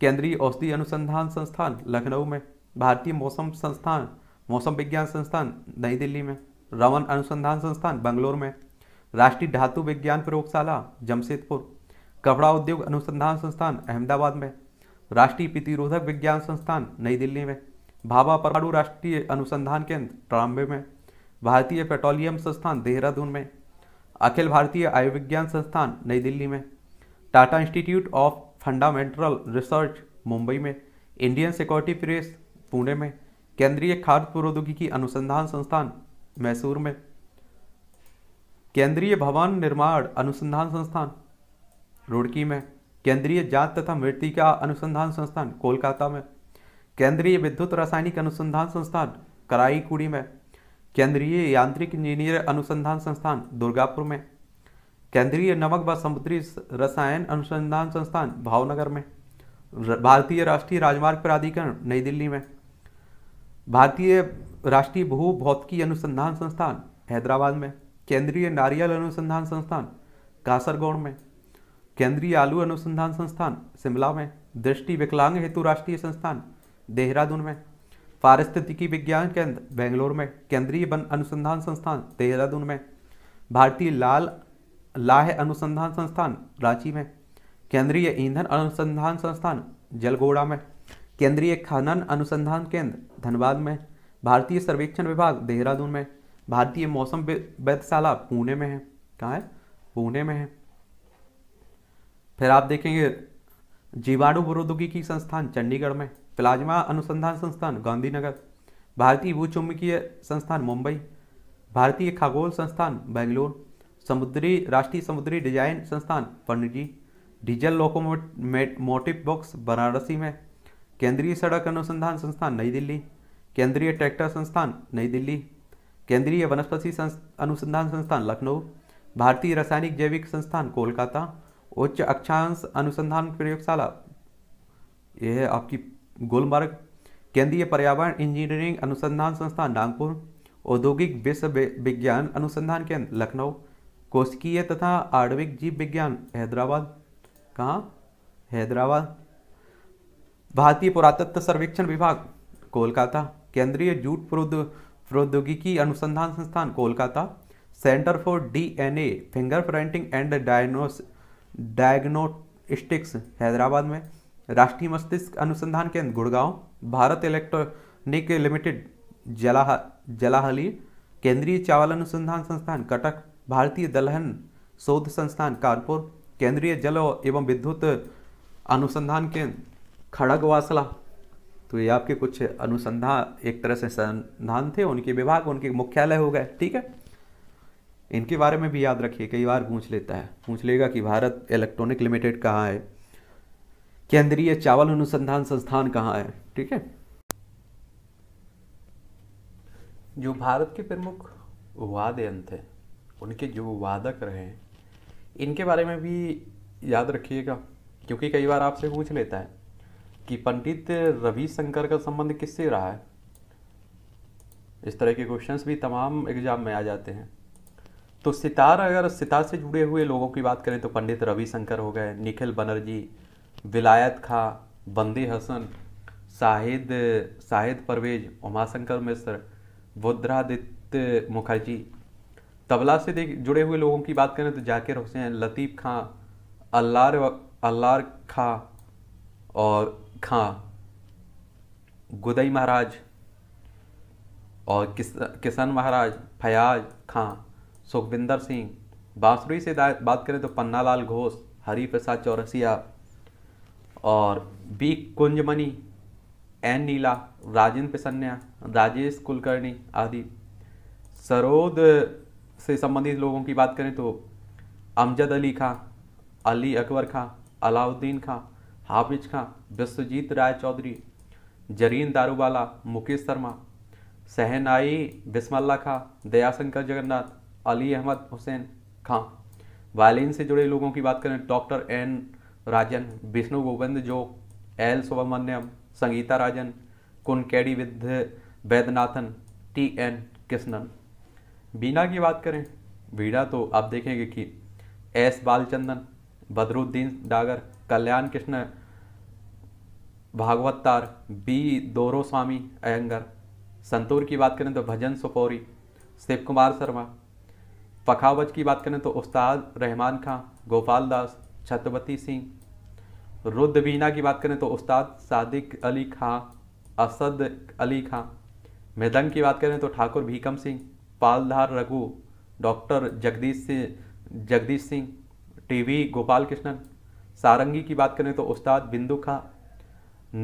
केंद्रीय औषधि अनुसंधान संस्थान लखनऊ में भारतीय मौसम संस्थान मौसम विज्ञान संस्थान नई दिल्ली में रमन अनुसंधान संस्थान बंगलोर में राष्ट्रीय धातु विज्ञान प्रयोगशाला जमशेदपुर कपड़ा उद्योग अनुसंधान संस्थान अहमदाबाद में राष्ट्रीय प्रतिरोधक विज्ञान संस्थान नई दिल्ली में भाभा परमाणु राष्ट्रीय अनुसंधान केंद्र ट्राम्बे में भारतीय पेट्रोलियम संस्थान देहरादून में अखिल भारतीय आयुर्विज्ञान संस्थान नई दिल्ली में Tata institute of fundamental research Mumbai में इंडियन सिक्योरिटी प्रेस पुणे में केंद्रीय खाद्य प्रौद्योगिकी अनुसंधान संस्थान मैसूर में केंद्रीय भवन निर्माण अनुसंधान संस्थान रुड़की में केंद्रीय जांच तथा मृतिका अनुसंधान संस्थान कोलकाता में केंद्रीय विद्युत रासायनिक अनुसंधान संस्थान कराईकुड़ी में केंद्रीय यांत्रिक इंजीनियर अनुसंधान संस्थान दुर्गापुर में केंद्रीय नमक व समुद्री रसायन अनुसंधान संस्थान भावनगर में भारतीय राष्ट्रीय राजमार्ग प्राधिकरण नई दिल्ली में भारतीय राष्ट्रीय भू भौतिकी अनुसंधान संस्थान हैदराबाद में केंद्रीय नारियल अनुसंधान संस्थान कासरगौड़ में केंद्रीय आलू अनुसंधान संस्थान शिमला में दृष्टि विकलांग हेतु राष्ट्रीय संस्थान देहरादून में पारिस्थितिकी विज्ञान केंद्र बेंगलोर में केंद्रीय वन अनुसंधान संस्थान देहरादून में भारतीय लाल लाह अनुसंधान संस्थान रांची में केंद्रीय ईंधन अनुसंधान संस्थान जलगोड़ा में केंद्रीय खनन अनुसंधान केंद्र धनबाद में भारतीय सर्वेक्षण विभाग देहरादून में भारतीय मौसम वेधशाला पुणे में है कहाँ है पुणे में है फिर आप देखेंगे जीवाणु प्रौद्योगिकी संस्थान चंडीगढ़ में प्लाज्मा अनुसंधान संस्थान गांधीनगर भारतीय भूचुंबकीय संस्थान मुंबई भारतीय खगोल संस्थान बेंगलोर समुद्री राष्ट्रीय समुद्री डिजाइन संस्थान पणजी डीजल लोकोमोटिव बॉक्स बनारसी में केंद्रीय सड़क अनुसंधान संस्थान नई दिल्ली केंद्रीय ट्रैक्टर संस्थान नई दिल्ली केंद्रीय वनस्पति अनुसंधान संस्थान लखनऊ भारतीय रासायनिक जैविक संस्थान कोलकाता उच्च अक्षांश अनुसंधान प्रयोगशाला यह है आपकी गुलमर्ग केंद्रीय पर्यावरण इंजीनियरिंग अनुसंधान संस्थान नागपुर औद्योगिक विश्व विज्ञान अनुसंधान केंद्र लखनऊ कोशिकीय तथा आणविक जीव विज्ञान हैदराबाद कहाँ हैदराबाद भारतीय पुरातत्व सर्वेक्षण विभाग कोलकाता केंद्रीय जूट प्रौद्योगिकी अनुसंधान संस्थान Kolkata centre for DNA fingerprinting and diagnos diagnostics Hyderabad में राष्ट्रीय मस्तिष्क अनुसंधान केंद्र गुड़गांव भारत इलेक्ट्रॉनिक लिमिटेड जलाह जलाहली केंद्रीय चावल अनुसंधान संस्थान कटक भारतीय दलहन शोध संस्थान कानपुर केंद्रीय जल एवं विद्युत अनुसंधान केंद्र खड़गवासला तो ये आपके कुछ अनुसंधान एक तरह से संधान थे उनके विभाग उनके मुख्यालय हो गए ठीक है इनके बारे में भी याद रखिए कई बार पूछ लेता है पूछ लेगा कि भारत इलेक्ट्रॉनिक लिमिटेड कहाँ है केंद्रीय चावल अनुसंधान संस्थान कहाँ है ठीक है जो भारत के प्रमुख वाद यंत्र हैं उनके जो वादक रहे हैं इनके बारे में भी याद रखिएगा क्योंकि कई बार आपसे पूछ लेता है कि पंडित रविशंकर का संबंध किससे रहा है इस तरह के क्वेश्चंस भी तमाम एग्जाम में आ जाते हैं तो सितार अगर सितार से जुड़े हुए लोगों की बात करें तो पंडित रविशंकर हो गए निखिल बनर्जी विलायत खां बंदी हसन शाहिद शाहिद परवेज उमाशंकर मिश्र बुद्रादित्य मुखर्जी तबला से देख जुड़े हुए लोगों की बात करें तो जाकिर हुसैन लतीफ़ खां अल्लार अल्लार खां और खां गुदई महाराज और किस, किशन महाराज फयाज खां सुखविंदर सिंह बांसुरी से बात करें तो पन्नालाल घोष हरी प्रसाद चौरसिया और बी कुंजमणि एन नीला राजेंद्र प्रसन्या राजेश कुलकर्णी आदि सरोद से संबंधित लोगों की बात करें तो अमजद अली खां अली अकबर खां अलाउद्दीन खां हाफिज खां विश्वजीत राय चौधरी जरीन दारूबाला मुकेश शर्मा सहनाई बिस्मल्ला खां दयाशंकर जगन्नाथ अली अहमद हुसैन खां वायलिन से जुड़े लोगों की बात करें डॉक्टर एन राजन विष्णु गोविंद जो एल सुब्रमण्यम संगीता राजन कुनकेडी विद वैद्यनाथन टी एन कृष्णन बीना की बात करें बीना तो आप देखेंगे कि S Balachander Badruddin Dagar Kalyan Krishna Bhagavatar B Doraiswamy Iyengar santoor की बात करें तो भजन सुपौरी शिव कुमार शर्मा पखावज की बात करें तो उस्ताद रहमान खां गोपाल दास छत्रपति सिंह रुद्रवीना की बात करें तो उस्ताद सादिक अली खां असद अली खां मृदंग की बात करें तो ठाकुर भीकम सिंह पालधार रघु डॉक्टर जगदीश सिंह जगदीश सिंह टीवी गोपाल कृष्णन सारंगी की बात करें तो उस्ताद बिंदु खां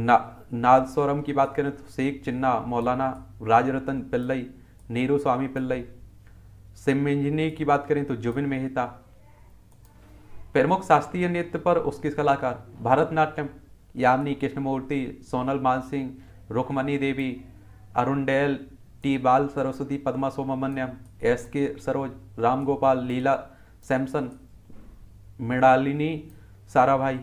ना नादस्वरम की बात करें तो शेख चिन्ना मौलाना राजरतन पिल्लई नीरू स्वामी पिल्लई सिम इंजीनियर की बात करें तो जुबिन मेहता प्रमुख शास्त्रीय नृत्य पर उसके कलाकार Bharatanatyam Yamini Krishnamurthy Sonal Mansingh Rukmini Devi Arundale T Balasaraswati Padma सोमन्यम S के सरोज राम गोपाल लीला सैमसन मृणालिनी साराभाई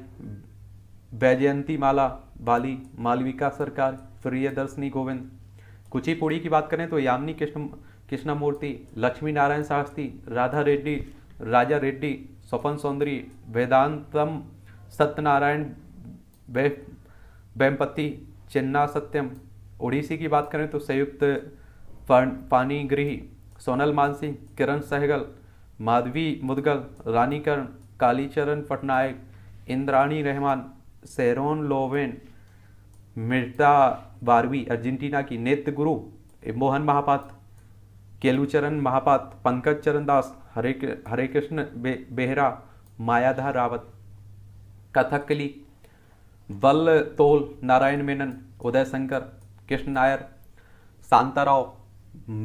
वैजयंती माला बाली मालविका सरकार प्रियदर्शनी गोविंद कुचिपुड़ी की बात करें तो यामिनी कृष्ण कृष्णमूर्ति लक्ष्मी नारायण शास्त्री राधा रेड्डी राजा रेड्डी स्वपन सौंदरी वेदांतम सत्यनारायण वे वेमपति चिन्ना सत्यम ओडिसी की बात करें तो संयुक्त गृह Sonal Mansingh Kiran Sehgal Madhavi Mudgal Rani Karna Kalicharan Patnaik Indrani Rahman Sharon Lowen Myrta Barvie Argentina की नेत्र गुरु मोहन महापात केलुचरण महापात पंकज चरण दास हरे हरे कृष्ण बे, बेहरा मायाधार रावत कथकली वल्ल तोल नारायण मेनन उदय शंकर कृष्ण नायर शांताराव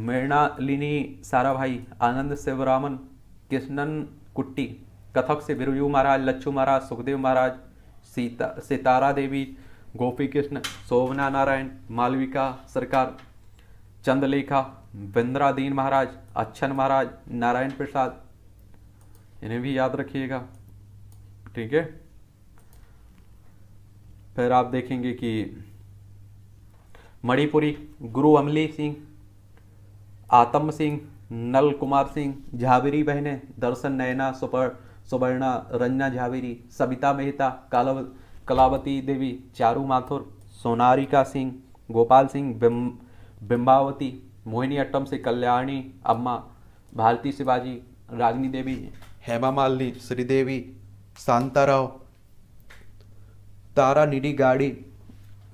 मृणालिनी साराभाई आनंद शिवरामन कृष्णन कुट्टी कथक से बिरजू महाराज लच्छू महाराज सुखदेव महाराज सीता सितारा देवी गोपी कृष्ण शोभना नारायण मालविका सरकार चंद्रलेखा बिंद्रादीन दीन महाराज अच्छन महाराज नारायण प्रसाद इन्हें भी याद रखिएगा ठीक है फिर आप देखेंगे कि मणिपुरी गुरु अमली सिंह आतम सिंह नल कुमार सिंह झावेरी बहने दर्शन नैना सुपर सुवर्णा रंजना झावेरी सविता मेहता कालव कलावती देवी चारू माथुर सोनारिका सिंह गोपाल सिंह बिम बिम्बावती मोहिनी अट्टम से कल्याणी अम्मा भारती शिवाजी रागनी देवी हेमा मालिनी श्रीदेवी शांताराव तारा निडी गाड़ी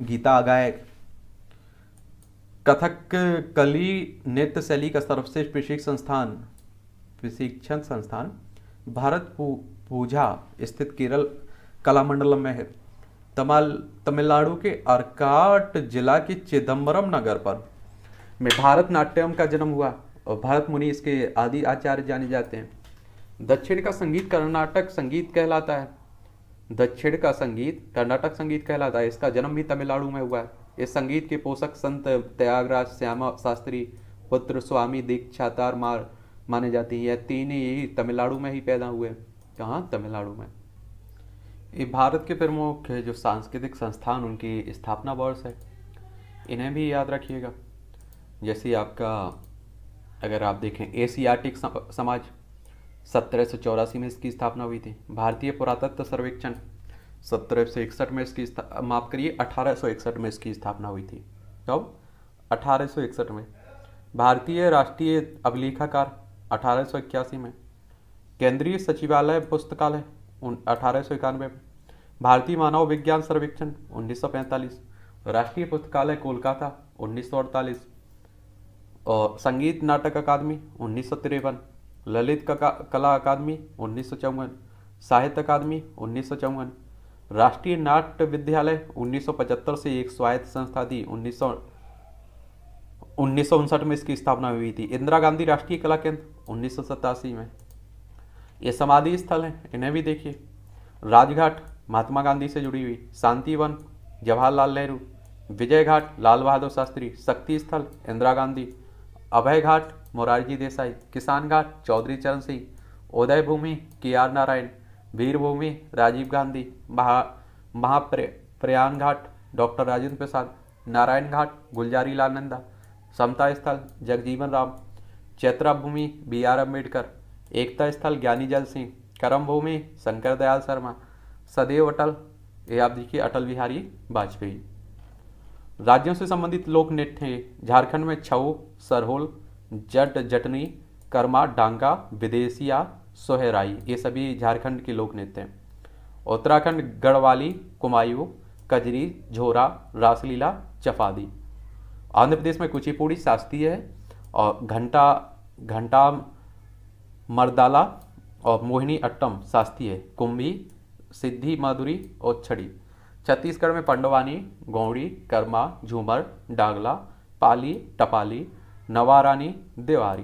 गीता गायक कथक कली नृत्य शैली का सर्वश्रेष्ठ प्रशिक्षण संस्थान प्रशिक्षण संस्थान भारत पूजा स्थित केरल कलामंडलम में है तमाल तमिलनाडु के अरकाट जिला के चिदम्बरम नगर पर में भारतनाट्यम का जन्म हुआ और भारत मुनि इसके आदि आचार्य जाने जाते हैं दक्षिण का संगीत कर्नाटक संगीत कहलाता है दक्षिण का संगीत कर्नाटक संगीत कहलाता है इसका जन्म भी तमिलनाडु में हुआ है इस संगीत के पोषक संत त्यागराज श्यामा शास्त्री पुत्र स्वामी दीक्षातार मार माने जाती है तीन ही तमिलनाडु में ही पैदा हुए कहाँ तमिलनाडु में ये भारत के प्रमुख जो सांस्कृतिक संस्थान उनकी स्थापना वर्ष है इन्हें भी याद रखिएगा जैसे आपका अगर आप देखें एशियाटिक समाज सत्रह में इसकी स्थापना हुई थी भारतीय पुरातत्व सर्वेक्षण सत्रह सौ इकसठ में इसकी माफ करिए अठारह सौ इकसठ में इसकी स्थापना हुई थी कब अठारह सौ इकसठ में भारतीय राष्ट्रीय अभिलेखाकार अठारह सौ इक्यासी में केंद्रीय सचिवालय पुस्तकालय अठारह सौ इक्यानवे में भारतीय मानव विज्ञान सर्वेक्षण उन्नीस सौ पैंतालीस राष्ट्रीय पुस्तकालय कोलकाता उन्नीस सौ अड़तालीस और संगीत नाटक अकादमी उन्नीस ललित कला अकादमी उन्नीस साहित्य अकादमी उन्नीस राष्ट्रीय नाट्य विद्यालय 1975 से एक स्वायत्त संस्था थी उन्नीस उन्नीस में इसकी स्थापना हुई थी इंदिरा गांधी राष्ट्रीय कला केंद्र उन्नीस में ये समाधि स्थल हैं इन्हें भी देखिए राजघाट महात्मा गांधी से जुड़ी हुई शांति वन जवाहरलाल नेहरू विजय घाट लाल बहादुर शास्त्री शक्ति स्थल इंदिरा गांधी अभय घाट मोरारजी देसाई किसान घाट चौधरी चरण सिंह उदय भूमि के आर नारायण वीरभूमि राजीव गांधी महा Mahaprayan Ghat doctor Rajendra Prasad Narayan Ghat Gulzari Lal Nanda Samta Sthal Jagjivan Ram Chaitra Bhumi B R Ambedkar Ekta Sthal Gyani जल सिंह करम भूमि शंकर दयाल शर्मा सदैव अटल ये आप देखिए अटल बिहारी वाजपेयी राज्यों से संबंधित लोक नृत्य हैं झारखंड में छऊ सरहुल जट जटनी कर्मा डांगा विदेशिया सोहराई ये सभी झारखंड के लोक नृत्य हैं उत्तराखंड गढ़वाली कुमायूं कजरी झोरा रासलीला चफादी आंध्र प्रदेश में कुचिपुड़ी शास्त्रीय है और घंटा घंटा मर्दाला और मोहिनी अट्टम शास्त्रीय कुंभी सिद्धि माधुरी और छड़ी छत्तीसगढ़ में पंडवानी गौड़ी कर्मा झूमर डांगला पाली टपाली नवारानी देवारी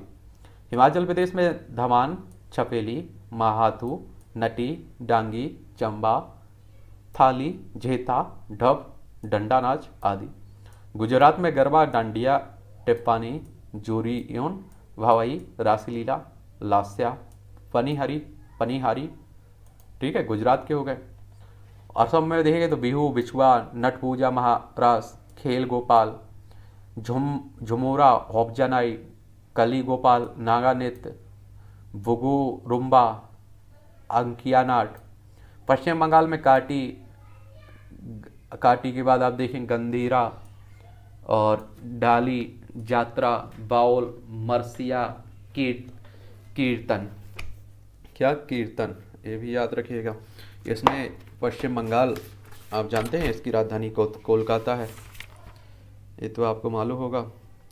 हिमाचल प्रदेश में धमान छपेली महाथू नटी डांगी चंबा थाली झेता ढब डंडा नाच आदि गुजरात में गरबा डांडिया टिप्पानी यून भावई रासलीला लास्या पनीहरी पनिहारी ठीक है गुजरात के हो गए असम में देखेंगे तो बिहू बिछुआ नट पूजा महारास खेल गोपाल झुम झुमोरा होबजनाई कली गोपाल नागा नृत्य बुगू रुम्बा अंकिया नाट पश्चिम बंगाल में काटी काटी के बाद आप देखें गंदीरा और डाली जात्रा बाउल मरसिया कीर्त कीर्तन क्या कीर्तन ये भी याद रखिएगा इसमें पश्चिम बंगाल आप जानते हैं इसकी राजधानी कोलकाता है ये तो आपको मालूम होगा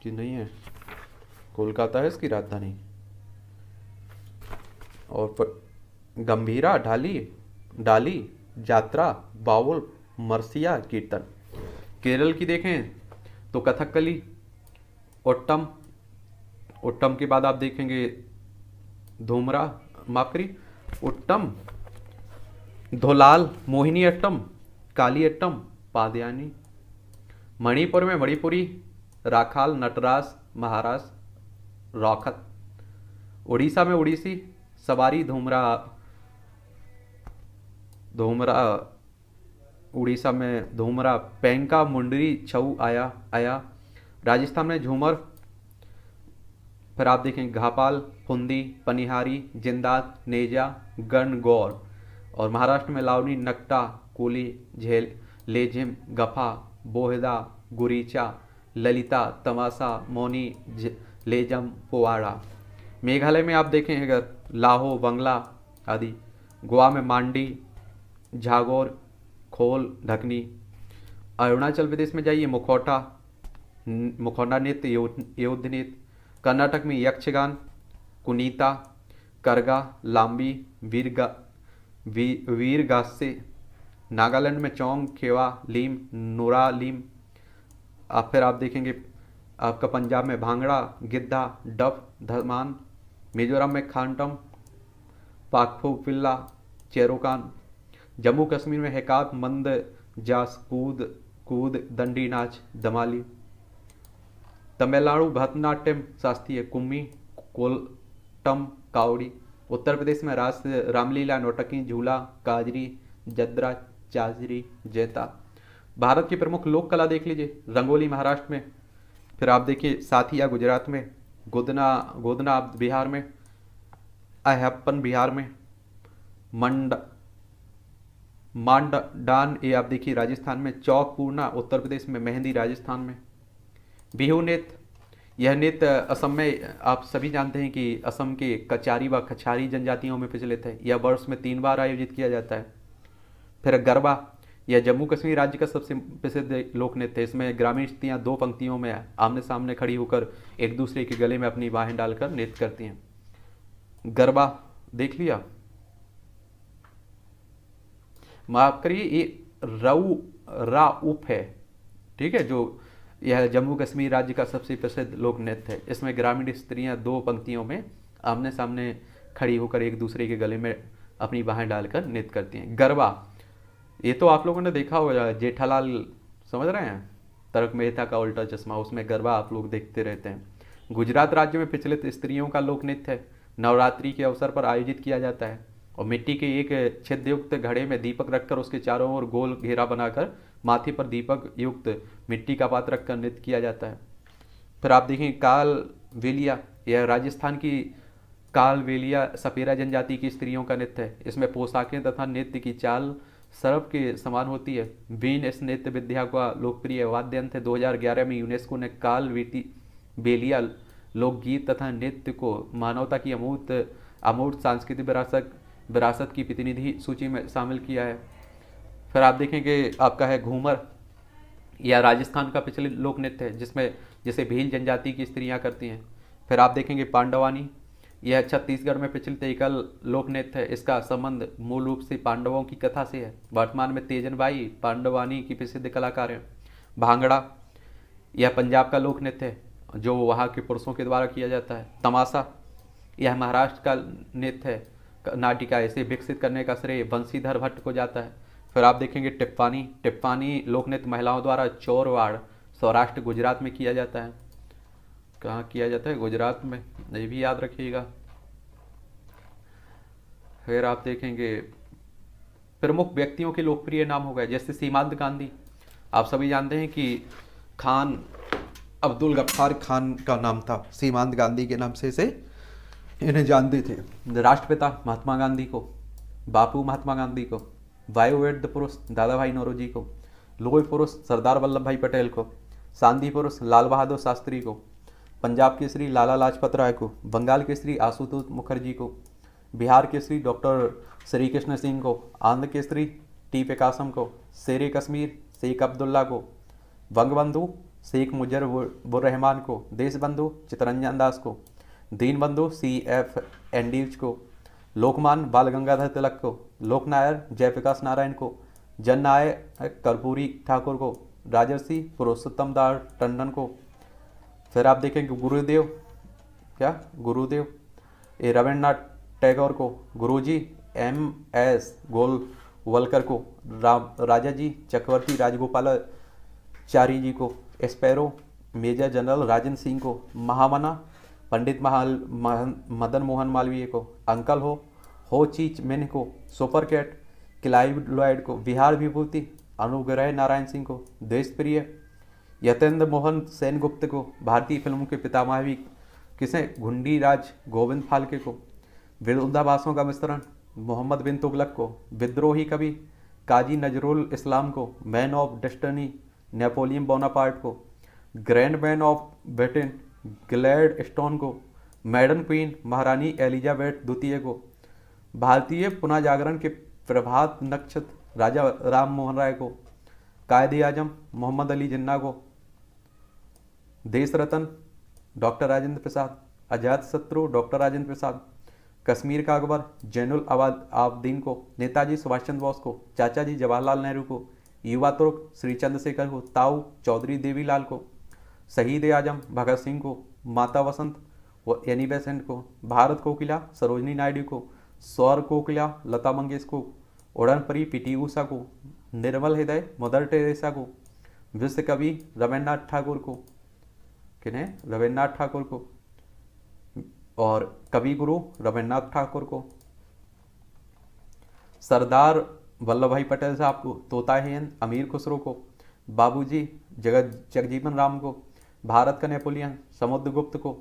कि नहीं है कोलकाता है इसकी राजधानी और गंभीरा ढाली डाली यात्रा बाउल मरसिया कीर्तन केरल की देखें तो कथकली ओट्टम ओट्टम के बाद आप देखेंगे धूमरा माकरी उट्टम धोलाल मोहिनी अट्टम काली अट्टम पादयानी मणिपुर में मणिपुरी राखाल नटराज महाराज रौखत उड़ीसा में उड़ीसी सवारी धूमरा धूमरा उड़ीसा में धूमरा पेंका मुंडरी छऊ आया आया राजस्थान में झूमर फिर आप देखें घापाल फुंदी पनिहारी जिंदाद नेजा गण गौर और महाराष्ट्र में लावनी नकटा कोली झेल लेजिम गफा बोहदा गुरीचा ललिता तमाशा मौनी लेजम पोवाड़ा मेघालय में आप देखें अगर लाहो बंगला आदि गोवा में मांडी झागोर खोल ढकनी अरुणाचल प्रदेश में जाइए मुखौटा मुखौटा नृत्य युद्ध नृत्य कर्नाटक में यक्षगान कुनीता करगा लांबी वीरगा वी वीर गास्से नागालैंड में चोंग खेवा लीम नोरा लीम आप फिर आप देखेंगे आपका पंजाब में भांगड़ा गिद्धा डफ धमान मिजोरम में खानटम पाकफू पिल्ला चेरोकान जम्मू कश्मीर में हेकात मंद जास कूद कूद दंडी नाच दमाली तमिलनाडु भरतनाट्यम शास्त्रीय कुम्मी कोलटम कावड़ी उत्तर प्रदेश में रास रामलीला नोटकी झूला काजरी जदरा चाजरी जैता भारत की प्रमुख लोक कला देख लीजिए रंगोली महाराष्ट्र में फिर आप देखिए साथिया गुजरात में गोदना गोदना बिहार में अहप्पन बिहार में मंड मांडान ये आप देखिए राजस्थान में चौक पूर्णा उत्तर प्रदेश में मेहंदी राजस्थान में बिहू नृत्य यह नृत्य असम में आप सभी जानते हैं कि असम के कचारी व खचारी जनजातियों में प्रचलित है यह वर्ष में तीन बार आयोजित किया जाता है फिर गरबा यह जम्मू कश्मीर राज्य का सबसे प्रसिद्ध लोक नृत्य है इसमें ग्रामीण स्त्रियाँ दो पंक्तियों में आमने सामने खड़ी होकर एक दूसरे के गले में अपनी बाहें डालकर नृत्य करती हैं गरबा देख लिया माफ करिए ये रऊ रा उप है ठीक है जो यह जम्मू कश्मीर राज्य का सबसे प्रसिद्ध लोक नृत्य है इसमें ग्रामीण स्त्रियां दो पंक्तियों में आमने सामने खड़ी होकर एक दूसरे के गले में अपनी बाहें डालकर नृत्य करती हैं गरबा ये तो आप लोगों ने देखा होगा जेठालाल समझ रहे हैं तर्क मेहता का उल्टा चश्मा उसमें गरबा आप लोग देखते रहते हैं गुजरात राज्य में प्रचलित स्त्रियों का लोक नृत्य है नवरात्रि के अवसर पर आयोजित किया जाता है और मिट्टी के एक छिद्रयुक्त घड़े में दीपक रखकर उसके चारों ओर गोल घेरा बनाकर माथे पर दीपक युक्त मिट्टी का पात्र रखकर नृत्य किया जाता है फिर आप देखें काल वेलिया यह राजस्थान की काल वेलिया सपेरा जनजाति की स्त्रियों का नृत्य है इसमें पोशाकें तथा नृत्य की चाल सर्व के समान होती है बीन इस नृत्य विद्या का लोकप्रिय वाद्य यंत्र है 2011 में यूनेस्को ने काल वेटी बेलिया लोकगीत तथा नृत्य को मानवता की अमूर्त अमूर्त सांस्कृतिक विरासत विरासत की प्रतिनिधि सूची में शामिल किया है फिर आप देखें कि आपका है घूमर या राजस्थान का पिछले लोक नृत्य है जिसमें जिसे भील जनजाति की स्त्रियाँ करती हैं फिर आप देखेंगे पांडवानी यह छत्तीसगढ़ में पिछले एकल लोक नृत्य है इसका संबंध मूल रूप से पांडवों की कथा से है वर्तमान में तेजन पांडवानी की प्रसिद्ध कलाकार हैं भांगड़ा यह पंजाब का लोक नृत्य है जो वहाँ के पुरुषों के द्वारा किया जाता है तमाशा यह महाराष्ट्र का नृत्य है नाटिका इसे विकसित करने का श्रेय बंशीधर भट्ट को जाता है फिर आप देखेंगे टिप्पानी टिप्पानी लोकनृत्य महिलाओं द्वारा चोरवाड़ सौराष्ट्र गुजरात में किया जाता है कहाँ किया जाता है गुजरात में ये भी याद रखिएगा फिर आप देखेंगे प्रमुख व्यक्तियों के लोकप्रिय नाम हो गए जैसे सीमांत गांधी आप सभी जानते हैं कि खान अब्दुल गफ्फार खान का नाम था सीमांत गांधी के नाम से इसे इन्हें जानते थे राष्ट्रपिता महात्मा गांधी को बापू महात्मा गांधी को वायुवेट पुरुष दादा भाई जी को लोह पुरुष सरदार वल्लभ भाई पटेल को शांति पुरुष लाल बहादुर शास्त्री को पंजाब के श्री लाला लाजपत राय को बंगाल के श्री आशुतोष मुखर्जी को बिहार के श्री डॉक्टर श्री कृष्ण सिंह को आंध्र के श्री टी पिकासम को शेर कश्मीर शेख अब्दुल्ला को वंगबंधु शेख मुजर रहमान को देशबंधु चितरंजन दास को दीनबंधु सी एफ एंडीज को लोकमान बाल गंगाधर तिलक को लोक नायर जयप्रकाश नारायण को जन नायक कर्पूरी ठाकुर को राजर्षि पुरुषोत्तम दार टंडन को फिर आप देखेंगे गुरुदेव क्या गुरुदेव ए रविन्द्रनाथ टैगोर को गुरुजी एम एस गोलवलकर को राम राजा जी चक्रवर्ती राजगोपालचारी जी को sparrow major general Rajan Singh को महामना पंडित महाल मदन मोहन मालवीय को अंकल हो हो चीच मेन को सुपर कैट क्लाइव लॉयड को बिहार विभूति अनुग्रह नारायण सिंह को देश प्रिय यतेंद्र मोहन सेनगुप्त को भारतीय फिल्मों के पितामह भी किसे घुंडी राज गोविंद फालके को विरोधाभासों का मिश्रण मोहम्मद बिन तुगलक को विद्रोही कवि काजी नजरुल इस्लाम को man of destiny Napoleon Bonaparte को grand man of Britain Gladstone को मैडन क्वीन महारानी एलिजाबेथ द्वितीय को भारतीय पुनर्जागरण के प्रभात नक्षत्र राजा राम मोहन राय को कायद आजम मोहम्मद अली जिन्ना को देश रतन डॉक्टर राजेंद्र प्रसाद आजाद शत्रु डॉक्टर राजेंद्र प्रसाद कश्मीर का अकबर जैनुल आबाद आबदीन को नेताजी सुभाष चंद्र बोस को चाचा जी जवाहरलाल नेहरू को युवा तुर्क श्री चंद्रशेखर को ताऊ चौधरी देवीलाल को शहीद आजम भगत सिंह को माता वसंत व एनी बेसेंट को भारत को किला सरोजनी नायडू को सौर कोकलिया लता मंगेश को उड़नपरी पीटी ऊषा को निर्मल हृदय मदर टेरेसा को विश्व कवि रविन्द्रनाथ ठाकुर को किन्हें रविन्द्रनाथ ठाकुर को और कवि गुरु रविन्द्रनाथ ठाकुर को सरदार वल्लभ भाई पटेल साहब को तोता हेन अमीर खुसरो को बाबूजी जगत जगजीवन राम को भारत का नेपोलियन समुद्रगुप्त को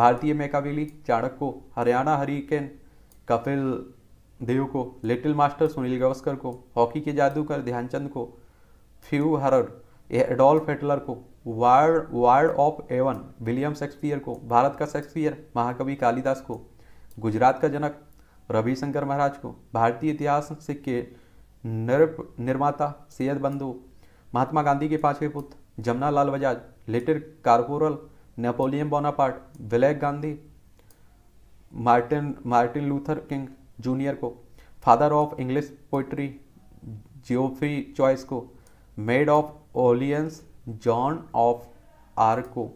भारतीय मेकावेली चाणक को हरियाणा हरिकेन कपिल देव को लिटिल मास्टर सुनील गावस्कर को हॉकी के जादूगर ध्यानचंद को फ्यू हरर एडोल्फ हिटलर को bard bard of Avon William Shakespeare को भारत का शेक्सपियर महाकवि कालिदास को गुजरात का जनक रविशंकर महाराज को भारतीय इतिहास के नर निर्माता सैयद बंधु महात्मा गांधी के पांचवें पुत्र Jamuna Lal Bajaj little corporal Napoleon Bonaparte black Gandhi Martin Martin Luther King junior को father of English poetry Geoffrey Chaucer को maid of Orleans Joan of Arc को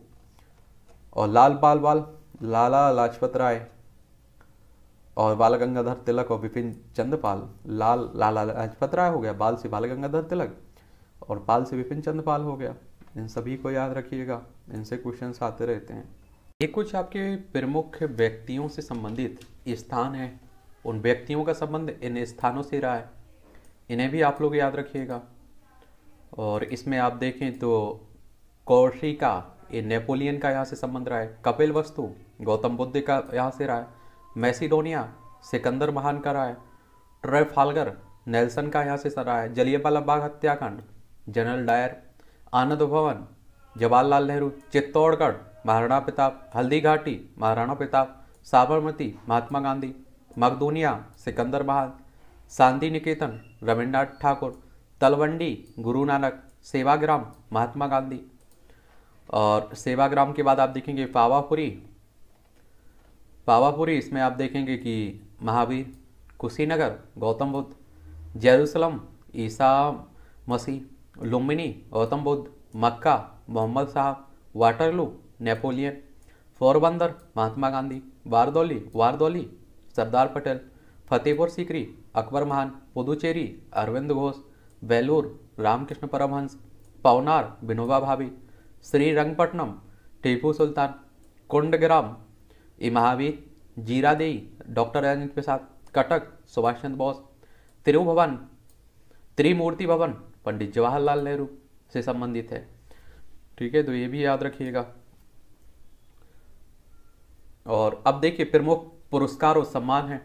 और लाल बाल बाल लाला लाजपत राय और बाल गंगाधर तिलक और विपिन चंद्रपाल लाल लाला लाजपत राय हो गया बाल से बाल गंगाधर तिलक और पाल से विपिन चंद्रपाल हो गया इन सभी को याद रखिएगा इनसे क्वेश्चन आते रहते हैं ये कुछ आपके प्रमुख व्यक्तियों से संबंधित स्थान है उन व्यक्तियों का संबंध इन स्थानों से रहा है इन्हें भी आप लोग याद रखिएगा और इसमें आप देखें तो कौशी का ये नेपोलियन का यहाँ से संबंध रहा है कपिल वस्तु गौतम बुद्ध का यहाँ से रहा है मैसीडोनिया सिकंदर महान का रहा है ट्रेफालगर नेल्सन का यहाँ से रहा है जलियावाला बाग हत्याकांड जनरल डायर आनंद भवन जवाहरलाल नेहरू चित्तौड़गढ़ महाराणा प्रताप हल्दी घाटी महाराणा प्रताप साबरमती महात्मा गांधी मकदूनिया सिकंदर बहाल शांति निकेतन रविन्द्रनाथ ठाकुर तलवंडी गुरु नानक सेवाग्राम महात्मा गांधी और सेवाग्राम के बाद आप देखेंगे पावापुरी पावापुरी इसमें आप देखेंगे कि Mahavir Kushinagar Gautam Buddha Jerusalem Isa Masih Lumbini Gautam Buddha Makkah Muhammad Sahab Waterloo Napoleon Porbandar Mahatma Gandhi Bardoli Bardoli Sardar Patel Fatehpur Sikri Akbar महान पुदुचेरी अरविंद घोष बेलूर रामकृष्ण परमहंस पवनार विनोबा भाभी श्रीरंगपट्टनम टीपू सुल्तान कुंडग्राम इमहावीर जीरादेई डॉक्टर राजेंद्र प्रसाद कटक सुभाष चंद्र बोस तिरुभवन त्रिमूर्ति भवन पंडित जवाहरलाल नेहरू से संबंधित है ठीक है तो ये भी याद रखिएगा और अब देखिए प्रमुख पुरस्कार और सम्मान हैं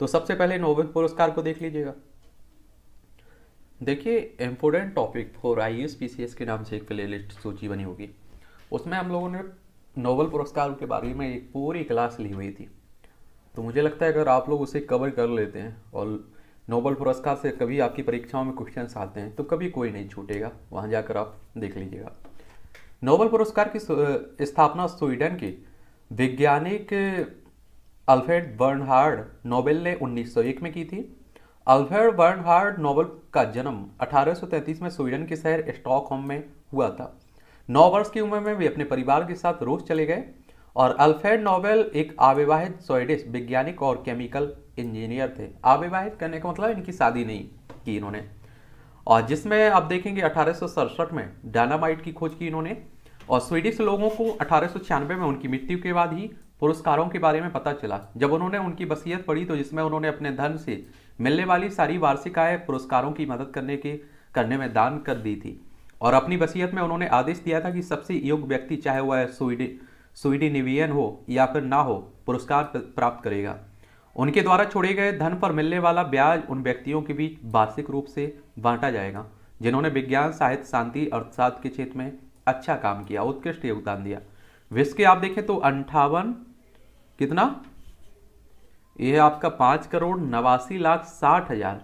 तो सबसे पहले नोबेल पुरस्कार को देख लीजिएगा देखिए important topic for I S P C S के नाम से एक प्ले लिस्ट सूची बनी होगी उसमें हम लोगों ने नोबल पुरस्कार के बारे में एक पूरी क्लास ली हुई थी तो मुझे लगता है अगर आप लोग उसे कवर कर लेते हैं और नोबल पुरस्कार से कभी आपकी परीक्षाओं में क्वेश्चन आते हैं तो कभी कोई नहीं छूटेगा वहाँ जाकर आप देख लीजिएगा नोबल पुरस्कार की स्थापना स्वीडन की वैज्ञानिक अल्फ्रेड बर्नहार्ड नोबेल ने 1901 में की थी अल्फ्रेड बर्नहार्ड नोबेल का जन्म 1833 में स्वीडन के शहर स्टॉकहोम में हुआ था नौ वर्ष की उम्र में वे अपने परिवार के साथ रूस चले गए और अल्फ्रेड नोबेल एक अविवाहित स्वीडिश वैज्ञानिक और केमिकल इंजीनियर थे अविवाहित करने का मतलब इनकी शादी नहीं की इन्होंने और जिसमें आप देखेंगे अठारह में डायनामाइट की खोज की इन्होंने और स्वीडिश लोगों को अठारह में उनकी मृत्यु के बाद ही पुरस्कारों के बारे में पता चला जब उन्होंने उनकी बसीयत पढ़ी तो जिसमें उन्होंने अपने धन से मिलने वाली सारी वार्षिक आय पुरस्कारों की मदद करने के करने में दान कर दी थी और अपनी बसीयत में उन्होंने आदेश दिया था कि सबसे योग्य व्यक्ति चाहे वह स्वीडी निवियन हो या फिर ना हो पुरस्कार प्राप्त करेगा उनके द्वारा छोड़े गए धन पर मिलने वाला ब्याज उन व्यक्तियों के बीच वार्षिक रूप से बांटा जाएगा जिन्होंने विज्ञान साहित्य शांति अर्थशास्त्र के क्षेत्र में अच्छा काम किया उत्कृष्ट योगदान दिया विश्व के आप देखें तो अंठावन कितना यह आपका पांच करोड़ नवासी लाख साठ हजार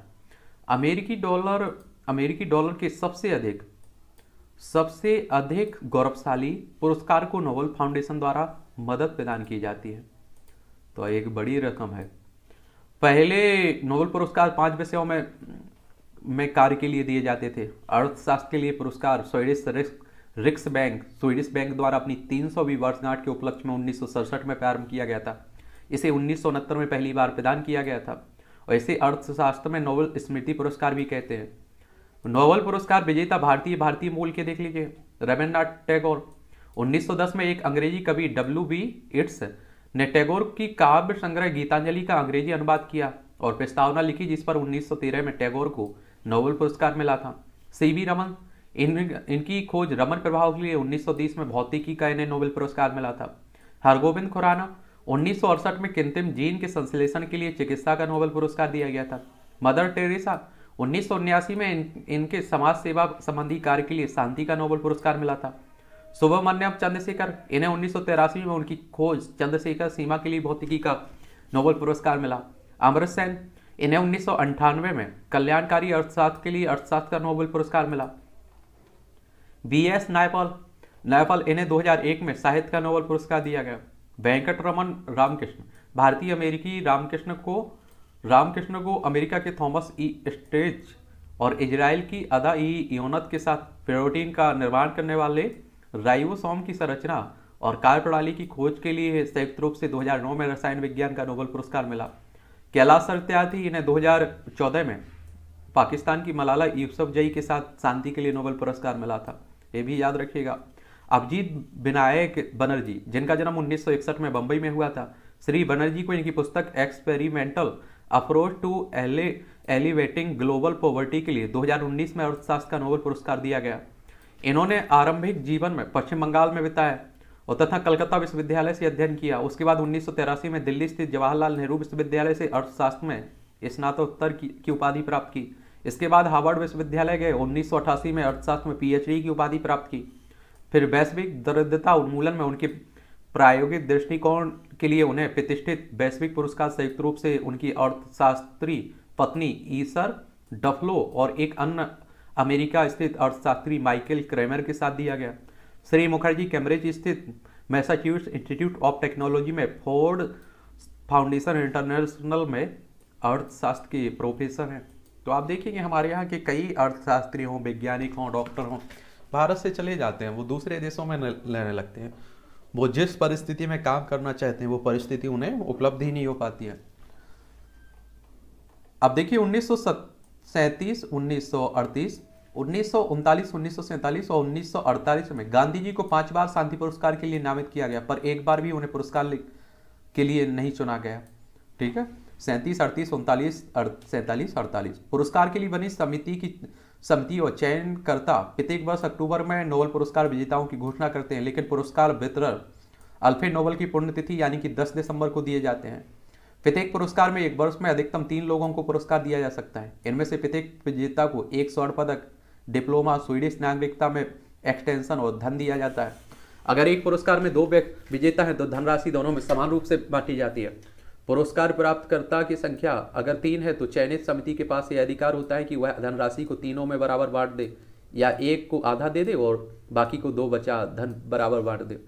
अमेरिकी डॉलर अमेरिकी डॉलर के सबसे अधिक सबसे अधिक गौरवशाली पुरस्कार को नोबल फाउंडेशन द्वारा मदद प्रदान की जाती है तो एक बड़ी रकम है पहले नोबल पुरस्कार पांच विषयों में में कार्य के लिए दिए जाते थे अर्थशास्त्र के लिए पुरस्कार रिस्क रिक्स बैंक स्वीडिश बैंक द्वारा अपनी तीन वीं वर्षगांठ के उपलक्ष्य में उन्नीस में प्रारंभ किया गया था इसे उन्नीस में पहली बार प्रदान किया गया था और इसे अर्थशास्त्र में नोबल स्मृति पुरस्कार भी कहते हैं नोबल पुरस्कार विजेता भारतीय भारतीय मूल के देख लीजिए रविन्द्रनाथ टैगोर 1910 में एक अंग्रेजी कवि डब्ल्यू बी इट्स ने टैगोर की काव्य संग्रह गीतांजलि का अंग्रेजी अनुवाद किया और प्रस्तावना लिखी जिस पर 1913 में टैगोर को नोबल पुरस्कार मिला था सी वी रमन इन इनकी खोज रमन प्रभाव के लिए 1930 में भौतिकी का इन्हें नोबेल पुरस्कार मिला था हरगोविंद खुराना उन्नीस में कृत्रिम जीन के संश्लेषण के लिए चिकित्सा का नोबेल पुरस्कार दिया गया था मदर टेरेसा उन्नीस में इन, इनके समाज सेवा संबंधी कार्य के लिए शांति का नोबेल पुरस्कार मिला था सुब्रमण्यम चंद्रशेखर इन्हें उन्नीस में उनकी खोज चंद्रशेखर सीमा के लिए भौतिकी का नोबेल पुरस्कार मिला अमृत सेन इन्हें उन्नीस में कल्याणकारी अर्थशास्त्र के लिए अर्थशास्त्र का नोबेल पुरस्कार मिला बी एस नायपाल नायपाल इन्हें 2001 में साहित्य का नोबल पुरस्कार दिया गया वेंकट रमन रामकृष्ण भारतीय अमेरिकी रामकृष्ण को रामकृष्ण को अमेरिका के थॉमस ई स्टेज और इजराइल की अदा ई योनत के साथ प्रोटीन का निर्माण करने वाले राइवोसोम की संरचना और कार्य प्रणाली की खोज के लिए संयुक्त रूप से 2009 में रसायन विज्ञान का नोबल पुरस्कार मिला कैलाश सत्यार्थी इन्हें 2014 में पाकिस्तान की मलाला जई के साथ शांति के लिए नोबल पुरस्कार मिला था ये भी याद रखिएगा अभिजीत विनायक बनर्जी जिनका जन्म 1961 में बम्बई में हुआ था श्री बनर्जी को इनकी पुस्तक experimental approach to alle alleviating global poverty के लिए 2019 में अर्थशास्त्र का नोबेल पुरस्कार दिया गया इन्होंने आरंभिक जीवन में पश्चिम बंगाल में बिताया और तथा कलकत्ता विश्वविद्यालय से अध्ययन किया उसके बाद उन्नीस में दिल्ली स्थित जवाहरलाल नेहरू विश्वविद्यालय से अर्थशास्त्र में स्नातोत्तर की, की उपाधि प्राप्त की इसके बाद हार्वर्ड विश्वविद्यालय गए उन्नीस में अर्थशास्त्र में पी की उपाधि प्राप्त की फिर वैश्विक दरिद्रता उन्मूलन में उनके प्रायोगिक दृष्टिकोण के लिए उन्हें प्रतिष्ठित वैश्विक पुरस्कार संयुक्त रूप से उनकी अर्थशास्त्री पत्नी ईसर डफलो और एक अन्य अमेरिका स्थित अर्थशास्त्री माइकल क्रेमर के साथ दिया गया श्री मुखर्जी कैम्ब्रिज स्थित मैसाच्यूट्स इंस्टीट्यूट ऑफ टेक्नोलॉजी में फोर्ड फाउंडेशन इंटरनेशनल में अर्थशास्त्र के प्रोफेसर हैं तो आप देखेंगे हमारे यहाँ के कई अर्थशास्त्री हों वैज्ञानिक हों डॉक्टर हों भारत से चले जाते हैं वो दूसरे देशों में लेने लगते हैं वो जिस परिस्थिति में काम करना चाहते हैं वो परिस्थिति उन्हें उपलब्ध ही नहीं हो पाती है अब देखिए उन्नीस सौ सैंतीस उन्नीस सौ अड़तीस उन्नीस सौ उनतालीस उन्नीस सौ और उन्नीस सौ अड़तालीस में गांधी जी को पांच बार शांति पुरस्कार के लिए नामित किया गया पर एक बार भी उन्हें पुरस्कार के लिए नहीं चुना गया ठीक है सैंतीस अड़तीस उनतालीस सैंतालीस अड़तालीस पुरस्कार के लिए बनी समिति की समिति और चयनकर्ता प्रत्येक वर्ष अक्टूबर में नोबल पुरस्कार विजेताओं की घोषणा करते हैं लेकिन पुरस्कार वितरण अल्फे नोबल की पुण्यतिथि यानी कि 10 दिसंबर को दिए जाते हैं प्रत्येक पुरस्कार में एक वर्ष में अधिकतम तीन लोगों को पुरस्कार दिया जा सकता है इनमें से प्रत्येक विजेता को एक स्वर्ण पदक डिप्लोमा स्वीडिश नागरिकता में एक्सटेंशन और धन दिया जाता है अगर एक पुरस्कार में दो विजेता हैं तो धनराशि दोनों में समान रूप से बांटी जाती है पुरस्कार प्राप्तकर्ता की संख्या अगर तीन है तो चयनित समिति के पास यह अधिकार होता है कि वह धनराशि को तीनों में बराबर बांट दे या एक को आधा दे दे और बाकी को दो बचा धन बराबर बांट दे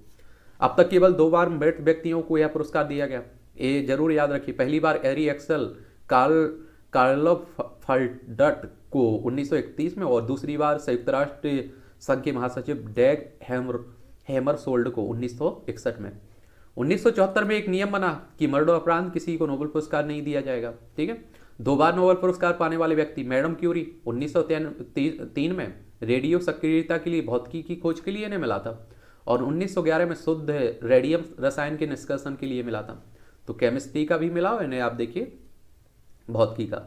अब तक केवल दो बार मृत व्यक्तियों को यह पुरस्कार दिया गया ये जरूर याद रखिए पहली बार Erik Axel Karl Karlfeldt को 1931 में और दूसरी बार संयुक्त राष्ट्र संघ के महासचिव डैग हेमर हेमर सोल्ड को 1961 में 1974 में एक नियम बना कि मर्डो अपराध किसी को नोबेल पुरस्कार नहीं दिया जाएगा ठीक है दो बार नोबेल पुरस्कार पाने वाले व्यक्ति मैडम क्यूरी उन्नीस में रेडियो सक्रियता के लिए भौतिकी की खोज के लिए इन्हें मिला था और 1911 में शुद्ध रेडियम रसायन के निष्कर्षण के लिए मिला था तो केमिस्ट्री का भी मिला इन्हें आप देखिए भौतिकी का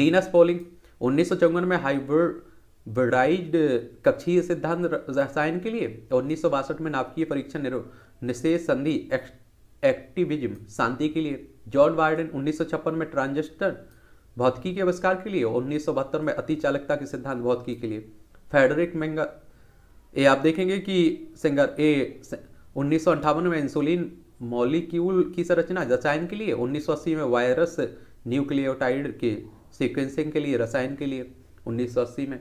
लीनस पोलिंग उन्नीस में हाइब्रिड ब्राइड कक्षीय सिद्धांत रसायन के लिए उन्नीस में नाभिकीय परीक्षण निषेध संधि एक्टिविज्म शांति के लिए जॉन वार्डन उन्नीस में ट्रांजिस्टर भौतिकी के आविष्कार के लिए उन्नीस में अति चालकता के सिद्धांत भौतिकी के लिए फेडरिक मेंगा ये आप देखेंगे कि सिंगर ए उन्नीस में इंसुलिन मॉलिक्यूल की संरचना रसायन के लिए 1980 में वायरस न्यूक्लियोटाइड के सीक्वेंसिंग के लिए रसायन के लिए 1980 में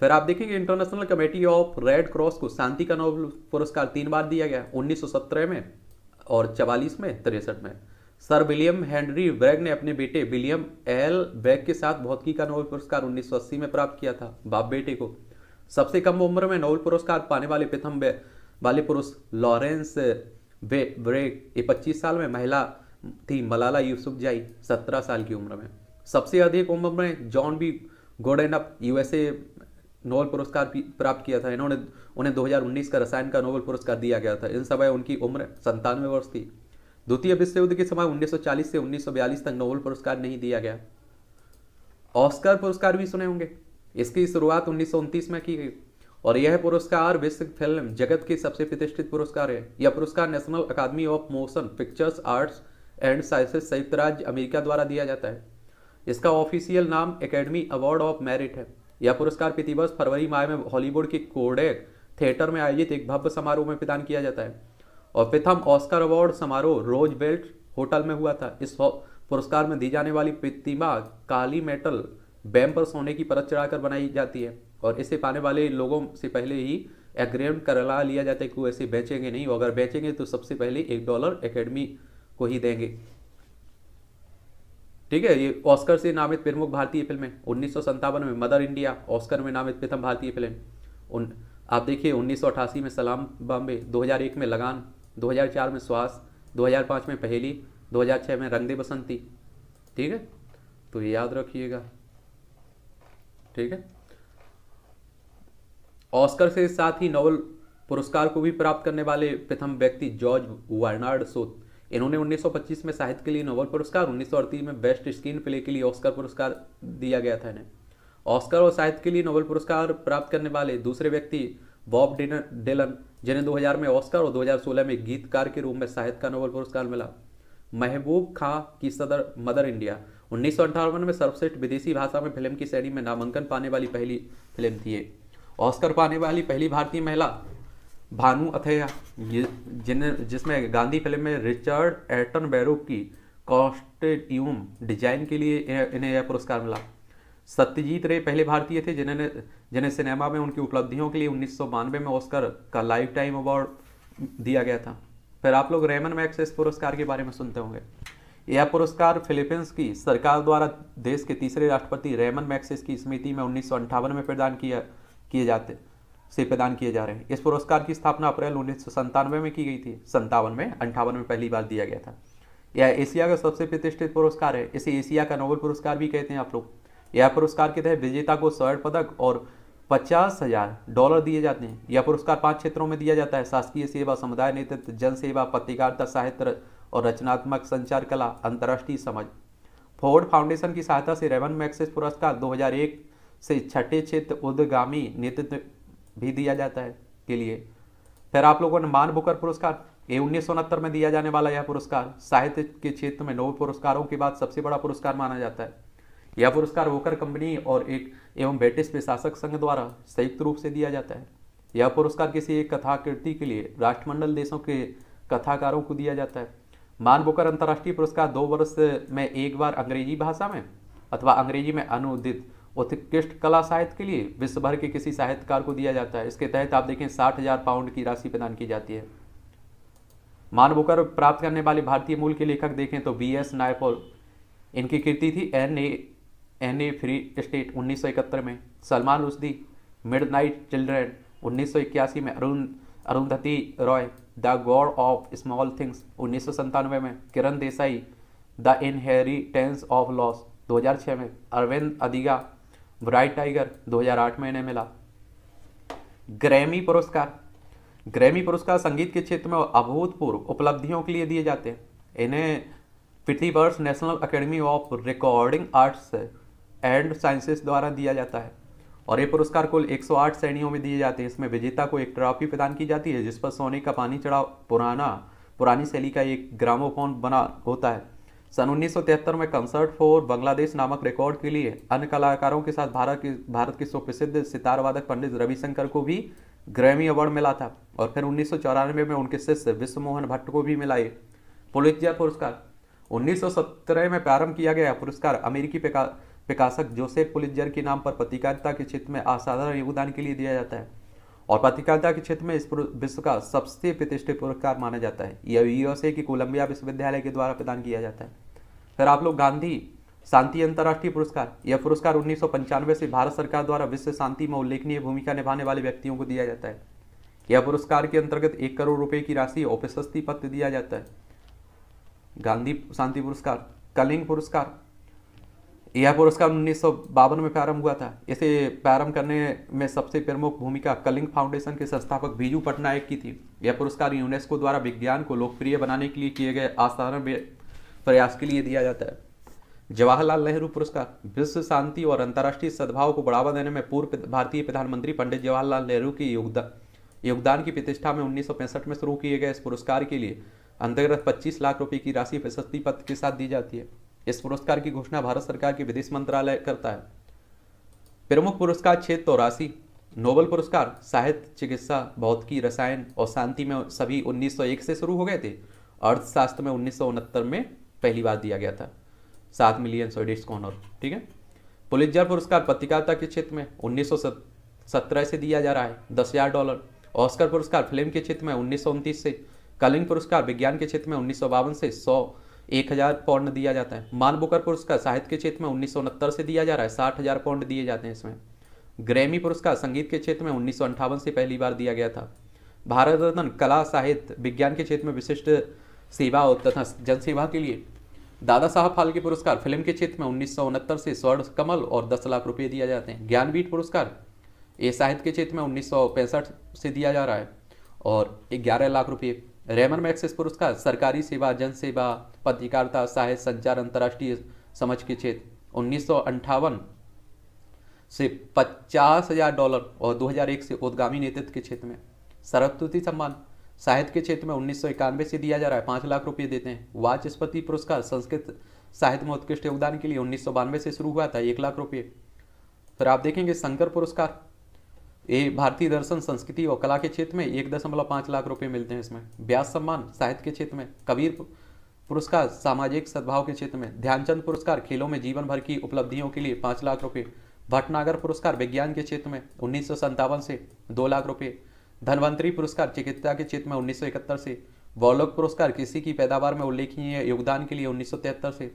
फिर आप देखेंगे International Committee of Red Cross को शांति का नोबल पुरस्कार तीन बार दिया गया 1917 में और चवालीस में तिरसठ में सर विलियम हेनरी ब्रैग ने अपने बेटे विलियम एल ब्रैग के साथ भौतिकी का नोबल पुरस्कार 1980 में प्राप्त किया था बाप बेटे को सबसे कम उम्र में नोबल पुरस्कार पाने वाले प्रथम वाले पुरुष लॉरेंस वे ब्रेग ये पच्चीस साल में महिला थी मलाला जाई सत्रह साल की उम्र में सबसे अधिक उम्र में John B Goodenough USA Nobel पुरस्कार प्राप्त किया था इन्होंने उन्हें 2019 का रसायन का नोबल पुरस्कार दिया गया था इन समय उनकी उम्र संतानवे वर्ष थी द्वितीय विश्व युद्ध के समय 1940 से 1942 तक नोबल पुरस्कार नहीं दिया गया ऑस्कर पुरस्कार भी सुने होंगे इसकी शुरुआत उन्नीस में की गई और यह पुरस्कार विश्व फिल्म जगत के सबसे प्रतिष्ठित पुरस्कार है यह पुरस्कार National Academy of Motion Pictures Arts and Sciences संयुक्त राज्य अमेरिका द्वारा दिया जाता है इसका ऑफिशियल नाम एकेडमी अवार्ड ऑफ मेरिट है यह पुरस्कार प्रतिवर्ष फरवरी माह में हॉलीवुड के कोडेक थिएटर में आयोजित एक भव्य समारोह में प्रदान किया जाता है और प्रथम ऑस्कर अवार्ड समारोह रोज बेल्ट होटल में हुआ था इस पुरस्कार में दी जाने वाली प्रतिमा काली मेटल बैम पर सोने की परत चढ़ाकर बनाई जाती है और इसे पाने वाले लोगों से पहले ही एग्रीमेंट करला लिया जाता है कि वो ऐसे बेचेंगे नहीं अगर बेचेंगे तो सबसे पहले एक डॉलर एकेडमी को ही देंगे ठीक है ये ऑस्कर से नामित प्रमुख भारतीय फिल्में उन्नीस में मदर इंडिया ऑस्कर में नामित प्रथम भारतीय फिल्म उन आप देखिए उन्नीस में सलाम बॉम्बे 2001 में लगान 2004 में स्वास 2005 में पहेली 2006 में रंग दे बसंती ठीक है तो ये याद रखिएगा ठीक है ऑस्कर से साथ ही नोबल पुरस्कार को भी प्राप्त करने वाले प्रथम व्यक्ति जॉर्ज वर्नार्ड सोथ इन्होंने 1925 में साहित्य के लिए नोबल पुरस्कार उन्नीस में बेस्ट स्क्रीन प्ले के लिए ऑस्कर पुरस्कार दिया गया था इन्हें ऑस्कर और साहित्य के लिए नोबल पुरस्कार प्राप्त करने वाले दूसरे व्यक्ति बॉब डेलन जिन्हें 2000 में ऑस्कर और 2016 में गीतकार के रूप में साहित्य का नोबल पुरस्कार मिला महबूब खां की सदर मदर इंडिया उन्नीस में सर्वश्रेष्ठ विदेशी भाषा में फिल्म की श्रेणी में नामांकन पाने वाली पहली फिल्म थी ऑस्कर पाने वाली पहली भारतीय महिला भानु अथैया जिन जिसमें गांधी फिल्म में रिचर्ड एटन बैरो की कॉस्टेट्यूम डिजाइन के लिए इन्हें यह पुरस्कार मिला सत्यजीत रे पहले भारतीय थे जिन्होंने जिन्हें सिनेमा में उनकी उपलब्धियों के लिए उन्नीस में ऑस्कर का लाइफ टाइम अवार्ड दिया गया था फिर आप लोग रेमन मैक्स इस पुरस्कार के बारे में सुनते होंगे यह पुरस्कार फिलीपींस की सरकार द्वारा देश के तीसरे राष्ट्रपति रेमन मैक्सिस की स्मृति में उन्नीस में प्रदान किया किए जाते से प्रदान किए जा रहे हैं इस पुरस्कार की स्थापना अप्रैल उन्नीस सौ में की गई थी संतावन में अंठावन में पहली बार दिया गया था यह एशिया का सबसे प्रतिष्ठित पुरस्कार है इसे एशिया का नोबेल पुरस्कार भी कहते हैं आप लोग यह पुरस्कार के तहत विजेता को स्वर्ण पदक और पचास हजार डॉलर दिए जाते हैं यह पुरस्कार पांच क्षेत्रों में दिया जाता है शासकीय सेवा समुदाय नेतृत्व जन सेवा पत्रकारिता साहित्य और रचनात्मक संचार कला अंतर्राष्ट्रीय समझ फोर्ड फाउंडेशन की सहायता से रेवन मैक्सिस पुरस्कार दो से छठे क्षेत्र उद्गामी नेतृत्व भी दिया जाता है के लिए फिर आप लोगों ने मान बुकर पुरस्कार ये उन्नीस में दिया जाने वाला यह पुरस्कार साहित्य के क्षेत्र में नोबेल पुरस्कारों के बाद सबसे बड़ा पुरस्कार माना जाता है यह पुरस्कार वोकर कंपनी और एक एवं ब्रिटिश प्रशासक संघ द्वारा संयुक्त रूप से दिया जाता है यह पुरस्कार किसी एक कथाकृति के लिए राष्ट्रमंडल देशों के कथाकारों को दिया जाता है मान बुकर अंतर्राष्ट्रीय पुरस्कार दो वर्ष में एक बार अंग्रेजी भाषा में अथवा अंग्रेजी में अनुदित उत्कृष्ट कला साहित्य के लिए विश्व भर के किसी साहित्यकार को दिया जाता है इसके तहत आप देखें साठ हजार पाउंड की राशि प्रदान की जाती है मानव प्राप्त करने वाले भारतीय मूल के लेखक देखें तो बी एस नायपोल इनकी कृति थी in a in a free state 1971 में Salman Rushdie midnight children इक्यासी में Arun Arundhati Roy the god of small things उन्नीस में Kiran Desai the inheritance of loss 2006 में अरविंद अदिगा ब्राइट टाइगर 2008 में इन्हें मिला ग्रैमी पुरस्कार ग्रैमी पुरस्कार संगीत के क्षेत्र में अभूतपूर्व उपलब्धियों के लिए दिए जाते हैं इन्हें पिछली वर्ष National Academy of Recording Arts and Sciences द्वारा दिया जाता है और ये पुरस्कार कुल 108 श्रेणियों में दिए जाते हैं इसमें विजेता को एक ट्रॉफी प्रदान की जाती है जिस पर सोने का पानी चढ़ा पुराना पुरानी शैली का एक ग्रामोफोन बना होता है सन 1973 में कंसर्ट फॉर बांग्लादेश नामक रिकॉर्ड के लिए अन्य कलाकारों के साथ भारत की भारत के सुप्रसिद्ध सितार वादक पंडित रविशंकर को भी ग्रैमी अवार्ड मिला था और फिर उन्नीस में उनके शिष्य विश्व मोहन भट्ट को भी मिला ये पुलिसिया पुरस्कार 1917 में प्रारंभ किया गया पुरस्कार अमेरिकी पिका, पिकासक जोसेफ पुलिजर के नाम पर पत्रकारिता के क्षेत्र में असाधारण योगदान के लिए दिया जाता है और पत्रकारिता के क्षेत्र में इस विश्व का सबसे प्रतिष्ठित पुरस्कार माना जाता है यह यूएसए की कोलंबिया विश्वविद्यालय के द्वारा प्रदान किया जाता है फिर आप लोग गांधी शांति अंतर्राष्ट्रीय पुरस्कार यह पुरस्कार उन्नीस से भारत सरकार द्वारा विश्व शांति में उल्लेखनीय भूमिका निभाने वाले व्यक्तियों को दिया जाता है यह पुरस्कार के अंतर्गत एक करोड़ रुपए की राशि और प्रशस्ति पत्र दिया जाता है गांधी शांति पुरस्कार कलिंग पुरस्कार यह पुरस्कार उन्नीस में प्रारंभ हुआ था इसे प्रारंभ करने में सबसे प्रमुख भूमिका कलिंग फाउंडेशन के संस्थापक बीजू पटनायक की थी यह पुरस्कार यूनेस्को द्वारा विज्ञान को लोकप्रिय बनाने के लिए किए गए असाधारण प्रयास के लिए दिया जाता है जवाहरलाल नेहरू पुरस्कार विश्व शांति और अंतर्राष्ट्रीय सद्भाव को बढ़ावा देने में पूर्व भारतीय प्रधानमंत्री पंडित जवाहरलाल नेहरू की योगदान योगदान की प्रतिष्ठा में उन्नीस में शुरू किए गए इस पुरस्कार के लिए अंतर्गत पच्चीस लाख रुपये की राशि प्रशस्ति पत्र के साथ दी जाती है इस पुरस्कार की घोषणा भारत सरकार के विदेश मंत्रालय करता है प्रमुख पुरस्कार क्षेत्र चौरासी नोबल पुरस्कार साहित्य चिकित्सा भौतिकी रसायन और शांति में सभी 1901 से शुरू हो गए थे अर्थशास्त्र में उन्नीस में पहली बार दिया गया था सात मिलियन स्वीडिश कॉर्नर ठीक है पुलिसजर पुरस्कार पत्रकारिता के क्षेत्र में उन्नीस से दिया जा रहा है दस हज़ार डॉलर ऑस्कर पुरस्कार फिल्म के क्षेत्र में उन्नीस से कलिंग पुरस्कार विज्ञान के क्षेत्र में उन्नीस से सौ एक हज़ार पौंड दिया जाता है मान बुकर पुरस्कार साहित्य के क्षेत्र में उन्नीस से दिया जा रहा है साठ हज़ार पौंड दिए जाते हैं इसमें ग्रैमी पुरस्कार संगीत के क्षेत्र में उन्नीस से पहली बार दिया गया था भारत रत्न कला साहित्य विज्ञान के क्षेत्र में विशिष्ट सेवा और तथा जनसेवा के लिए दादा साहब फाल्के पुरस्कार फिल्म के क्षेत्र में उन्नीस से स्वर्ण कमल और दस लाख रुपये दिया जाते हैं ज्ञानपीठ पुरस्कार ये साहित्य के क्षेत्र में उन्नीस से दिया जा रहा है और ग्यारह लाख रुपये रेमन मैक्सिस पुरस्कार सरकारी सेवा जन सेवा पत्रकारिता साहित्य संचार अंतर्राष्ट्रीय समझ के क्षेत्र उन्नीस से पचास हजार डॉलर और 2001 से उद्गामी नेतृत्व के क्षेत्र में सरस्वती सम्मान साहित्य के क्षेत्र में उन्नीस से दिया जा रहा है पाँच लाख रुपये देते हैं वाचस्पति पुरस्कार संस्कृत साहित्य में उत्कृष्ट योगदान के लिए उन्नीस से शुरू हुआ था एक लाख रुपये फिर आप देखेंगे शंकर पुरस्कार ये भारतीय दर्शन संस्कृति और कला के क्षेत्र में एक दशमलव पाँच लाख रुपए मिलते हैं इसमें व्यास सम्मान साहित्य के क्षेत्र में कबीर पुरस्कार सामाजिक सद्भाव के क्षेत्र में ध्यानचंद पुरस्कार खेलों में जीवन भर की उपलब्धियों के लिए पाँच लाख रुपये भटनागर पुरस्कार विज्ञान के क्षेत्र में उन्नीस से दो लाख रुपये धनवंतरी पुरस्कार चिकित्सा के क्षेत्र में उन्नीस से वॉलोक पुरस्कार कृषि की पैदावार में उल्लेखनीय योगदान के लिए उन्नीस से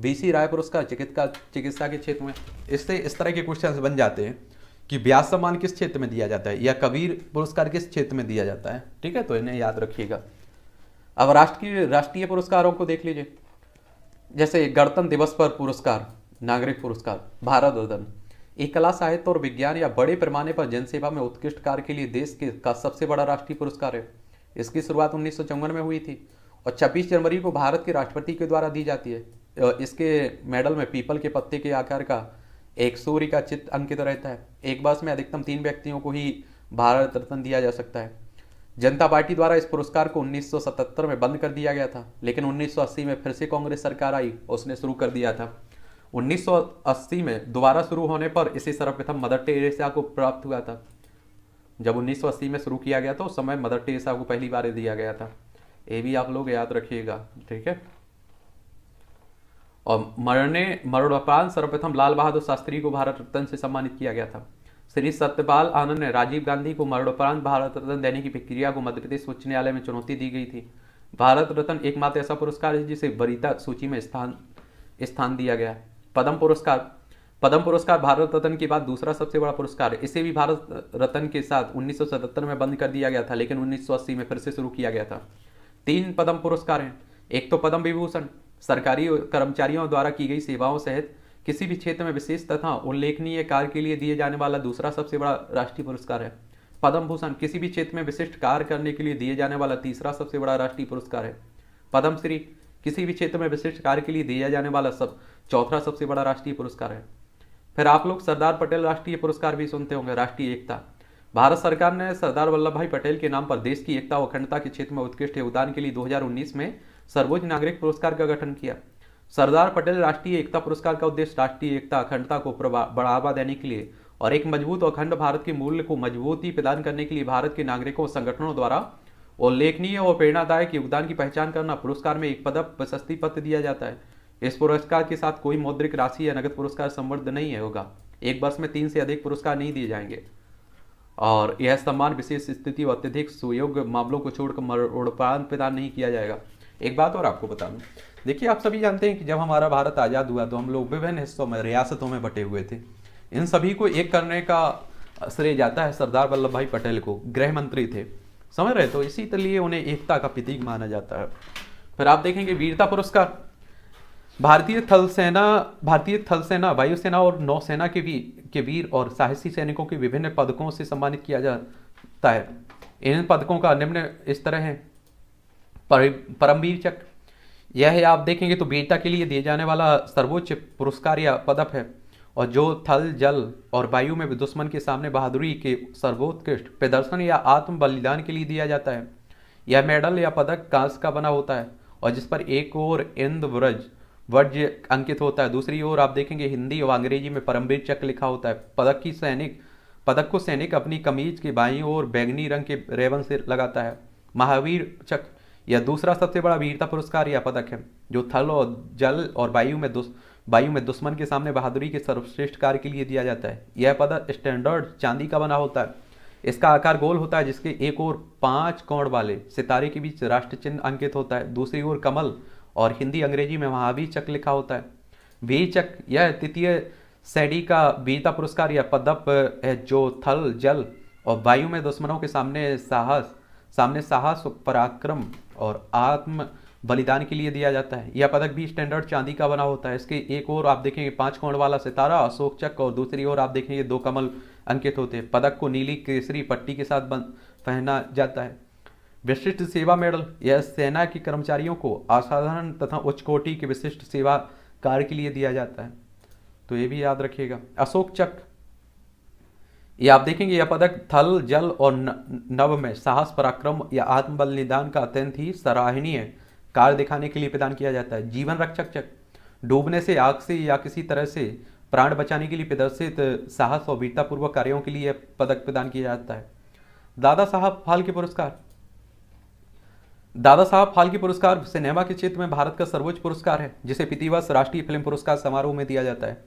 बीसी राय पुरस्कार चिकित्सा चिकित्सा के क्षेत्र में इससे इस तरह के क्वेश्चन बन जाते हैं कि ब्याज सम्मान किस क्षेत्र में दिया जाता है या कबीर पुरस्कार किस क्षेत्र में दिया जाता है ठीक है तो इन्हें याद रखिएगा अब राष्ट्रीय राष्ट्रीय पुरस्कारों को देख लीजिए जैसे गणतंत्र दिवस पर पुरस्कार नागरिक पुरस्कार भारत रत्न ये कला साहित्य और विज्ञान या बड़े पैमाने पर जनसेवा में उत्कृष्ट कार्य के लिए देश के का सबसे बड़ा राष्ट्रीय पुरस्कार है इसकी शुरुआत उन्नीस में हुई थी और 26 जनवरी को भारत के राष्ट्रपति के द्वारा दी जाती है इसके मेडल में पीपल के पत्ते के आकार का एक सूर्य का चित्र अंकित तो रहता है एक बस में अधिकतम तीन व्यक्तियों को ही भारत रत्न दिया जा सकता है जनता पार्टी द्वारा इस पुरस्कार को 1977 में बंद कर दिया गया था लेकिन 1980 में फिर से कांग्रेस सरकार आई उसने शुरू कर दिया था 1980 में दोबारा शुरू होने पर इसे सर्वप्रथम मदर टेरेसा को प्राप्त हुआ था जब 1980 में शुरू किया गया था उस समय मदर टेरेसा को पहली बार दिया गया था ये भी आप लोग याद रखिएगा ठीक है और मरने मरणोपरांत सर्वप्रथम लाल बहादुर शास्त्री को भारत रत्न से सम्मानित किया गया था श्री सत्यपाल आनंद ने राजीव गांधी को मरणोपरांत भारत रत्न देने की प्रक्रिया को मध्य प्रदेश उच्च न्यायालय में चुनौती दी गई थी भारत रत्न एकमात्र ऐसा पुरस्कार है जिसे वरीता सूची में स्थान स्थान दिया गया पद्म पुरस्कार पद्म पुरस्कार भारत रत्न के बाद दूसरा सबसे बड़ा पुरस्कार इसे भी भारत रत्न के साथ उन्नीस में बंद कर दिया गया था लेकिन 1980 में फिर से शुरू किया गया था तीन पद्म पुरस्कार हैं एक तो पद्म विभूषण सरकारी कर्मचारियों द्वारा की गई सेवाओं सहित किसी भी क्षेत्र में विशेष तथा उल्लेखनीय कार्य के लिए दिए जाने वाला दूसरा सबसे बड़ा राष्ट्रीय पुरस्कार है पद्म भूषण किसी भी क्षेत्र में विशिष्ट कार्य करने के लिए दिए जाने वाला तीसरा सबसे बड़ा राष्ट्रीय पुरस्कार है पद्मश्री किसी भी क्षेत्र में विशिष्ट कार्य के लिए दिया जाने वाला सब चौथा सबसे बड़ा राष्ट्रीय पुरस्कार है फिर आप लोग सरदार पटेल राष्ट्रीय पुरस्कार भी सुनते होंगे राष्ट्रीय एकता भारत सरकार ने सरदार वल्लभ भाई पटेल के नाम पर देश की एकता और अखंडता के क्षेत्र में उत्कृष्ट योगदान के लिए 2019 में सर्वोच्च नागरिक पुरस्कार का गठन किया सरदार पटेल राष्ट्रीय एकता पुरस्कार का उद्देश्य राष्ट्रीय एकता अखंडता को बढ़ावा देने के लिए और एक मजबूत और अखंड भारत के मूल्य को मजबूती प्रदान करने के लिए भारत के नागरिकों और संगठनों द्वारा उल्लेखनीय और प्रेरणादायक योगदान की पहचान करना पुरस्कार में एक पदक प्रशस्ति पत्र दिया जाता है इस पुरस्कार के साथ कोई मौद्रिक राशि या नगद पुरस्कार संबद्ध नहीं होगा एक वर्ष में तीन से अधिक पुरस्कार नहीं दिए जाएंगे और यह सम्मान विशेष स्थिति और अत्यधिक सुयोग्य मामलों को छोड़कर मरणोपरांत प्रदान नहीं किया जाएगा एक बात और आपको बता दूँ देखिए आप सभी जानते हैं कि जब हमारा भारत आज़ाद हुआ तो हम लोग विभिन्न हिस्सों में रियासतों में बटे हुए थे इन सभी को एक करने का श्रेय जाता है सरदार वल्लभ भाई पटेल को गृह मंत्री थे समझ रहे तो इसी तरह उन्हें एकता का प्रतीक माना जाता है फिर आप देखेंगे वीरता पुरस्कार भारतीय थल सेना भारतीय थल सेना वायुसेना और नौसेना के भी के वीर और साहसी सैनिकों के विभिन्न पदकों से सम्मानित किया जाता है इन पदकों का निम्न इस तरह है परमवीर चक्र यह है आप देखेंगे तो वीरता के लिए दिए जाने वाला सर्वोच्च पुरस्कार या पदक है और जो थल जल और वायु में दुश्मन के सामने बहादुरी के सर्वोत्कृष्ट प्रदर्शन या आत्म बलिदान के लिए दिया जाता है यह मेडल या पदक कांस का बना होता है और जिस पर एक और इंद्र व्रज अंकित होता है दूसरी ओर आप देखेंगे हिंदी और अंग्रेजी में परमवीर चक्र लिखा होता है पदक की सैनिक पदक को सैनिक अपनी कमीज के बाईं ओर बैगनी रंग के रेवन से लगाता है महावीर चक्र या दूसरा सबसे बड़ा वीरता पुरस्कार या पदक है जो थल और जल और वायु में वायु में दुश्मन के सामने बहादुरी के सर्वश्रेष्ठ कार्य के लिए दिया जाता है यह पदक स्टैंडर्ड चांदी का बना होता है इसका आकार गोल होता है जिसके एक ओर पांच कोण वाले सितारे के बीच राष्ट्र चिन्ह अंकित होता है दूसरी ओर कमल और हिंदी अंग्रेजी में महावीर चक लिखा होता है वीर चक यह तृतीय सैडी का वीरता पुरस्कार या पदप है जो थल जल और वायु में दुश्मनों के सामने साहस सामने साहस पराक्रम और आत्म बलिदान के लिए दिया जाता है यह पदक भी स्टैंडर्ड चांदी का बना होता है इसके एक ओर आप देखेंगे पांच कोण वाला सितारा अशोक चक और दूसरी ओर आप देखेंगे दो कमल अंकित होते हैं पदक को नीली केसरी पट्टी के साथ पहना जाता है विशिष्ट सेवा मेडल यह सेना के कर्मचारियों को असाधारण तथा उच्च कोटि के विशिष्ट सेवा कार्य के लिए दिया जाता है तो ये भी याद रखिएगा अशोक चक्र ये आप देखेंगे यह पदक थल जल और नव में साहस पराक्रम या आत्मबल निदान का अत्यंत ही सराहनीय कार्य दिखाने के लिए प्रदान किया जाता है जीवन रक्षक चक डूबने से आग से या किसी तरह से प्राण बचाने के लिए प्रदर्शित साहस और वीरतापूर्वक कार्यों के लिए पदक प्रदान किया जाता है दादा साहब फाल के पुरस्कार दादा साहब फाल के पुरस्कार सिनेमा के क्षेत्र में भारत का सर्वोच्च पुरस्कार है जिसे पितिवस राष्ट्रीय फिल्म पुरस्कार समारोह में दिया जाता है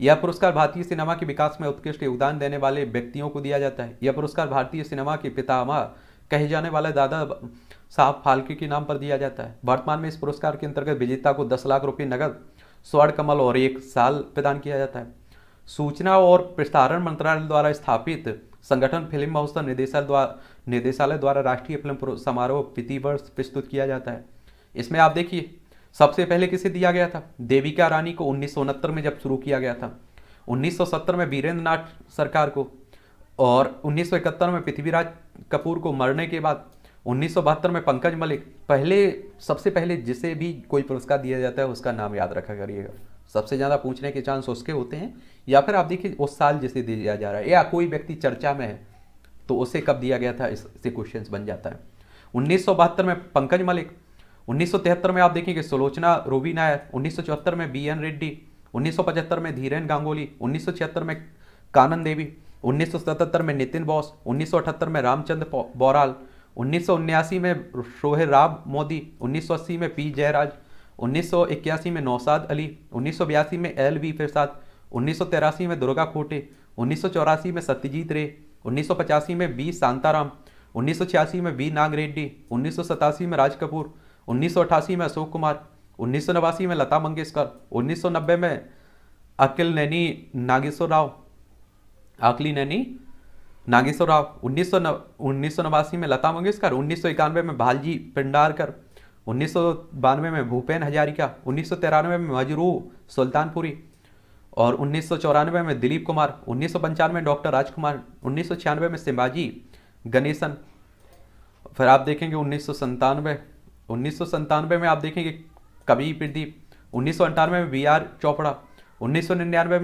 यह पुरस्कार भारतीय सिनेमा के विकास में उत्कृष्ट योगदान देने वाले व्यक्तियों को दिया जाता है यह पुरस्कार भारतीय सिनेमा के पितामह कहे जाने वाले दादा साहब फाल्के के नाम पर दिया जाता है वर्तमान में इस पुरस्कार के अंतर्गत विजेता को दस लाख रुपये नगद स्वर्ण कमल और एक साल प्रदान किया जाता है सूचना और प्रसारण मंत्रालय द्वारा स्थापित संगठन फिल्म महोत्सव निदेशालय द्वारा निदेशालय द्वारा राष्ट्रीय फिल्म समारोह प्रति वर्ष प्रस्तुत किया जाता है इसमें आप देखिए सबसे पहले किसे दिया गया था देविका रानी को उन्नीस में जब शुरू किया गया था 1970 में वीरेंद्र नाथ सरकार को और 1971 में पृथ्वीराज कपूर को मरने के बाद उन्नीस में पंकज मलिक पहले सबसे पहले जिसे भी कोई पुरस्कार दिया जाता है उसका नाम याद रखा करिएगा सबसे ज़्यादा पूछने के चांस उसके होते हैं या फिर आप देखिए उस साल जिसे दिया जा रहा है या कोई व्यक्ति चर्चा में है तो उसे कब दिया गया था इससे क्वेश्चन बन जाता है उन्नीस में पंकज मलिक 1973 में आप देखेंगे सुलोचना रूबी नायर उन्नीस में बी एन रेड्डी 1975 में धीरेन गांगुली उन्नीस में कानन देवी 1977 में नितिन बोस उन्नीस में रामचंद्र बोराल उन्नीस में शोहे राब मोदी उन्नीस में पी जयराज उन्नीस में नौसाद अली उन्नीस में एल वी फिरसाद उन्नीस में दुर्गा खोटे उन्नीस में सत्यजीत रे उन्नीस में बी सांताराम उन्नीस में बी नाग रेड्डी उन्नीस में राज कपूर उन्नीस में अशोक कुमार उन्नीस में लता मंगेशकर 1990 में अकिल नैनी नागेश्वर राव अकली नैनी नागेश्वर राव उन्नीस सौ में लता मंगेशकर उन्नीस में भालजी पिंडारकर उन्नीस में भूपेन हजारिका उन्नीस में मजरू सुल्तानपुरी और उन्नीस में दिलीप कुमार उन्नीस में डॉक्टर राजकुमार उन्नीस में सिम्बाजी गणेशन फिर आप देखेंगे उन्नीस सौ उन्नीस में आप देखेंगे कवि प्रदीप उन्नीस में वी आर चोपड़ा उन्नीस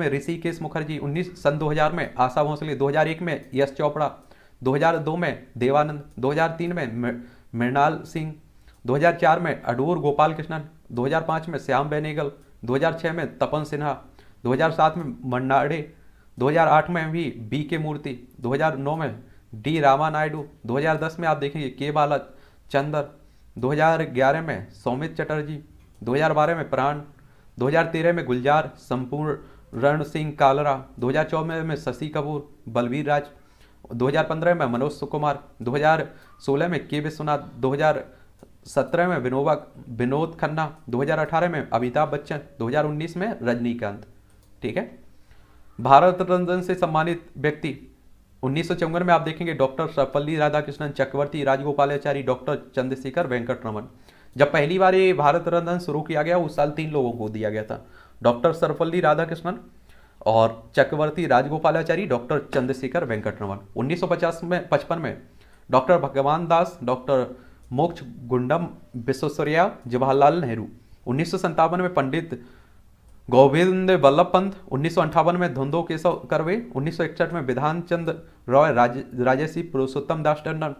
में ऋषिकेश मुखर्जी उन्नीस सन 2000 में आशा भोसले 2001 में यश चोपड़ा 2002 में देवानंद 2003 में मृणाल सिंह 2004 में अडूर गोपाल कृष्णन 2005 में श्याम बेनेगल 2006 में तपन सिन्हा 2007 में मन्नाडे 2008 में भी बी के मूर्ति 2009 में डी रामा नायडू 2010 में आप देखेंगे के बाला चंदर 2011 में सौमित चटर्जी 2012 में प्राण 2013 में गुलजार संपूर्ण रण सिंह कालरा 2014 में शशि कपूर बलवीर राज 2015 में मनोज सुकुमार 2016 में के विश्वनाथ 2017 में विनोबा विनोद खन्ना 2018 में अमिताभ बच्चन 2019 में रजनीकांत ठीक है भारत रंजन से सम्मानित व्यक्ति उन्नीस में आप देखेंगे डॉक्टर सर्वपल्ली राधाकृष्णन चक्रवर्ती राजगोपालाचारी डॉक्टर चंद्रशेखर वेंकट रमन जब पहली बार ये भारत रत्न शुरू किया गया उस साल तीन लोगों को दिया गया था डॉक्टर सर्वपल्ली राधाकृष्णन और चक्रवर्ती राजगोपालाचारी डॉक्टर चंद्रशेखर वेंकट रमन उन्नीस में पचपन में doctor Bhagwan Das doctor Mokshagundam Visvesvaraya Jawaharlal Nehru उन्नीस में पंडित गोविंद वल्लभ पंत उन्नीस में धुंधो केशव करवे उन्नीस में विधान चंद रॉय राज, राजेशी पुरुषोत्तम दास टंडन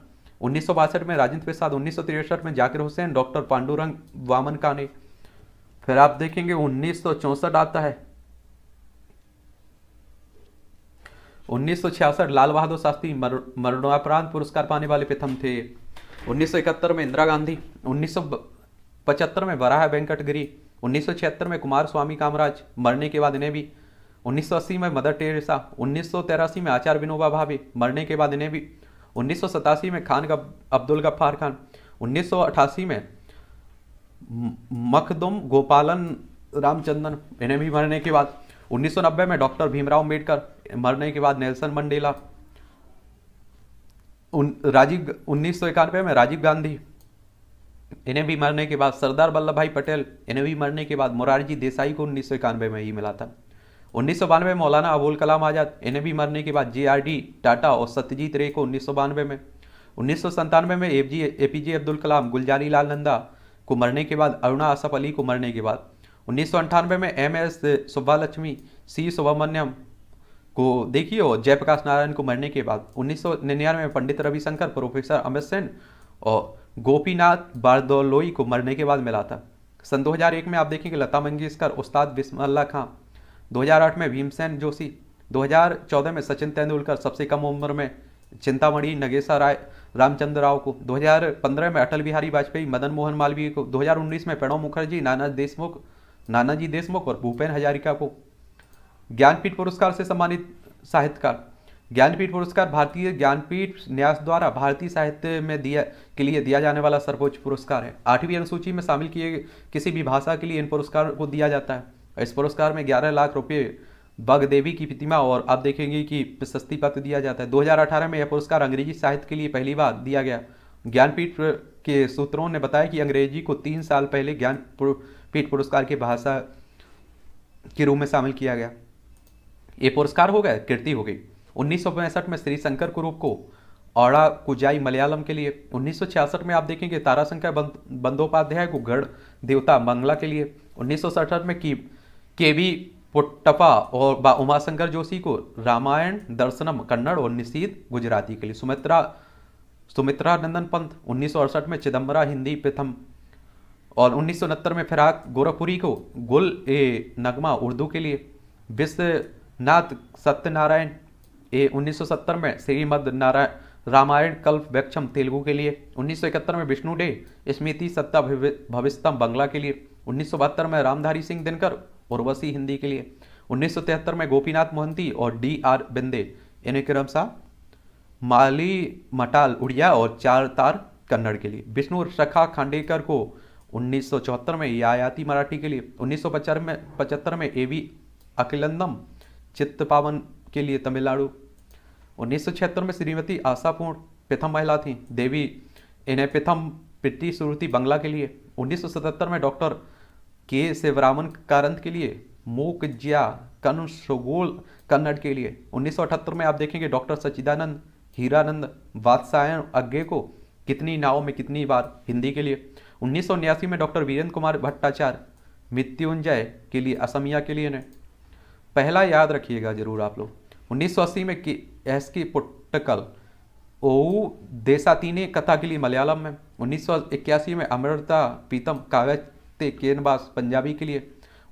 उन्नीस में राजेंद्र प्रसाद उन्नीस में जाकिर हुसैन डॉक्टर पांडुरंग वामन काने फिर आप देखेंगे उन्नीस आता है उन्नीस लाल बहादुर शास्त्री मर, मरणोपरांत पुरस्कार पाने वाले प्रथम थे 1971 में इंदिरा गांधी 1975 में वराह वेंकट गिरी 1976 में कुमार स्वामी कामराज मरने के बाद इन्हें भी 1980 में मदर टेरेसा उन्नीस में आचार्य विनोबा भावे मरने के बाद इन्हें भी उन्नीस में खान गब, अब्दुल गफ्फार खान उन्नीस में मखदुम गोपालन रामचंदन इन्हें भी मरने के बाद 1990 में डॉक्टर भीमराव अम्बेडकर मरने के बाद नेल्सन मंडेला उन राजीव उन्नीस में राजीव गांधी इन्हें भी मरने के बाद सरदार वल्लभ भाई पटेल इन्हें भी मरने के बाद मोरारजी देसाई को उन्नीस में ही मिला था उन्नीस में मौलाना अबुल कलाम आज़ाद इन्हें भी मरने के बाद जे टाटा और सत्यजीत रे को उन्नीस में उन्नीस में A G A P J Abdul Kalam Gulzari Lal Nanda को मरने के बाद अरुणा आसफ अली को मरने के बाद उन्नीस में M S Subbulakshmi C Subramaniam को देखिए और जयप्रकाश नारायण को मरने के बाद उन्नीस में पंडित रविशंकर प्रोफेसर अमित सेन और गोपीनाथ बारदोलोई को मरने के बाद मिला था सन 2001 में आप देखेंगे लता मंगेशकर उस्ताद बिस्मल्ला खां 2008 में भीमसेन जोशी 2014 में सचिन तेंदुलकर सबसे कम उम्र में चिंतामणि नगेशा राय रामचंद्र राव को 2015 में अटल बिहारी वाजपेयी मदन मोहन मालवीय को 2019 में प्रणब मुखर्जी नाना देशमुख नानाजी देशमुख और भूपेन हजारिका को ज्ञानपीठ पुरस्कार से सम्मानित साहित्यकार ज्ञानपीठ पुरस्कार भारतीय ज्ञानपीठ न्यास द्वारा भारतीय साहित्य में दिया के लिए दिया जाने वाला सर्वोच्च पुरस्कार है आठवीं अनुसूची में शामिल किए किसी भी भाषा के लिए इन पुरस्कार को दिया जाता है इस पुरस्कार में ग्यारह लाख रुपये देवी की प्रतिमा और आप देखेंगे कि प्रशस्ति पत्र दिया जाता है 2018 में यह पुरस्कार अंग्रेजी साहित्य के लिए पहली बार दिया गया ज्ञानपीठ के सूत्रों ने बताया कि अंग्रेजी को तीन साल पहले ज्ञानपीठ पुरस्कार की भाषा के रूप में शामिल किया गया ये पुरस्कार हो गए कीर्ति हो गई उन्नीस में श्री शंकर कुरूप को औड़ा कुजाई मलयालम के लिए 1966 में आप देखेंगे ताराशंकर बंदोपाध्याय को गढ़ देवता मंगला के लिए उन्नीस में की के वी पुट्टपा और बा उमाशंकर जोशी को रामायण दर्शनम कन्नड़ और निशीद गुजराती के लिए सुमित्रा सुमित्रा नंदन पंत उन्नीस में चिदम्बरा हिंदी प्रथम और उन्नीस में फिराक गोरखपुरी को गुल ए नगमा उर्दू के लिए विश्वनाथ सत्यनारायण ये 1970 में श्रीमद नारायण रामायण कल्प वैक्षम तेलुगु के लिए 1971 में विष्णु डे स्मृति सत्ता भविष्यतम बंगला के लिए उन्नीस में रामधारी सिंह दिनकर उर्वशी हिंदी के लिए उन्नीस में गोपीनाथ मोहंती और डी आर बिंदे इन्हें क्रमशः माली मटाल उड़िया और चार तार कन्नड़ के लिए विष्णु शखा खांडेकर को 1974 में यायाती मराठी के लिए उन्नीस सौ में पचहत्तर में ए वी अखिलंदम चित्त पावन के लिए तमिलनाडु उन्नीस में श्रीमती आशापूर्ण प्रथम महिला थी देवी इन्हें प्रथम पिट्टी श्रुति बंगला के लिए 1977 में डॉक्टर के शिवरामन कारंत के लिए मोकजिया कनसोगोल कन्नड़ के लिए 1978 में आप देखेंगे डॉक्टर सचिदानंद हीरानंद वात्सायन अज्ञे को कितनी नाव में कितनी बार हिंदी के लिए उन्नीस में डॉक्टर वीरेंद्र कुमार भट्टाचार्य मृत्युंजय के लिए असमिया के लिए ने पहला याद रखिएगा जरूर आप लोग 1980 में एस की पुट्टकल ओ देसातीने लिए मलयालम में 1981 में अमृता पीतम कागज केनबास पंजाबी के लिए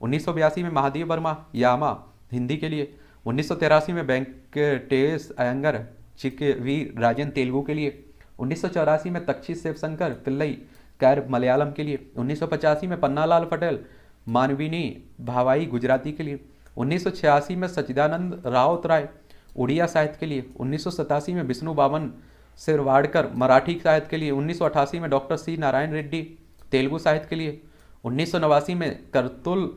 उन्नीस में महादेव वर्मा यामा हिंदी के लिए उन्नीस में वेंकटेश अयंगर चिकवी राजन तेलुगू के लिए उन्नीस में तक्षी शिवशंकर पिल्लई कैर मलयालम के लिए उन्नीस में पन्नालाल पटेल मानविनी भावाई गुजराती के लिए उन्नीस में सचिदानंद रावतराय उड़िया साहित्य के लिए उन्नीस में विष्णु बावन सिरवाड़कर मराठी साहित्य के लिए उन्नीस में डॉक्टर सी नारायण रेड्डी तेलुगु साहित्य के लिए उन्नीस में करतुल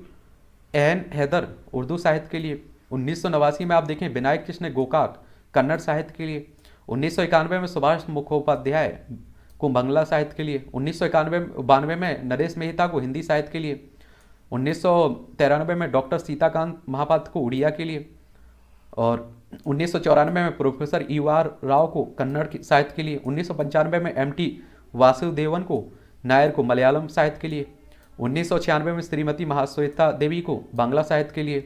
एन हैदर उर्दू साहित्य के लिए उन्नीस में आप देखें विनायक कृष्ण गोकाक कन्नड़ साहित्य के लिए उन्नीस में सुभाष मुखोपाध्याय कुंभंगला साहित्य के लिए उन्नीस में बानवे में नरेश मेहता को हिंदी साहित्य के लिए उन्नीस में डॉक्टर सीताकांत महापात्र को उड़िया के लिए और उन्नीस में प्रोफेसर ई आर राव को कन्नड़ साहित्य के लिए उन्नीस में एम टी वासुदेवन को नायर को मलयालम साहित्य के लिए उन्नीस में श्रीमती महाश्वेता देवी को बांग्ला साहित्य के लिए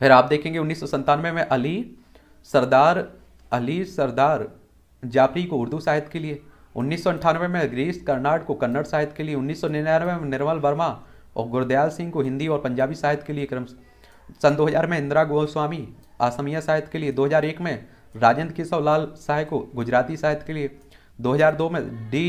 फिर आप देखेंगे उन्नीस में अली सरदार अली सरदार जाफरी को उर्दू साहित्य के लिए उन्नीस में ग्रीस कर्नाड को कन्नड़ साहित्य के लिए उन्नीस में निर्मल वर्मा और गुरदयाल सिंह को हिंदी और पंजाबी साहित्य के लिए क्रम सन 2000 में इंदिरा गोस्वामी असमिया साहित्य के लिए 2001 में राजेंद्र किशव लाल साय को गुजराती साहित्य के लिए 2002 में डी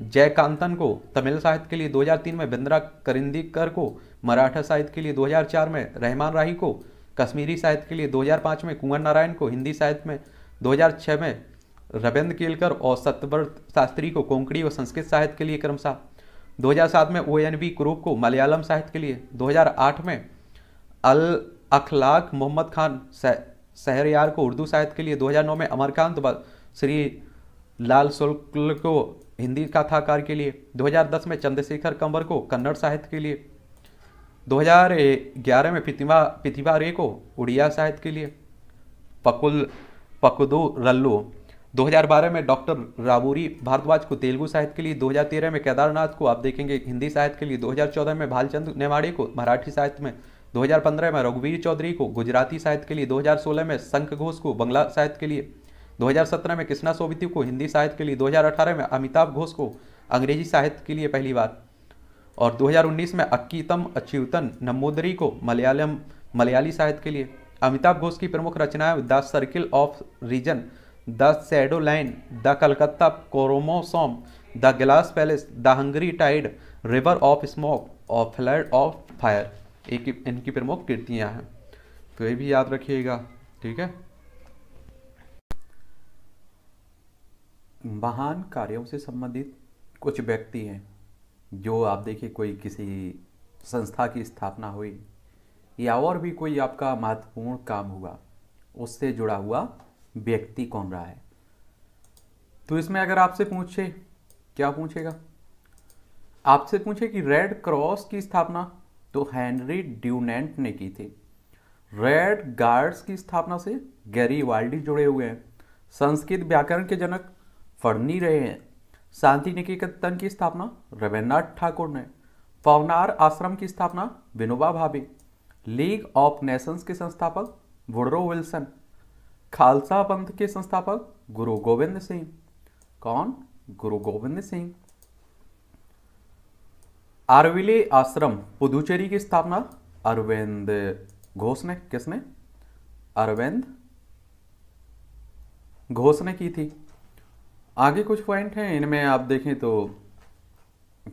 जयकांतन को तमिल साहित्य के लिए 2003 में बिंद्रा करिंदीकर को मराठा साहित्य के लिए 2004 में रहमान राही को कश्मीरी साहित्य के लिए 2005 में कुंवर नारायण को हिंदी साहित्य में 2006 में रविंद्र केलकर और सत्यव्रत शास्त्री को कोंकणी और संस्कृत साहित्य के लिए क्रमशः 2007 में ओ एन वी क्रूप को मलयालम साहित्य के लिए 2008 में अल अखलाक मोहम्मद खान सह, को उर्दू साहित्य के लिए 2009 में अमरकांत श्री लाल शुल्क को हिंदी कथाकार के लिए 2010 में चंद्रशेखर कंवर को कन्नड़ साहित्य के लिए 2011 में प्रतिमा प्रतिभा रे को उड़िया साहित्य के लिए पकुल पकुदू रल्लू 2012 में डॉक्टर राबूरी भारद्वाज को तेलुगु साहित्य के लिए 2013 में केदारनाथ को आप देखेंगे हिंदी साहित्य के लिए 2014 में भालचंद नेवाड़ी को मराठी साहित्य में 2015 में रघुवीर चौधरी को गुजराती साहित्य के लिए 2016 में शंख घोष को बंगला साहित्य के लिए 2017 में कृष्णा सोबिती को हिंदी साहित्य के लिए दो में अमिताभ घोष को अंग्रेजी साहित्य के लिए पहली बार और दो में अक्कीतम अच्युतन नमोदरी को मलयालम मलयाली साहित्य के लिए अमिताभ घोष की प्रमुख रचनाएं the circle of reason the shadow line the Calcutta chromosome the glass palace the hungry tide river of smoke और फ्लड ऑफ फायर एक इनकी प्रमुख कृतियाँ हैं तो ये भी याद रखिएगा ठीक है महान कार्यों से संबंधित कुछ व्यक्ति हैं जो आप देखिए कोई किसी संस्था की स्थापना हुई या और भी कोई आपका महत्वपूर्ण काम हुआ उससे जुड़ा हुआ व्यक्ति कौन रहा है तो इसमें अगर आपसे पूछे क्या पूछेगा आपसे पूछे कि रेड क्रॉस की स्थापना तो हेनरी ड्यूनेंट ने की थी रेड गार्ड्स की स्थापना से गैरी वाल्डी जुड़े हुए हैं संस्कृत व्याकरण के जनक फर्नी रहे हैं शांति निकेतन की स्थापना रविन्द्रनाथ ठाकुर ने पवनार आश्रम की स्थापना विनोबा भाभी लीग ऑफ नेशंस के संस्थापक वुडरो विल्सन खालसा पंथ के संस्थापक गुरु गोविंद सिंह कौन गुरु गोविंद सिंह आरविले आश्रम पुदुचेरी की स्थापना अरविंद घोष ने किसने अरविंद घोष ने की थी आगे कुछ पॉइंट हैं इनमें आप देखें तो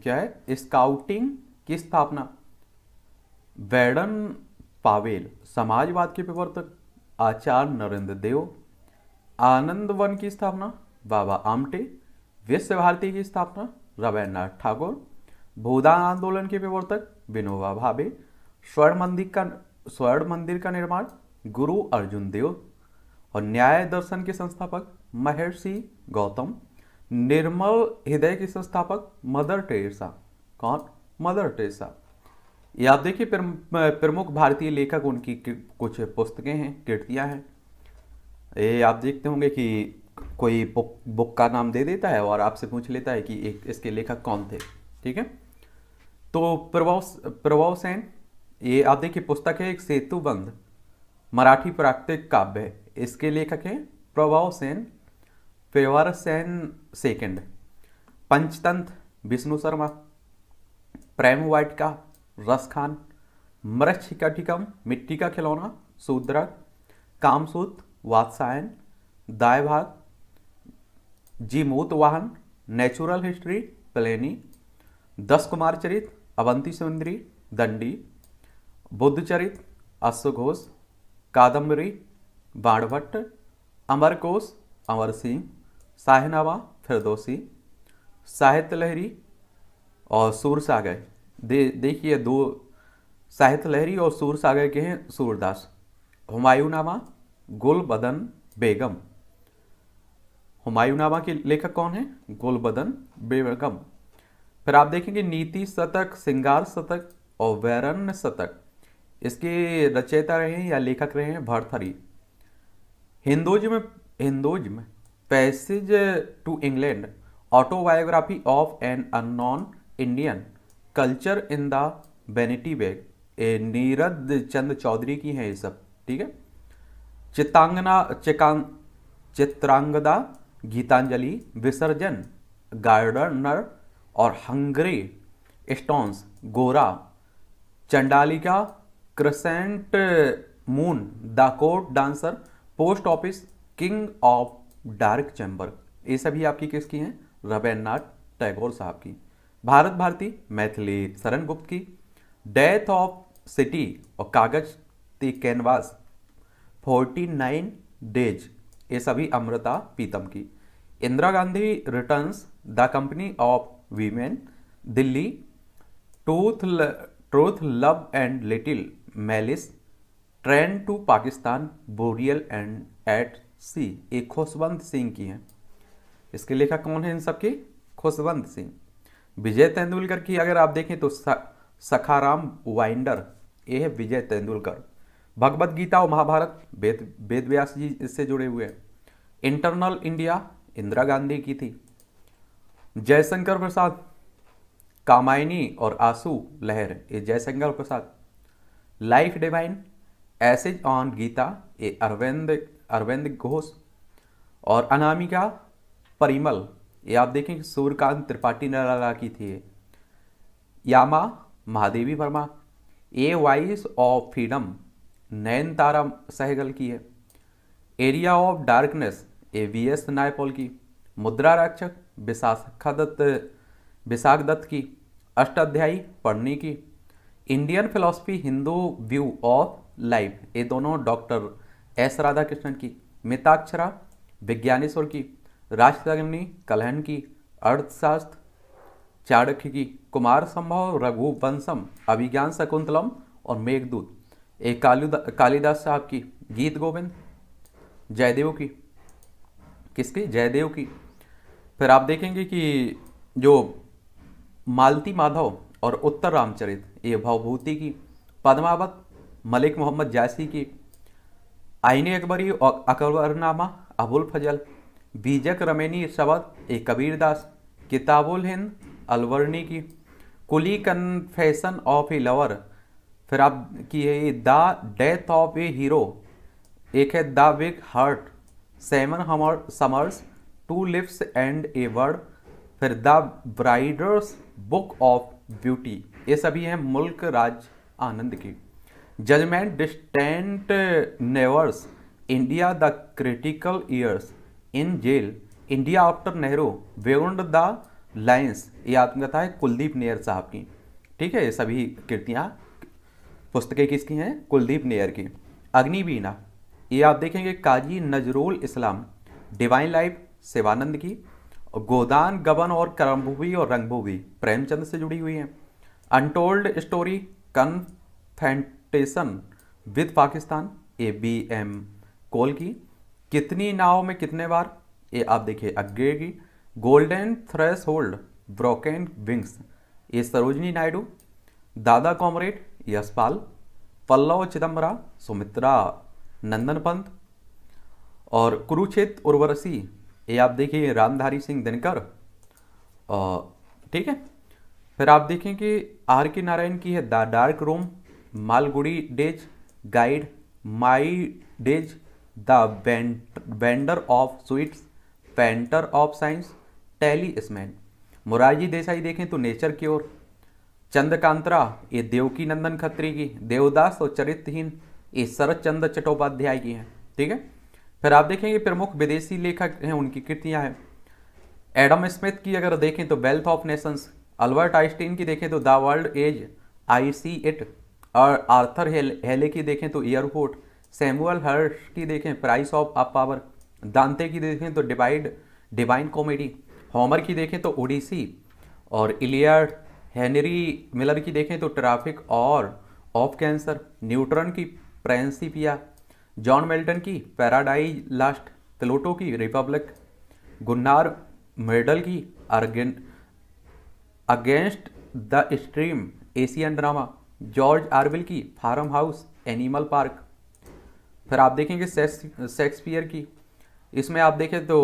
क्या है स्काउटिंग की स्थापना वेडन पावेल समाजवाद के प्रवर्तक आचार्य नरेंद्र देव आनंद वन की स्थापना बाबा आमटे विश्व भारती की स्थापना रविन्द्रनाथ ठाकुर भूदान आंदोलन के प्रवर्तक विनोबा भावे स्वर्ण मंदिर का स्वर्ण मंदिर का निर्माण गुरु अर्जुन देव और न्याय दर्शन के संस्थापक महर्षि गौतम निर्मल हृदय के संस्थापक मदर टेरेसा कौन मदर टेरेसा ये आप देखिए प्रमुख भारतीय लेखक उनकी कुछ पुस्तकें हैं कीर्तियाँ हैं ये आप देखते होंगे कि कोई बुक बुक का नाम दे देता है और आपसे पूछ लेता है कि एक इसके लेखक कौन थे ठीक है तो प्रभाव प्रभाव सेन ये आप देखिए पुस्तक है एक सेतुबंध मराठी प्राकृतिक काव्य है इसके लेखक हैं प्रभाव सेन फेवर सेन सेकेंड पंचतंत्र विष्णु शर्मा प्रेम वाइट का रसखान मृक्षिकाटिकम मिट्टी का खिलौना सूद्रक कामसूत वात्सायन दायभाग जीमूत वाहन नेचुरल हिस्ट्री प्लेनी दस कुमार चरित अवंती सुंदरी दंडी बुद्धचरित अश्वघोष कादम्बरी बाणभट्ट अमरकोश अमर सिंह साहिनावा फिरदोसी साहित्य लहरी और सूरसागर दे देखिए दो साहित्य लहरी और सूर सागर के हैं सूरदास हुमायूनामा गुलबदन बेगम हुमायूनामा के लेखक कौन है गुलबदन बेगम फिर आप देखेंगे नीति शतक सिंगार शतक और वैरण्य शतक इसके रचयिता रहे हैं या लेखक रहे हैं भरथरी हिंदोज में हिंदोज में passage to England autobiography of an unknown Indian culture in the vanity bag ए नीरद चंद चौधरी की हैं ये सब ठीक है चितांगना चिकांग चित्रांगदा गीतांजलि विसर्जन गार्डनर और hungry stones Gora Chandalika crescent moon the court dancer post office king of dark chamber ये सभी आपकी किसकी हैं रविन्द्रनाथ टैगोर साहब की भारत भारती मैथिली शरण गुप्त की डेथ ऑफ सिटी और कागज द कैनवास 49 डेज ये सभी अमृता पीतम की Indira Gandhi returns the company of women Delhi truth truth love and little malice train to Pakistan burial and at sea ये खुशवंत सिंह की हैं इसके लेखक कौन है इन सबकी खुशवंत सिंह विजय तेंदुलकर की अगर आप देखें तो सखाराम वाइंडर ये है विजय तेंदुलकर भगवत गीता और महाभारत वेद वेद व्यास जी इससे जुड़े हुए हैं इंटरनल इंडिया इंदिरा गांधी की थी जयशंकर प्रसाद कामायनी और आंसू लहर ये Jaishankar Prasad life divine essays on Gita ये अरविंद अरविंद घोष और अनामिका परिमल ये आप देखें सूर्यकांत त्रिपाठी निराला की थी Yama Mahadevi Varma a voice of freedom Nayantara Sahgal की है area of darkness A V S Naipaul की मुद्रा रक्षक विशाखा दत्त विशाख दत्त की अष्टाध्यायी पढ़नी की Indian philosophy Hindu view of life ये दोनों डॉक्टर एस राधाकृष्णन की मिताक्षरा विज्ञानेश्वर की राजतगमनी कलहन की अर्थशास्त्र चाणक्य की कुमार संभव रघुवंशम अभिज्ञान शकुंतलम और मेघदूत एक कालिदा, कालिदास साहब की गीत गोविंद जयदेव की किसकी जयदेव की फिर आप देखेंगे कि जो मालती माधव और उत्तर रामचरित ये भावभूति की पद्मावत मलिक मोहम्मद जैसी की आईनी अकबरी और अकबरनामा अबुल फजल बीजक रमेनी शबद ए कबीरदास किताबुल हिंद अलवर्णी की coolie confession of a lover फिर आप की है the death of a hero एक है the big heart seven hammer summers two lips and a word फिर the bride's book of beauty ये सभी हैं मुल्क राज आनंद की judgement distant neighbours India the critical years in jail India after Nehru beyond the lines ये आत्मकथा है कुलदीप नेयर साहब की ठीक है ये सभी कृतियाँ पुस्तकें किसकी हैं कुलदीप नेयर की अग्निवीणा ये आप देखेंगे काजी नजरुल इस्लाम डिवाइन लाइफ शिवानंद की गोदान गबन और करमभूवि और रंगभूवि प्रेमचंद से जुड़ी हुई हैं untold story confrontation with Pakistan A B M Kaul की कितनी नाव में कितने बार ये आप देखिए आगे की golden threshold broken wings ये सरोजनी नायडू दादा कॉमरेड यशपाल पल्लव चिदम्बरा सुमित्रा नंदन पंत और कुरुक्षेत्र उर्वरसी ये आप देखिए रामधारी सिंह दिनकर ठीक है फिर आप देखें कि आर के नारायण की है the dark room Malgudi days guide my days the vendor of sweets painter of signs talisman Morarji Desai देखें तो नेचर की ओर चंद्रकांतरा ये देवकी नंदन खत्री की देवदास और चरित्रहीन ये शरद चंद्र चट्टोपाध्याय की हैं ठीक है फिर आप देखेंगे प्रमुख विदेशी लेखक हैं उनकी कृतियाँ हैं एडम स्मिथ की अगर देखें तो wealth of nations Albert Einstein की देखें तो the world as I see it और आर्थर हेले की देखें तो एयरपोर्ट सैमुअल हर्ष की देखें प्राइस ऑफ अप पावर दांते की देखें तो डिवाइड डिवाइन कॉमेडी हॉमर की देखें तो ओडिसी और इलियर्ड हेनरी मिलर की देखें तो ट्रैफिक और ऑफ कैंसर न्यूट्रन की प्रेंसिपिया जॉन मेल्टन की पैराडाइज लास्ट क्लोटो की रिपब्लिक गुन्नार मेडल की अर्गे against the stream Asian drama George Orwell की फार्म हाउस एनिमल पार्क फिर आप देखेंगे शेक्सपियर की इसमें आप देखें तो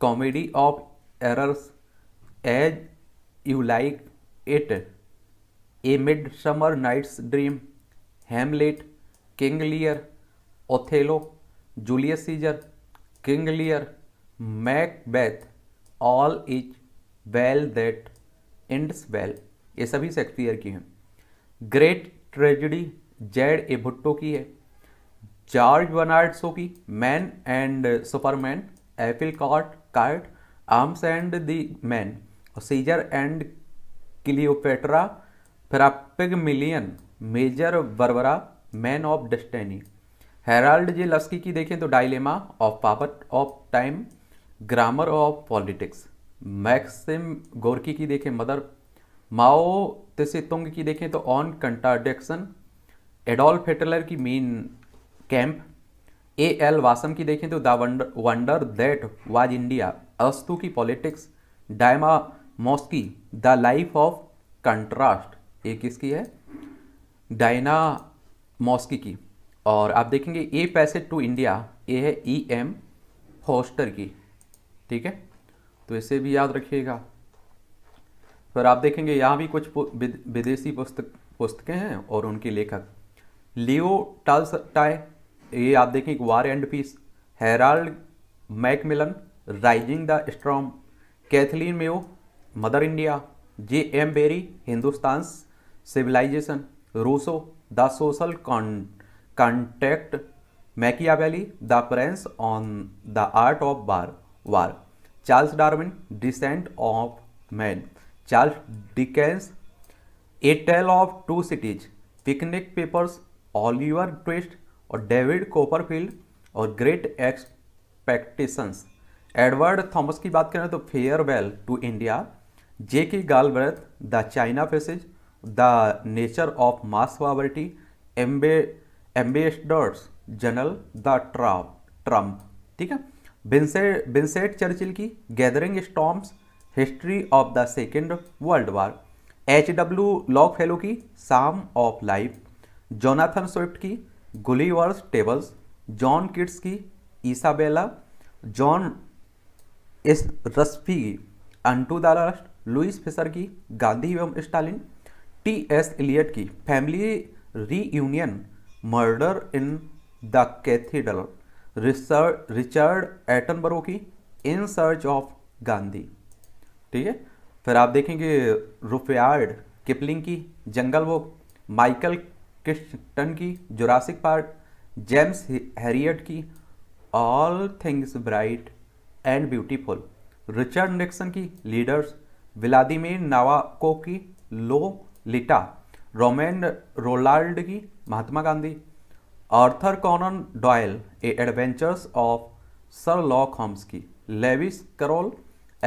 comedy of errors as you like it a midsummer night's dream Hamlet King Lear Othello Julius Caesar King Lear Macbeth all is well that ends well ये सभी शेक्सपियर की हैं great tragedy Z A Bhutto की है जॉर्ज Bernard Shaw की man and superman apple cart cart arms and the man Caesar and Cleopatra फ्रापिग million major Barbara man of destiny Harold J लस्की की देखें तो dilemma of power of time grammar of politics Maxim Gorky की देखें मदर माओ तेसे तुंग की देखें तो ऑन कंट्राडिक्शन एडोल्फ हिटलर की Mein Kampf A L Basham की देखें तो the wonder that was India अस्तु की पॉलिटिक्स डायमा मोस्की द लाइफ ऑफ कंट्रास्ट ये किसकी है डायना मॉस्की की और आप देखेंगे ए पैसेज टू इंडिया ये है ई एम होस्टर की ठीक है तो इसे भी याद रखिएगा फिर आप देखेंगे यहाँ भी कुछ विदेशी पुस्तक पुस्तकें हैं और उनके लेखक लियो टाल्स टाई ये आप देखें एक war and peace Harold Macmillan rising the storm Kathleen Mayo mother India J M Barrie Hindustan civilization Rousseau the social contact Machiavelli the prince on the art of bar war Charles Darwin descent of man Charles Dickens a tale of two cities picnic papers Oliver Twist और डेविड कोपरफील्ड और ग्रेट एक्सपेक्टेशंस एडवर्ड थॉमस की बात करें तो फेयरवेल टू इंडिया जे की Galbraith the China faces the nature of mass poverty एम्बे ambassador's journal the Trump Trump ठीक है विंसेट चर्चिल की gathering storms history of the second world war H W Longfellow की psalm of life Jonathan Swift की गुलीवर्स टेबल्स जॉन किट्स की ईसाबेला जॉन एस रस्फी की अंटू दास्ट लुइस फिशर की गांधी एवं स्टालिन टी एस इलियट की family reunion murder in the कैथीडल Richard Attenborough की इन सर्च ऑफ गांधी ठीक है फिर आप देखेंगे रुफयार्ड किपलिंग की जंगल वो माइकल किस्टन की जोरासिक पार्ट जेम्स हैरियट की all things bright and beautiful Richard Nixon की लीडर्स व्लादिमिर नावाको की लो लिटा रोमेन रोनाल्ड की Mahatma Gandhi Arthur Conan Doyle a adventures of Sherlock Holmes की Lewis Carroll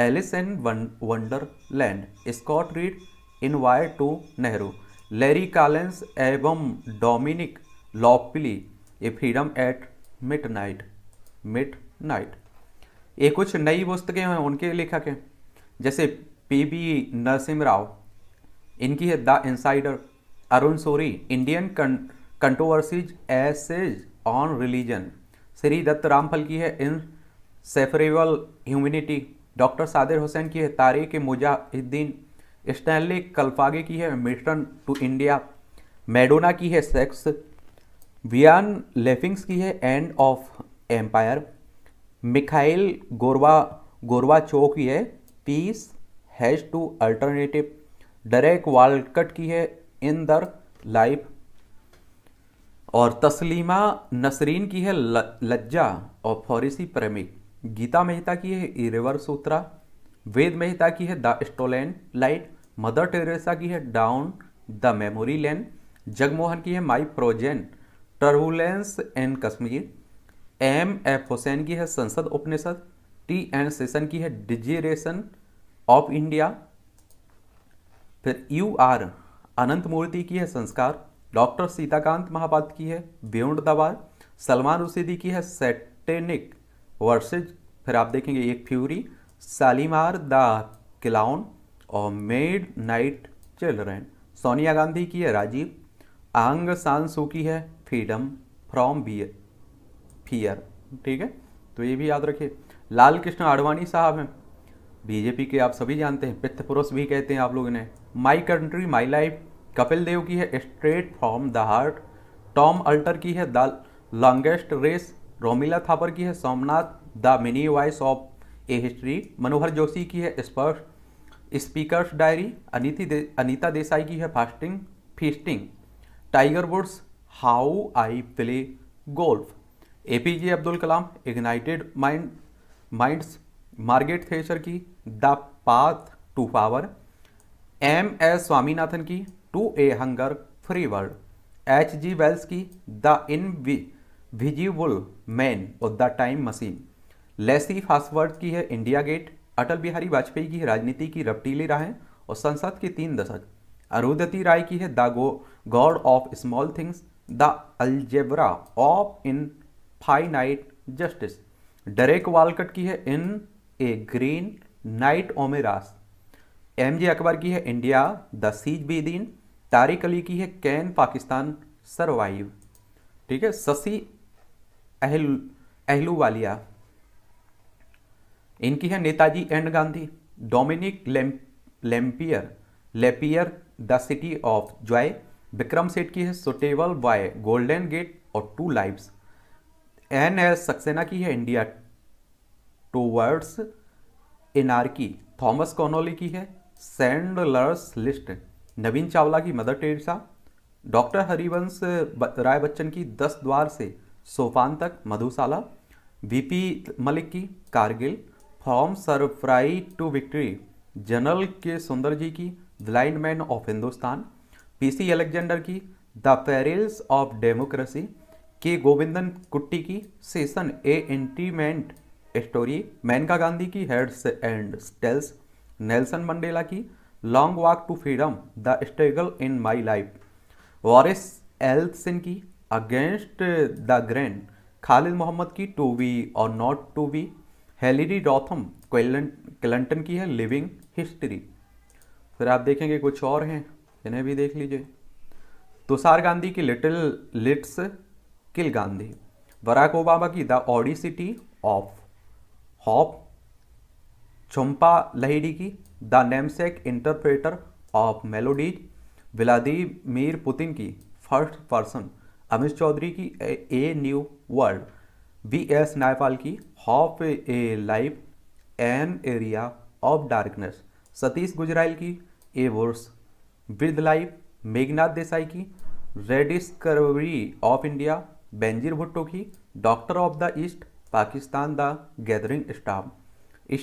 Alice and wonderland Scott Reid in wire to Nehru Larry Collins एवं Dominique Lapierre a freedom at midnight midnight ये कुछ नई पुस्तकें हैं उनके लेखक हैं जैसे पी बी नरसिम राव इनकी है the insider Arun Shourie Indian controversies essays on religion Shridath Ramphal की है inseparable humanity doctor Zakir Hussain की है तारीख मुजाहिद्दीन स्टैनली कल्फागे की है मिशन टू इंडिया मैडोना की है सेक्स वियान लेफिंग्स की है एंड ऑफ एम्पायर मिखाइल गोरवा गोरवा चो की है peace has two alternative Derek Walcott की है इन दर लाइफ और तस्लीमा नसरीन की है लज्जा और फॉरिसी प्रेमी गीता मेहता की है इरेवर सूत्रा वेद मेहता की है the stolen light mother Teresa की है down the memory lane Jagmohan की है my frozen turbulence and Kashmir M F Hussain की है संसद उपनिषद टी एन सेशन की है डिजीरेशन ऑफ इंडिया फिर यू आर अनंत मूर्ति की है संस्कार डॉक्टर सीताकांत महापात की है बियड दवार सलमान रुशीदी की है सेटेनिक वर्सेज फिर आप देखेंगे एक फ्यूरी शालीमार द क्लाउन और midnight children Sonia Gandhi की है राजीव आंग सान सू की है फ्रीडम फ्रॉम बियर फियर ठीक है तो ये भी याद रखिए लाल कृष्ण आडवाणी साहब हैं बीजेपी के आप सभी जानते हैं पित्त पुरुष भी कहते हैं आप लोग इन्हें my country my life Kapil Dev की है straight from the heart Tom Alter की है the longest race Romila Thapar की है Somnath the many voice of a history Manohar Joshi की है स्पर्श स्पीकर्स डायरी अनिति दे, अनीता देसाई की है fasting feasting Tiger Woods how I play golf A P J Abdul Kalam ignited mind minds Margaret Thatcher की the path to power M S Swaminathan की to a hunger free world H G Wells की द इन विजिबुल मैन और the time machine Lacy Fosworth की है इंडिया गेट अटल बिहारी वाजपेयी की राजनीति की रपटीली राहें और संसद के तीन दशक अरुधति राय की है the go god of small things the algebra of infinite justice Derek Walcott की है in a green night Omeros M J Akbar की है इंडिया द सीज बी दीन तारिक अली की है कैन पाकिस्तान सरवाइव ठीक है शशि अहलू वालिया इनकी है Netaji and Gandhi Dominique Lapierre Lapierre the city of joy Vikram Seth की है सुटेबल बॉय गोल्डन गेट और two lives N S Saxena की है India towards anarchy Thomas Keneally की है सैंडलर्स लिस्ट नवीन चावला की mother Teresa doctor Harivansh Rai Bachchan की दस द्वार से सोफान तक मधुशाला वीपी मलिक की Kargil from surprise to victory general K Sundar ji की the man of Hindustan PC Alexander की the perils of democracy K Govindan Kutty की Seshan a intimate story Maneka Gandhi की heads and tails Nelson Mandela की long walk to freedom the struggle in my life Boris Yeltsin की against the grand Khalid Mohammad की to be or not to be Hillary Rodham Clinton की है लिविंग हिस्ट्री फिर आप देखेंगे कुछ और हैं इन्हें भी देख लीजिए तुषार गांधी की little lets kill Gandhi Barack Obama की the audacity of hope Jhumpa Lahiri की the namesake interpreter of melodies Vladimir Putin की फर्स्ट पर्सन अमित चौधरी की a new world V S Naipaul की half a life an area of darkness Satish Gujral की a verse with life Meghnad Desai की rediscovery of India Benazir Bhutto की doctor of the east Pakistan the gathering staff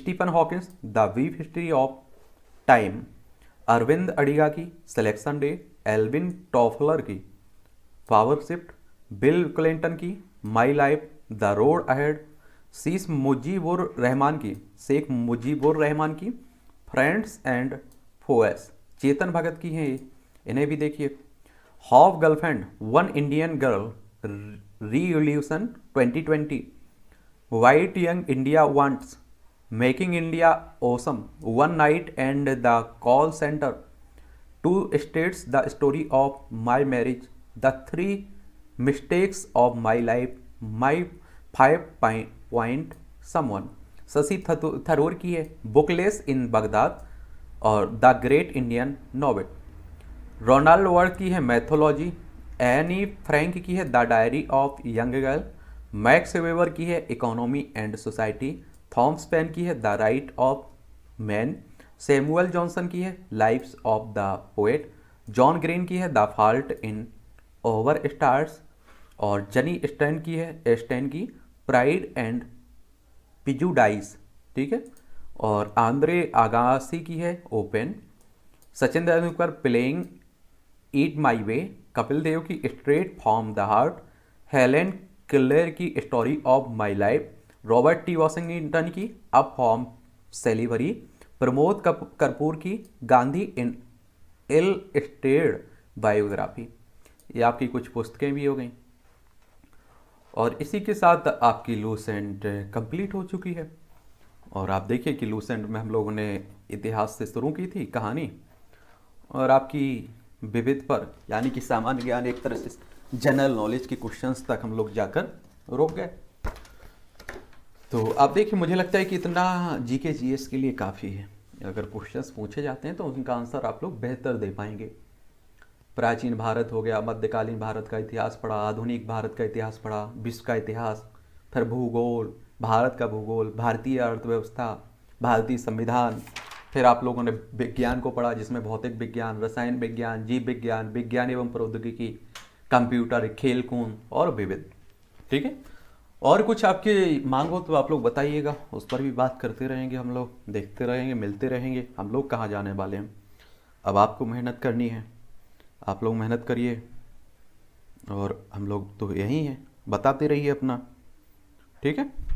Stephen Hawkins the वीफ history of time Aravind Adiga की सिलेक्शन डे एल्विन टॉफलर की पावर शिफ्ट बिल क्लिंटन की my life the road ahead Sheikh Mujibur Rahman की शेख मुजीबुर रहमान की फ्रेंड्स एंड फोएस चेतन भगत की हैं ये इन्हें भी देखिए half girlfriend one Indian girl revolution 2020 what young India wants making India awesome one night and the call centre two states the story of my marriage the three mistakes of my life my five point point someone Shashi Tharoor की है बुकलेस इन बगदाद और the great Indian novel Roland Barthes की है मैथोलॉजी एनी फ्रैंक की है the diary of young girl Max waiver की है economy and society Thomas Paine की है the right of man Samuel Johnson की है lives of the poet John Green की है the fault in over stars और जनी स्टैन की है स्टैन की प्राइड एंड पिजुडाइस ठीक है और आंद्रे आगासी की है open Sachin Tendulkar playing it my way Kapil Dev की straight from the heart Helen Keller की story of my life Robert T Washington की up from slavery Pramod Kapoor की Gandhi an illustrated biography ये आपकी कुछ पुस्तकें भी हो गई और इसी के साथ आपकी लूसेंट कंप्लीट हो चुकी है और आप देखिए कि लूसेंट में हम लोगों ने इतिहास से शुरू की थी कहानी और आपकी विविध पर यानी कि सामान्य ज्ञान एक तरह से जनरल नॉलेज के क्वेश्चंस तक हम लोग जाकर रोक गए तो आप देखिए मुझे लगता है कि इतना जी के जी एस के लिए काफ़ी है अगर क्वेश्चंस पूछे जाते हैं तो उनका आंसर आप लोग बेहतर दे पाएंगे प्राचीन भारत हो गया मध्यकालीन भारत का इतिहास पढ़ा आधुनिक भारत का इतिहास पढ़ा विश्व का इतिहास फिर भूगोल भारत का भूगोल भारतीय अर्थव्यवस्था भारतीय संविधान फिर आप लोगों ने विज्ञान को पढ़ा जिसमें भौतिक विज्ञान रसायन विज्ञान जीव विज्ञान विज्ञान एवं प्रौद्योगिकी कंप्यूटर खेल कूद और विविध ठीक है और कुछ आपके मांग हो तो आप लोग बताइएगा उस पर भी बात करते रहेंगे हम लोग देखते रहेंगे मिलते रहेंगे हम लोग कहाँ जाने वाले हैं अब आपको मेहनत करनी है आप लोग मेहनत करिए और हम लोग तो यहीं हैं बताते रहिए अपना ठीक है